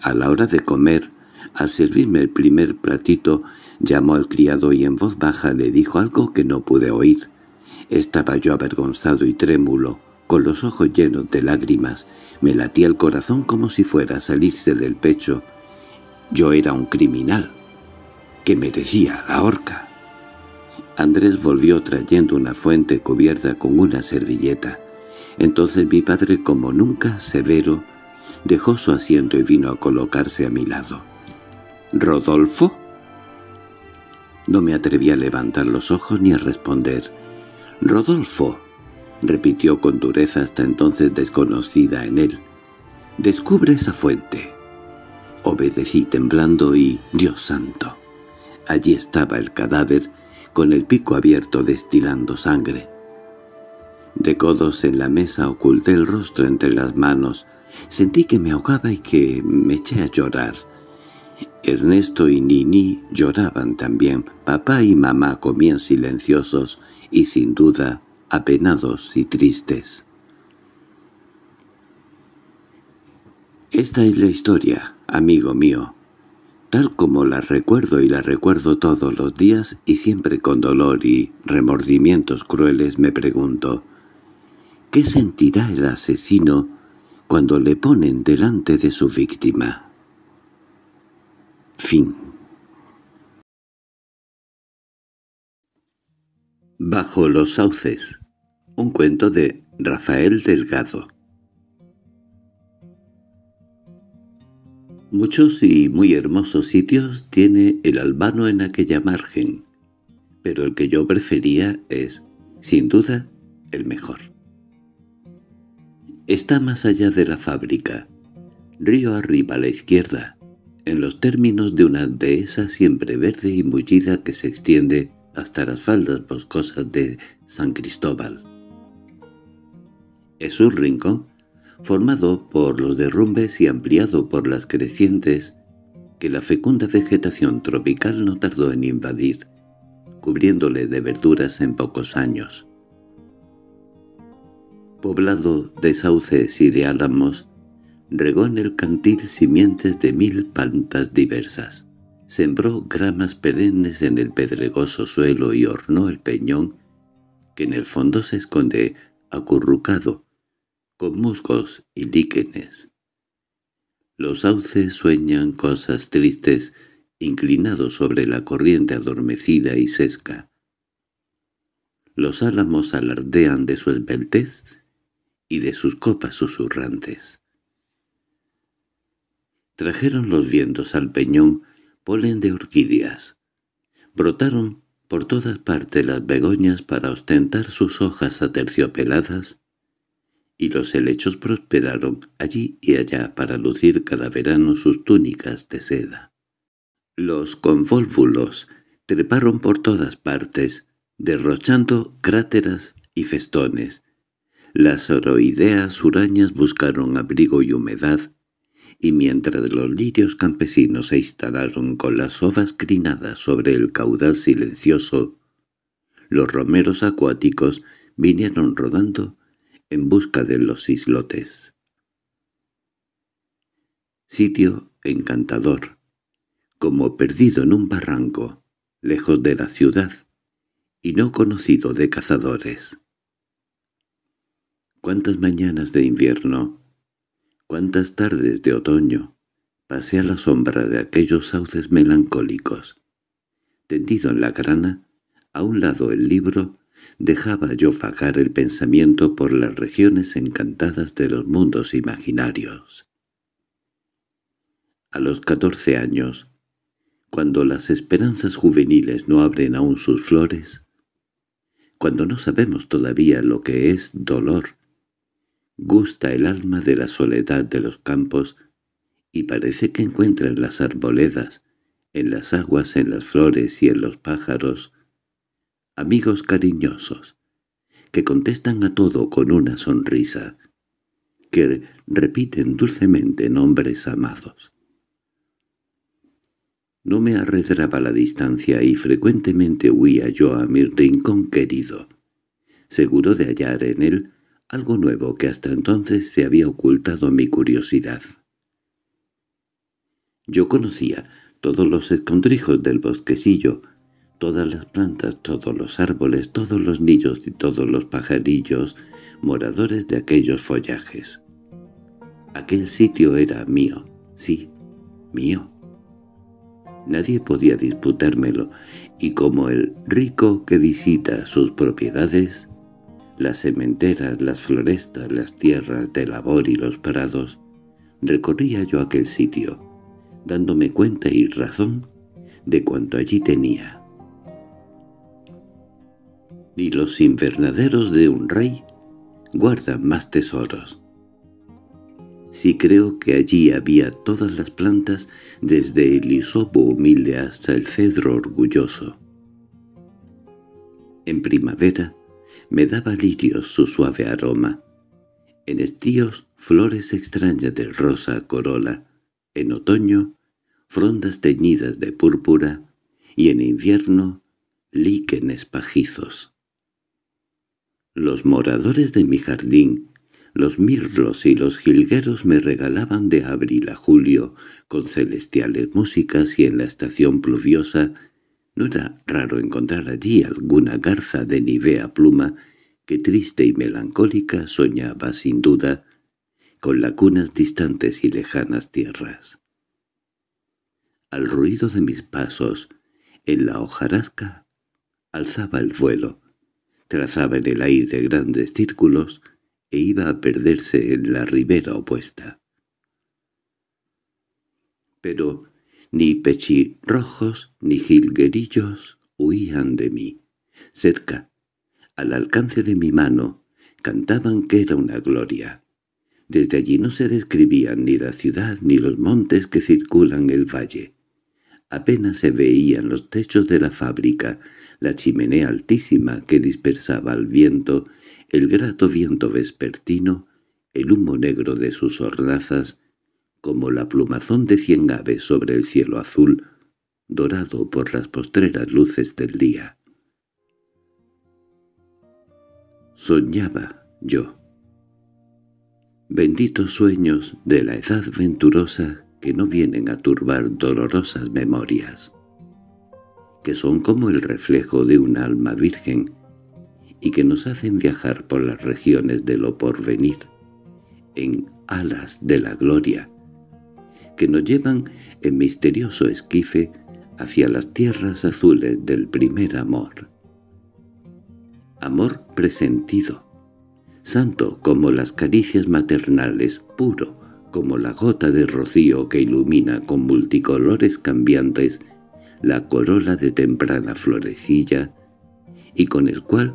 A la hora de comer, al servirme el primer platito, llamó al criado y en voz baja le dijo algo que no pude oír. Estaba yo avergonzado y trémulo. Con los ojos llenos de lágrimas, me latía el corazón como si fuera a salirse del pecho. Yo era un criminal, que merecía la horca. Andrés volvió trayendo una fuente cubierta con una servilleta. Entonces mi padre, como nunca severo, dejó su asiento y vino a colocarse a mi lado. —¿Rodolfo? No me atreví a levantar los ojos ni a responder. —¡Rodolfo! repitió con dureza hasta entonces desconocida en él. «Descubre esa fuente». Obedecí temblando y, Dios santo, allí estaba el cadáver, con el pico abierto destilando sangre. De codos en la mesa oculté el rostro entre las manos. Sentí que me ahogaba y que me eché a llorar. Ernesto y Nini lloraban también. Papá y mamá comían silenciosos y sin duda apenados y tristes. Esta es la historia, amigo mío, tal como la recuerdo y la recuerdo todos los días y siempre con dolor y remordimientos crueles me pregunto, ¿qué sentirá el asesino cuando le ponen delante de su víctima? Fin Bajo los sauces. Un cuento de Rafael Delgado. Muchos y muy hermosos sitios tiene el albano en aquella margen, pero el que yo prefería es, sin duda, el mejor. Está más allá de la fábrica, río arriba a la izquierda, en los términos de una dehesa siempre verde y mullida que se extiende hasta las faldas boscosas de San Cristóbal. Es un rincón formado por los derrumbes y ampliado por las crecientes que la fecunda vegetación tropical no tardó en invadir, cubriéndole de verduras en pocos años. Poblado de sauces y de álamos, regó en el cantil simientes de mil plantas diversas sembró gramas perennes en el pedregoso suelo y ornó el peñón, que en el fondo se esconde acurrucado, con musgos y líquenes. Los sauces sueñan cosas tristes, inclinados sobre la corriente adormecida y sesca. Los álamos alardean de su esbeltez y de sus copas susurrantes. Trajeron los vientos al peñón polen de orquídeas. Brotaron por todas partes las begoñas para ostentar sus hojas aterciopeladas, y los helechos prosperaron allí y allá para lucir cada verano sus túnicas de seda. Los convólvulos treparon por todas partes, derrochando cráteras y festones. Las oroideas hurañas buscaron abrigo y humedad, y mientras los lirios campesinos se instalaron con las ovas crinadas sobre el caudal silencioso, los romeros acuáticos vinieron rodando en busca de los islotes. Sitio encantador, como perdido en un barranco, lejos de la ciudad, y no conocido de cazadores. Cuántas mañanas de invierno Cuántas tardes de otoño pasé a la sombra de aquellos sauces melancólicos. Tendido en la grana, a un lado el libro, dejaba yo vagar el pensamiento por las regiones encantadas de los mundos imaginarios. A los catorce años, cuando las esperanzas juveniles no abren aún sus flores, cuando no sabemos todavía lo que es dolor gusta el alma de la soledad de los campos y parece que encuentra en las arboledas, en las aguas, en las flores y en los pájaros, amigos cariñosos, que contestan a todo con una sonrisa, que repiten dulcemente nombres amados. No me arredraba la distancia y frecuentemente huía yo a mi rincón querido, seguro de hallar en él algo nuevo que hasta entonces se había ocultado mi curiosidad. Yo conocía todos los escondrijos del bosquecillo, todas las plantas, todos los árboles, todos los niños y todos los pajarillos, moradores de aquellos follajes. Aquel sitio era mío, sí, mío. Nadie podía disputármelo, y como el rico que visita sus propiedades, las sementeras, las florestas, las tierras de labor y los prados, recorría yo aquel sitio, dándome cuenta y razón de cuanto allí tenía. Y los invernaderos de un rey guardan más tesoros. Si creo que allí había todas las plantas, desde el hisopo humilde hasta el cedro orgulloso. En primavera, me daba lirios su suave aroma, en estíos flores extrañas de rosa corola, en otoño frondas teñidas de púrpura y en invierno líquenes pajizos. Los moradores de mi jardín, los mirlos y los jilgueros me regalaban de abril a julio, con celestiales músicas y en la estación pluviosa, no era raro encontrar allí alguna garza de nivea pluma que triste y melancólica soñaba sin duda con lacunas distantes y lejanas tierras. Al ruido de mis pasos, en la hojarasca, alzaba el vuelo, trazaba en el aire grandes círculos e iba a perderse en la ribera opuesta. Pero ni pechirrojos ni jilguerillos huían de mí. Cerca, al alcance de mi mano, cantaban que era una gloria. Desde allí no se describían ni la ciudad ni los montes que circulan el valle. Apenas se veían los techos de la fábrica, la chimenea altísima que dispersaba al viento, el grato viento vespertino, el humo negro de sus hornazas como la plumazón de cien aves sobre el cielo azul, dorado por las postreras luces del día. Soñaba yo. Benditos sueños de la edad venturosa que no vienen a turbar dolorosas memorias, que son como el reflejo de un alma virgen y que nos hacen viajar por las regiones de lo porvenir, en alas de la gloria, que nos llevan en misterioso esquife hacia las tierras azules del primer amor. Amor presentido, santo como las caricias maternales, puro como la gota de rocío que ilumina con multicolores cambiantes la corola de temprana florecilla, y con el cual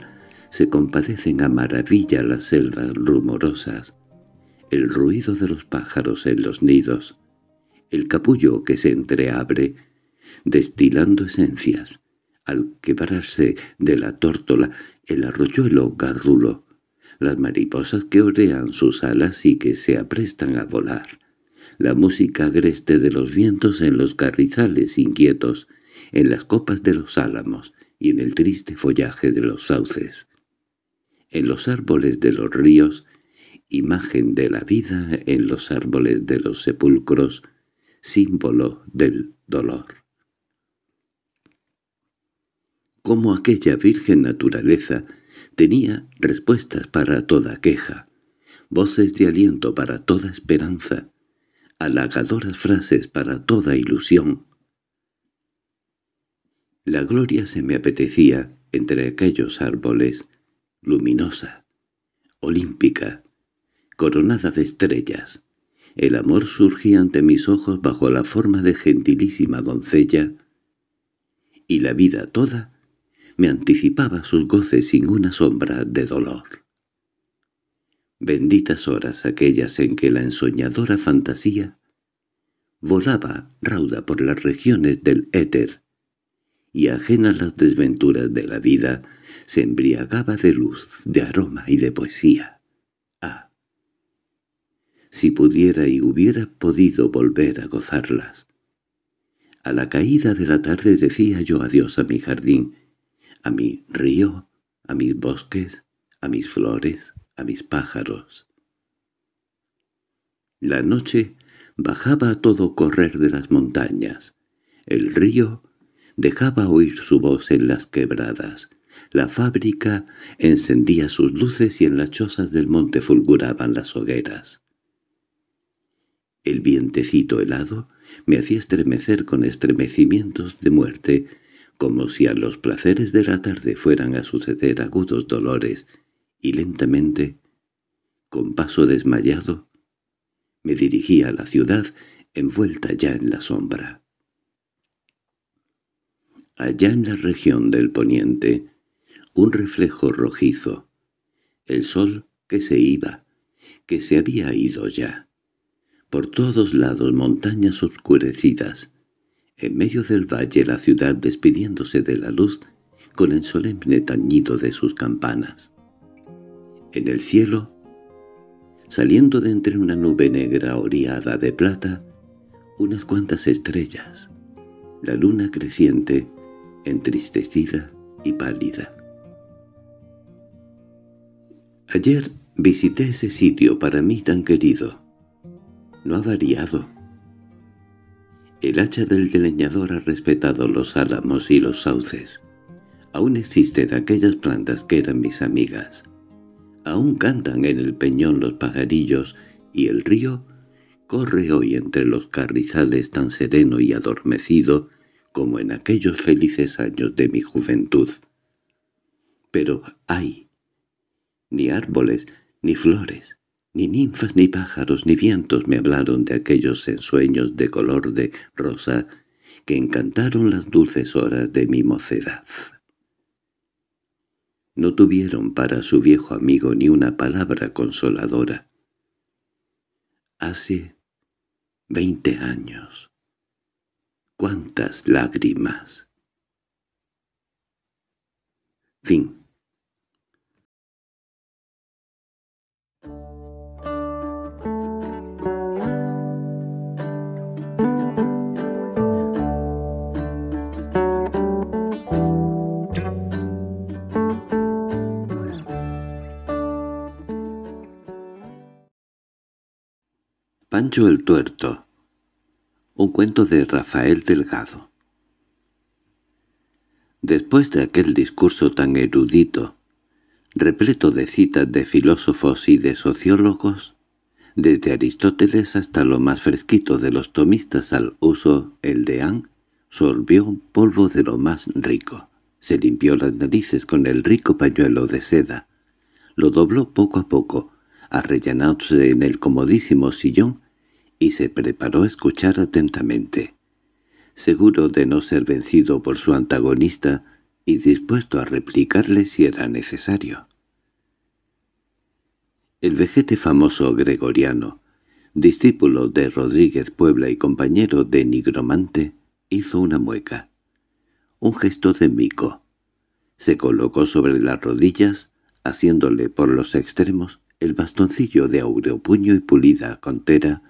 se compadecen a maravilla las selvas rumorosas, el ruido de los pájaros en los nidos, el capullo que se entreabre, destilando esencias, al quebrarse de la tórtola, el arroyuelo garrulo, las mariposas que orean sus alas y que se aprestan a volar, la música agreste de los vientos en los carrizales inquietos, en las copas de los álamos y en el triste follaje de los sauces. En los árboles de los ríos, imagen de la vida en los árboles de los sepulcros, símbolo del dolor. Como aquella virgen naturaleza tenía respuestas para toda queja, voces de aliento para toda esperanza, halagadoras frases para toda ilusión. La gloria se me apetecía entre aquellos árboles, luminosa, olímpica, coronada de estrellas, el amor surgía ante mis ojos bajo la forma de gentilísima doncella, y la vida toda me anticipaba sus goces sin una sombra de dolor. Benditas horas aquellas en que la ensoñadora fantasía volaba rauda por las regiones del éter, y ajenas las desventuras de la vida, se embriagaba de luz, de aroma y de poesía si pudiera y hubiera podido volver a gozarlas. A la caída de la tarde decía yo adiós a mi jardín, a mi río, a mis bosques, a mis flores, a mis pájaros. La noche bajaba a todo correr de las montañas. El río dejaba oír su voz en las quebradas. La fábrica encendía sus luces y en las chozas del monte fulguraban las hogueras. El vientecito helado me hacía estremecer con estremecimientos de muerte, como si a los placeres de la tarde fueran a suceder agudos dolores, y lentamente, con paso desmayado, me dirigía a la ciudad envuelta ya en la sombra. Allá en la región del poniente, un reflejo rojizo, el sol que se iba, que se había ido ya, por todos lados montañas oscurecidas. En medio del valle la ciudad despidiéndose de la luz con el solemne tañido de sus campanas. En el cielo, saliendo de entre una nube negra oreada de plata, unas cuantas estrellas, la luna creciente, entristecida y pálida. Ayer visité ese sitio para mí tan querido no ha variado. El hacha del deleñador ha respetado los álamos y los sauces. Aún existen aquellas plantas que eran mis amigas. Aún cantan en el peñón los pajarillos y el río corre hoy entre los carrizales tan sereno y adormecido como en aquellos felices años de mi juventud. Pero hay ni árboles ni flores, ni ninfas, ni pájaros, ni vientos me hablaron de aquellos ensueños de color de rosa que encantaron las dulces horas de mi mocedad. No tuvieron para su viejo amigo ni una palabra consoladora. Hace veinte años. ¡Cuántas lágrimas! Fin Sancho el Tuerto Un cuento de Rafael Delgado Después de aquel discurso tan erudito, repleto de citas de filósofos y de sociólogos, desde Aristóteles hasta lo más fresquito de los tomistas al uso, el deán sorbió un polvo de lo más rico, se limpió las narices con el rico pañuelo de seda, lo dobló poco a poco, arrellanándose en el comodísimo sillón y se preparó a escuchar atentamente. Seguro de no ser vencido por su antagonista y dispuesto a replicarle si era necesario. El vejete famoso gregoriano, discípulo de Rodríguez Puebla y compañero de Nigromante, hizo una mueca. Un gesto de mico. Se colocó sobre las rodillas, haciéndole por los extremos el bastoncillo de aureopuño puño y pulida contera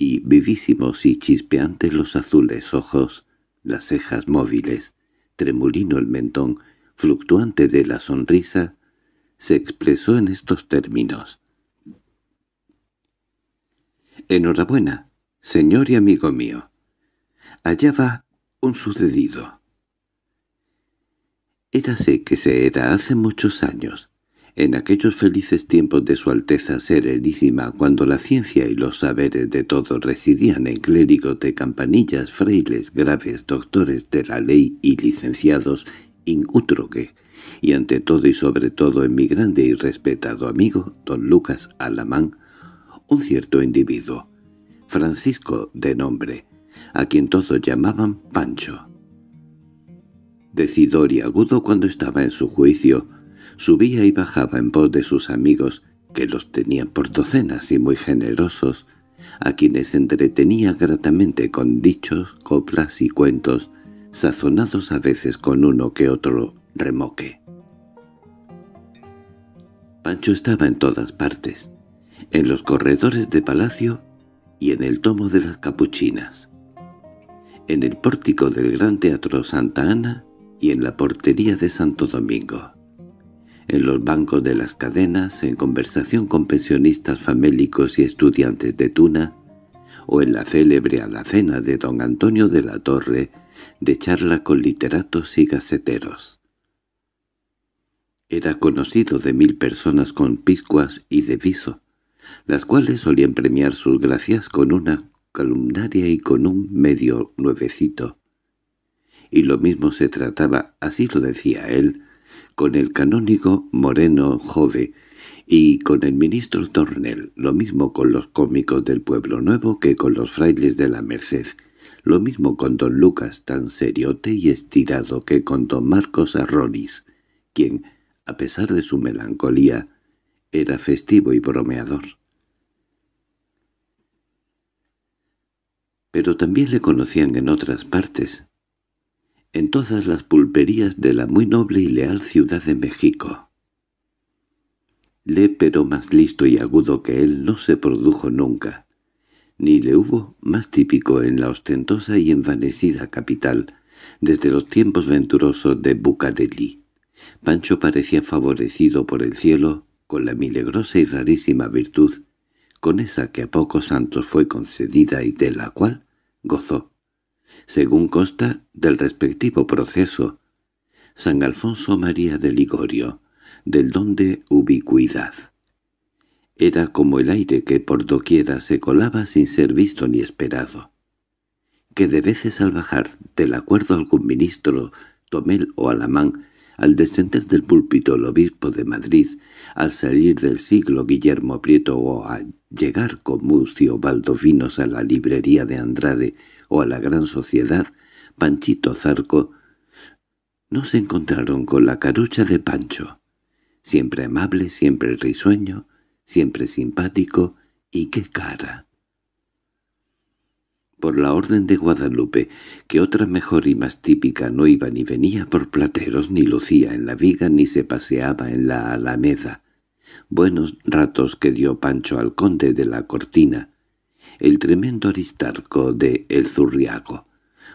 y vivísimos y chispeantes los azules ojos, las cejas móviles, tremulino el mentón, fluctuante de la sonrisa, se expresó en estos términos. —Enhorabuena, señor y amigo mío. Allá va un sucedido. Érase que se era hace muchos años, en aquellos felices tiempos de su Alteza Serenísima, cuando la ciencia y los saberes de todos residían en clérigos de campanillas, frailes, graves, doctores de la ley y licenciados in y ante todo y sobre todo en mi grande y respetado amigo, don Lucas Alamán, un cierto individuo, Francisco de nombre, a quien todos llamaban Pancho. Decidor y agudo cuando estaba en su juicio, Subía y bajaba en voz de sus amigos, que los tenían por docenas y muy generosos, a quienes entretenía gratamente con dichos, coplas y cuentos, sazonados a veces con uno que otro remoque. Pancho estaba en todas partes, en los corredores de palacio y en el tomo de las capuchinas, en el pórtico del Gran Teatro Santa Ana y en la portería de Santo Domingo en los bancos de las cadenas, en conversación con pensionistas famélicos y estudiantes de Tuna, o en la célebre alacena de don Antonio de la Torre, de charla con literatos y gaceteros. Era conocido de mil personas con piscuas y de viso, las cuales solían premiar sus gracias con una calumnaria y con un medio nuevecito. Y lo mismo se trataba, así lo decía él, con el canónigo Moreno Jove y con el ministro Tornel, lo mismo con los cómicos del Pueblo Nuevo que con los frailes de la Merced, lo mismo con don Lucas tan seriote y estirado que con don Marcos Arronis, quien, a pesar de su melancolía, era festivo y bromeador. Pero también le conocían en otras partes, en todas las pulperías de la muy noble y leal Ciudad de México. Le pero más listo y agudo que él no se produjo nunca, ni le hubo más típico en la ostentosa y envanecida capital, desde los tiempos venturosos de Bucareli. Pancho parecía favorecido por el cielo con la milagrosa y rarísima virtud, con esa que a pocos santos fue concedida y de la cual gozó según consta del respectivo proceso. San Alfonso María de Ligorio, del don de ubicuidad. Era como el aire que por doquiera se colaba sin ser visto ni esperado. Que de veces al bajar del acuerdo algún ministro, Tomel o Alamán, al descender del púlpito el obispo de Madrid, al salir del siglo Guillermo Prieto o Llegar con Mucio Baldovinos a la librería de Andrade o a la gran sociedad, Panchito Zarco, no se encontraron con la carucha de Pancho. Siempre amable, siempre risueño, siempre simpático, y qué cara. Por la orden de Guadalupe, que otra mejor y más típica no iba ni venía por plateros ni lucía en la viga ni se paseaba en la alameda, Buenos ratos que dio Pancho al conde de la cortina, el tremendo aristarco de El Zurriaco,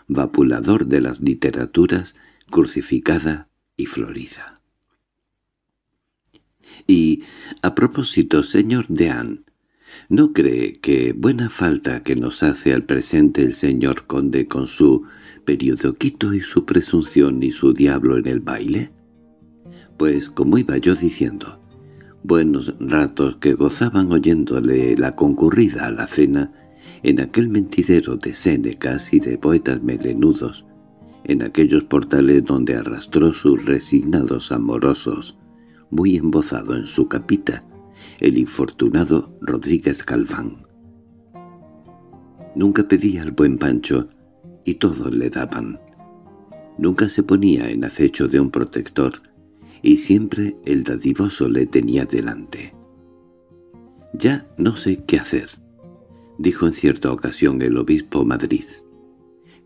vapulador de las literaturas, crucificada y florida. Y, a propósito, señor Deán, ¿no cree que buena falta que nos hace al presente el señor conde con su periodoquito y su presunción y su diablo en el baile? Pues, como iba yo diciendo, buenos ratos que gozaban oyéndole la concurrida a la cena, en aquel mentidero de sénecas y de poetas melenudos, en aquellos portales donde arrastró sus resignados amorosos, muy embozado en su capita, el infortunado Rodríguez Calván. Nunca pedía al buen Pancho, y todos le daban. Nunca se ponía en acecho de un protector, y siempre el dadivoso le tenía delante. «Ya no sé qué hacer», dijo en cierta ocasión el obispo Madrid.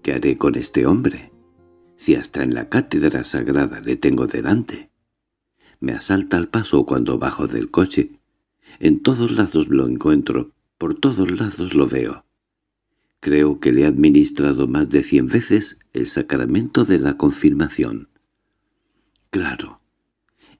«¿Qué haré con este hombre? Si hasta en la cátedra sagrada le tengo delante. Me asalta al paso cuando bajo del coche. En todos lados lo encuentro, por todos lados lo veo. Creo que le he administrado más de cien veces el sacramento de la confirmación. Claro,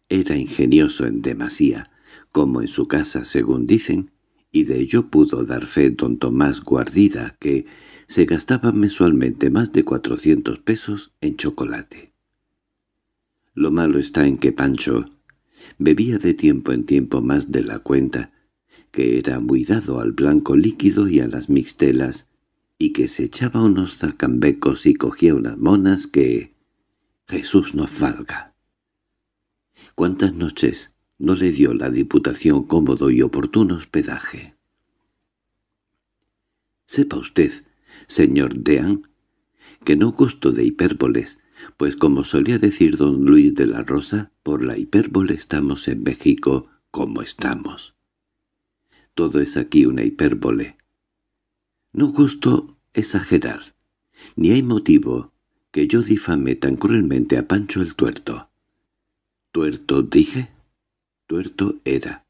era ingenioso en demasía, como en su casa según dicen, y de ello pudo dar fe don Tomás Guardida que se gastaba mensualmente más de cuatrocientos pesos en chocolate. Lo malo está en que Pancho bebía de tiempo en tiempo más de la cuenta, que era muy dado al blanco líquido y a las mixtelas, y que se echaba unos zacambecos y cogía unas monas que... Jesús nos valga. ¿Cuántas noches no le dio la Diputación cómodo y oportuno hospedaje? Sepa usted, señor Dean, que no gusto de hipérboles, pues como solía decir don Luis de la Rosa, por la hipérbole estamos en México como estamos. Todo es aquí una hipérbole. No gusto exagerar, ni hay motivo que yo difame tan cruelmente a Pancho el Tuerto. —¿Tuerto dije? Tuerto era.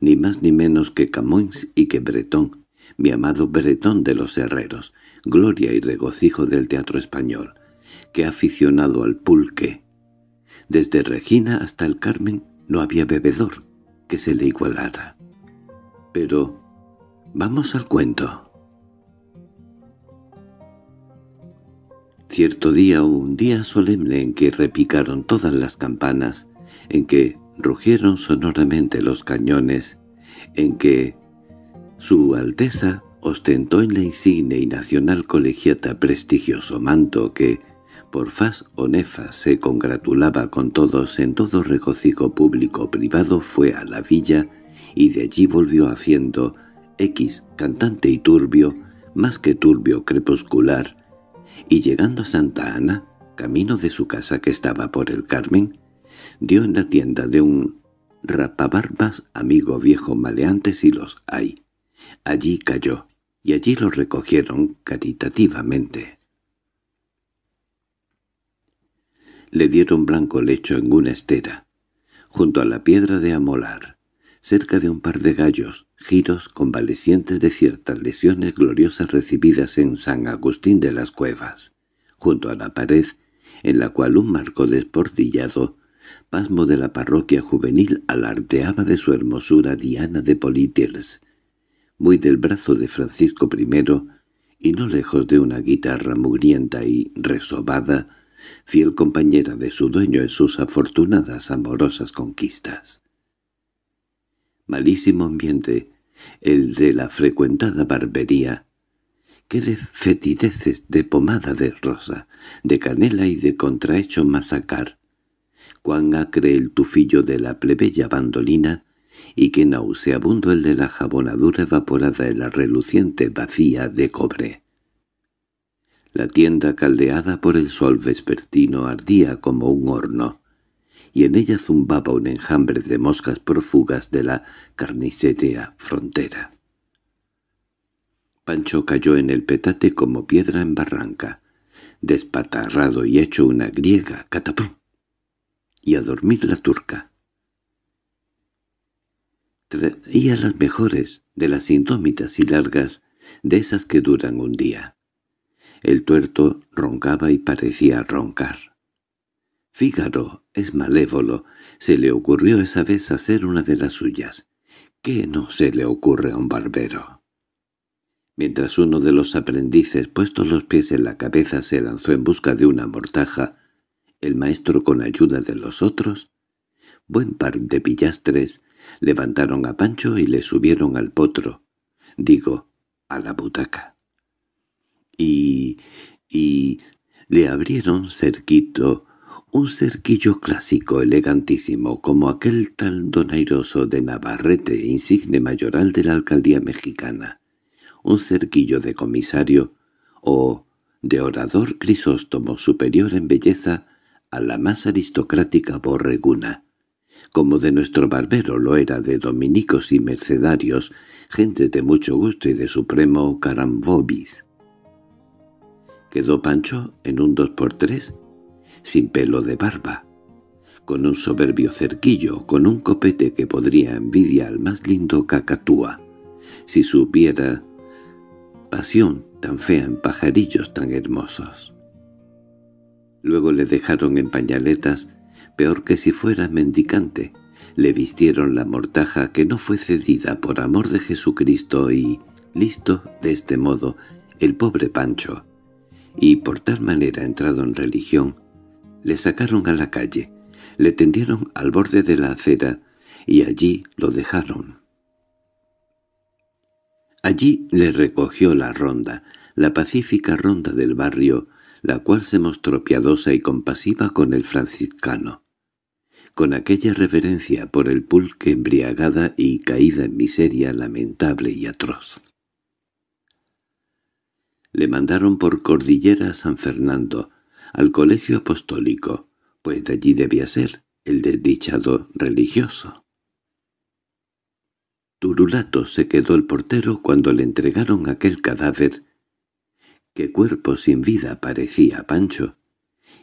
Ni más ni menos que Camoins y que Bretón, mi amado Bretón de los herreros, gloria y regocijo del teatro español, que aficionado al pulque. Desde Regina hasta el Carmen no había bebedor que se le igualara. Pero... Vamos al cuento. Cierto día un día solemne en que repicaron todas las campanas, en que rugieron sonoramente los cañones, en que su Alteza ostentó en la insigne y nacional colegiata prestigioso manto que, por faz o nefa, se congratulaba con todos en todo regocijo público o privado, fue a la villa y de allí volvió haciendo X, cantante y turbio, más que turbio crepuscular, y llegando a Santa Ana, camino de su casa que estaba por el Carmen, dio en la tienda de un rapabarbas amigo viejo maleante y los hay. Allí cayó, y allí lo recogieron caritativamente. Le dieron blanco lecho en una estera, junto a la piedra de amolar, cerca de un par de gallos, giros convalecientes de ciertas lesiones gloriosas recibidas en San Agustín de las Cuevas, junto a la pared, en la cual un marco desportillado, pasmo de la parroquia juvenil, alardeaba de su hermosura Diana de Politiers, muy del brazo de Francisco I, y no lejos de una guitarra mugrienta y resobada, fiel compañera de su dueño en sus afortunadas amorosas conquistas malísimo ambiente, el de la frecuentada barbería. Qué de fetideces de pomada de rosa, de canela y de contrahecho masacar. Cuán acre el tufillo de la plebeya bandolina y qué nauseabundo el de la jabonadura evaporada en la reluciente vacía de cobre. La tienda caldeada por el sol vespertino ardía como un horno y en ella zumbaba un enjambre de moscas prófugas de la carnicería frontera. Pancho cayó en el petate como piedra en barranca, despatarrado y hecho una griega, catapum, y a dormir la turca. Traía las mejores, de las indómitas y largas, de esas que duran un día. El tuerto roncaba y parecía roncar. Fígaro es malévolo. Se le ocurrió esa vez hacer una de las suyas. ¿Qué no se le ocurre a un barbero? Mientras uno de los aprendices, puestos los pies en la cabeza, se lanzó en busca de una mortaja, el maestro con ayuda de los otros, buen par de pillastres, levantaron a Pancho y le subieron al potro, digo, a la butaca. Y... y... le abrieron cerquito un cerquillo clásico elegantísimo como aquel tal donairoso de Navarrete, insigne mayoral de la alcaldía mexicana. Un cerquillo de comisario o de orador crisóstomo superior en belleza a la más aristocrática borreguna como de nuestro barbero lo era de dominicos y mercenarios, gente de mucho gusto y de supremo carambobis. Quedó Pancho en un dos por tres sin pelo de barba, con un soberbio cerquillo, con un copete que podría envidia al más lindo cacatúa, si supiera pasión tan fea en pajarillos tan hermosos. Luego le dejaron en pañaletas, peor que si fuera mendicante, le vistieron la mortaja que no fue cedida por amor de Jesucristo y, listo de este modo, el pobre Pancho, y por tal manera entrado en religión, le sacaron a la calle, le tendieron al borde de la acera y allí lo dejaron. Allí le recogió la ronda, la pacífica ronda del barrio, la cual se mostró piadosa y compasiva con el franciscano. Con aquella reverencia por el pulque embriagada y caída en miseria lamentable y atroz. Le mandaron por cordillera a San Fernando, al colegio apostólico, pues de allí debía ser el desdichado religioso. Turulato se quedó el portero cuando le entregaron aquel cadáver. que cuerpo sin vida parecía Pancho!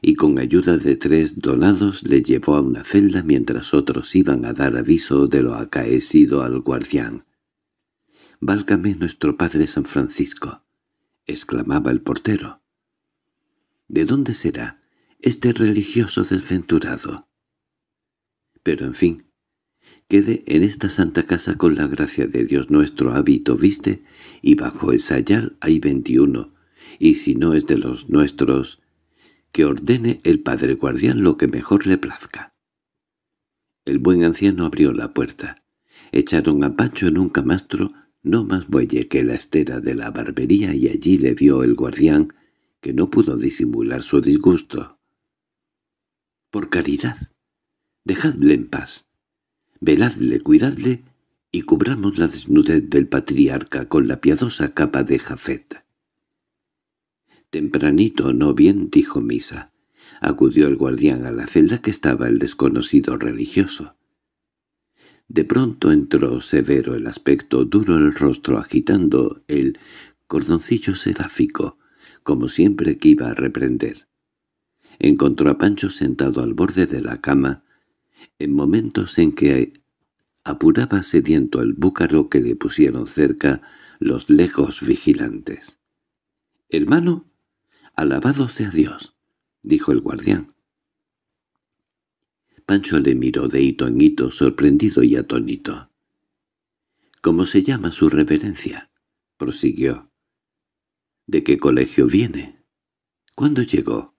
y con ayuda de tres donados le llevó a una celda mientras otros iban a dar aviso de lo acaecido al guardián. «Válgame nuestro padre San Francisco», exclamaba el portero. ¿De dónde será este religioso desventurado? Pero en fin, quede en esta santa casa con la gracia de Dios nuestro hábito, ¿viste? Y bajo el sayal hay veintiuno, y si no es de los nuestros, que ordene el padre guardián lo que mejor le plazca. El buen anciano abrió la puerta. Echaron a Pacho en un camastro, no más bueye que la estera de la barbería, y allí le vio el guardián, que no pudo disimular su disgusto. —Por caridad, dejadle en paz. Veladle, cuidadle y cubramos la desnudez del patriarca con la piadosa capa de Jafet. Tempranito, no bien, dijo Misa. Acudió el guardián a la celda que estaba el desconocido religioso. De pronto entró severo el aspecto duro el rostro agitando el cordoncillo seráfico, como siempre que iba a reprender. Encontró a Pancho sentado al borde de la cama, en momentos en que apuraba sediento al búcaro que le pusieron cerca los lejos vigilantes. —Hermano, alabado sea Dios —dijo el guardián. Pancho le miró de hito en hito, sorprendido y atónito. —¿Cómo se llama su reverencia? —prosiguió. ¿De qué colegio viene? ¿Cuándo llegó?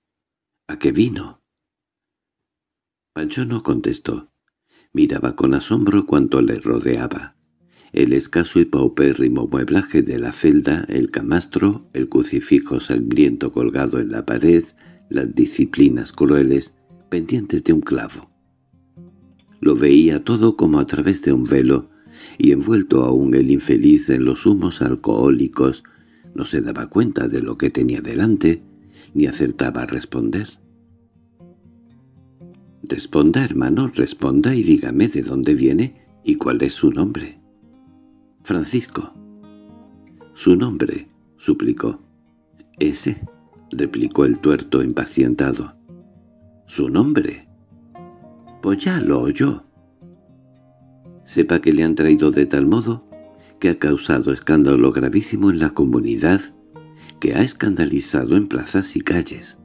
¿A qué vino? Pancho no contestó. Miraba con asombro cuanto le rodeaba. El escaso y paupérrimo mueblaje de la celda, el camastro, el crucifijo sangriento colgado en la pared, las disciplinas crueles, pendientes de un clavo. Lo veía todo como a través de un velo, y envuelto aún el infeliz en los humos alcohólicos, no se daba cuenta de lo que tenía delante, ni acertaba a responder. —Responda, hermano, responda y dígame de dónde viene y cuál es su nombre. —Francisco. —Su nombre —suplicó. —Ese —replicó el tuerto impacientado. —¿Su nombre? —Pues ya lo oyó. —Sepa que le han traído de tal modo que ha causado escándalo gravísimo en la comunidad, que ha escandalizado en plazas y calles.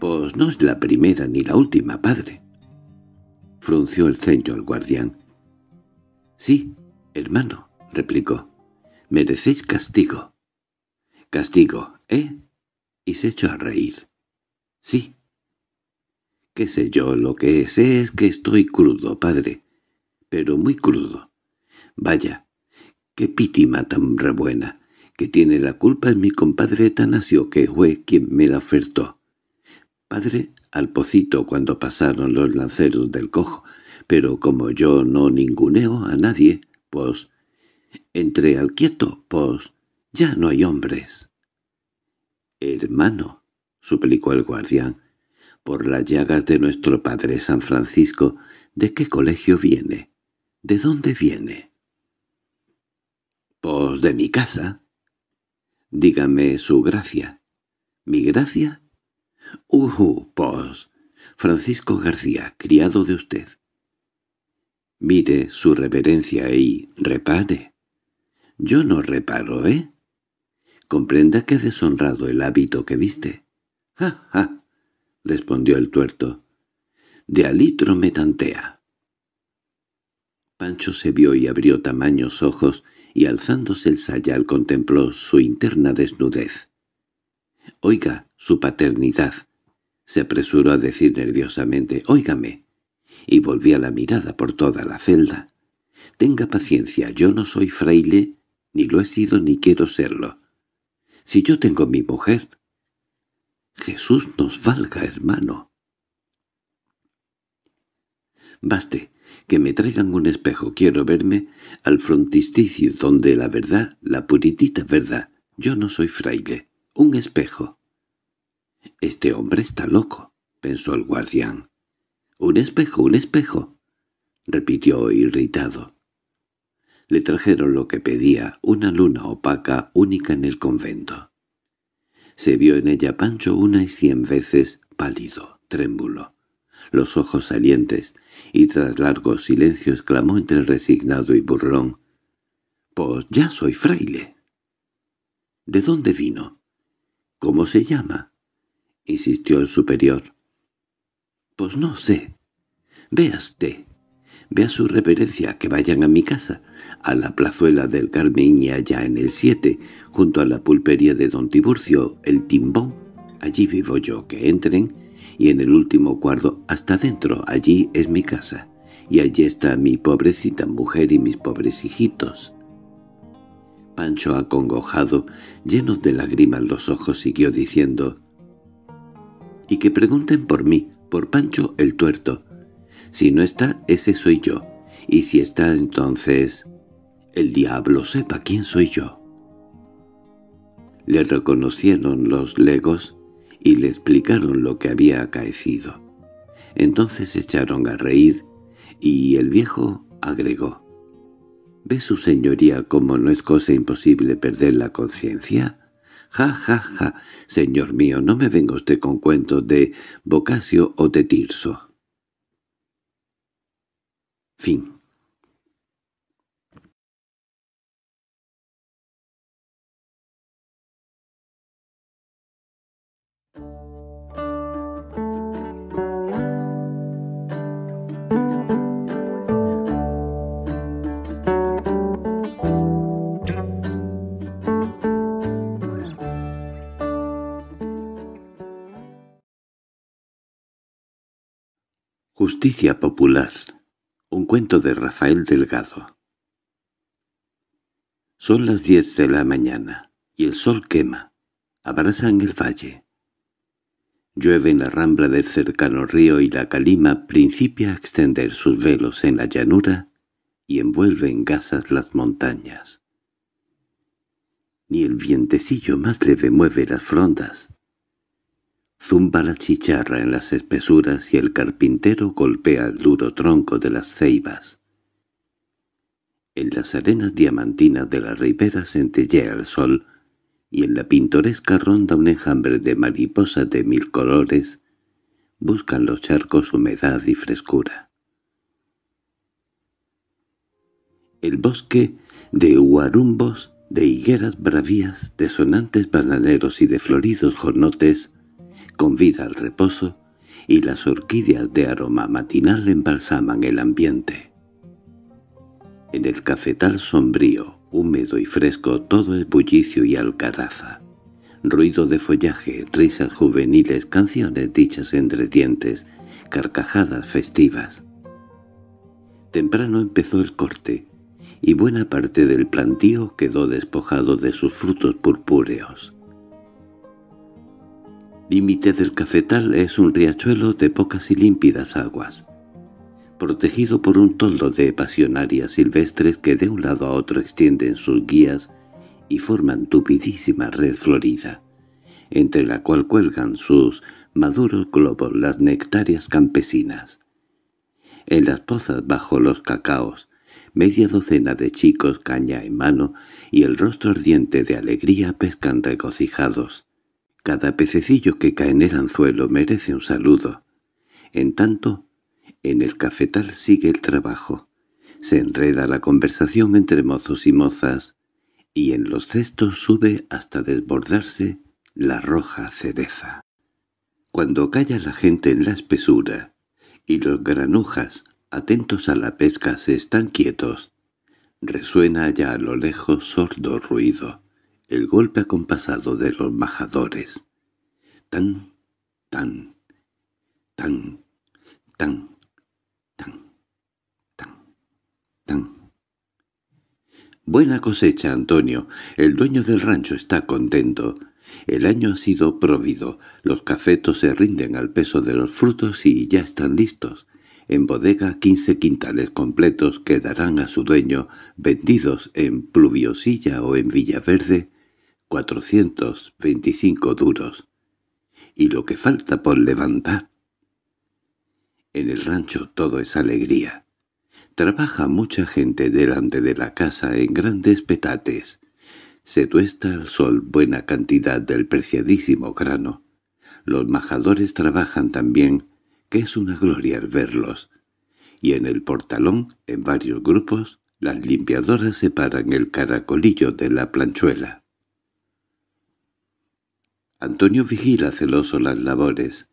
Pues no es la primera ni la última, padre. Frunció el ceño al guardián. Sí, hermano, replicó. Merecéis castigo. Castigo, ¿eh? Y se echó a reír. Sí. Qué sé yo, lo que sé es que estoy crudo, padre. Pero muy crudo. Vaya, Qué pítima tan rebuena. Que tiene la culpa es mi compadre Tanasio, que fue quien me la ofertó. Padre al pocito cuando pasaron los lanceros del cojo, pero como yo no ninguneo a nadie, pues, entre al quieto, pues, ya no hay hombres. Hermano, suplicó el guardián, por las llagas de nuestro padre San Francisco, ¿de qué colegio viene? ¿De dónde viene? —Pos pues, de mi casa. —Dígame su gracia. —¿Mi gracia? —Uh, pos, pues, Francisco García, criado de usted. —Mire su reverencia y repare. —Yo no reparo, ¿eh? Comprenda que ha deshonrado el hábito que viste. —Ja, ja! —respondió el tuerto. —De alitro me tantea. Pancho se vio y abrió tamaños ojos y alzándose el sayal contempló su interna desnudez. —Oiga, su paternidad —se apresuró a decir nerviosamente—, óigame. Y a la mirada por toda la celda. —Tenga paciencia, yo no soy fraile, ni lo he sido ni quiero serlo. Si yo tengo mi mujer... —Jesús nos valga, hermano. —Baste, que me traigan un espejo, quiero verme al frontisticio donde la verdad, la puritita verdad, yo no soy fraile, un espejo. Este hombre está loco, pensó el guardián. Un espejo, un espejo, repitió irritado. Le trajeron lo que pedía, una luna opaca única en el convento. Se vio en ella Pancho una y cien veces, pálido, trémulo los ojos salientes, y tras largo silencio exclamó entre resignado y burlón, «Pues ya soy fraile». «¿De dónde vino? ¿Cómo se llama?» insistió el superior. «Pues no sé. Véaste. Vea su reverencia que vayan a mi casa, a la plazuela del Carmen y allá en el 7, junto a la pulpería de don Tiburcio, el timbón. Allí vivo yo, que entren» y en el último cuarto hasta dentro, allí es mi casa, y allí está mi pobrecita mujer y mis pobres hijitos. Pancho acongojado, lleno de lágrimas los ojos, siguió diciendo, «Y que pregunten por mí, por Pancho el tuerto. Si no está, ese soy yo, y si está entonces, el diablo sepa quién soy yo». Le reconocieron los legos, y le explicaron lo que había acaecido. Entonces se echaron a reír y el viejo agregó. —¿Ve su señoría cómo no es cosa imposible perder la conciencia? Ja, ja, ja, señor mío, no me venga usted con cuentos de Bocasio o de Tirso. Fin Justicia Popular Un cuento de Rafael Delgado Son las diez de la mañana, y el sol quema, abrazan el valle. Llueve en la rambla del cercano río y la calima principia a extender sus velos en la llanura y envuelve en gasas las montañas. Ni el vientecillo más leve mueve las frondas, Zumba la chicharra en las espesuras y el carpintero golpea el duro tronco de las ceibas. En las arenas diamantinas de la ribera centellea el sol, y en la pintoresca ronda un enjambre de mariposas de mil colores buscan los charcos humedad y frescura. El bosque de huarumbos, de higueras bravías, de sonantes bananeros y de floridos jornotes con vida al reposo y las orquídeas de aroma matinal embalsaman el ambiente. En el cafetal sombrío, húmedo y fresco todo es bullicio y alcaraza. Ruido de follaje, risas juveniles, canciones dichas entre dientes, carcajadas festivas. Temprano empezó el corte, y buena parte del plantío quedó despojado de sus frutos purpúreos límite del cafetal es un riachuelo de pocas y límpidas aguas, protegido por un toldo de pasionarias silvestres que de un lado a otro extienden sus guías y forman tupidísima red florida, entre la cual cuelgan sus maduros globos las nectarias campesinas. En las pozas bajo los cacaos, media docena de chicos caña en mano y el rostro ardiente de alegría pescan regocijados, cada pececillo que cae en el anzuelo merece un saludo. En tanto, en el cafetal sigue el trabajo. Se enreda la conversación entre mozos y mozas, y en los cestos sube hasta desbordarse la roja cereza. Cuando calla la gente en la espesura, y los granujas, atentos a la pesca, se están quietos, resuena ya a lo lejos sordo ruido el golpe acompasado de los majadores. Tan, tan, tan, tan, tan, tan, tan. Buena cosecha, Antonio. El dueño del rancho está contento. El año ha sido próvido. Los cafetos se rinden al peso de los frutos y ya están listos. En bodega quince quintales completos quedarán a su dueño, vendidos en Pluviosilla o en Villaverde, 425 duros, y lo que falta por levantar. En el rancho todo es alegría. Trabaja mucha gente delante de la casa en grandes petates. Se tuesta al sol buena cantidad del preciadísimo grano. Los majadores trabajan también, que es una gloria verlos. Y en el portalón, en varios grupos, las limpiadoras separan el caracolillo de la planchuela. Antonio vigila celoso las labores.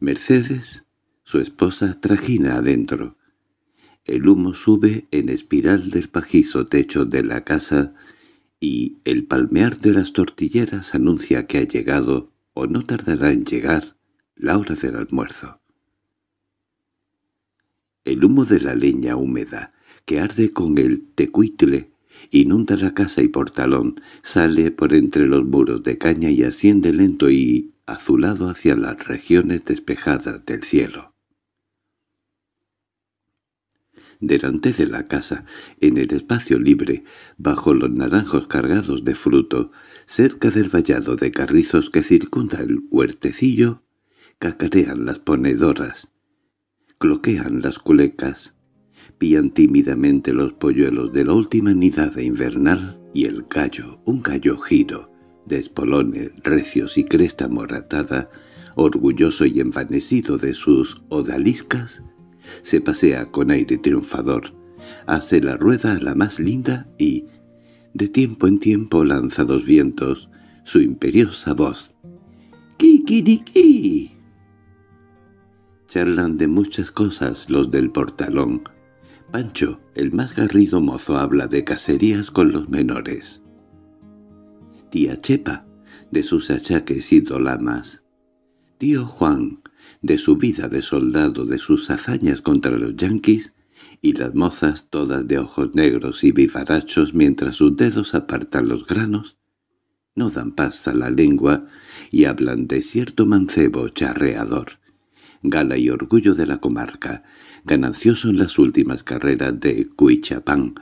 Mercedes, su esposa, trajina adentro. El humo sube en espiral del pajizo techo de la casa y el palmear de las tortilleras anuncia que ha llegado, o no tardará en llegar, la hora del almuerzo. El humo de la leña húmeda, que arde con el tecuitle Inunda la casa y portalón, sale por entre los muros de caña y asciende lento y azulado hacia las regiones despejadas del cielo. Delante de la casa, en el espacio libre, bajo los naranjos cargados de fruto, cerca del vallado de carrizos que circunda el huertecillo, cacarean las ponedoras, cloquean las culecas, espían tímidamente los polluelos de la última nidada invernal y el gallo, un gallo giro, de espolones recios y cresta moratada, orgulloso y envanecido de sus odaliscas, se pasea con aire triunfador, hace la rueda la más linda y, de tiempo en tiempo lanza los vientos su imperiosa voz. ¡Kikiriki! Charlan de muchas cosas los del portalón, Pancho, el más garrido mozo, habla de cacerías con los menores. Tía Chepa, de sus achaques y dolamas. Tío Juan, de su vida de soldado, de sus hazañas contra los yanquis, y las mozas todas de ojos negros y vivarachos mientras sus dedos apartan los granos, no dan paz a la lengua y hablan de cierto mancebo charreador, gala y orgullo de la comarca, ganancioso en las últimas carreras de Cuichapán,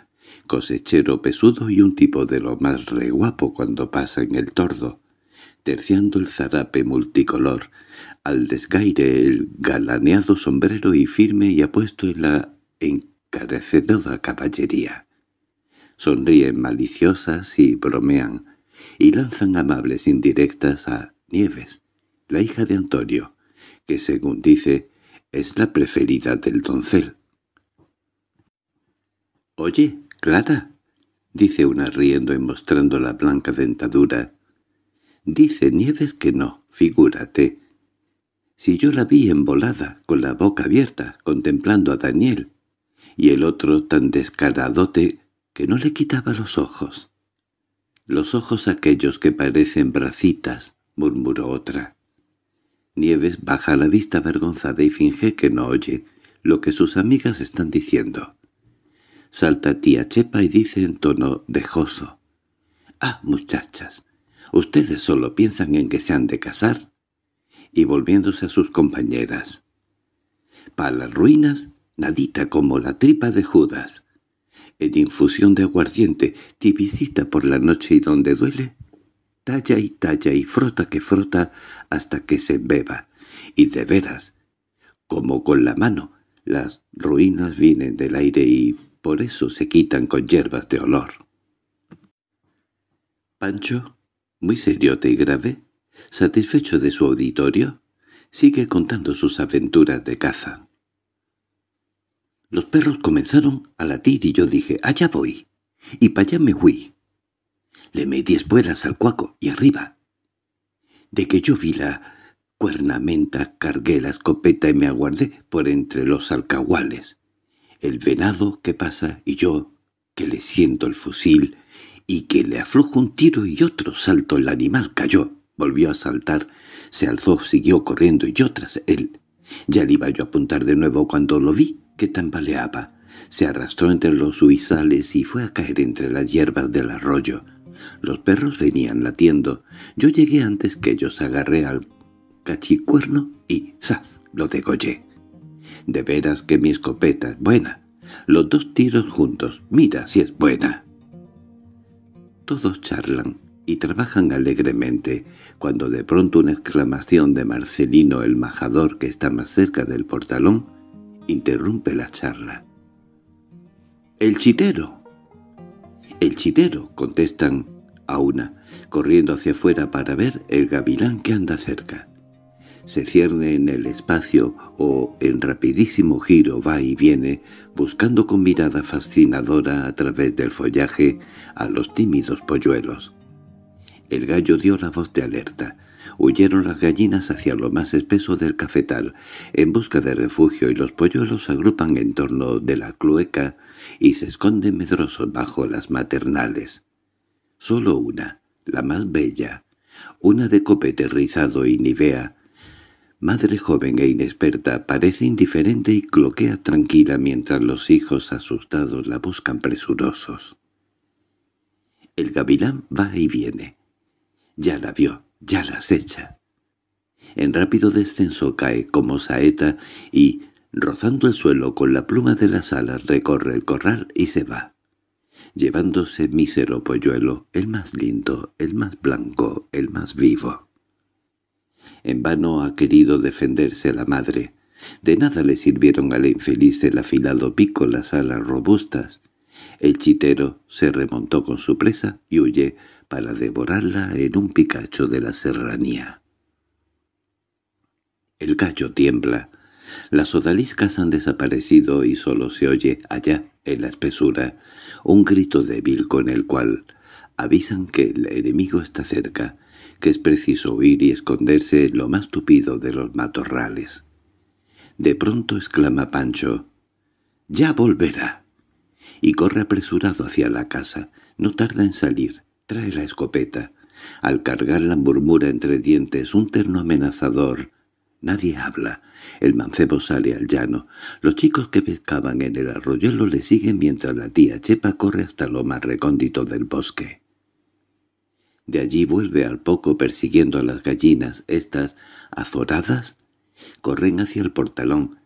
cosechero pesudo y un tipo de lo más reguapo cuando pasa en el tordo, terciando el zarape multicolor, al desgaire el galaneado sombrero y firme y apuesto en la encarecedora caballería. Sonríen maliciosas y bromean, y lanzan amables indirectas a Nieves, la hija de Antonio, que según dice es la preferida del doncel. —Oye, Clara —dice una riendo y mostrando la blanca dentadura. —Dice Nieves que no, figúrate. Si yo la vi embolada, con la boca abierta, contemplando a Daniel, y el otro tan descaradote que no le quitaba los ojos. —Los ojos aquellos que parecen bracitas —murmuró otra. Nieves baja la vista avergonzada y finge que no oye lo que sus amigas están diciendo. Salta tía Chepa y dice en tono dejoso. «Ah, muchachas, ustedes solo piensan en que se han de casar». Y volviéndose a sus compañeras. «Para las ruinas, nadita como la tripa de Judas. En infusión de aguardiente, visita por la noche y donde duele, talla y talla y frota que frota hasta que se beba. Y de veras, como con la mano, las ruinas vienen del aire y por eso se quitan con hierbas de olor. Pancho, muy seriote y grave, satisfecho de su auditorio, sigue contando sus aventuras de caza. Los perros comenzaron a latir y yo dije, «Allá voy», y para allá me fui. Le metí espuelas al cuaco y arriba. De que yo vi la cuernamenta, cargué la escopeta y me aguardé por entre los alcahuales. El venado que pasa y yo, que le siento el fusil, y que le aflojo un tiro y otro salto el animal cayó, volvió a saltar, se alzó, siguió corriendo y yo tras él. Ya le iba yo a apuntar de nuevo cuando lo vi, que tambaleaba. Se arrastró entre los huizales y fue a caer entre las hierbas del arroyo. Los perros venían latiendo. Yo llegué antes que ellos, agarré al cachicuerno y ¡zas! lo degollé. De veras que mi escopeta es buena. Los dos tiros juntos, mira si es buena. Todos charlan y trabajan alegremente, cuando de pronto una exclamación de Marcelino el majador que está más cerca del portalón interrumpe la charla. —¡El chitero! —¡El chilero, —contestan a una, corriendo hacia afuera para ver el gavilán que anda cerca. Se cierne en el espacio o, en rapidísimo giro, va y viene, buscando con mirada fascinadora a través del follaje a los tímidos polluelos. El gallo dio la voz de alerta huyeron las gallinas hacia lo más espeso del cafetal, en busca de refugio y los polluelos agrupan en torno de la clueca y se esconden medrosos bajo las maternales. Solo una, la más bella, una de copete rizado y nivea, madre joven e inexperta, parece indiferente y cloquea tranquila mientras los hijos asustados la buscan presurosos. El gavilán va y viene. Ya la vio, ya las echa. En rápido descenso cae como saeta y, rozando el suelo con la pluma de las alas, recorre el corral y se va, llevándose mísero polluelo, el más lindo, el más blanco, el más vivo. En vano ha querido defenderse la madre. De nada le sirvieron al infeliz el afilado pico las alas robustas. El chitero se remontó con su presa y huye, para devorarla en un picacho de la serranía. El gallo tiembla. Las odaliscas han desaparecido y solo se oye allá, en la espesura, un grito débil con el cual avisan que el enemigo está cerca, que es preciso huir y esconderse en lo más tupido de los matorrales. De pronto exclama Pancho, «¡Ya volverá!» y corre apresurado hacia la casa. No tarda en salir trae la escopeta. Al cargarla murmura entre dientes un terno amenazador. Nadie habla. El mancebo sale al llano. Los chicos que pescaban en el arroyuelo le siguen mientras la tía Chepa corre hasta lo más recóndito del bosque. De allí vuelve al poco persiguiendo a las gallinas. Estas, azoradas, corren hacia el portalón.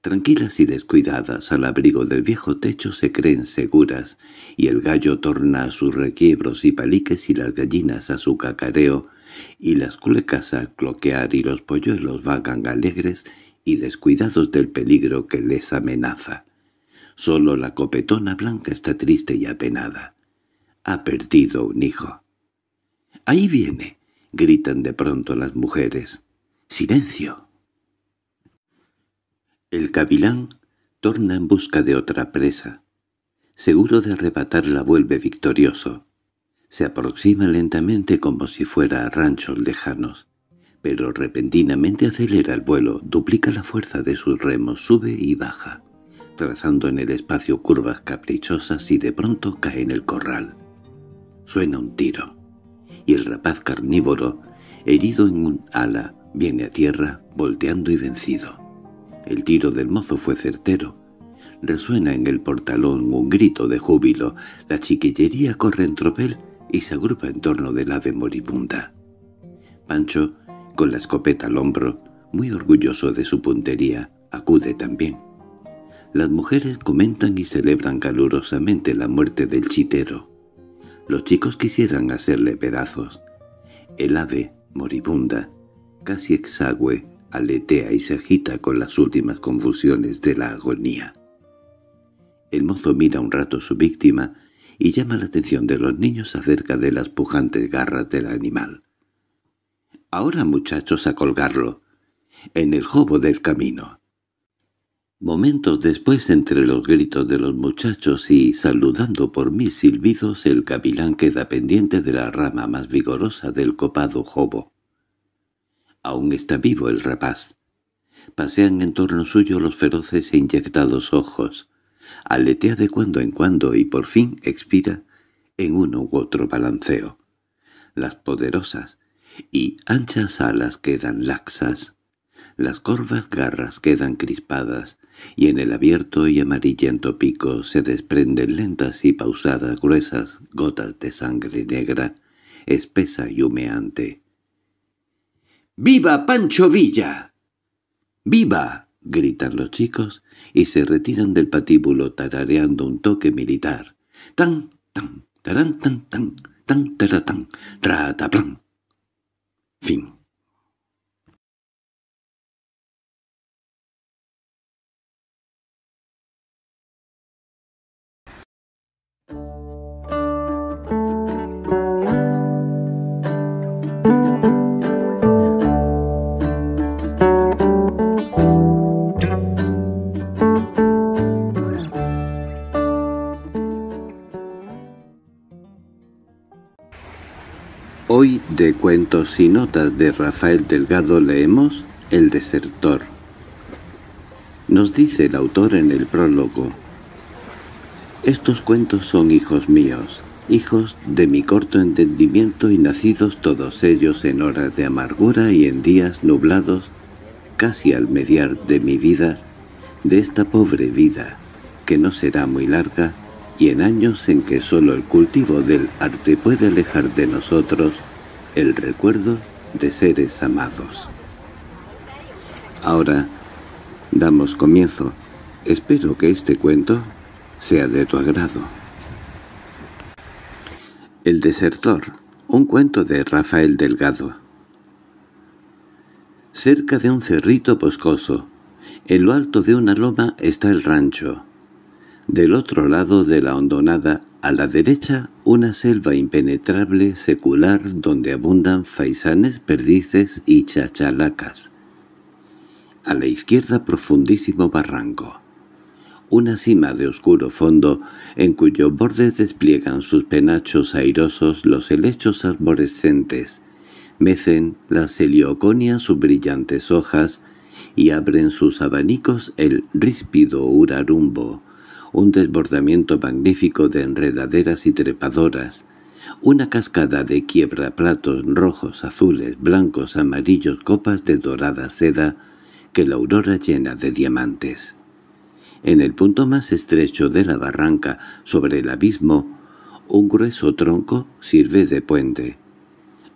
Tranquilas y descuidadas al abrigo del viejo techo se creen seguras, y el gallo torna a sus requiebros y paliques y las gallinas a su cacareo, y las culecas a cloquear y los polluelos vagan alegres y descuidados del peligro que les amenaza. Solo la copetona blanca está triste y apenada. Ha perdido un hijo. —¡Ahí viene! —gritan de pronto las mujeres. —¡Silencio! El gavilán torna en busca de otra presa. Seguro de arrebatarla vuelve victorioso. Se aproxima lentamente como si fuera a ranchos lejanos, pero repentinamente acelera el vuelo, duplica la fuerza de sus remos, sube y baja, trazando en el espacio curvas caprichosas y de pronto cae en el corral. Suena un tiro, y el rapaz carnívoro, herido en un ala, viene a tierra, volteando y vencido. El tiro del mozo fue certero. Resuena en el portalón un grito de júbilo. La chiquillería corre en tropel y se agrupa en torno del ave moribunda. Pancho, con la escopeta al hombro, muy orgulloso de su puntería, acude también. Las mujeres comentan y celebran calurosamente la muerte del chitero. Los chicos quisieran hacerle pedazos. El ave, moribunda, casi exagüe, aletea y se agita con las últimas convulsiones de la agonía. El mozo mira un rato a su víctima y llama la atención de los niños acerca de las pujantes garras del animal. «Ahora, muchachos, a colgarlo. En el jobo del camino». Momentos después, entre los gritos de los muchachos y, saludando por mis silbidos, el capilán queda pendiente de la rama más vigorosa del copado jobo. Aún está vivo el rapaz. Pasean en torno suyo los feroces e inyectados ojos. Aletea de cuando en cuando y por fin expira en uno u otro balanceo. Las poderosas y anchas alas quedan laxas, las corvas garras quedan crispadas, y en el abierto y amarillento pico se desprenden lentas y pausadas gruesas gotas de sangre negra, espesa y humeante. ¡Viva Pancho Villa! ¡Viva! gritan los chicos y se retiran del patíbulo tarareando un toque militar. ¡Tan, tan, tarán, tan, tan, tan, taratán, Fin. De cuentos y notas de Rafael Delgado leemos El desertor. Nos dice el autor en el prólogo, Estos cuentos son hijos míos, hijos de mi corto entendimiento y nacidos todos ellos en horas de amargura y en días nublados, casi al mediar de mi vida, de esta pobre vida, que no será muy larga, y en años en que solo el cultivo del arte puede alejar de nosotros el recuerdo de seres amados. Ahora damos comienzo. Espero que este cuento sea de tu agrado. El desertor, un cuento de Rafael Delgado. Cerca de un cerrito boscoso, en lo alto de una loma está el rancho. Del otro lado de la hondonada, a la derecha, una selva impenetrable secular donde abundan faisanes, perdices y chachalacas. A la izquierda profundísimo barranco. Una cima de oscuro fondo en cuyos bordes despliegan sus penachos airosos los helechos arborescentes, mecen las helioconias sus brillantes hojas y abren sus abanicos el ríspido urarumbo, un desbordamiento magnífico de enredaderas y trepadoras, una cascada de quiebraplatos rojos, azules, blancos, amarillos, copas de dorada seda, que la aurora llena de diamantes. En el punto más estrecho de la barranca, sobre el abismo, un grueso tronco sirve de puente.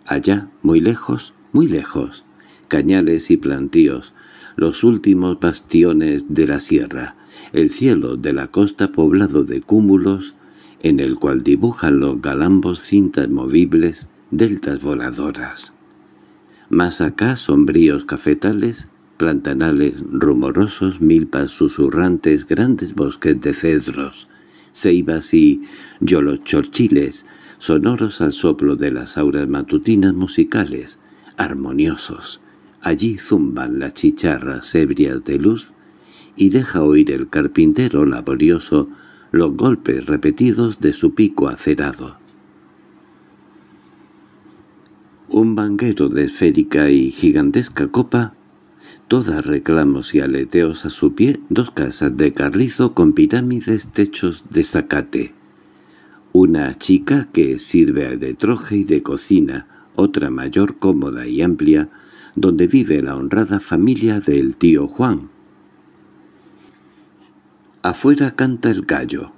Allá, muy lejos, muy lejos, cañales y plantíos, los últimos bastiones de la sierra, el cielo de la costa poblado de cúmulos, en el cual dibujan los galambos cintas movibles, deltas voladoras. Más acá sombríos cafetales, plantanales rumorosos, milpas susurrantes, grandes bosques de cedros, ceibas y chorchiles sonoros al soplo de las auras matutinas musicales, armoniosos. Allí zumban las chicharras ebrias de luz y deja oír el carpintero laborioso los golpes repetidos de su pico acerado. Un banguero de esférica y gigantesca copa, todas reclamos y aleteos a su pie, dos casas de carrizo con pirámides techos de zacate. Una chica que sirve de troje y de cocina, otra mayor cómoda y amplia, donde vive la honrada familia del tío Juan, Afuera canta el gallo,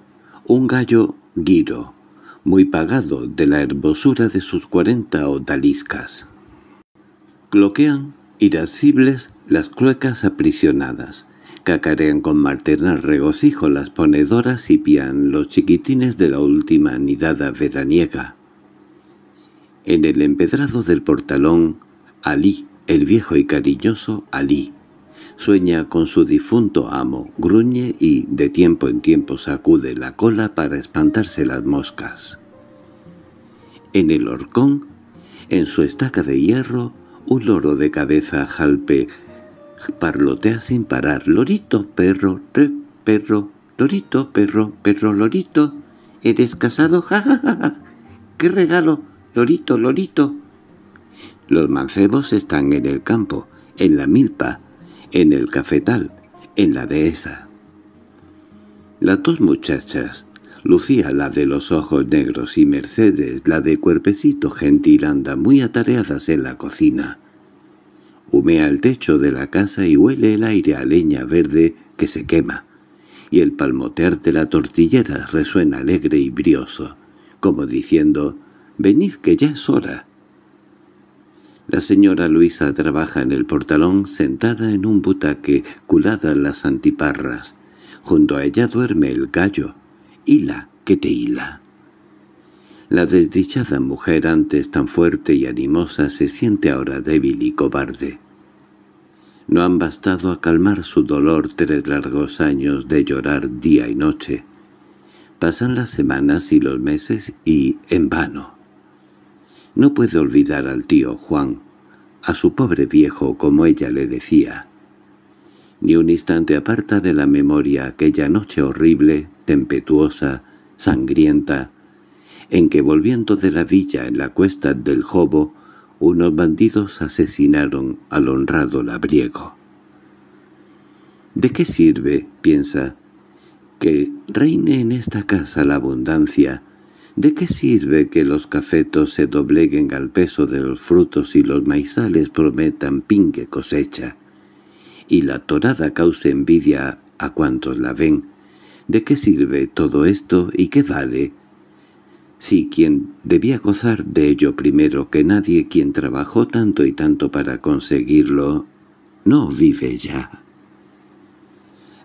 un gallo guiro, muy pagado de la hermosura de sus cuarenta odaliscas. Cloquean irascibles las cluecas aprisionadas, cacarean con maternal regocijo las ponedoras y pían los chiquitines de la última nidada veraniega. En el empedrado del portalón, Alí, el viejo y cariñoso Alí, Sueña con su difunto amo, gruñe y de tiempo en tiempo sacude la cola para espantarse las moscas. En el horcón, en su estaca de hierro, un loro de cabeza jalpe parlotea sin parar. Lorito, perro, perro, lorito, perro, perro, lorito. ¿Eres casado? [laughs] ¡Ja, ja, ja, qué regalo! Lorito, lorito. Los mancebos están en el campo, en la milpa, en el cafetal, en la dehesa. Las dos muchachas, Lucía la de los ojos negros y Mercedes la de cuerpecito gentil, andan muy atareadas en la cocina. Humea el techo de la casa y huele el aire a leña verde que se quema, y el palmotear de la tortillera resuena alegre y brioso, como diciendo «Venid que ya es hora». La señora Luisa trabaja en el portalón, sentada en un butaque, culada las antiparras. Junto a ella duerme el gallo. Hila, que te hila. La desdichada mujer antes tan fuerte y animosa se siente ahora débil y cobarde. No han bastado a calmar su dolor tres largos años de llorar día y noche. Pasan las semanas y los meses y en vano. No puede olvidar al tío Juan, a su pobre viejo como ella le decía. Ni un instante aparta de la memoria aquella noche horrible, tempestuosa, sangrienta, en que volviendo de la villa en la cuesta del Jobo, unos bandidos asesinaron al honrado labriego. ¿De qué sirve, piensa, que reine en esta casa la abundancia, ¿De qué sirve que los cafetos se dobleguen al peso de los frutos y los maizales prometan pingue cosecha? Y la torada cause envidia a cuantos la ven. ¿De qué sirve todo esto y qué vale? Si quien debía gozar de ello primero que nadie, quien trabajó tanto y tanto para conseguirlo, no vive ya.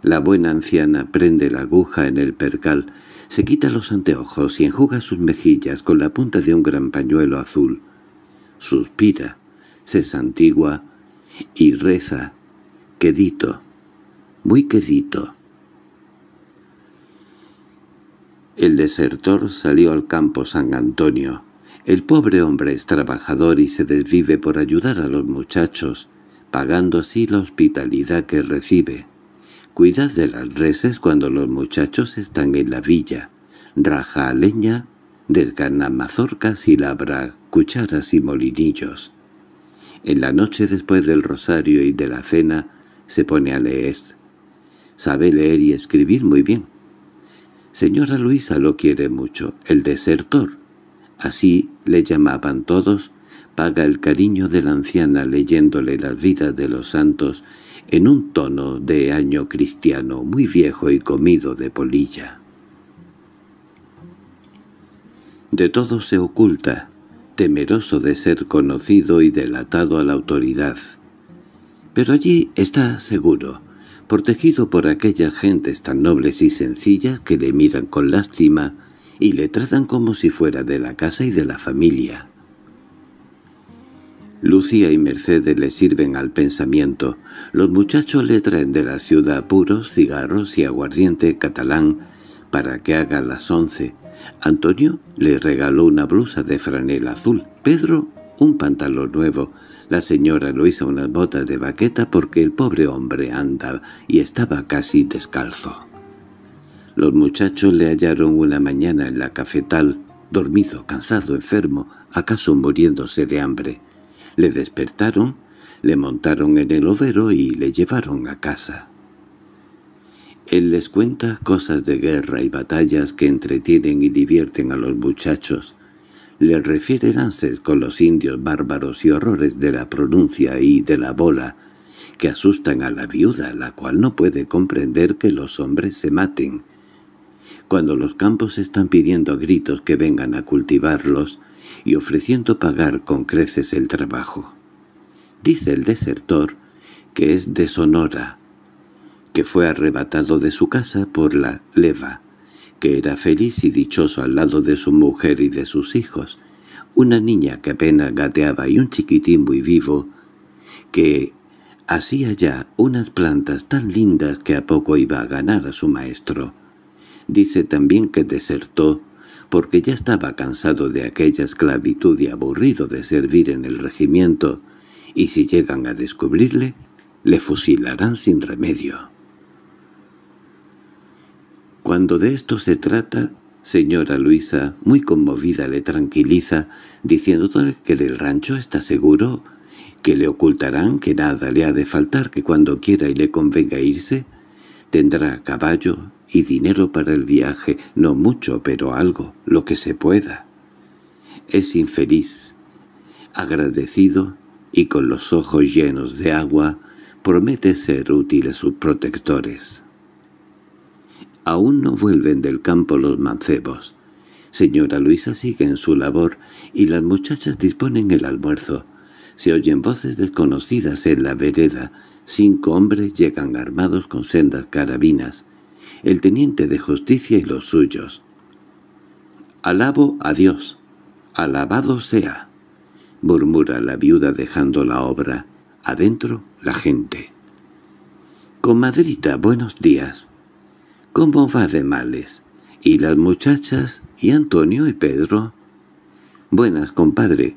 La buena anciana prende la aguja en el percal, se quita los anteojos y enjuga sus mejillas con la punta de un gran pañuelo azul. Suspira, se santigua y reza, quedito, muy quedito. El desertor salió al campo San Antonio. El pobre hombre es trabajador y se desvive por ayudar a los muchachos, pagando así la hospitalidad que recibe. Cuidad de las reses cuando los muchachos están en la villa. Raja a leña, desgana mazorcas y labra cucharas y molinillos. En la noche después del rosario y de la cena se pone a leer. Sabe leer y escribir muy bien. Señora Luisa lo quiere mucho, el desertor. Así le llamaban todos, paga el cariño de la anciana leyéndole las vidas de los santos en un tono de año cristiano muy viejo y comido de polilla. De todo se oculta, temeroso de ser conocido y delatado a la autoridad. Pero allí está seguro, protegido por aquellas gentes tan nobles y sencillas que le miran con lástima y le tratan como si fuera de la casa y de la familia. Lucía y Mercedes le sirven al pensamiento. Los muchachos le traen de la ciudad puros, cigarros y aguardiente catalán para que haga las once. Antonio le regaló una blusa de franela azul, Pedro un pantalón nuevo, la señora Luisa unas botas de baqueta porque el pobre hombre anda y estaba casi descalzo. Los muchachos le hallaron una mañana en la cafetal, dormido, cansado, enfermo, acaso muriéndose de hambre. Le despertaron, le montaron en el overo y le llevaron a casa. Él les cuenta cosas de guerra y batallas que entretienen y divierten a los muchachos. Les refiere lances con los indios bárbaros y horrores de la pronuncia y de la bola, que asustan a la viuda, la cual no puede comprender que los hombres se maten. Cuando los campos están pidiendo a gritos que vengan a cultivarlos, y ofreciendo pagar con creces el trabajo. Dice el desertor que es de Sonora, que fue arrebatado de su casa por la leva, que era feliz y dichoso al lado de su mujer y de sus hijos, una niña que apenas gateaba y un chiquitín muy vivo, que hacía ya unas plantas tan lindas que a poco iba a ganar a su maestro. Dice también que desertó porque ya estaba cansado de aquella esclavitud y aburrido de servir en el regimiento, y si llegan a descubrirle, le fusilarán sin remedio. Cuando de esto se trata, señora Luisa, muy conmovida, le tranquiliza, diciendo que el rancho está seguro, que le ocultarán que nada le ha de faltar, que cuando quiera y le convenga irse, tendrá caballo, y dinero para el viaje, no mucho, pero algo, lo que se pueda. Es infeliz, agradecido y con los ojos llenos de agua, promete ser útil a sus protectores. Aún no vuelven del campo los mancebos. Señora Luisa sigue en su labor y las muchachas disponen el almuerzo. Se oyen voces desconocidas en la vereda. Cinco hombres llegan armados con sendas carabinas el teniente de justicia y los suyos. «Alabo a Dios, alabado sea», murmura la viuda dejando la obra. Adentro, la gente. «Comadrita, buenos días. ¿Cómo va de males? ¿Y las muchachas? ¿Y Antonio y Pedro?» «Buenas, compadre,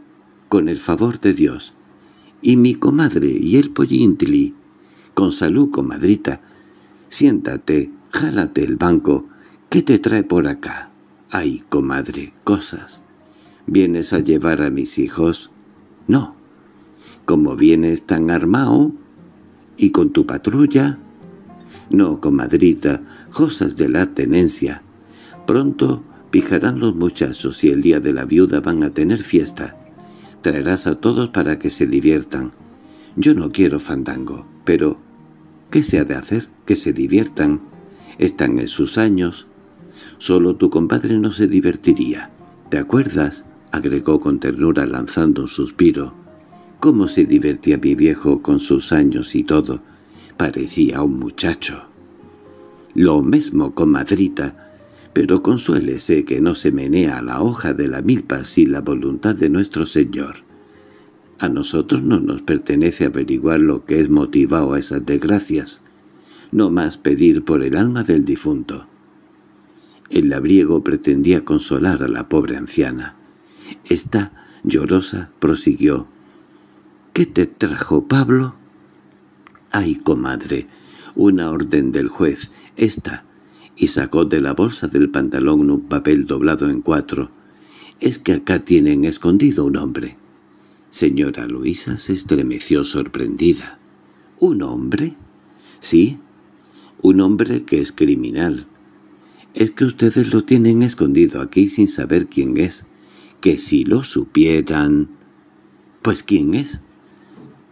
con el favor de Dios. Y mi comadre y el pollintli. Con salud, comadrita. Siéntate, Jálate el banco. ¿Qué te trae por acá? Ay, comadre, cosas. ¿Vienes a llevar a mis hijos? No. ¿Cómo vienes tan armado? ¿Y con tu patrulla? No, comadrita, cosas de la tenencia. Pronto pijarán los muchachos y el día de la viuda van a tener fiesta. Traerás a todos para que se diviertan. Yo no quiero fandango, pero... ¿Qué se ha de hacer? Que se diviertan están en sus años. Solo tu compadre no se divertiría. ¿Te acuerdas? agregó con ternura lanzando un suspiro. ¿Cómo se divertía mi viejo con sus años y todo? Parecía un muchacho. Lo mismo, con Madrita, pero consuélese que no se menea la hoja de la milpa sin la voluntad de nuestro Señor. A nosotros no nos pertenece averiguar lo que es motivado a esas desgracias no más pedir por el alma del difunto. El labriego pretendía consolar a la pobre anciana. Esta, llorosa, prosiguió. —¿Qué te trajo, Pablo? —Ay, comadre, una orden del juez, esta. Y sacó de la bolsa del pantalón un papel doblado en cuatro. —Es que acá tienen escondido un hombre. Señora Luisa se estremeció sorprendida. —¿Un hombre? —Sí, un hombre que es criminal. Es que ustedes lo tienen escondido aquí sin saber quién es. Que si lo supieran... ¿Pues quién es?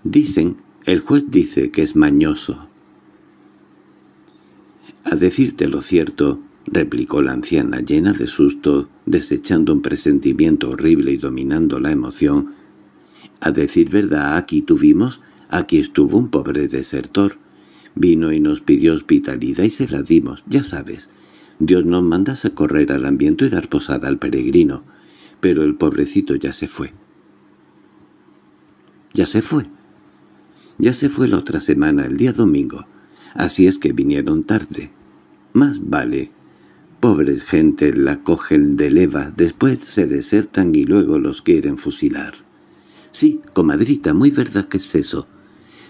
Dicen, el juez dice que es mañoso. A decirte lo cierto, replicó la anciana llena de susto, desechando un presentimiento horrible y dominando la emoción, a decir verdad, aquí tuvimos, aquí estuvo un pobre desertor, Vino y nos pidió hospitalidad y se la dimos, ya sabes. Dios nos manda correr al ambiente y dar posada al peregrino, pero el pobrecito ya se fue. Ya se fue. Ya se fue la otra semana, el día domingo. Así es que vinieron tarde. Más vale. Pobres gente la cogen de leva, después se desertan y luego los quieren fusilar. Sí, comadrita, muy verdad que es eso.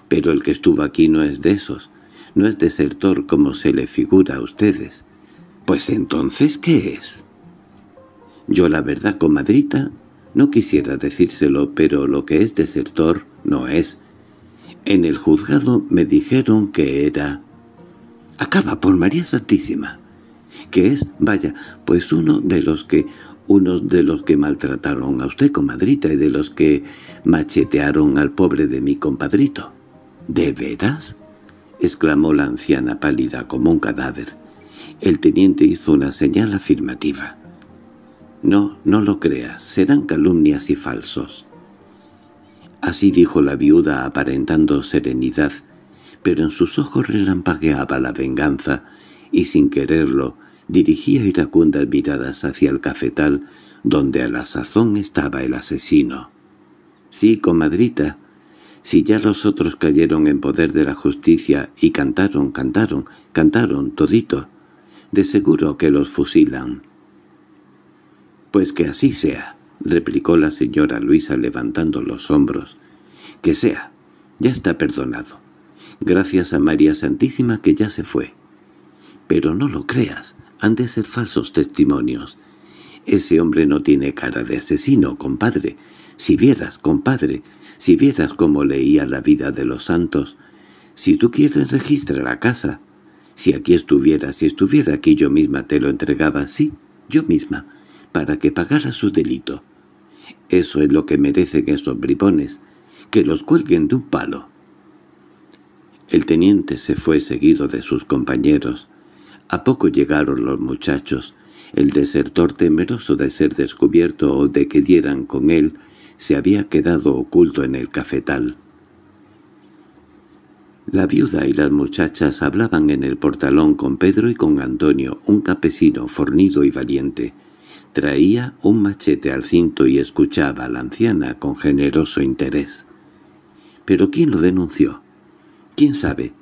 Pero el que estuvo aquí no es de esos. No es desertor como se le figura a ustedes. Pues entonces, ¿qué es? Yo la verdad, comadrita, no quisiera decírselo, pero lo que es desertor no es. En el juzgado me dijeron que era... Acaba por María Santísima. Que es, vaya, pues uno de los que... Unos de los que maltrataron a usted, comadrita, y de los que machetearon al pobre de mi compadrito. ¿De veras? —exclamó la anciana pálida como un cadáver. El teniente hizo una señal afirmativa. —No, no lo creas, serán calumnias y falsos. Así dijo la viuda aparentando serenidad, pero en sus ojos relampagueaba la venganza, y sin quererlo dirigía iracundas miradas hacia el cafetal donde a la sazón estaba el asesino. —Sí, comadrita si ya los otros cayeron en poder de la justicia y cantaron, cantaron, cantaron todito, de seguro que los fusilan. —Pues que así sea —replicó la señora Luisa levantando los hombros—, que sea, ya está perdonado. Gracias a María Santísima que ya se fue. Pero no lo creas, han de ser falsos testimonios. Ese hombre no tiene cara de asesino, compadre. Si vieras, compadre, si vieras cómo leía la vida de los santos, si tú quieres registrar la casa. Si aquí estuviera, si estuviera aquí yo misma te lo entregaba, sí, yo misma, para que pagara su delito. Eso es lo que merecen esos bribones, que los cuelguen de un palo. El teniente se fue seguido de sus compañeros. A poco llegaron los muchachos. El desertor temeroso de ser descubierto o de que dieran con él se había quedado oculto en el cafetal. La viuda y las muchachas hablaban en el portalón con Pedro y con Antonio, un campesino fornido y valiente. Traía un machete al cinto y escuchaba a la anciana con generoso interés. ¿Pero quién lo denunció? ¿Quién sabe?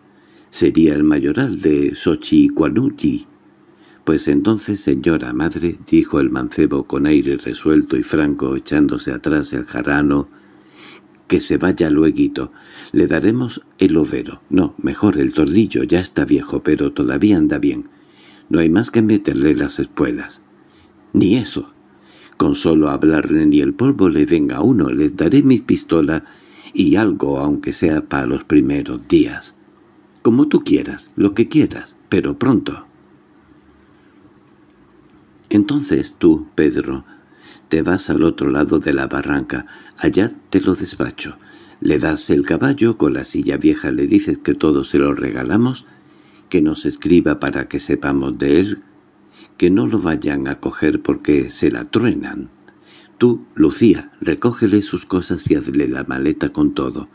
Sería el mayoral de Xochicuanuchi, pues entonces, señora madre, dijo el mancebo con aire resuelto y franco, echándose atrás el jarano, que se vaya lueguito. Le daremos el overo. No, mejor el tordillo, ya está viejo, pero todavía anda bien. No hay más que meterle las espuelas. Ni eso. Con solo hablarle ni el polvo le venga a uno, les daré mi pistola y algo, aunque sea para los primeros días. Como tú quieras, lo que quieras, pero pronto. Entonces tú, Pedro, te vas al otro lado de la barranca, allá te lo despacho. Le das el caballo con la silla vieja, le dices que todo se lo regalamos, que nos escriba para que sepamos de él, que no lo vayan a coger porque se la truenan. Tú, Lucía, recógele sus cosas y hazle la maleta con todo.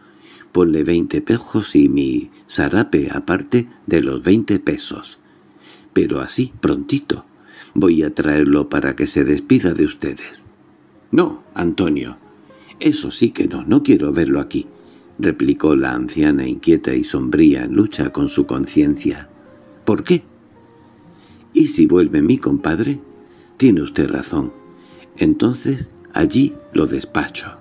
Ponle veinte pejos y mi sarape aparte de los veinte pesos. Pero así, prontito. Voy a traerlo para que se despida de ustedes. —No, Antonio. —Eso sí que no, no quiero verlo aquí —replicó la anciana inquieta y sombría en lucha con su conciencia. —¿Por qué? —¿Y si vuelve mi compadre? —Tiene usted razón. Entonces allí lo despacho.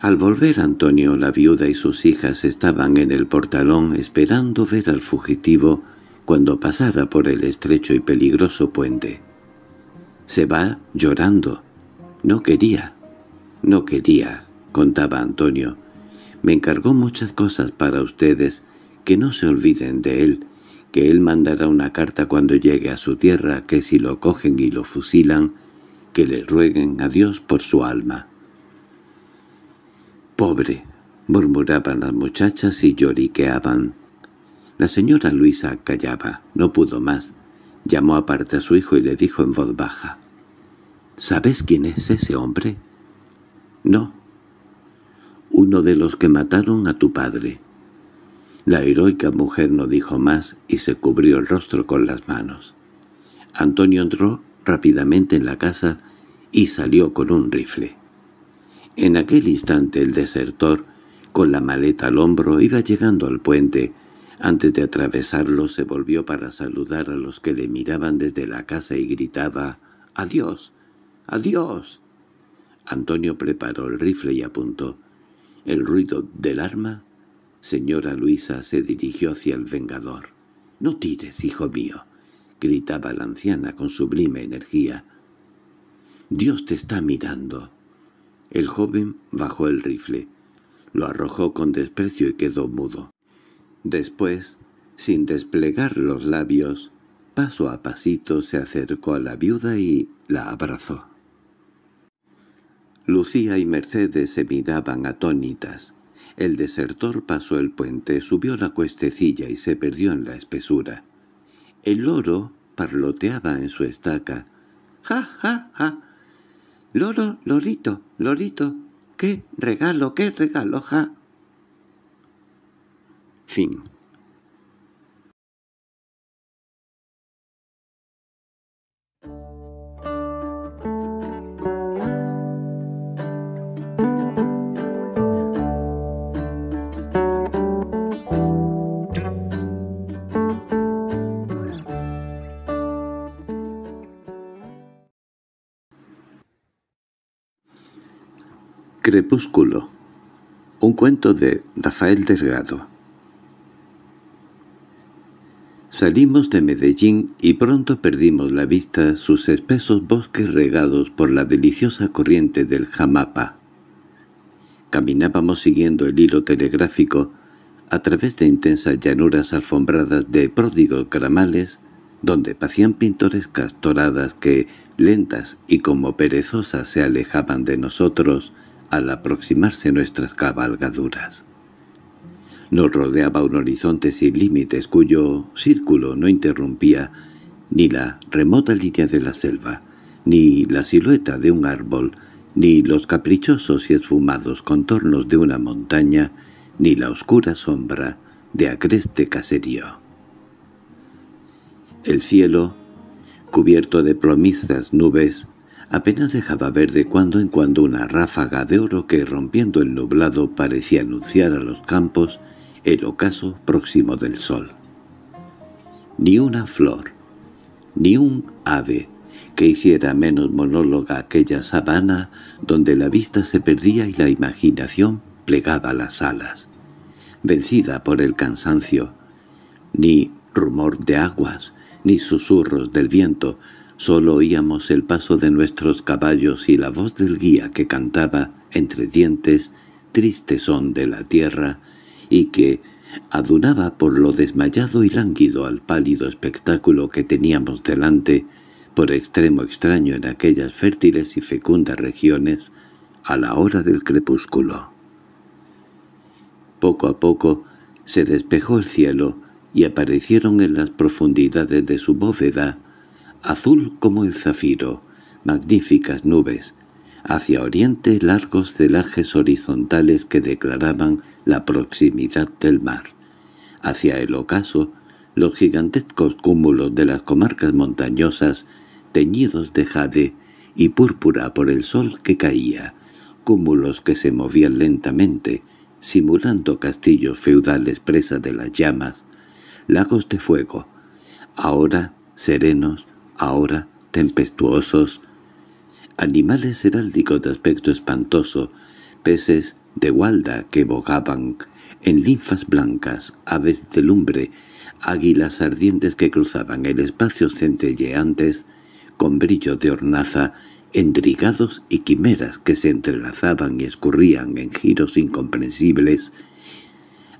Al volver Antonio, la viuda y sus hijas estaban en el portalón esperando ver al fugitivo cuando pasara por el estrecho y peligroso puente. «Se va llorando». «No quería». «No quería», contaba Antonio. «Me encargó muchas cosas para ustedes, que no se olviden de él, que él mandará una carta cuando llegue a su tierra, que si lo cogen y lo fusilan, que le rueguen a Dios por su alma». «Pobre», murmuraban las muchachas y lloriqueaban. La señora Luisa callaba, no pudo más. Llamó aparte a su hijo y le dijo en voz baja. —¿Sabes quién es ese hombre? —No. —Uno de los que mataron a tu padre. La heroica mujer no dijo más y se cubrió el rostro con las manos. Antonio entró rápidamente en la casa y salió con un rifle. En aquel instante el desertor, con la maleta al hombro, iba llegando al puente, antes de atravesarlo se volvió para saludar a los que le miraban desde la casa y gritaba «¡Adiós! ¡Adiós!». Antonio preparó el rifle y apuntó. El ruido del arma, señora Luisa, se dirigió hacia el vengador. «¡No tires, hijo mío!» gritaba la anciana con sublime energía. «Dios te está mirando». El joven bajó el rifle, lo arrojó con desprecio y quedó mudo. Después, sin desplegar los labios, paso a pasito se acercó a la viuda y la abrazó. Lucía y Mercedes se miraban atónitas. El desertor pasó el puente, subió la cuestecilla y se perdió en la espesura. El loro parloteaba en su estaca. ¡Ja, ja, ja! ¡Loro, lorito, lorito! ¡Qué regalo, qué regalo, ja! Fin. Crepúsculo. Un cuento de Rafael Delgado. Salimos de Medellín y pronto perdimos la vista sus espesos bosques regados por la deliciosa corriente del Jamapa. Caminábamos siguiendo el hilo telegráfico a través de intensas llanuras alfombradas de pródigos gramales donde pacían pintorescas toradas que, lentas y como perezosas, se alejaban de nosotros al aproximarse nuestras cabalgaduras. Nos rodeaba un horizonte sin límites cuyo círculo no interrumpía ni la remota línea de la selva, ni la silueta de un árbol, ni los caprichosos y esfumados contornos de una montaña, ni la oscura sombra de agreste caserío. El cielo, cubierto de plomizas nubes, apenas dejaba ver de cuando en cuando una ráfaga de oro que rompiendo el nublado parecía anunciar a los campos el ocaso próximo del sol. Ni una flor, ni un ave, que hiciera menos monóloga aquella sabana donde la vista se perdía y la imaginación plegaba las alas, vencida por el cansancio, ni rumor de aguas, ni susurros del viento, solo oíamos el paso de nuestros caballos y la voz del guía que cantaba, entre dientes, triste son de la tierra, y que adunaba por lo desmayado y lánguido al pálido espectáculo que teníamos delante, por extremo extraño en aquellas fértiles y fecundas regiones, a la hora del crepúsculo. Poco a poco se despejó el cielo y aparecieron en las profundidades de su bóveda, azul como el zafiro, magníficas nubes, hacia oriente largos celajes horizontales que declaraban la proximidad del mar. Hacia el ocaso, los gigantescos cúmulos de las comarcas montañosas, teñidos de jade y púrpura por el sol que caía, cúmulos que se movían lentamente, simulando castillos feudales presa de las llamas, lagos de fuego, ahora serenos, ahora tempestuosos, animales heráldicos de aspecto espantoso, peces de gualda que bogaban en linfas blancas, aves de lumbre, águilas ardientes que cruzaban el espacio centelleantes, con brillo de hornaza, endrigados y quimeras que se entrelazaban y escurrían en giros incomprensibles,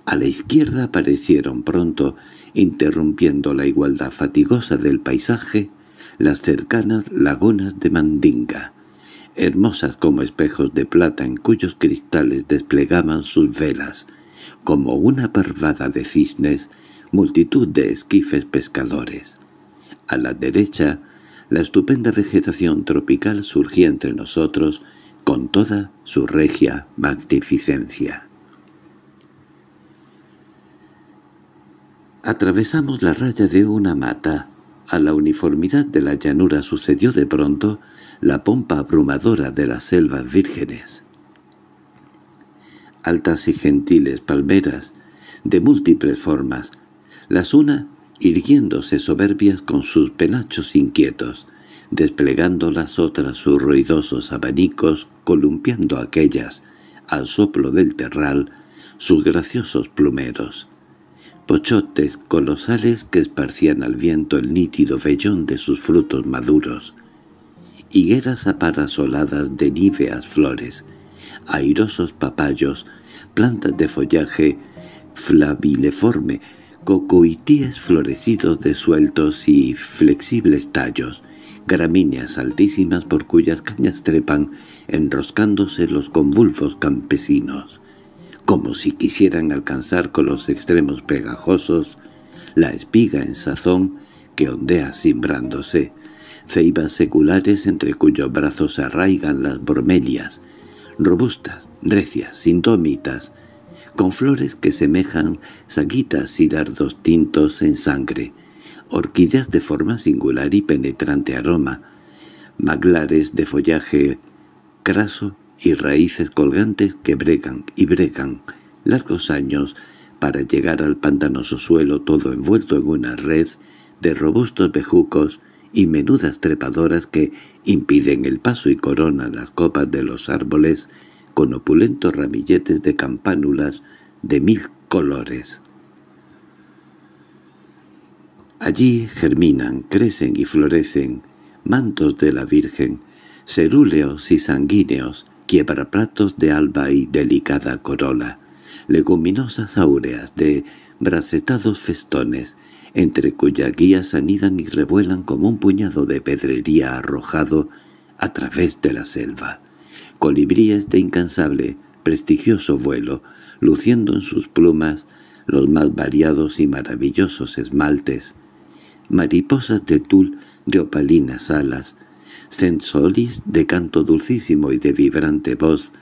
a la izquierda aparecieron pronto, interrumpiendo la igualdad fatigosa del paisaje, las cercanas lagunas de Mandinga, hermosas como espejos de plata en cuyos cristales desplegaban sus velas, como una parvada de cisnes, multitud de esquifes pescadores. A la derecha, la estupenda vegetación tropical surgía entre nosotros con toda su regia magnificencia. Atravesamos la raya de una mata a la uniformidad de la llanura sucedió de pronto la pompa abrumadora de las selvas vírgenes. Altas y gentiles palmeras, de múltiples formas, las una irguiéndose soberbias con sus penachos inquietos, desplegando las otras sus ruidosos abanicos, columpiando aquellas, al soplo del terral, sus graciosos plumeros pochotes colosales que esparcían al viento el nítido vellón de sus frutos maduros, higueras aparasoladas de níveas flores, airosos papayos, plantas de follaje flavileforme, cocoitíes florecidos de sueltos y flexibles tallos, gramíneas altísimas por cuyas cañas trepan enroscándose los convulsos campesinos como si quisieran alcanzar con los extremos pegajosos la espiga en sazón que ondea cimbrándose, ceibas seculares entre cuyos brazos arraigan las bromelias, robustas, recias, indómitas, con flores que semejan saguitas y dardos tintos en sangre, orquídeas de forma singular y penetrante aroma, maglares de follaje craso y raíces colgantes que bregan y bregan largos años para llegar al pantanoso suelo todo envuelto en una red de robustos bejucos y menudas trepadoras que impiden el paso y coronan las copas de los árboles con opulentos ramilletes de campánulas de mil colores. Allí germinan, crecen y florecen mantos de la Virgen, cerúleos y sanguíneos, quiebraplatos de alba y delicada corola, leguminosas áureas de bracetados festones, entre cuyas guías anidan y revuelan como un puñado de pedrería arrojado a través de la selva. Colibríes de incansable, prestigioso vuelo, luciendo en sus plumas los más variados y maravillosos esmaltes, mariposas de tul de opalinas alas, sensolis de canto dulcísimo y de vibrante voz,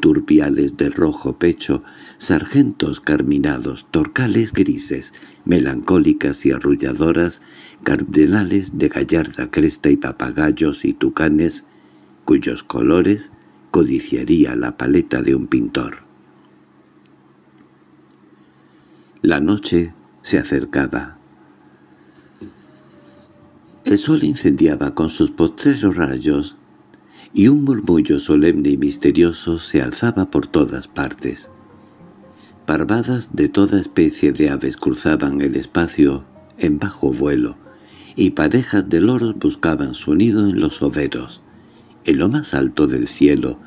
turpiales de rojo pecho, sargentos carminados, torcales grises, melancólicas y arrulladoras, cardenales de gallarda cresta y papagayos y tucanes, cuyos colores codiciaría la paleta de un pintor. La noche se acercaba. El sol incendiaba con sus postreros rayos y un murmullo solemne y misterioso se alzaba por todas partes. Parvadas de toda especie de aves cruzaban el espacio en bajo vuelo, y parejas de loros buscaban su nido en los overos, en lo más alto del cielo,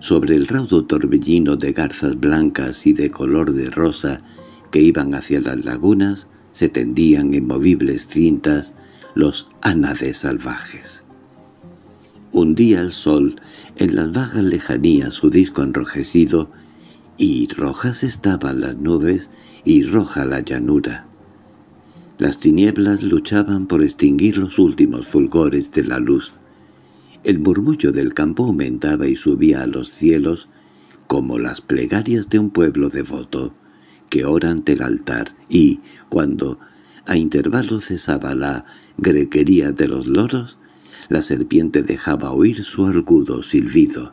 sobre el raudo torbellino de garzas blancas y de color de rosa que iban hacia las lagunas, se tendían movibles cintas los ánades salvajes. Un día el sol, en las vagas lejanías su disco enrojecido, y rojas estaban las nubes y roja la llanura. Las tinieblas luchaban por extinguir los últimos fulgores de la luz. El murmullo del campo aumentaba y subía a los cielos como las plegarias de un pueblo devoto que ora ante el altar y, cuando a intervalos cesaba la grequería de los loros, la serpiente dejaba oír su argudo silbido.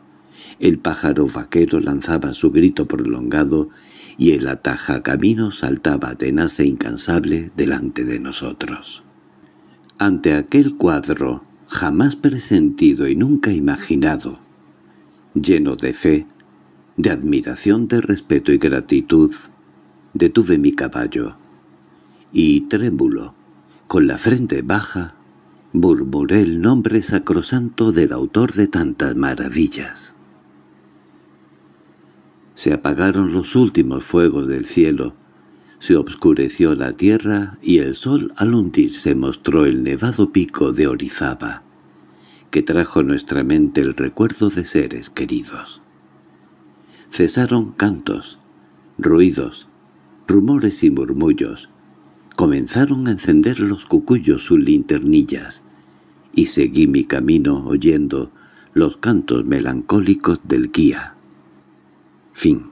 El pájaro vaquero lanzaba su grito prolongado y el atajacamino saltaba tenaz e incansable delante de nosotros. Ante aquel cuadro, jamás presentido y nunca imaginado, lleno de fe, de admiración, de respeto y gratitud, detuve mi caballo, y trémulo, con la frente baja, murmuré el nombre sacrosanto del autor de tantas maravillas. Se apagaron los últimos fuegos del cielo, se obscureció la tierra y el sol al hundirse mostró el nevado pico de Orizaba, que trajo a nuestra mente el recuerdo de seres queridos. Cesaron cantos, ruidos, rumores y murmullos, Comenzaron a encender los cucuyos sus linternillas, y seguí mi camino oyendo los cantos melancólicos del guía. Fin